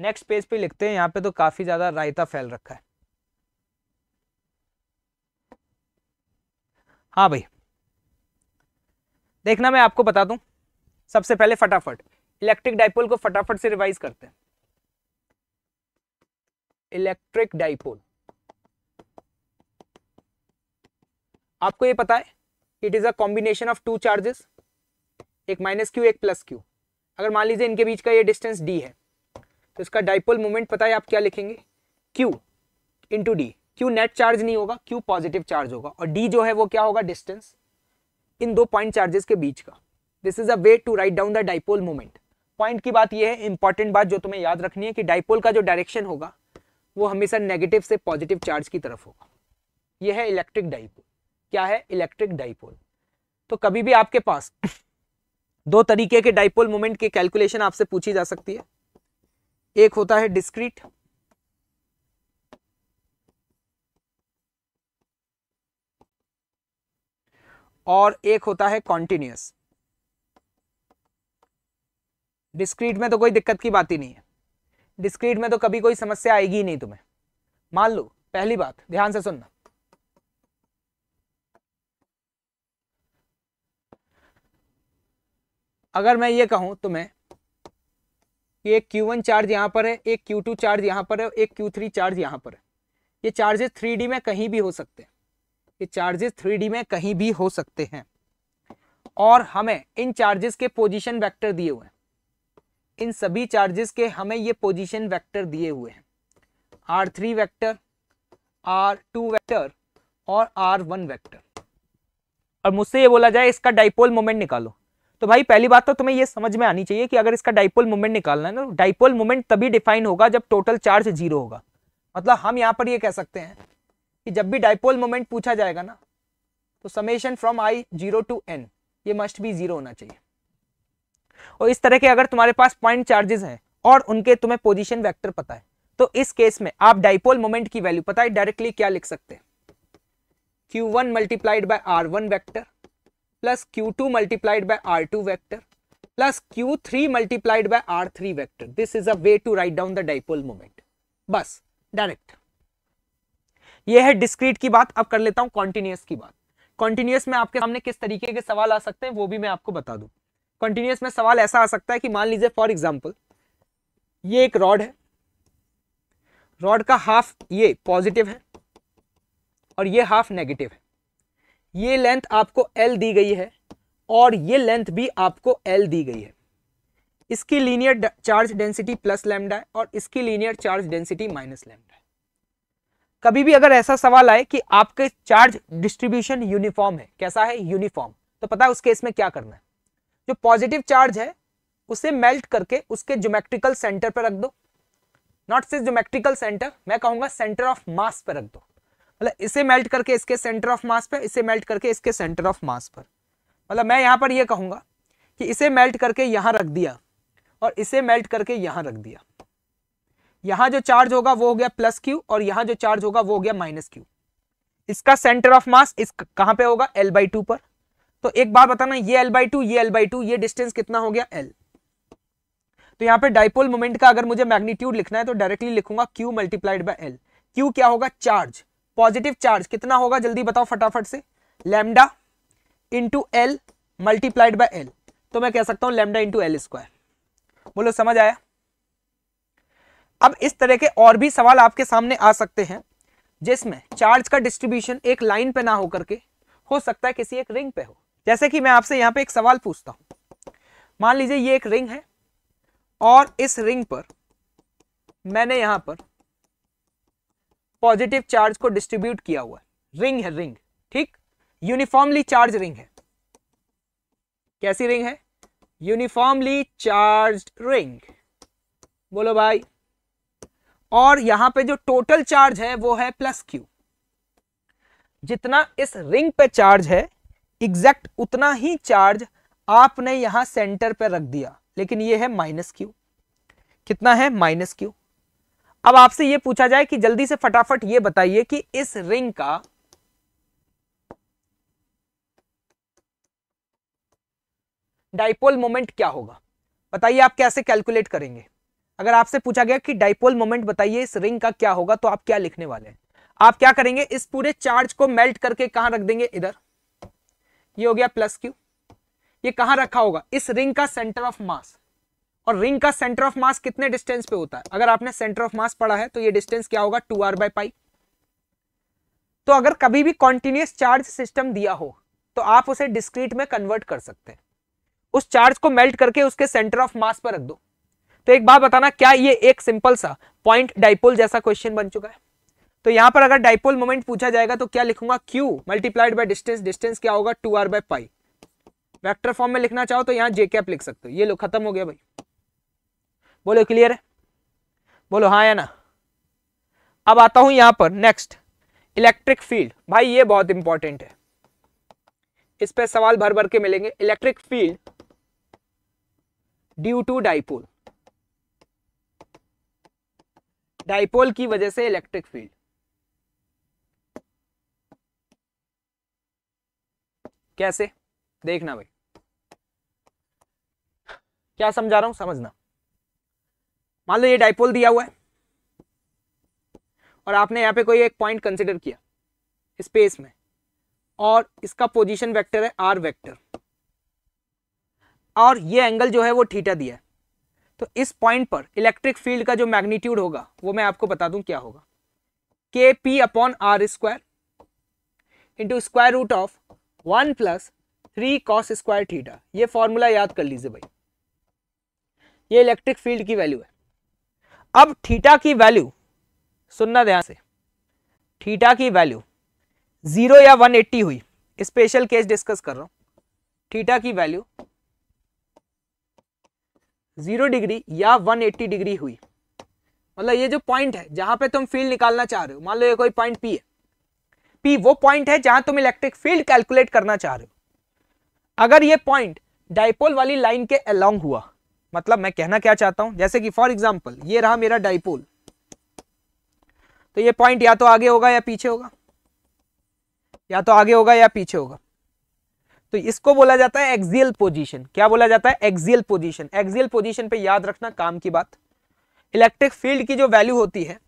नेक्स्ट पेज पे लिखते हैं यहां पे तो काफी ज्यादा रायता फैल रखा है हाँ भाई देखना मैं आपको बता दूं सबसे पहले फटाफट इलेक्ट्रिक डाइपोल को फटाफट से रिवाइज करते हैं इलेक्ट्रिक डाइपोल आपको ये पता है it is a combination of two charges एक माइनस क्यू एक प्लस क्यू अगर मान लीजिए इनके बीच का ये डिस्टेंस डी है तो इसका डाइपोल मोमेंट पता है आप क्या लिखेंगे q into d q net charge नहीं होगा क्यू पॉजिटिव चार्ज होगा और डी जो है वो क्या होगा डिस्टेंस इन दो पॉइंट चार्जेस के बीच का this is a way to write down the dipole moment point की बात यह है इंपॉर्टेंट बात जो तुम्हें याद रखनी है कि डाइपोल का जो डायरेक्शन होगा वो हमेशा नेगेटिव से पॉजिटिव चार्ज की तरफ होगा यह है इलेक्ट्रिक डाइपोल क्या है इलेक्ट्रिक डाइपोल तो कभी भी आपके पास दो तरीके के डाइपोल मोमेंट की कैलकुलेशन आपसे पूछी जा सकती है एक होता है डिस्क्रीट और एक होता है कॉन्टिन्यूस डिस्क्रीट में तो कोई दिक्कत की बात ही नहीं है डिस्क्रीट में तो कभी कोई समस्या आएगी ही नहीं तुम्हें मान लो पहली बात ध्यान से सुनना अगर मैं ये कहूं तुम्हें कि एक Q1 चार्ज यहां पर है एक Q2 चार्ज यहां पर है एक Q3 चार्ज यहां पर है ये चार्जेस 3D में कहीं भी हो सकते हैं ये चार्जेस 3D में कहीं भी हो सकते हैं और हमें इन चार्जेस के पोजीशन वेक्टर दिए हुए हैं इन सभी चार्जेस के हमें ये पोजीशन वेक्टर दिए हुए हैं r three vector r two vector और आर वन वैक्टर और मुझसे ये बोला जाए इसका डाइपोल मोमेंट निकालो तो भाई पहली बात तो तुम्हें ये समझ में आनी चाहिए कि अगर इसका डाइपोल मोमेंट निकालना है ना डाइपोल तो मोमेंट तभी डिफाइन होगा जब टोटल चार्ज जीरो होगा मतलब हम यहाँ पर ये कह सकते हैं कि जब भी डाइपोल मोमेंट पूछा जाएगा ना तो summation from i zero to n ये मस्ट भी जीरो होना चाहिए और इस तरह के अगर तुम्हारे पास पॉइंट चार्जेस हैं और उनके तुम्हें पोजिशन वैक्टर पता है तो इस केस में आप डाइपोल मोमेंट की वैल्यू पता है डायरेक्टली क्या लिख सकते हैं q one multiplied by are one vector plus Q two multiplied by are two vector plus q three multiplied by r three vector this is a way to write down the dipole moment बस direct ये है discrete की बात अब कर लेता हूं continuous की बात कॉन्टिन्यूस में आपके सामने किस तरीके के सवाल आ सकते हैं वो भी मैं आपको बता दूं कंटिन्यूस में सवाल ऐसा आ सकता है कि मान लीजिए फॉर एग्जाम्पल ये एक रॉड है रॉड का हाफ ये पॉजिटिव है और ये हाफ नेगेटिव है ये लेंथ आपको एल दी गई है और ये लेंथ भी आपको एल दी गई है इसकी linear charge density plus lambda है और इसकी linear charge density minus lambda है कभी भी अगर ऐसा सवाल आए कि आपके चार्ज डिस्ट्रीब्यूशन यूनिफॉर्म है कैसा है यूनिफॉर्म तो पता है उस केस में क्या करना है जो पॉजिटिव चार्ज है उसे मेल्ट करके उसके जोमेट्रिकल सेंटर पर रख दो नॉट सिर्फ जोमेट्रिकल सेंटर मैं कहूंगा सेंटर ऑफ मास पर रख दो मतलब इसे मेल्ट करके इसके सेंटर ऑफ मास पर इसे मेल्ट करके इसके सेंटर ऑफ मास पर मतलब मैं यहाँ पर यह कहूँगा कि इसे मेल्ट करके यहाँ रख दिया और इसे मेल्ट करके यहाँ रख दिया यहाँ जो चार्ज होगा वो हो गया प्लस क्यू और यहाँ जो चार्ज होगा वो हो गया माइनस क्यू इसका सेंटर ऑफ मास इस कहाँ पे होगा एल बाई टू पर तो एक बात बताना ये एल बाई टू ये एल बाई टू ये डिस्टेंस कितना हो गया एल तो यहां पे डाइपोल मोमेंट का अगर मुझे मैग्नीट्यूड लिखना है तो डायरेक्टली लिखूंगा q multiplied by l q क्या होगा चार्ज पॉजिटिव चार्ज कितना होगा जल्दी बताओ फटाफट से lambda into l multiplied by l तो मैं कह सकता हूं लेमडा इंटू एल स्क्वायर बोलो समझ आया अब इस तरह के और भी सवाल आपके सामने आ सकते हैं जिसमें चार्ज का डिस्ट्रीब्यूशन एक लाइन पे ना होकर के हो सकता है किसी एक रिंग पे हो जैसे कि मैं आपसे यहां पे एक सवाल पूछता हूं मान लीजिए ये एक रिंग है और इस रिंग पर मैंने यहां पर पॉजिटिव चार्ज को डिस्ट्रीब्यूट किया हुआ है रिंग है रिंग ठीक यूनिफॉर्मली चार्ज रिंग है कैसी रिंग है यूनिफॉर्मली चार्ज रिंग बोलो भाई और यहां पे जो टोटल चार्ज है वो है प्लस क्यू जितना इस रिंग पे चार्ज है एग्जैक्ट उतना ही चार्ज आपने यहां सेंटर पर रख दिया लेकिन यह है माइनस क्यू कितना है माइनस क्यू अब आपसे यह पूछा जाए कि जल्दी से फटाफट यह बताइए कि इस रिंग का डाइपोल मोमेंट क्या होगा बताइए आप कैसे कैलकुलेट करेंगे अगर आपसे पूछा गया कि डाइपोल मोमेंट बताइए इस रिंग का क्या होगा तो आप क्या लिखने वाले हैं आप क्या करेंगे इस पूरे चार्ज को मेल्ट करके कहां रख देंगे इधर ये हो गया प्लस क्यू ये कहां रखा होगा इस रिंग का सेंटर ऑफ मास और रिंग का सेंटर ऑफ मास कितने डिस्टेंस पे होता है अगर आपने सेंटर ऑफ मास पढ़ा है तो ये डिस्टेंस क्या होगा टू आर बाई पाई तो अगर कभी भी कॉन्टिन्यूस चार्ज सिस्टम दिया हो तो आप उसे डिस्क्रीट में कन्वर्ट कर सकते हैं उस चार्ज को मेल्ट करके उसके सेंटर ऑफ मास पर रख दो तो एक बात बताना क्या ये एक सिंपल सा पॉइंट डाइपोल जैसा क्वेश्चन बन चुका है तो यहां पर अगर डाइपोल मोमेंट पूछा जाएगा तो क्या लिखूंगा q multiplied by distance distance क्या होगा two r by pi vector form में लिखना चाहो तो यहां जे कैप लिख सकते हो ये लो खत्म हो गया भाई बोलो क्लियर है बोलो हाँ या ना अब आता हूं यहां पर नेक्स्ट इलेक्ट्रिक फील्ड भाई ये बहुत इंपॉर्टेंट है इस पर सवाल भर भर के मिलेंगे electric field due to dipole dipole की वजह से इलेक्ट्रिक फील्ड कैसे देखना भाई क्या समझा रहा हूं समझना मान लो ये डाइपोल दिया हुआ है और आपने यहां पे कोई एक पॉइंट कंसिडर किया स्पेस में और इसका पोजीशन वेक्टर है आर वेक्टर और ये एंगल जो है वो थीटा दिया है तो इस पॉइंट पर इलेक्ट्रिक फील्ड का जो मैग्नीट्यूड होगा वो मैं आपको बता दूं क्या होगा k p upon are square into square root of one plus three cos square theta ये फॉर्मूला याद कर लीजिए भाई ये इलेक्ट्रिक फील्ड की वैल्यू है अब थीटा की वैल्यू सुनना ध्यान से थीटा की वैल्यू जीरो या वन एट्टी हुई स्पेशल केस डिस्कस कर रहा हूं थीटा की वैल्यू जीरो डिग्री या वन एट्टी डिग्री हुई मतलब ये जो पॉइंट है जहां पे तुम फील्ड निकालना चाह रहे हो मान लो ये कोई पॉइंट पी है पी वो पॉइंट है जहां तुम इलेक्ट्रिक फील्ड कैलकुलेट करना चाह रहे हो अगर ये पॉइंट डाइपोल वाली लाइन के अलोंग हुआ मतलब मैं कहना क्या चाहता हूं जैसे कि फॉर एग्जाम्पल ये रहा मेरा डाइपोल तो ये पॉइंट या तो आगे होगा या पीछे होगा या तो आगे होगा या पीछे होगा तो इसको बोला जाता है एक्सियल पोजीशन क्या बोला जाता है एक्सियल पोजीशन एक्सियल पोजीशन पे याद रखना काम की बात इलेक्ट्रिक फील्ड की जो वैल्यू होती है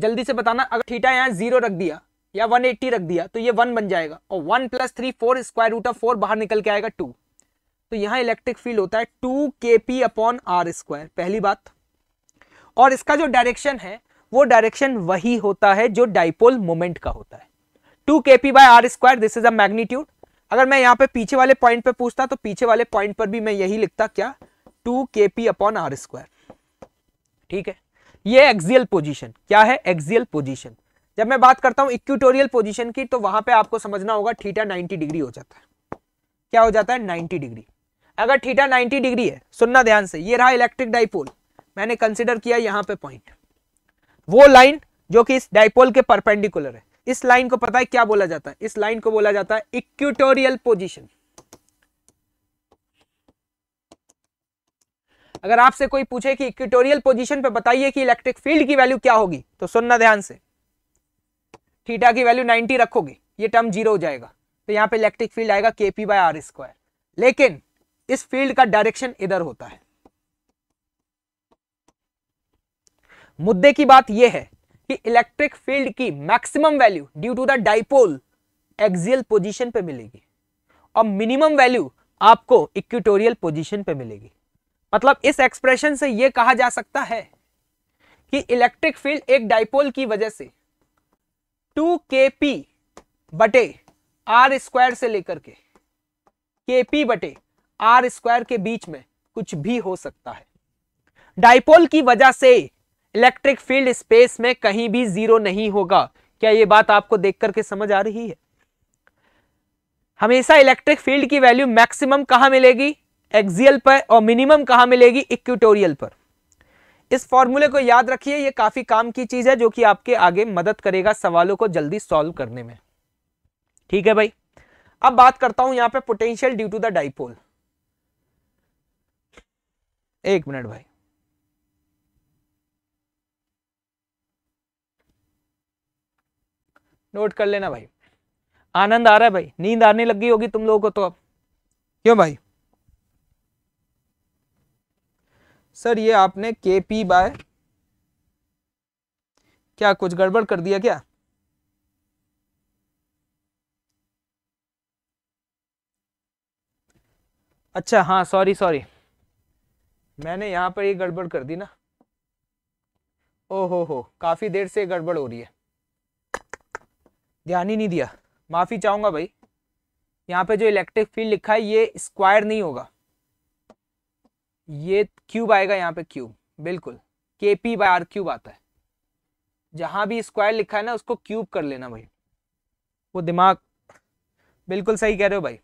जल्दी से बताना अगर थीटा यहां जीरो रख दिया या 180 रख दिया तो ये वन बन जाएगा और one plus three four square root of four बाहर निकल के आएगा टू तो यहाँ इलेक्ट्रिक फील्ड होता है टू के पी अपॉन आर स्क्वायर पहली बात और इसका जो डायरेक्शन है वो डायरेक्शन वही होता है जो डाइपोल मोमेंट का होता है टू के p by are square this is a magnitude अगर मैं यहाँ पे पीछे वाले पॉइंट पे पूछता तो पीछे वाले पॉइंट पर भी मैं यही लिखता क्या टू के पी अपॉन आर स्क्वायर ठीक है ये एक्सियल पोजीशन क्या है एक्सियल पोजीशन जब मैं बात करता हूं इक्विटोरियल पोजीशन की तो वहां पे आपको समझना होगा थीटा 90 डिग्री हो जाता है क्या हो जाता है 90 डिग्री अगर थीटा 90 डिग्री है सुनना ध्यान से ये रहा इलेक्ट्रिक डाइपोल मैंने कंसिडर किया यहां पे पॉइंट वो लाइन जो कि इस डाइपोल के परपेंडिकुलर है इस लाइन को पता है क्या बोला जाता है इस लाइन को बोला जाता है इक्विटोरियल पोजिशन अगर आपसे कोई पूछे कि इक्विटोरियल पोजीशन पे बताइए कि इलेक्ट्रिक फील्ड की वैल्यू क्या होगी तो सुनना ध्यान से थीटा की वैल्यू 90 रखोगे ये टर्म जीरो हो जाएगा तो यहाँ पे इलेक्ट्रिक फील्ड आएगा के पी बाय आर स्क्वायर लेकिन इस फील्ड का डायरेक्शन इधर होता है मुद्दे की बात यह है कि इलेक्ट्रिक फील्ड की maximum value due to the dipole axial position पे मिलेगी और मिनिमम वैल्यू आपको इक्विटोरियल पोजीशन पे मिलेगी मतलब इस एक्सप्रेशन से यह कहा जा सकता है कि इलेक्ट्रिक फील्ड एक डाइपोल की वजह से टू के पी बटे आर स्क्वायर से लेकर के के पी बटे आर स्क्वायर के बीच में कुछ भी हो सकता है डाइपोल की वजह से इलेक्ट्रिक फील्ड स्पेस में कहीं भी जीरो नहीं होगा क्या ये बात आपको देख करके समझ आ रही है हमेशा इलेक्ट्रिक फील्ड की वैल्यू मैक्सिमम कहां मिलेगी एक्सियल पर और मिनिमम कहां मिलेगी इक्विटोरियल पर इस फॉर्मूले को याद रखिए ये काफी काम की चीज है जो कि आपके आगे मदद करेगा सवालों को जल्दी सॉल्व करने में ठीक है भाई अब बात करता हूं यहां पे potential due to the dipole एक मिनट भाई नोट कर लेना भाई आनंद आ रहा है भाई नींद आने लग गई होगी तुम लोगों को तो अब क्यों भाई सर ये आपने के पी बाय क्या कुछ गड़बड़ कर दिया क्या अच्छा हाँ सॉरी सॉरी मैंने यहाँ पर ये गड़बड़ कर दी ना ओ हो हो काफ़ी देर से गड़बड़ हो रही है ध्यान ही नहीं दिया माफ़ी चाहूँगा भाई यहाँ पे जो इलेक्ट्रिक फील्ड लिखा है ये स्क्वायर नहीं होगा ये क्यूब आएगा यहाँ पे क्यूब बिल्कुल के पी बाय आर क्यूब आता है जहां भी स्क्वायर लिखा है ना उसको क्यूब कर लेना भाई वो दिमाग बिल्कुल सही कह रहे हो भाई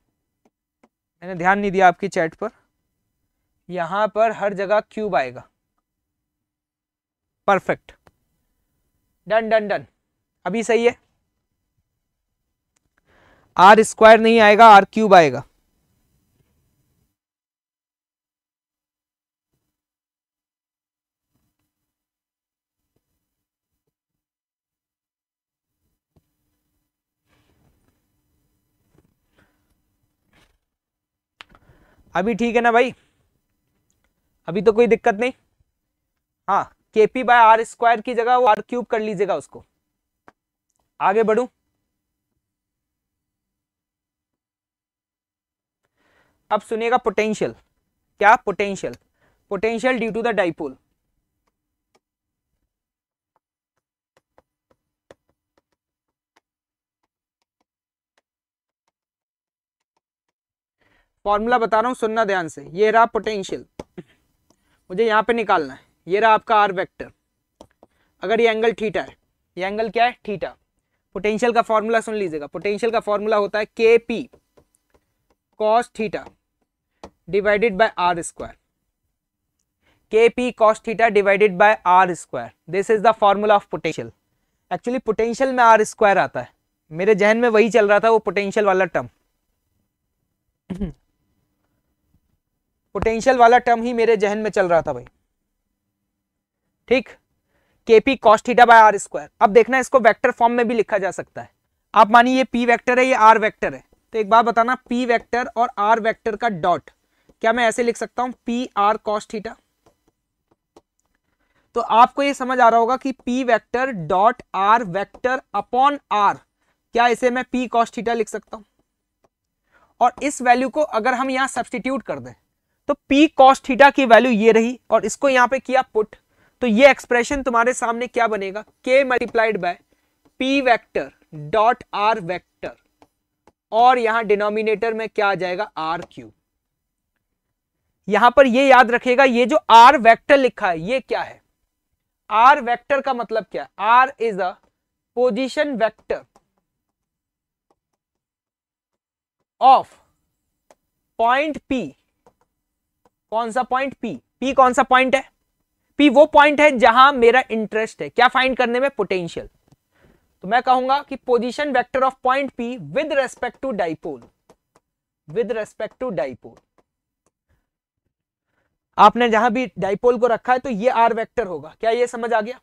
मैंने ध्यान नहीं दिया आपकी चैट पर यहाँ पर हर जगह क्यूब आएगा परफेक्ट डन डन डन अभी सही है आर स्क्वायर नहीं आएगा आर क्यूब आएगा अभी ठीक है ना भाई अभी तो कोई दिक्कत नहीं हाँ के पी बाय आर स्क्वायर की जगह वो आर क्यूब कर लीजिएगा उसको आगे बढ़ू अब सुनिएगा पोटेंशियल क्या potential potential due to the dipole formula बता रहा हूँ सुनना ध्यान से ये रहा पोटेंशियल मुझे यहाँ पे निकालना है ये रहा आपका आर वेक्टर अगर ये एंगल थीटा है ये एंगल क्या है थीटा पोटेंशियल का फॉर्मूला सुन लीजिएगा पोटेंशियल का फॉर्मूला होता है k p cos theta divided by are square k p cos theta divided by are square this is the formula of potential actually potential में आर स्क्वायर आता है मेरे जहन में वही चल रहा था वो पोटेंशियल वाला टर्म पोटेंशियल वाला टर्म ही मेरे जहन में चल रहा था भाई ठीक k p cos theta by are square अब देखना इसको वेक्टर फॉर्म में भी लिखा जा सकता है आप मानिए ये पी वेक्टर है ये आर वेक्टर है तो एक बार बताना पी वेक्टर और आर वेक्टर का डॉट क्या मैं ऐसे लिख सकता हूं पी आर कॉस्ट थीटा तो आपको ये समझ आ रहा होगा कि p vector dot r vector upon r क्या इसे मैं पी कॉस्ट थीटा लिख सकता हूं और इस वैल्यू को अगर हम यहां सब्सटीट्यूट कर दें तो पी कॉस थीटा की वैल्यू ये रही और इसको यहाँ पे किया पुट तो ये एक्सप्रेशन तुम्हारे सामने क्या बनेगा k multiplied by p vector dot r vector और यहां डिनोमिनेटर में क्या आ जाएगा आर क्यू यहां पर ये याद रखेगा ये जो आर वेक्टर लिखा है ये क्या है आर वेक्टर का मतलब क्या है r is a position vector of point p कौन सा पॉइंट पी पी कौन सा पॉइंट है पी वो पॉइंट है जहां मेरा इंटरेस्ट है क्या फाइंड करने में पोटेंशियल तो मैं कहूंगा कि position vector of point p with respect to dipole with respect to dipole आपने जहां भी डाइपोल को रखा है तो ये आर वेक्टर होगा क्या ये समझ आ गया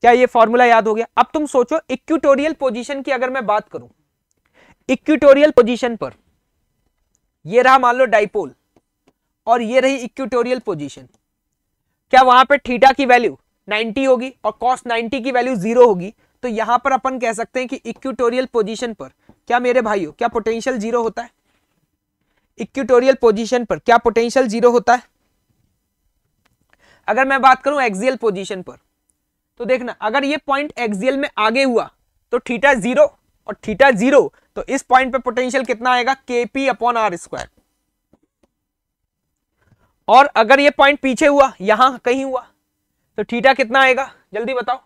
क्या ये फॉर्मूला याद हो गया अब तुम सोचो इक्विटोरियल पोजीशन की अगर मैं बात करूं इक्विटोरियल पोजीशन पर ये रहा मान लो डाइपोल और ये रही इक्विटोरियल पोजीशन क्या वहां पे थीटा की वैल्यू 90 होगी और कॉस 90 की वैल्यू जीरो होगी तो यहां पर अपन कह सकते हैं कि इक्विटोरियल पोजीशन पर क्या मेरे भाइयों क्या पोटेंशियल जीरो होता है इक्विटोरियल पोजिशन पर क्या पोटेंशियल जीरो होता है अगर मैं बात करूं एक्सियल पोजिशन पर तो देखना अगर ये पॉइंट एक्सियल में आगे हुआ तो थीटा जीरो और थीटा जीरो तो इस पॉइंट पे पोटेंशियल कितना आएगा के पी अपॉन आर स्क्वायर और अगर ये पॉइंट पीछे हुआ यहां कहीं हुआ तो थीटा कितना आएगा जल्दी बताओ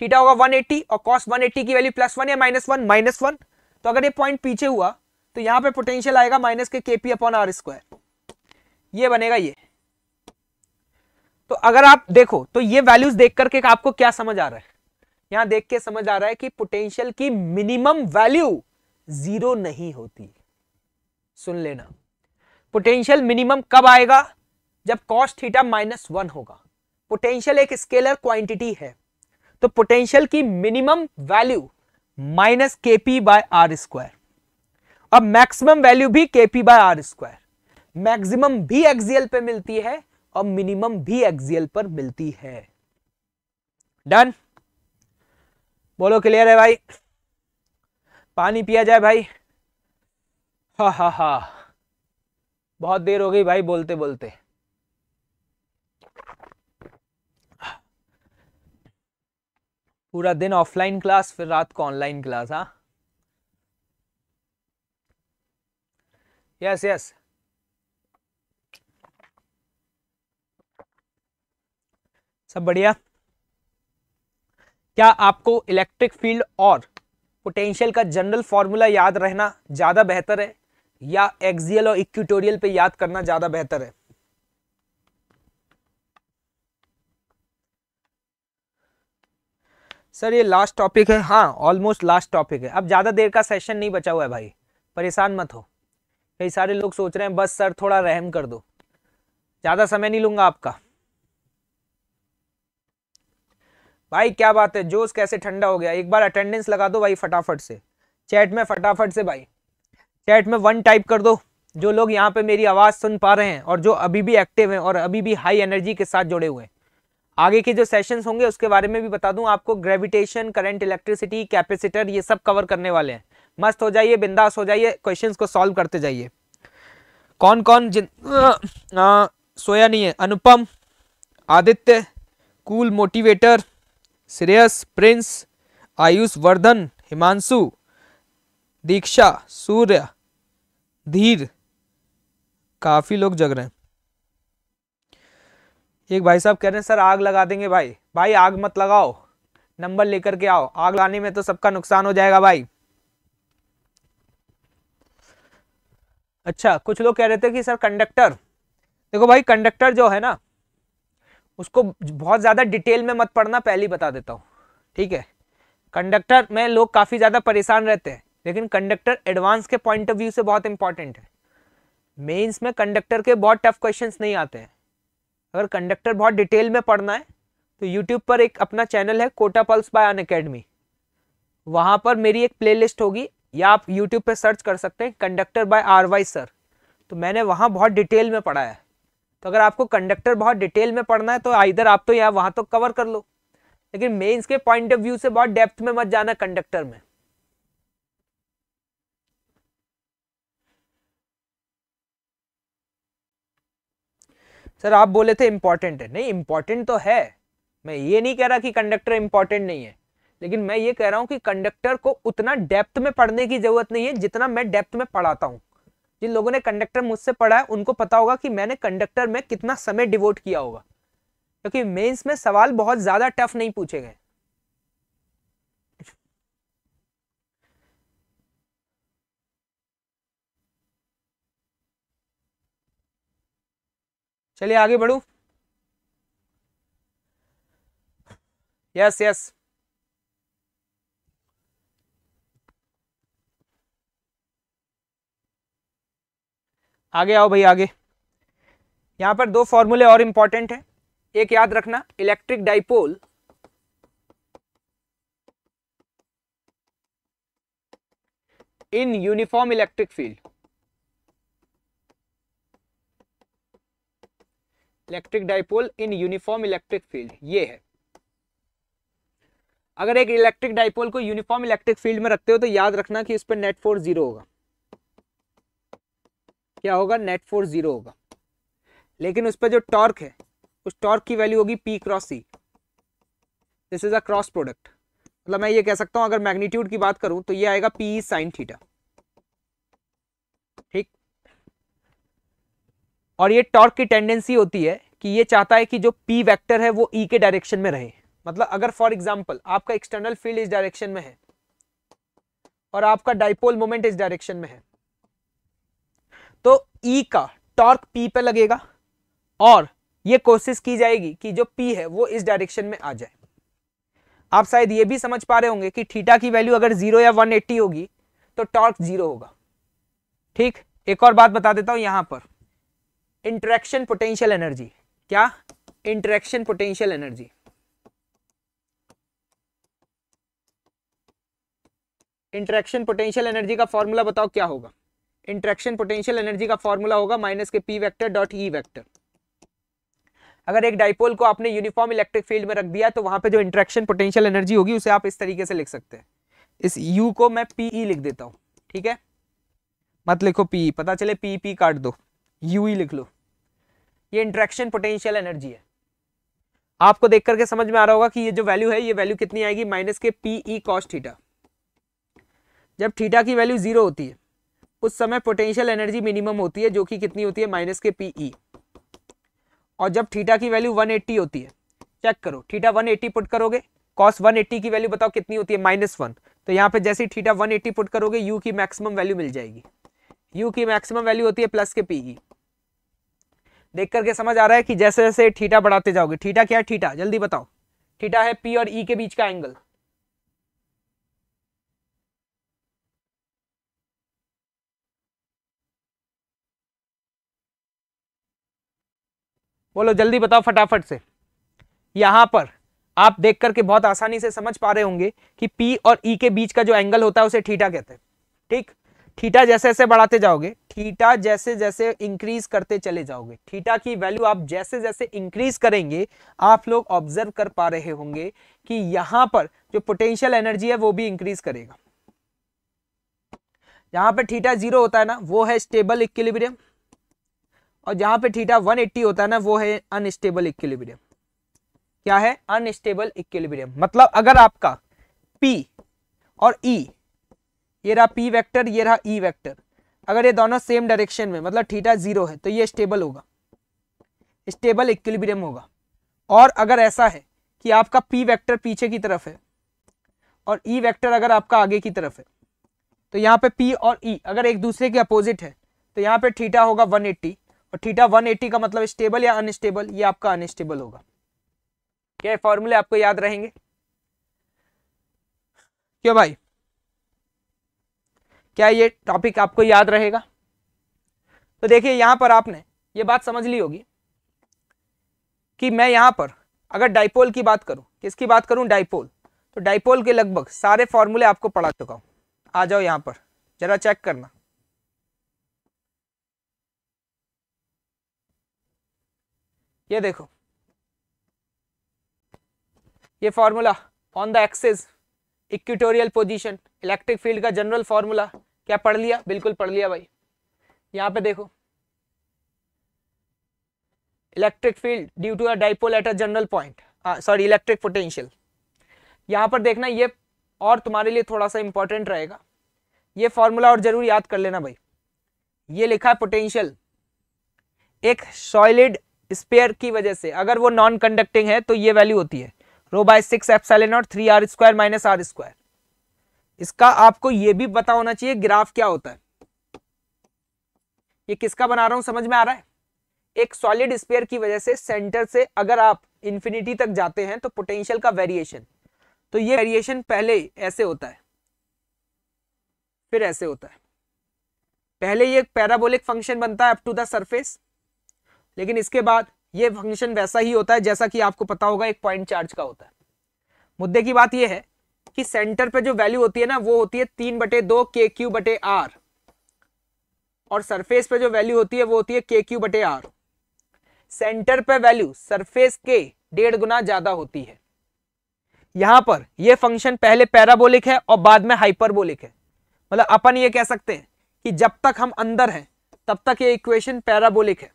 थीटा होगा 180 और कॉस 180 की वैल्यू प्लस वन या माइनस वन माइनस वन तो अगर ये पॉइंट पीछे हुआ तो यहां पे पोटेंशियल आएगा माइनस के केपी अपॉन आर स्क्वायर ये बनेगा ये तो अगर आप देखो तो ये वैल्यूज देख करके आपको क्या समझ आ रहा है यहां देख के समझ आ रहा है कि पोटेंशियल की मिनिमम वैल्यू जीरो नहीं होती सुन लेना पोटेंशियल मिनिमम कब आएगा जब कॉस्ट थीटा माइनस वन होगा पोटेंशियल एक स्केलर क्वांटिटी है तो पोटेंशियल की मिनिमम वैल्यू माइनस के पी बाय आर स्क्वायर अब मैक्सिमम वैल्यू भी k p by are square maximum भी एक्सियल पे मिलती है और मिनिमम भी एक्सियल पर मिलती है डन बोलो क्लियर है भाई पानी पिया जाए भाई हा हा हा बहुत देर हो गई भाई बोलते बोलते पूरा दिन ऑफलाइन क्लास फिर रात को ऑनलाइन क्लास हाँ यस यस सब बढ़िया क्या आपको इलेक्ट्रिक फील्ड और पोटेंशियल का जनरल फॉर्मूला याद रहना ज़्यादा बेहतर है या एक्सियल और इक्विटोरियल पे याद करना ज़्यादा बेहतर है सर ये लास्ट टॉपिक है हाँ ऑलमोस्ट लास्ट टॉपिक है अब ज़्यादा देर का सेशन नहीं बचा हुआ है भाई परेशान मत हो कई सारे लोग सोच रहे हैं बस सर थोड़ा रहम कर दो ज़्यादा समय नहीं लूँगा आपका भाई क्या बात है जोश कैसे ठंडा हो गया एक बार अटेंडेंस लगा दो भाई फटाफट से चैट में फटाफट से भाई चैट में वन टाइप कर दो जो लोग यहाँ पे मेरी आवाज़ सुन पा रहे हैं और जो अभी भी एक्टिव हैं और अभी भी हाई एनर्जी के साथ जुड़े हुए हैं आगे के जो सेशंस होंगे उसके बारे में भी बता दूं आपको ग्रेविटेशन करंट इलेक्ट्रिसिटी कैपेसिटर ये सब कवर करने वाले हैं मस्त हो जाइए बिंदास हो जाइए क्वेश्चंस को सॉल्व करते जाइए कौन कौन जिन आ, आ, सोया नहीं है Anupam Aditya cool motivator Shreyas Prince Ayush Vardhan Himanshu Diksha Surya Dhir काफ़ी लोग जग रहे हैं एक भाई साहब कह रहे हैं सर आग लगा देंगे भाई भाई आग मत लगाओ नंबर लेकर के आओ आग लाने में तो सबका नुकसान हो जाएगा भाई अच्छा कुछ लोग कह रहे थे कि सर कंडक्टर देखो भाई कंडक्टर जो है ना उसको बहुत ज़्यादा डिटेल में मत पढ़ना पहले ही बता देता हूँ ठीक है कंडक्टर में लोग काफ़ी ज़्यादा परेशान रहते हैं लेकिन कंडक्टर एडवांस के पॉइंट ऑफ व्यू से बहुत इंपॉर्टेंट है मेंस में कंडक्टर के बहुत टफ क्वेश्चंस नहीं आते हैं अगर कंडक्टर बहुत डिटेल में पढ़ना है तो यूट्यूब पर एक अपना चैनल है Kota Pulse by Unacademy वहाँ पर मेरी एक प्लेलिस्ट होगी या आप यूट्यूब पर सर्च कर सकते हैं conductor by r y sir तो मैंने वहाँ बहुत डिटेल में पढ़ा है तो अगर आपको कंडक्टर बहुत डिटेल में पढ़ना है तो इधर आप तो यहाँ वहाँ तो कवर कर लो लेकिन मेंस के पॉइंट ऑफ व्यू से बहुत डेप्थ में मत जाना कंडक्टर में सर आप बोले थे इम्पॉर्टेंट है नहीं इम्पॉर्टेंट तो है मैं ये नहीं कह रहा कि कंडक्टर इम्पॉर्टेंट नहीं है लेकिन मैं ये कह रहा हूँ कि कंडक्टर को उतना डेप्थ में पढ़ने की जरूरत नहीं है जितना मैं डेप्थ में पढ़ाता हूँ जिन लोगों ने कंडक्टर मुझसे पढ़ा है उनको पता होगा कि मैंने कंडक्टर में कितना समय डिवोट किया होगा क्योंकि मेंस में सवाल बहुत ज़्यादा टफ नहीं पूछे गए चलिए आगे बढ़ू यस यस आगे आओ भाई आगे यहां पर दो फॉर्मूले और इंपॉर्टेंट हैं एक याद रखना electric dipole in uniform electric field electric dipole in uniform electric field ये है अगर एक इलेक्ट्रिक डाइपोल को यूनिफॉर्म इलेक्ट्रिक फील्ड में रखते हो तो याद रखना कि इस पर नेट फोर्स जीरो होगा क्या होगा नेट फोर्स जीरो होगा लेकिन उस पर जो टॉर्क है उस टॉर्क की वैल्यू होगी P cross C this is a cross product मतलब मैं ये कह सकता हूं अगर मैग्नीट्यूड की बात करूं तो ये आएगा पी साइन थीटा और ये टॉर्क की टेंडेंसी होती है कि ये चाहता है कि जो पी वेक्टर है वो ई e के डायरेक्शन में रहे मतलब अगर फॉर एग्जांपल आपका एक्सटर्नल फील्ड इस डायरेक्शन में है और आपका डाइपोल मोमेंट इस डायरेक्शन में है तो ई e का टॉर्क पी पे लगेगा और ये कोशिश की जाएगी कि जो पी है वो इस डायरेक्शन में आ जाए आप शायद ये भी समझ पा रहे होंगे कि थीटा की वैल्यू अगर जीरो या 180 होगी तो टॉर्क जीरो होगा ठीक एक और बात बता देता हूं यहां पर इंट्रैक्शन पोटेंशियल एनर्जी क्या interaction potential energy interaction potential energy का फॉर्मूला बताओ क्या होगा इंटरेक्शन पोटेंशियल एनर्जी का फॉर्मूला होगा माइनस के P vector dot E vector अगर एक डाइपोल को आपने यूनिफॉर्म इलेक्ट्रिक फील्ड में रख दिया तो वहां पे जो इंटरेक्शन पोटेंशियल एनर्जी होगी उसे आप इस तरीके से लिख सकते हैं इस यू को मैं पीई e लिख देता हूं ठीक है मत लिखो पीई e, पता चले पीई पी e, काट दो यू ही e लिख लो ये इंट्रैक्शन पोटेंशियल एनर्जी है आपको देख करके समझ में आ रहा होगा कि ये जो वैल्यू है ये वैल्यू कितनी आएगी माइनस के पी ई कॉस थीटा जब थीटा की वैल्यू जीरो होती है उस समय पोटेंशियल एनर्जी मिनिमम होती है जो कि कितनी होती है माइनस के पी ई e। और जब थीटा की वैल्यू 180 होती है चेक करो थीटा 180 पुट करोगे कॉस 180 की वैल्यू बताओ कितनी होती है माइनस वन तो यहाँ पे जैसे थीटा 180 पुट करोगे यू की मैक्सिमम वैल्यू मिल जाएगी यू की मैक्सिमम वैल्यू होती है प्लस के पी की देख करके समझ आ रहा है कि जैसे जैसे ठीटा बढ़ाते जाओगे ठीटा क्या है ठीटा जल्दी बताओ ठीटा है पी और ई e के बीच का एंगल बोलो जल्दी बताओ फटाफट से यहां पर आप देख करके बहुत आसानी से समझ पा रहे होंगे कि पी और ई e के बीच का जो एंगल होता है उसे ठीटा कहते हैं ठीक थीटा जैसे जैसे बढ़ाते जाओगे थीटा जैसे जैसे इंक्रीज करते चले जाओगे थीटा की वैल्यू आप जैसे जैसे इंक्रीज करेंगे आप लोग ऑब्जर्व कर पा रहे होंगे कि यहां पर जो पोटेंशियल एनर्जी है वो भी इंक्रीज करेगा जहां पर थीटा जीरो होता है ना वो है स्टेबल इक्विलिब्रियम और जहां पर थीटा एट्टी होता है ना वो है अनस्टेबल इक्विलिब्रियम क्या है अनस्टेबल इक्विलिब्रियम मतलब अगर आपका पी और ई e, ये रहा पी वैक्टर ये रहा ई e वैक्टर अगर ये दोनों सेम डायरेक्शन में मतलब थीटा जीरो है तो ये स्टेबल होगा स्टेबल इक्विलिब्रियम होगा और अगर ऐसा है कि आपका पी वेक्टर पीछे की तरफ है और ई e वेक्टर अगर आपका आगे की तरफ है तो यहाँ पे पी और ई e, अगर एक दूसरे के अपोजिट है तो यहाँ पे थीटा होगा 180 और थीटा 180 का मतलब स्टेबल या अनस्टेबल ये आपका अनस्टेबल होगा क्या फॉर्मूले आपको याद रहेंगे क्यों भाई क्या ये टॉपिक आपको याद रहेगा तो देखिए यहां पर आपने ये बात समझ ली होगी कि मैं यहां पर अगर डाइपोल की बात करूं किसकी बात करूं डाइपोल तो डाइपोल के लगभग सारे फॉर्मूले आपको पढ़ा चुका हूं आ जाओ यहां पर जरा चेक करना ये देखो ये formula on the axis equatorial position electric field का जनरल फॉर्मूला क्या पढ़ लिया बिल्कुल पढ़ लिया भाई यहाँ पे देखो electric field due to a dipole at a general point sorry electric potential यहाँ पर देखना ये और तुम्हारे लिए थोड़ा सा इंपॉर्टेंट रहेगा ये फॉर्मूला और जरूर याद कर लेना भाई ये लिखा है पोटेंशियल एक सॉलिड स्पेयर की वजह से अगर वो नॉन कंडक्टिंग है तो ये वैल्यू होती है रो बाय सिक्स एफ naught three R square minus R square इसका आपको यह भी पता होना चाहिए ग्राफ क्या होता है ये किसका बना रहा हूं समझ में आ रहा है एक सॉलिड स्पेयर की वजह से सेंटर से अगर आप इंफिनिटी तक जाते हैं तो पोटेंशियल का वेरिएशन तो ये वेरिएशन पहले ऐसे होता है फिर ऐसे होता है पहले ये पैराबोलिक फंक्शन बनता है अप टू द सरफेस लेकिन इसके बाद ये फंक्शन वैसा ही होता है जैसा कि आपको पता होगा एक पॉइंट चार्ज का होता है मुद्दे की बात यह है कि सेंटर पे जो वैल्यू होती है ना वो होती है तीन बटे दो के क्यू बटे आर और सरफेस पे जो वैल्यू होती है वो होती है के क्यू बटे आर सेंटर पे वैल्यू सरफेस के डेढ़ गुना ज्यादा होती है यहां पर ये फंक्शन पहले पैराबोलिक है और बाद में हाइपरबोलिक है मतलब अपन ये कह सकते हैं कि जब तक हम अंदर हैं तब तक ये इक्वेशन पैराबोलिक है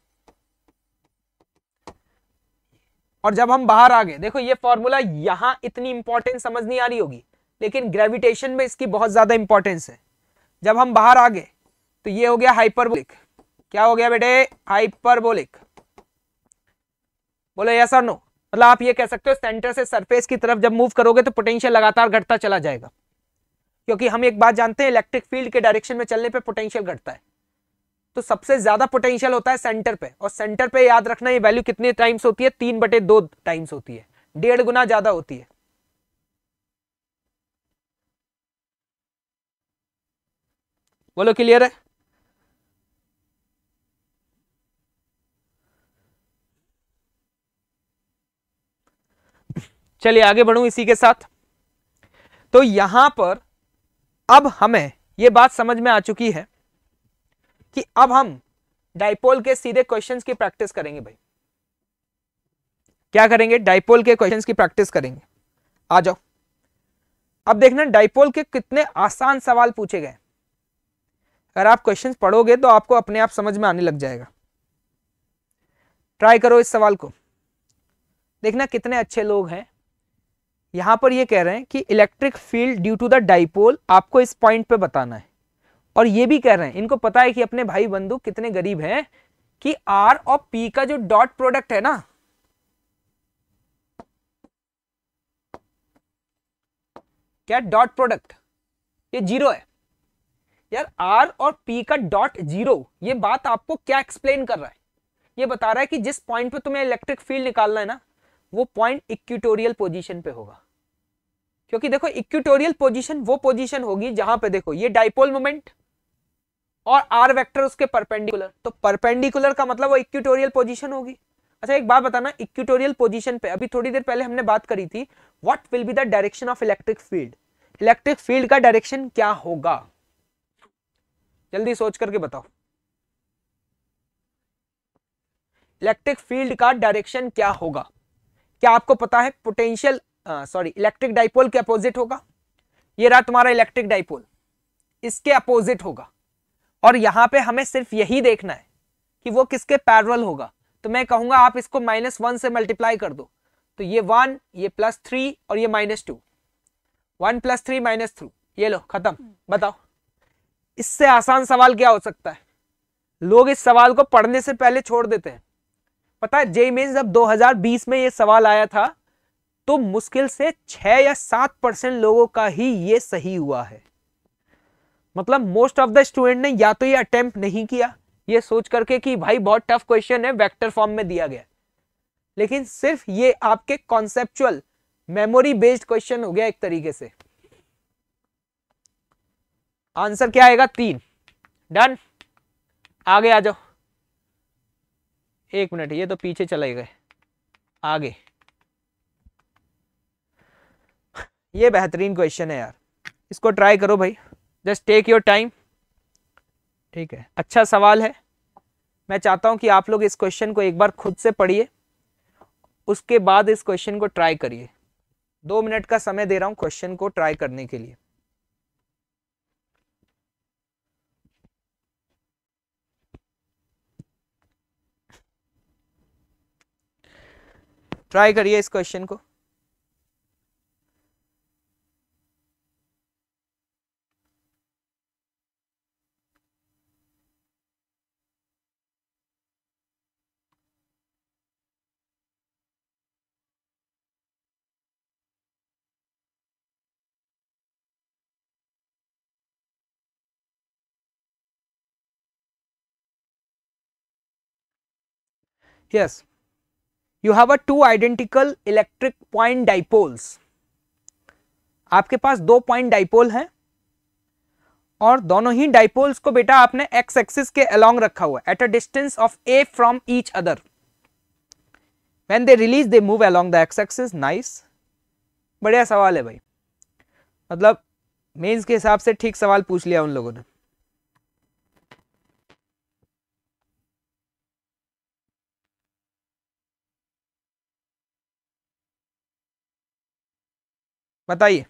और जब हम बाहर आ गए देखो ये फॉर्मूला यहां इतनी इंपॉर्टेंट समझ नहीं आ रही होगी लेकिन ग्रेविटेशन में इसकी बहुत ज़्यादा इंपॉर्टेंस है जब हम बाहर आ गए तो ये हो गया हाइपरबोलिक क्या हो गया बेटे हाइपरबोलिक बोले यस और नो मतलब आप ये कह सकते हो सेंटर से सरफेस की तरफ जब मूव करोगे तो पोटेंशियल लगातार घटता चला जाएगा क्योंकि हम एक बात जानते हैं इलेक्ट्रिक फील्ड के डायरेक्शन में चलने पर पोटेंशियल घटता है तो सबसे ज्यादा पोटेंशियल होता है सेंटर पे और सेंटर पे याद रखना ये वैल्यू कितने टाइम्स होती है तीन बटे दो टाइम्स होती है डेढ़ गुना ज्यादा होती है बोलो क्लियर है चलिए आगे बढ़ू इसी के साथ तो यहां पर अब हमें यह बात समझ में आ चुकी है कि अब हम डाइपोल के सीधे क्वेश्चंस की प्रैक्टिस करेंगे भाई क्या करेंगे डाइपोल के क्वेश्चंस की प्रैक्टिस करेंगे आ जाओ अब देखना डाइपोल के कितने आसान सवाल पूछे गए अगर आप क्वेश्चन पढ़ोगे तो आपको अपने आप समझ में आने लग जाएगा ट्राई करो इस सवाल को देखना कितने अच्छे लोग हैं यहां पर ये कह रहे हैं कि electric field due to the dipole आपको इस पॉइंट पे बताना है और ये भी कह रहे हैं इनको पता है कि अपने भाई बंधु कितने गरीब हैं कि आर और पी का जो डॉट प्रोडक्ट है ना क्या डॉट प्रोडक्ट ये जीरो है यार आर और पी का डॉट जीरो ये बात आपको क्या एक्सप्लेन कर रहा है ये बता रहा है कि जिस पॉइंट पे तुम्हें इलेक्ट्रिक फील्ड निकालना है ना वो पॉइंट इक्विटोरियल पोजीशन पे होगा क्योंकि देखो इक्विटोरियल पोजीशन वो पोजीशन होगी जहां पे देखो ये डाइपोल मोमेंट और आर वेक्टर उसके परपेंडिकुलर तो परपेंडिकुलर का मतलब वो इक्विटोरियल पोजीशन होगी अच्छा एक बात बताना इक्विटोरियल पोजीशन पे अभी थोड़ी देर पहले हमने बात करी थी what will be the direction of electric field electric field का डायरेक्शन क्या होगा जल्दी सोच करके बताओ इलेक्ट्रिक फील्ड का डायरेक्शन क्या होगा क्या आपको पता है पोटेंशियल सॉरी इलेक्ट्रिक डाइपोल के अपोजिट होगा ये रहा तुम्हारा इलेक्ट्रिक डाइपोल इसके अपोजिट होगा और यहां पे हमें सिर्फ यही देखना है कि वो किसके पैरल होगा तो मैं कहूंगा आप इसको माइनस वन से मल्टीप्लाई कर दो तो ये वन ये प्लस थ्री और ये minus two one plus three minus three ये लो खत्म हम्म। बताओ इससे आसान सवाल क्या हो सकता है लोग इस सवाल को पढ़ने से पहले छोड़ देते हैं पता है जेई मेन्स जब 2020 में ये सवाल आया था तो मुश्किल से छः या सात परसेंट लोगों का ही ये सही हुआ है मतलब मोस्ट ऑफ द स्टूडेंट ने या तो ये अटेम्प्ट नहीं किया ये सोच करके कि भाई बहुत टफ क्वेश्चन है वेक्टर फॉर्म में दिया गया लेकिन सिर्फ ये आपके कॉन्सेप्चुअल मेमोरी बेस्ड क्वेश्चन हो गया एक तरीके से आंसर क्या आएगा तीन डन आगे आ जाओ एक मिनट ये तो पीछे चले गए आगे ये बेहतरीन क्वेश्चन है यार इसको ट्राई करो भाई जस्ट टेक योर टाइम ठीक है अच्छा सवाल है मैं चाहता हूं कि आप लोग इस क्वेश्चन को एक बार खुद से पढ़िए उसके बाद इस क्वेश्चन को ट्राई करिए दो मिनट का समय दे रहा हूं क्वेश्चन को ट्राई करने के लिए ट्राई करिए इस क्वेश्चन को yes you have a two identical electric point dipoles आपके पास दो पॉइंट डाइपोल हैं और दोनों ही डाइपोल्स को बेटा आपने एक्स एक्सिस के अलोंग रखा हुआ at a distance of A from each other when they release they move along the X axis nice बढ़िया सवाल है भाई मतलब मेंस के हिसाब से ठीक सवाल पूछ लिया उन लोगों ने Mas tá aí.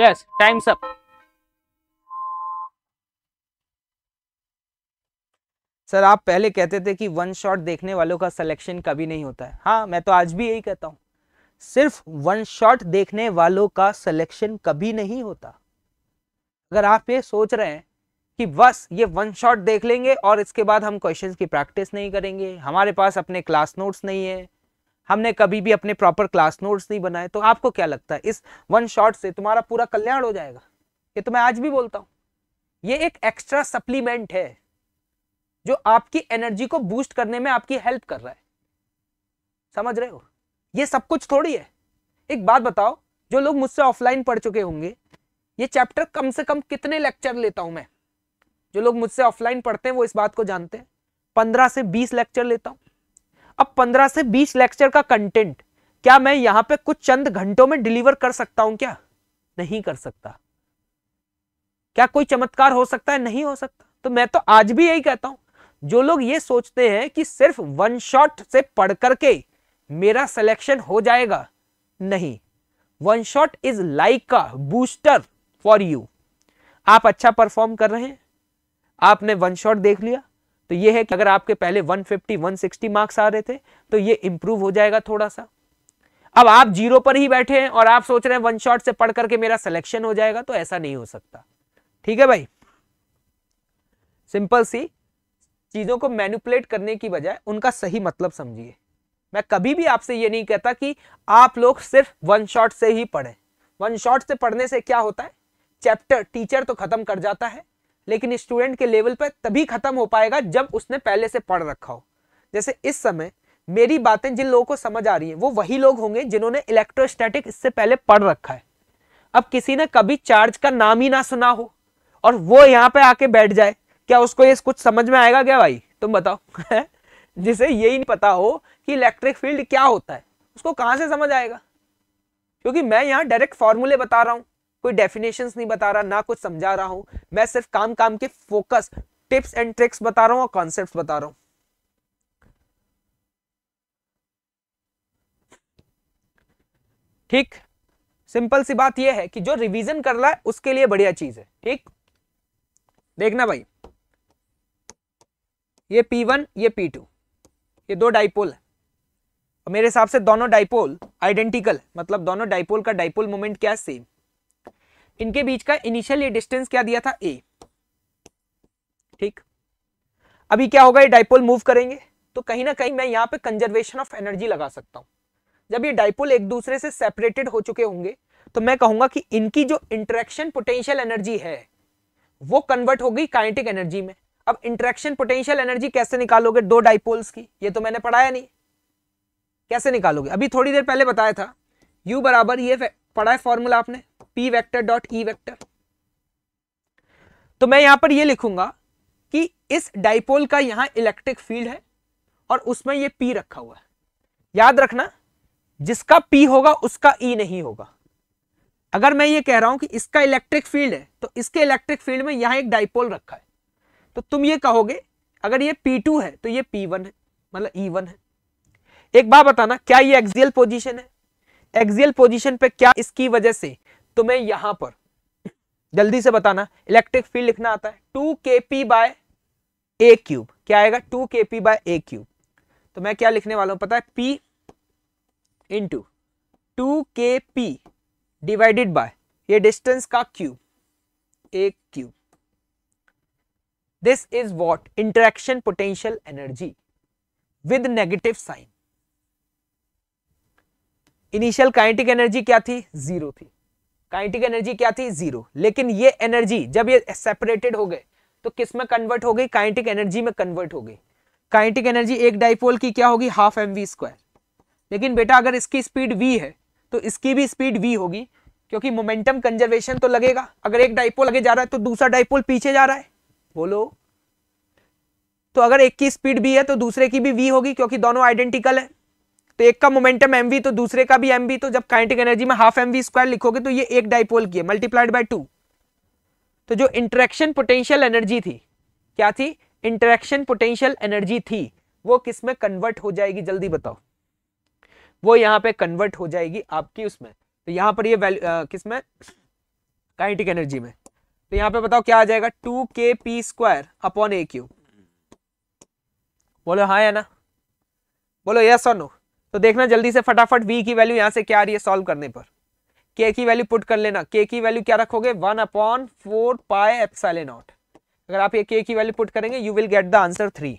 yes time's up sir आप पहले कहते थे कि वन शॉट देखने वालों का सिलेक्शन कभी नहीं होता है हाँ मैं तो आज भी यही कहता हूँ सिर्फ वन शॉट देखने वालों का सिलेक्शन कभी नहीं होता अगर आप ये सोच रहे हैं कि बस ये वन शॉट देख लेंगे और इसके बाद हम क्वेश्चंस की प्रैक्टिस नहीं करेंगे हमारे पास अपने क्लास नोट्स नहीं है हमने कभी भी अपने प्रॉपर क्लास नोट्स नहीं बनाए तो आपको क्या लगता है इस वन शॉट से तुम्हारा पूरा कल्याण हो जाएगा ये तो मैं आज भी बोलता हूँ ये एक एक्स्ट्रा सप्लीमेंट है जो आपकी एनर्जी को बूस्ट करने में आपकी हेल्प कर रहा है समझ रहे हो ये सब कुछ थोड़ी है एक बात बताओ जो लोग मुझसे ऑफलाइन पढ़ चुके होंगे ये चैप्टर कम से कम कितने लेक्चर लेता हूं मैं जो लोग मुझसे ऑफलाइन पढ़ते हैं वो इस बात को जानते हैं पंद्रह से बीस लेक्चर लेता हूं अब 15 से 20 लेक्चर का कंटेंट क्या मैं यहां पे कुछ चंद घंटों में डिलीवर कर सकता हूं क्या नहीं कर सकता क्या कोई चमत्कार हो सकता है नहीं हो सकता तो मैं तो आज भी यही कहता हूं जो लोग ये सोचते हैं कि सिर्फ वन शॉट से पढ़ करके मेरा सिलेक्शन हो जाएगा नहीं वन शॉट इज लाइक का बूस्टर फॉर यू आप अच्छा परफॉर्म कर रहे हैं आपने वन शॉट देख लिया तो ये है कि अगर आपके पहले 150 160 मार्क्स आ रहे थे तो ये इंप्रूव हो जाएगा थोड़ा सा अब आप जीरो पर ही बैठे हैं और आप सोच रहे हैं वन शॉट से पढ़ करके मेरा सिलेक्शन हो जाएगा तो ऐसा नहीं हो सकता ठीक है भाई सिंपल सी चीजों को मैनिपुलेट करने की बजाय उनका सही मतलब समझिए मैं कभी भी आपसे ये नहीं कहता कि आप लोग सिर्फ वन शॉट से ही पढ़ें वन शॉट से पढ़ने से क्या होता है चैप्टर टीचर तो खत्म कर जाता है लेकिन स्टूडेंट के लेवल पर तभी खत्म हो पाएगा जब उसने पहले से पढ़ रखा हो जैसे इस समय मेरी बातें जिन लोगों को समझ आ रही है वो वही लोग होंगे जिन्होंने इलेक्ट्रोस्टैटिक इससे पहले पढ़ रखा है अब किसी ने कभी चार्ज का नाम ही ना सुना हो और वो यहाँ पे आके बैठ जाए क्या उसको ये कुछ समझ में आएगा क्या भाई तुम बताओ जिसे यही नहीं पता हो कि इलेक्ट्रिक फील्ड क्या होता है उसको कहां से समझ आएगा क्योंकि मैं यहाँ डायरेक्ट फॉर्मूले बता रहा हूँ कोई डेफिनेशंस नहीं बता रहा ना कुछ समझा रहा हूं मैं सिर्फ काम काम के फोकस टिप्स एंड ट्रिक्स बता रहा हूं और कॉन्सेप्ट बता रहा हूं ठीक सिंपल सी बात यह है कि जो रिवीजन कर रहा है उसके लिए बढ़िया चीज है ठीक देखना भाई ये P1 ये P2 ये दो डाइपोल है और मेरे हिसाब से दोनों डाइपोल आइडेंटिकल मतलब दोनों डाइपोल का डाइपोल मोमेंट क्या है सेम इनके बीच का इनिशियल ये डिस्टेंस क्या दिया था ए ठीक अभी क्या होगा ये डाइपोल मूव करेंगे तो कहीं ना कहीं मैं यहाँ पे कंजर्वेशन ऑफ एनर्जी लगा सकता हूं जब ये डाइपोल एक दूसरे से सेपरेटेड हो चुके होंगे तो मैं कहूंगा कि इनकी जो इंट्रेक्शन पोटेंशियल एनर्जी है वो कन्वर्ट होगी काइनेटिक एनर्जी में अब इंट्रैक्शन पोटेंशियल एनर्जी कैसे निकालोगे दो डाइपोल्स की ये तो मैंने पढ़ाया नहीं कैसे निकालोगे अभी थोड़ी देर पहले बताया था यू बराबर ये e पढ़ा है फॉर्मूला आपने P vector dot E vector तो मैं यहां पर यह लिखूंगा कि इस डाइपोल का यहां इलेक्ट्रिक फील्ड है और उसमें यह पी रखा हुआ है याद रखना जिसका पी होगा उसका ई e नहीं होगा अगर मैं ये कह रहा हूं कि इसका इलेक्ट्रिक फील्ड है तो इसके इलेक्ट्रिक फील्ड में यहां एक डाइपोल रखा है तो तुम ये कहोगे अगर ये P2 है तो ये P1 है मतलब E1 है एक बात बताना क्या ये एक्सियल पोजीशन है एक्सियल पोजीशन पे क्या इसकी वजह से तो मैं यहां पर जल्दी से बताना इलेक्ट्रिक फील्ड लिखना आता है टू के पी बाय ए क्यूब क्या आएगा टू के पी बाय ए क्यूब तो मैं क्या लिखने वाला हूं पता है पी इंटू टू के पी डिवाइडेड बाय ये डिस्टेंस का cube A cube this is what interaction potential energy with negative sign initial kinetic energy क्या थी जीरो थी काइनेटिक एनर्जी क्या थी जीरो लेकिन ये एनर्जी जब ये सेपरेटेड हो गए तो किस में कन्वर्ट हो गई काइनेटिक एनर्जी में कन्वर्ट हो गई काइनेटिक एनर्जी एक डाइपोल की क्या होगी हाफ एम वी स्क्वायर लेकिन बेटा अगर इसकी स्पीड वी है तो इसकी भी स्पीड वी होगी क्योंकि मोमेंटम कंजर्वेशन तो लगेगा अगर एक डाइपोल आगे जा रहा है तो दूसरा डाइपोल पीछे जा रहा है बोलो तो अगर एक की स्पीड भी है तो दूसरे की भी वी होगी क्योंकि दोनों आइडेंटिकल है तो एक का मोमेंटम एम तो दूसरे का भी एम तो जब काइंटिक एनर्जी में हाफ एम स्क्वायर लिखोगे तो ये एक डाइपोल की है मल्टीप्लाइड बाई टू तो जो इंटरेक्शन पोटेंशियल एनर्जी थी क्या थी इंटरेक्शन पोटेंशियल एनर्जी थी वो किस में कन्वर्ट हो जाएगी जल्दी बताओ वो यहां पे कन्वर्ट हो जाएगी आपकी उसमें तो यहां पर ये किस में काइनेटिक एनर्जी में तो यहां पे बताओ क्या आ जाएगा टू के P square upon A Q बोलो हाँ या ना बोलो यस और नो तो देखना जल्दी से फटाफट वी की वैल्यू यहां से क्या आ रही है सॉल्व करने पर के की वैल्यू पुट कर लेना के की वैल्यू क्या रखोगे one upon four pi epsilon not अगर आप ये के की वैल्यू पुट करेंगे you will get the answer three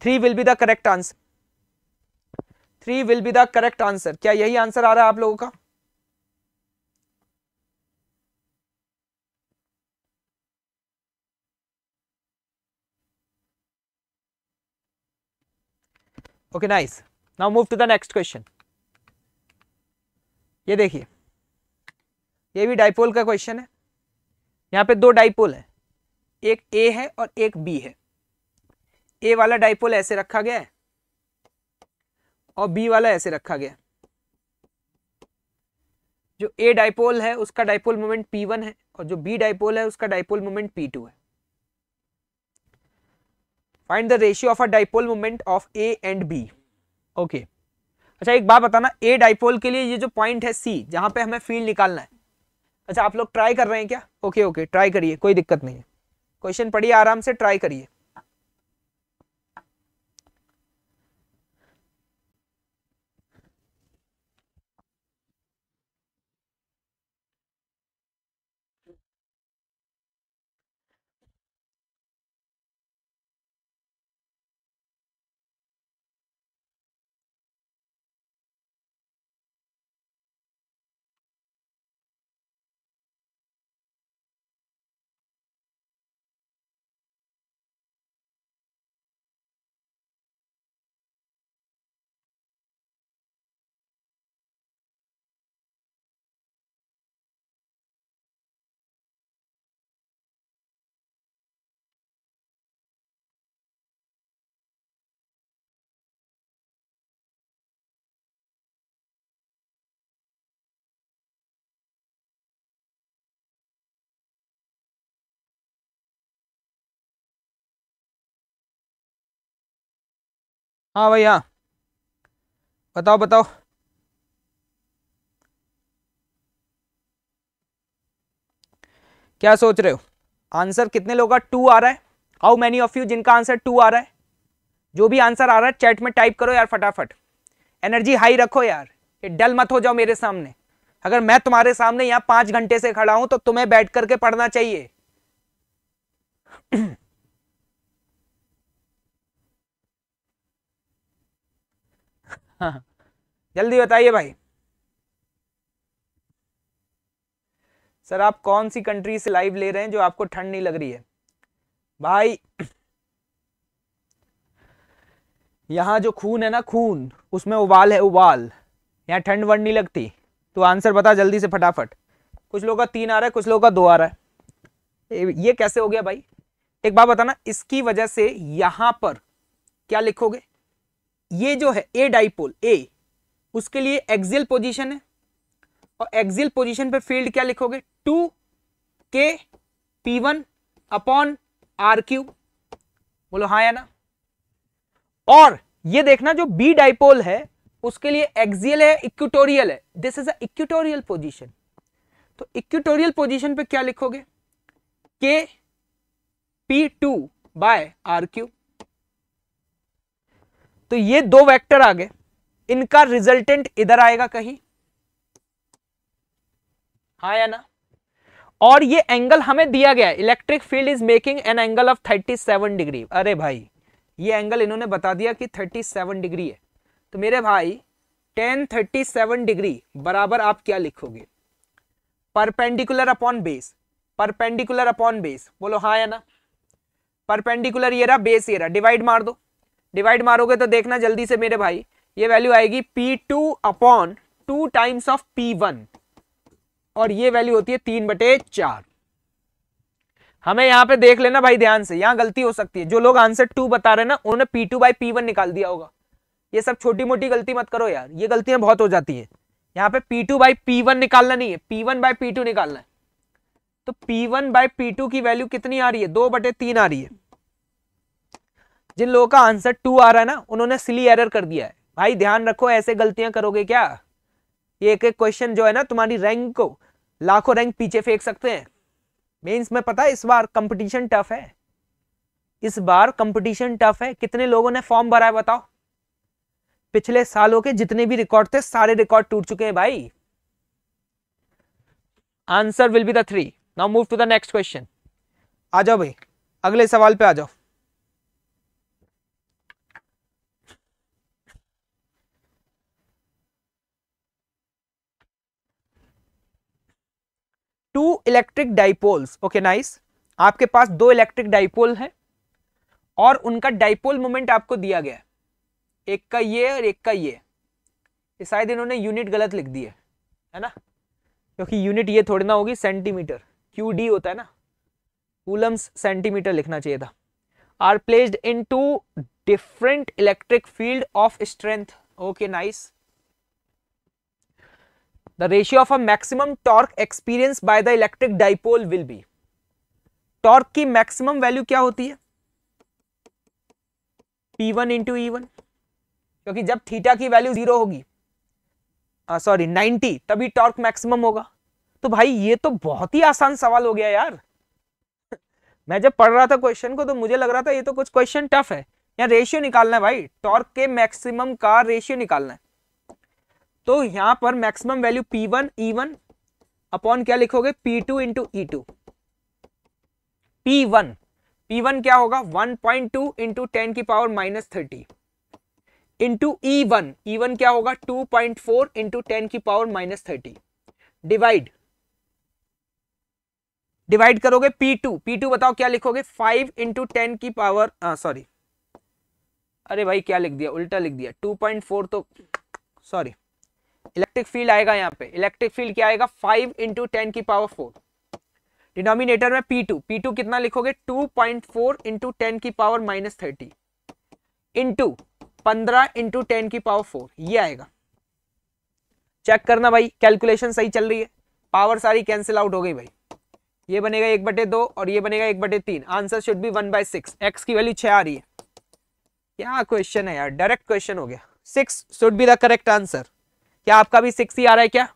three will be the correct answer three will be the correct answer क्या यही आंसर आ रहा है आप लोगों का okay nice now move to the next question ये देखिए ये भी डाइपोल का क्वेश्चन है यहाँ पे दो डाइपोल है एक ए है और एक बी है ए वाला डाइपोल ऐसे रखा गया है और बी वाला ऐसे रखा गया है जो ए डाइपोल है उसका डाइपोल मोमेंट वन है और जो बी डाइपोल है उसका डाइपोल मोमेंट टू है find the ratio of a dipole moment of A and B okay अच्छा एक बात बताना ए डाइपोल के लिए ये जो पॉइंट है सी जहाँ पे हमें फील्ड निकालना है अच्छा आप लोग ट्राई कर रहे हैं क्या ओके ओके ट्राई करिए कोई दिक्कत नहीं है क्वेश्चन पढ़िए आराम से ट्राई करिए हाँ भाई हाँ बताओ बताओ क्या सोच रहे हो आंसर कितने लोग का टू आ रहा है हाउ मैनी ऑफ यू जिनका आंसर टू आ रहा है जो भी आंसर आ रहा है चैट में टाइप करो यार फटाफट एनर्जी हाई रखो यार ये डल मत हो जाओ मेरे सामने अगर मैं तुम्हारे सामने यहाँ पांच घंटे से खड़ा हूं तो तुम्हें बैठ करके पढ़ना चाहिए हाँ, हाँ जल्दी बताइए भाई सर आप कौन सी कंट्री से लाइव ले रहे हैं जो आपको ठंड नहीं लग रही है भाई यहां जो खून है ना खून उसमें उबाल है उबाल यहाँ ठंड वंड नहीं लगती तो आंसर बता जल्दी से फटाफट कुछ लोगों का तीन आ रहा है कुछ लोगों का दो आ रहा है ये कैसे हो गया भाई एक बात बताना इसकी वजह से यहां पर क्या लिखोगे ये जो है ए डाइपोल ए उसके लिए एक्सियल पोजीशन है और एक्सियल पोजीशन पे फील्ड क्या लिखोगे टू के P one upon R cube बोलो हाँ या ना और ये देखना जो बी डाइपोल है उसके लिए एक्सियल है इक्विटोरियल है दिस इज अक्यूटोरियल पोजीशन तो इक्विटोरियल पोजीशन पे क्या लिखोगे K P two by R cube तो ये दो वेक्टर आ गए इनका रिजल्टेंट इधर आएगा कहीं हा या ना और ये एंगल हमें दिया गया है electric field is making an angle of 37 degree अरे भाई ये एंगल इन्होंने बता दिया कि 37 डिग्री है तो मेरे भाई टेन 1037 डिग्री बराबर आप क्या लिखोगे perpendicular upon base perpendicular upon base बोलो हाँ या ना परपेंडिकुलर ये रहा बेस ये रहा डिवाइड मार दो डिवाइड मारोगे तो देखना जल्दी से मेरे भाई ये वैल्यू आएगी P two upon two times of P one और ये वैल्यू होती है तीन बटे चार हमें यहाँ पे देख लेना भाई ध्यान से यहाँ गलती हो सकती है जो लोग आंसर टू बता रहे हैं ना उन्होंने P two by P one निकाल दिया होगा ये सब छोटी मोटी गलती मत करो यार ये गलतियां बहुत हो जाती है यहाँ पे P two by P one निकालना नहीं है P one by P two निकालना है तो P one by P two की वैल्यू कितनी आ रही है दो बटे तीन आ रही है जिन लोगों का आंसर टू आ रहा है ना उन्होंने सिली एरर कर दिया है भाई ध्यान रखो ऐसे गलतियां करोगे क्या ये एक एक क्वेश्चन जो है ना तुम्हारी रैंक को लाखों रैंक पीछे फेंक सकते हैं मेंस में पता है इस बार कंपटीशन टफ है इस बार कंपटीशन टफ है कितने लोगों ने फॉर्म भरा है बताओ पिछले सालों के जितने भी रिकॉर्ड थे सारे रिकॉर्ड टूट चुके हैं भाई answer will be the three now move to the next question आ जाओ भाई अगले सवाल पे आ जाओ two electric dipoles okay nice आपके पास दो इलेक्ट्रिक डाइपोल हैं और उनका डाइपोल मोमेंट आपको दिया गया है एक का ये और एक का ये शायद इन्होंने यूनिट गलत लिख दी है है ना क्योंकि यूनिट ये थोड़ी ना होगी सेंटीमीटर क्यू डी होता है ना कूलम्स सेंटीमीटर लिखना चाहिए था are placed in two different electric field of strength okay nice the ratio of a maximum torque experience by the electric dipole will be torque की मैक्सिमम वैल्यू क्या होती है P1 वन इंटू क्योंकि जब theta की value zero होगी sorry ninety तभी torque maximum होगा तो भाई ये तो बहुत ही आसान सवाल हो गया यार मैं जब पढ़ रहा था क्वेश्चन को तो मुझे लग रहा था ये तो कुछ क्वेश्चन टफ है यहाँ रेशियो निकालना है भाई टॉर्क के मैक्सिमम का रेशियो निकालना है तो यहां पर maximum value P one E one upon क्या लिखोगे P two into E two P one P one क्या होगा one point two into ten की power minus thirty into E one E one क्या होगा two point four into ten की power minus thirty divide divide करोगे P two P two बताओ क्या लिखोगे फाइव इंटू टेन की पावर सॉरी uh, अरे भाई क्या लिख दिया उल्टा लिख दिया टू पॉइंट फोर तो सॉरी इलेक्ट्रिक फील्ड आएगा यहाँ पे इलेक्ट्रिक फील्ड क्या आएगा फाइव इंटू टेन की पावर फोर डिनोमिनेटर में पी टू पी टू कितना लिखोगे two point four into ten की पावर माइनस थर्टी इंटू पंद्रह इंटू टेन की पावर फोर ये आएगा चेक करना भाई कैलकुलेशन सही चल रही है पावर सारी कैंसिल आउट हो गई भाई ये बनेगा एक बटे दो और ये बनेगा एक बटे तीन answer should be one by six X की वैल्यू छह आ रही है क्या क्वेश्चन है यार डायरेक्ट क्वेश्चन हो गया six should be the correct answer क्या आपका भी सिक्स ही आ रहा है क्या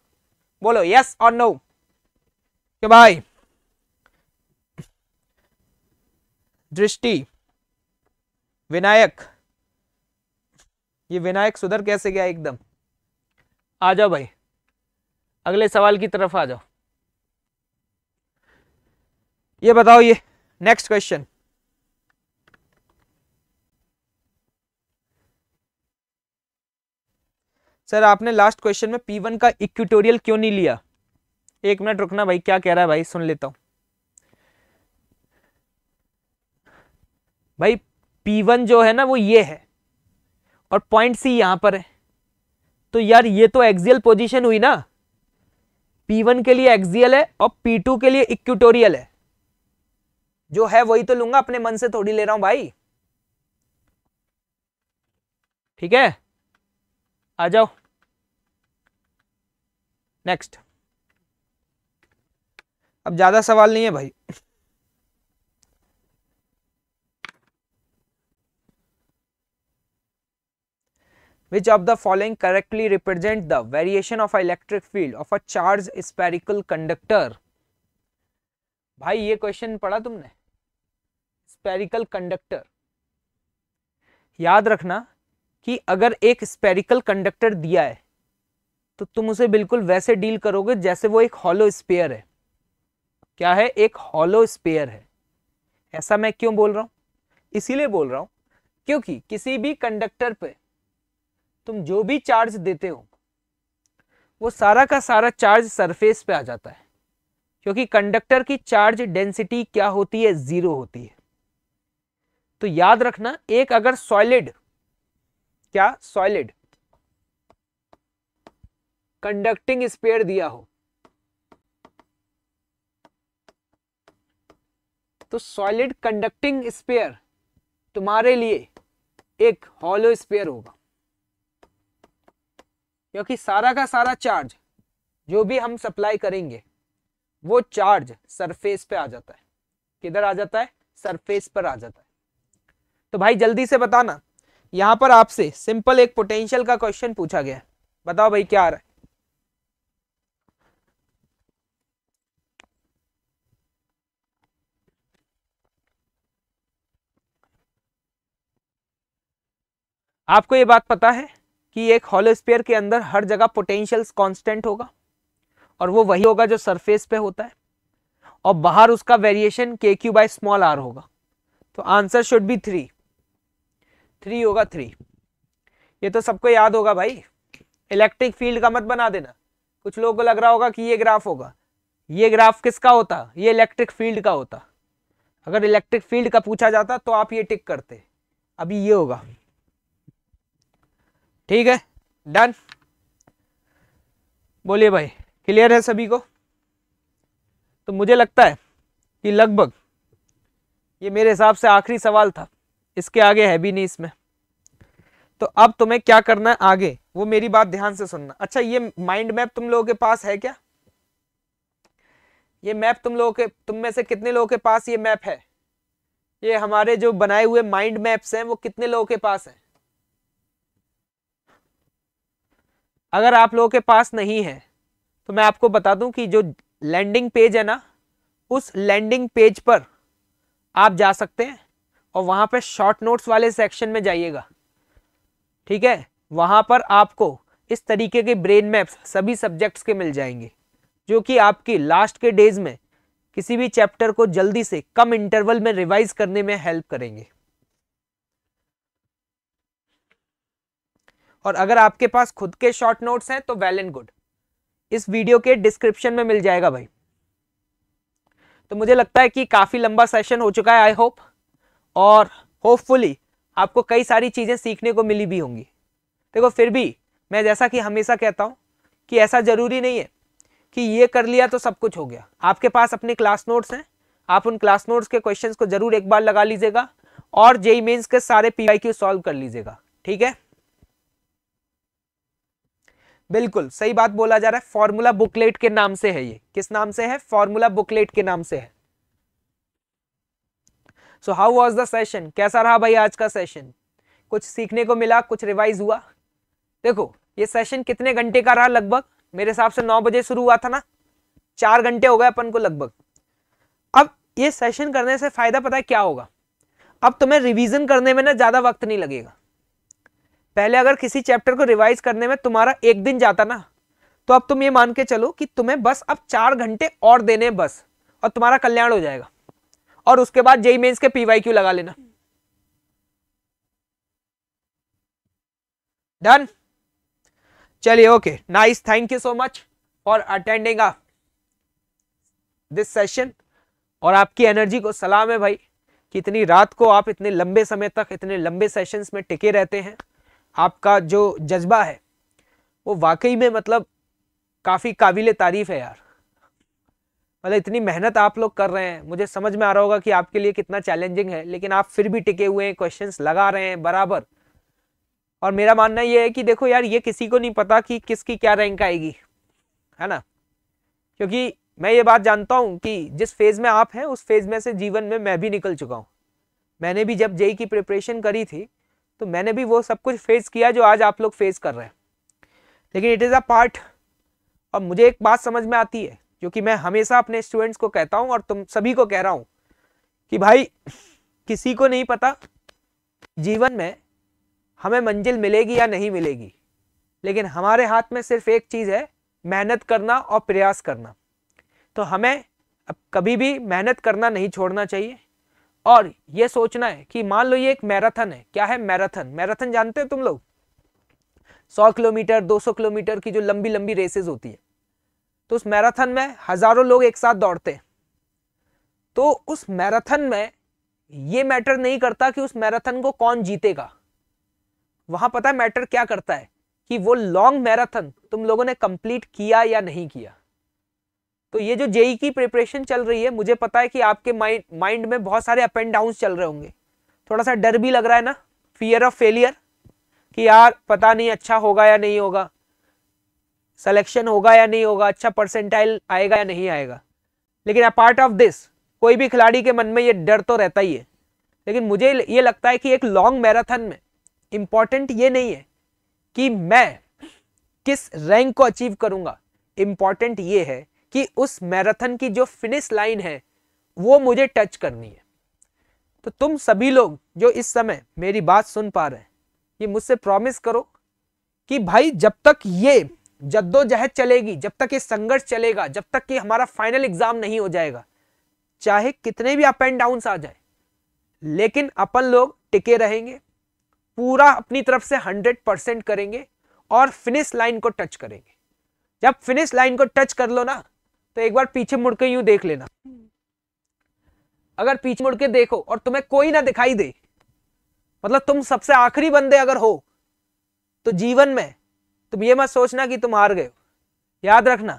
बोलो यस और नो क्या भाई दृष्टि विनायक ये विनायक सुधर कैसे गया एकदम आ जाओ भाई अगले सवाल की तरफ आ जाओ ये बताओ ये नेक्स्ट क्वेश्चन सर आपने लास्ट क्वेश्चन में पी वन का इक्विटोरियल क्यों नहीं लिया एक मिनट रुकना भाई क्या कह रहा है भाई सुन लेता हूं भाई पी वन जो है ना वो ये है और पॉइंट सी यहां पर है तो यार ये तो एक्सियल पोजीशन हुई ना पी वन के लिए एक्सियल है और पी टू के लिए इक्विटोरियल है जो है वही तो लूंगा अपने मन से थोड़ी ले रहा हूं भाई ठीक है आ जाओ नेक्स्ट अब ज्यादा सवाल नहीं है भाई which of the following correctly represent the variation of electric field of a charge spherical conductor भाई ये क्वेश्चन पढ़ा तुमने स्पेरिकल कंडक्टर याद रखना कि अगर एक स्पेरिकल कंडक्टर दिया है तो तुम उसे बिल्कुल वैसे डील करोगे जैसे वो एक हॉलो स्पेयर है क्या है एक हॉलो स्पेयर है ऐसा मैं क्यों बोल रहा हूं इसीलिए बोल रहा हूं क्योंकि किसी भी कंडक्टर पे तुम जो भी चार्ज देते हो वो सारा का सारा चार्ज सरफेस पे आ जाता है क्योंकि कंडक्टर की चार्ज डेंसिटी क्या होती है जीरो होती है तो याद रखना एक अगर सॉलिड क्या सॉलिड कंडक्टिंग स्पेयर दिया हो तो सॉलिड कंडक्टिंग स्पेयर तुम्हारे लिए एक हॉलो स्पेयर होगा क्योंकि सारा का सारा चार्ज जो भी हम सप्लाई करेंगे वो चार्ज सरफेस पे आ जाता है किधर आ जाता है सरफेस पर आ जाता है तो भाई जल्दी से बताना यहां पर आपसे सिंपल एक पोटेंशियल का क्वेश्चन पूछा गया है बताओ भाई क्या आ रहा है आपको ये बात पता है कि एक हॉलो स्पेयर के अंदर हर जगह पोटेंशियल्स कांस्टेंट होगा और वो वही होगा जो सरफेस पे होता है और बाहर उसका वेरिएशन के क्यू बाई स्मॉल आर होगा तो answer should be three three होगा थ्री ये तो सबको याद होगा भाई इलेक्ट्रिक फील्ड का मत बना देना कुछ लोगों को लग रहा होगा कि ये ग्राफ होगा ये ग्राफ किसका होता ये इलेक्ट्रिक फील्ड का होता अगर इलेक्ट्रिक फील्ड का पूछा जाता तो आप ये टिक करते अभी ये होगा ठीक है डन बोलिए भाई क्लियर है सभी को तो मुझे लगता है कि लगभग ये मेरे हिसाब से आखिरी सवाल था इसके आगे है भी नहीं इसमें तो अब तुम्हें क्या करना है आगे वो मेरी बात ध्यान से सुनना अच्छा ये माइंड मैप तुम लोगों के पास है क्या ये मैप तुम लोगों के तुम में से कितने लोगों के पास ये मैप है ये हमारे जो बनाए हुए माइंड मैप्स हैं वो कितने लोगों के पास हैं अगर आप लोगों के पास नहीं है तो मैं आपको बता दूं कि जो लैंडिंग पेज है ना उस लैंडिंग पेज पर आप जा सकते हैं और वहाँ पर शॉर्ट नोट्स वाले सेक्शन में जाइएगा ठीक है वहाँ पर आपको इस तरीके के ब्रेन मैप्स सभी सब्जेक्ट्स के मिल जाएंगे जो कि आपकी लास्ट के डेज में किसी भी चैप्टर को जल्दी से कम इंटरवल में रिवाइज करने में हेल्प करेंगे और अगर आपके पास खुद के शॉर्ट नोट्स हैं तो वेल एंड गुड इस वीडियो के डिस्क्रिप्शन में मिल जाएगा भाई तो मुझे लगता है कि काफ़ी लंबा सेशन हो चुका है आई होप और होपफुली आपको कई सारी चीज़ें सीखने को मिली भी होंगी देखो फिर भी मैं जैसा कि हमेशा कहता हूँ कि ऐसा ज़रूरी नहीं है कि ये कर लिया तो सब कुछ हो गया आपके पास अपने क्लास नोट्स हैं आप उन क्लास नोट्स के क्वेश्चंस को ज़रूर एक बार लगा लीजिएगा और जेई मेन्स के सारे पी आई सॉल्व कर लीजिएगा ठीक है बिल्कुल सही बात बोला जा रहा है फॉर्मूला बुकलेट के नाम से है ये किस नाम से है फॉर्मूला बुकलेट के नाम से है so how was the session कैसा रहा भाई आज का सेशन कुछ सीखने को मिला कुछ रिवाइज हुआ देखो ये सेशन कितने घंटे का रहा लगभग मेरे हिसाब से नौ बजे शुरू हुआ था ना चार घंटे हो गए अपन को लगभग अब ये सेशन करने से फायदा पता है क्या होगा अब तुम्हें रिवीजन करने में ना ज्यादा वक्त नहीं लगेगा पहले अगर किसी चैप्टर को रिवाइज करने में तुम्हारा एक दिन जाता ना तो अब तुम ये मान के चलो कि तुम्हें बस अब चार घंटे और देने बस और तुम्हारा कल्याण हो जाएगा और उसके बाद जेई मेन्स के पीवाई क्यू लगा लेना डन चलिए okay nice thank you so much for attending this session और आपकी एनर्जी को सलाम है भाई कि इतनी रात को आप इतने लंबे समय तक इतने लंबे सेशंस में टिके रहते हैं आपका जो जज्बा है वो वाकई में मतलब काफ़ी काबिल तारीफ़ है यार मतलब इतनी मेहनत आप लोग कर रहे हैं मुझे समझ में आ रहा होगा कि आपके लिए कितना चैलेंजिंग है लेकिन आप फिर भी टिके हुए हैं क्वेश्चंस लगा रहे हैं बराबर और मेरा मानना ये है कि देखो यार ये किसी को नहीं पता कि किसकी क्या रैंक आएगी है ना क्योंकि मैं ये बात जानता हूँ कि जिस फेज़ में आप हैं उस फेज़ में से जीवन में मैं भी निकल चुका हूँ मैंने भी जब जेई e e की प्रिपरेशन करी थी तो मैंने भी वो सब कुछ फेस किया जो आज आप लोग फेस कर रहे हैं लेकिन इट इज़ अ पार्ट और मुझे एक बात समझ में आती है जो कि मैं हमेशा अपने स्टूडेंट्स को कहता हूँ और तुम सभी को कह रहा हूँ कि भाई किसी को नहीं पता जीवन में हमें मंजिल मिलेगी या नहीं मिलेगी लेकिन हमारे हाथ में सिर्फ एक चीज़ है मेहनत करना और प्रयास करना तो हमें अब कभी भी मेहनत करना नहीं छोड़ना चाहिए और ये सोचना है कि मान लो ये एक मैराथन है क्या है मैराथन मैराथन जानते हो तुम लोग सौ किलोमीटर दो सौ किलोमीटर की जो लंबी लंबी रेसेस होती है तो उस मैराथन में हजारों लोग एक साथ दौड़ते हैं तो उस मैराथन में ये मैटर नहीं करता कि उस मैराथन को कौन जीतेगा वहां पता है मैटर क्या करता है कि वो लॉन्ग मैराथन तुम लोगों ने कंप्लीट किया या नहीं किया तो ये जो जेई की प्रिपरेशन चल रही है मुझे पता है कि आपके माइंड माइंड में बहुत सारे अप एंड डाउन चल रहे होंगे थोड़ा सा डर भी लग रहा है ना फियर ऑफ फेलियर कि यार पता नहीं अच्छा होगा या नहीं होगा सिलेक्शन होगा या नहीं होगा अच्छा परसेंटाइल आएगा या नहीं आएगा लेकिन अपार्ट ऑफ दिस कोई भी खिलाड़ी के मन में ये डर तो रहता ही है लेकिन मुझे ये लगता है कि एक लॉन्ग मैराथन में इम्पॉर्टेंट ये नहीं है कि मैं किस रैंक को अचीव करूँगा इम्पॉर्टेंट ये है कि उस मैराथन की जो फिनिश लाइन है वो मुझे टच करनी है तो तुम सभी लोग जो इस समय मेरी बात सुन पा रहे हैं ये मुझसे प्रॉमिस करो कि भाई जब तक ये जद्दोजहद चलेगी जब तक ये संघर्ष चलेगा जब तक कि हमारा फाइनल एग्जाम नहीं हो जाएगा चाहे कितने भी अप एंड डाउन आ जाए लेकिन अपन लोग टिके रहेंगे पूरा अपनी तरफ से हंड्रेड परसेंट करेंगे और फिनिश लाइन को टच करेंगे जब फिनिश लाइन को टच कर लो ना तो एक बार पीछे मुड़ के यूं देख लेना अगर पीछे मुड़ के देखो और तुम्हें कोई ना दिखाई दे मतलब तुम सबसे आखिरी बंदे अगर हो तो जीवन में तुम ये मत सोचना कि तुम हार गए याद रखना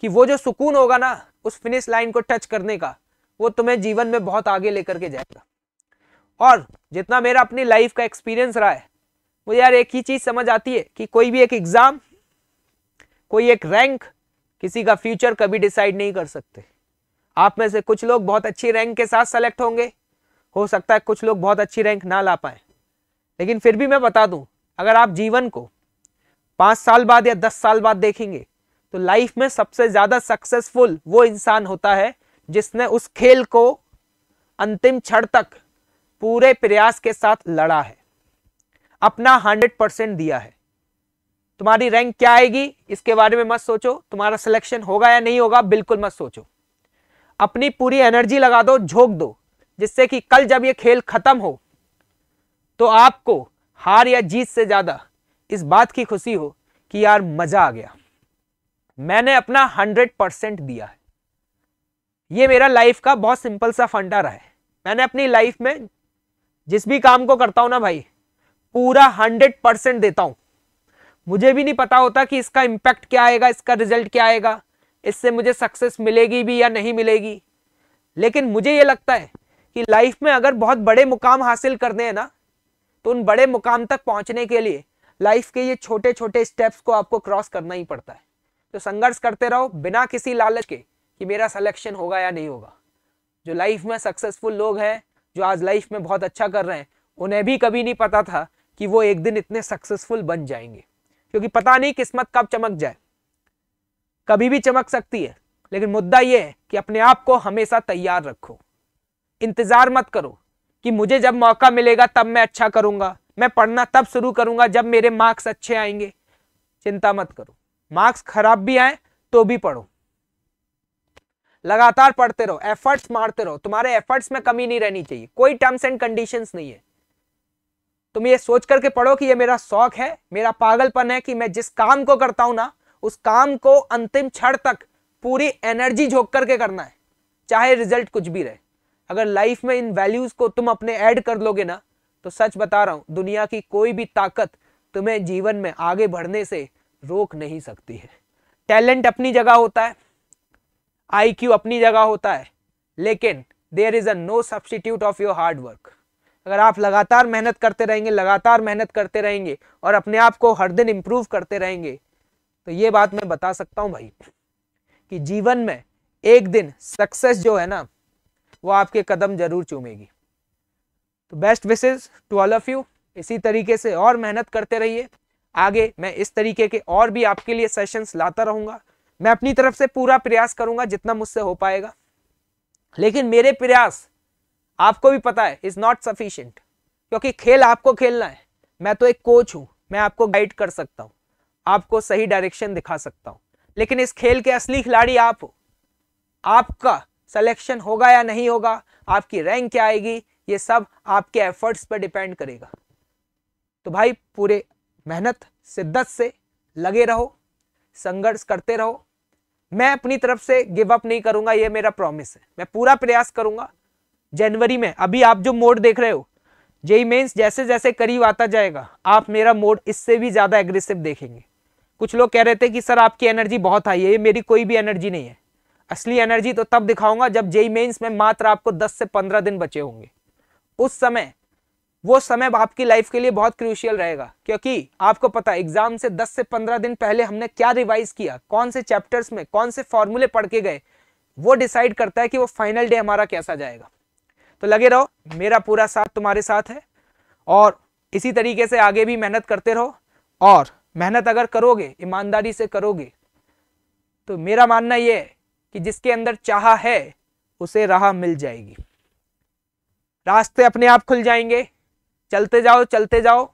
कि वो जो सुकून होगा ना उस फिनिश लाइन को टच करने का वो तुम्हें जीवन में बहुत आगे लेकर के जाएगा और जितना मेरा अपनी लाइफ का एक्सपीरियंस रहा है मुझे यार एक ही चीज़ समझ आती है कि कोई भी एक एग्ज़ाम कोई एक रैंक किसी का फ्यूचर कभी डिसाइड नहीं कर सकते आप में से कुछ लोग बहुत अच्छी रैंक के साथ सेलेक्ट होंगे हो सकता है कुछ लोग बहुत अच्छी रैंक ना ला पाए लेकिन फिर भी मैं बता दूं अगर आप जीवन को पाँच साल बाद या दस साल बाद देखेंगे तो लाइफ में सबसे ज़्यादा सक्सेसफुल वो इंसान होता है जिसने उस खेल को अंतिम क्षण तक पूरे प्रयास के साथ लड़ा है अपना हंड्रेड परसेंट दिया है तुम्हारी रैंक क्या आएगी इसके बारे में मत सोचो तुम्हारा सिलेक्शन होगा या नहीं होगा बिल्कुल मत सोचो अपनी पूरी एनर्जी लगा दो झोंक दो जिससे कि कल जब ये खेल खत्म हो तो आपको हार या जीत से ज़्यादा इस बात की खुशी हो कि यार मज़ा आ गया मैंने अपना हंड्रेड परसेंट दिया है ये मेरा लाइफ का बहुत सिंपल सा फंडा रहा है मैंने अपनी लाइफ में जिस भी काम को करता हूं ना भाई पूरा हंड्रेड परसेंट देता हूँ मुझे भी नहीं पता होता कि इसका इम्पैक्ट क्या आएगा इसका रिजल्ट क्या आएगा इससे मुझे सक्सेस मिलेगी भी या नहीं मिलेगी लेकिन मुझे ये लगता है कि लाइफ में अगर बहुत बड़े मुकाम हासिल करने हैं ना तो उन बड़े मुकाम तक पहुंचने के लिए लाइफ के ये छोटे छोटे स्टेप्स को आपको क्रॉस करना ही पड़ता है तो संघर्ष करते रहो बिना किसी लालच के कि मेरा सलेक्शन होगा या नहीं होगा जो लाइफ में सक्सेसफुल लोग हैं जो आज लाइफ में बहुत अच्छा कर रहे हैं उन्हें भी कभी नहीं पता था कि वो एक दिन इतने सक्सेसफुल बन जाएंगे क्योंकि पता नहीं किस्मत कब चमक जाए कभी भी चमक सकती है लेकिन मुद्दा यह है कि अपने आप को हमेशा तैयार रखो इंतजार मत करो कि मुझे जब मौका मिलेगा तब मैं अच्छा करूंगा मैं पढ़ना तब शुरू करूंगा जब मेरे मार्क्स अच्छे आएंगे चिंता मत करो मार्क्स खराब भी आए तो भी पढ़ो लगातार पढ़ते रहो एफर्ट्स मारते रहो तुम्हारे एफर्ट्स में कमी नहीं रहनी चाहिए कोई टर्म्स एंड कंडीशंस नहीं है तुम ये सोच करके पढ़ो कि ये मेरा शौक है मेरा पागलपन है कि मैं जिस काम को करता हूं ना उस काम को अंतिम क्षण तक पूरी एनर्जी झोंक करके करना है चाहे रिजल्ट कुछ भी रहे अगर लाइफ में इन वैल्यूज को तुम अपने ऐड कर लोगे ना तो सच बता रहा हूं दुनिया की कोई भी ताकत तुम्हें जीवन में आगे बढ़ने से रोक नहीं सकती है टैलेंट अपनी जगह होता है आईक्यू अपनी जगह होता है लेकिन there is a no substitute of your hard work अगर आप लगातार मेहनत करते रहेंगे लगातार मेहनत करते रहेंगे और अपने आप को हर दिन इम्प्रूव करते रहेंगे तो ये बात मैं बता सकता हूँ भाई कि जीवन में एक दिन सक्सेस जो है ना वो आपके कदम जरूर चूमेगी तो best wishes to all of you इसी तरीके से और मेहनत करते रहिए आगे मैं इस तरीके के और भी आपके लिए सेशंस लाता रहूँगा मैं अपनी तरफ से पूरा प्रयास करूँगा जितना मुझसे हो पाएगा लेकिन मेरे प्रयास आपको भी पता है इज़ नॉट सफिशियंट क्योंकि खेल आपको खेलना है मैं तो एक कोच हूं मैं आपको गाइड कर सकता हूँ आपको सही डायरेक्शन दिखा सकता हूँ लेकिन इस खेल के असली खिलाड़ी आप हो आपका सिलेक्शन होगा या नहीं होगा आपकी रैंक क्या आएगी ये सब आपके एफर्ट्स पर डिपेंड करेगा तो भाई पूरे मेहनत शिद्दत से लगे रहो संघर्ष करते रहो मैं अपनी तरफ से गिव अप नहीं करूंगा ये मेरा प्रॉमिस है मैं पूरा प्रयास करूंगा जनवरी में अभी आप जो मोड देख रहे हो जेई मेन्स जैसे जैसे करीब आता जाएगा आप मेरा मोड इससे भी ज़्यादा एग्रेसिव देखेंगे कुछ लोग कह रहे थे कि सर आपकी एनर्जी बहुत हाई है ये मेरी कोई भी एनर्जी नहीं है असली एनर्जी तो तब दिखाऊंगा जब जेई मेन्स में मात्र आपको 10 से 15 दिन बचे होंगे उस समय वो समय आपकी लाइफ के लिए बहुत क्रूशियल रहेगा क्योंकि आपको पता एग्जाम से 10 से 15 दिन पहले हमने क्या रिवाइज किया कौन से चैप्टर्स में कौन से फॉर्मूले पढ़ के गए वो डिसाइड करता है कि वो फाइनल डे हमारा कैसा जाएगा तो लगे रहो मेरा पूरा साथ तुम्हारे साथ है और इसी तरीके से आगे भी मेहनत करते रहो और मेहनत अगर करोगे ईमानदारी से करोगे तो मेरा मानना यह है कि जिसके अंदर चाह है उसे राह मिल जाएगी रास्ते अपने आप खुल जाएंगे चलते जाओ चलते जाओ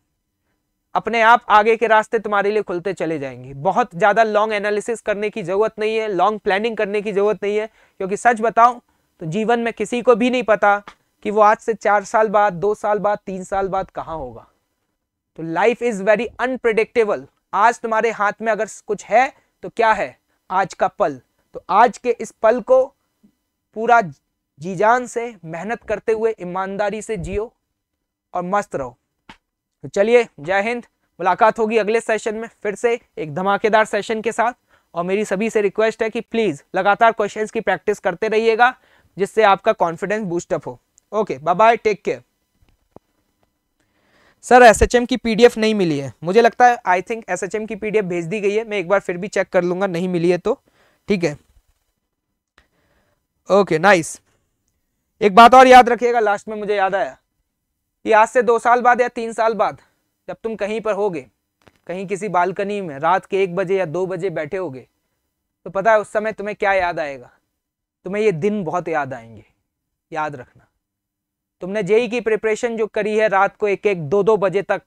अपने आप आगे के रास्ते तुम्हारे लिए खुलते चले जाएंगे बहुत ज़्यादा लॉन्ग एनालिसिस करने की ज़रूरत नहीं है लॉन्ग प्लानिंग करने की ज़रूरत नहीं है क्योंकि सच बताऊं तो जीवन में किसी को भी नहीं पता कि वो आज से चार साल बाद दो साल बाद तीन साल बाद कहाँ होगा तो लाइफ इज़ वेरी अनप्रडिक्टेबल आज तुम्हारे हाथ में अगर कुछ है तो क्या है आज का पल तो आज के इस पल को पूरा जी जान से मेहनत करते हुए ईमानदारी से जियो और मस्त रहो तो चलिए जय हिंद मुलाकात होगी अगले सेशन में फिर से एक धमाकेदार सेशन के साथ और मेरी सभी से रिक्वेस्ट है कि प्लीज़ लगातार क्वेश्चंस की प्रैक्टिस करते रहिएगा जिससे आपका कॉन्फिडेंस बूस्टअप हो okay bye bye take care sir SHM की पीडीएफ नहीं मिली है मुझे लगता है आई थिंक एसएचएम की पीडीएफ भेज दी गई है मैं एक बार फिर भी चेक कर लूँगा नहीं मिली है तो ठीक है ओके नाइस एक बात और याद रखिएगा लास्ट में मुझे याद आया कि आज से दो साल बाद या तीन साल बाद जब तुम कहीं पर होगे कहीं किसी बालकनी में रात के एक बजे या दो बजे बैठे होगे तो पता है उस समय तुम्हें क्या याद आएगा तुम्हें ये दिन बहुत याद आएंगे याद रखना तुमने जेई की प्रिपरेशन जो करी है रात को एक एक दो दो बजे तक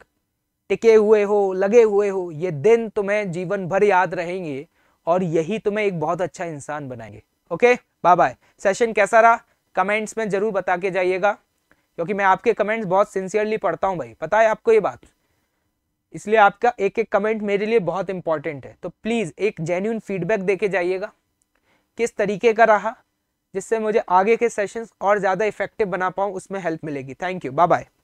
टिके हुए हो लगे हुए हो ये दिन तुम्हें जीवन भर याद रहेंगे और यही तुम्हें एक बहुत अच्छा इंसान बनाएंगे ओके बाय बाय सेशन कैसा रहा कमेंट्स में ज़रूर बता के जाइएगा क्योंकि मैं आपके कमेंट्स बहुत सिंसियरली पढ़ता हूँ भाई पता है आपको ये बात इसलिए आपका एक एक कमेंट मेरे लिए बहुत इंपॉर्टेंट है तो प्लीज़ एक जेन्यून फीडबैक दे के जाइएगा किस तरीके का रहा जिससे मुझे आगे के सेशंस और ज़्यादा इफेक्टिव बना पाऊँ उसमें हेल्प मिलेगी थैंक यू बाय बाय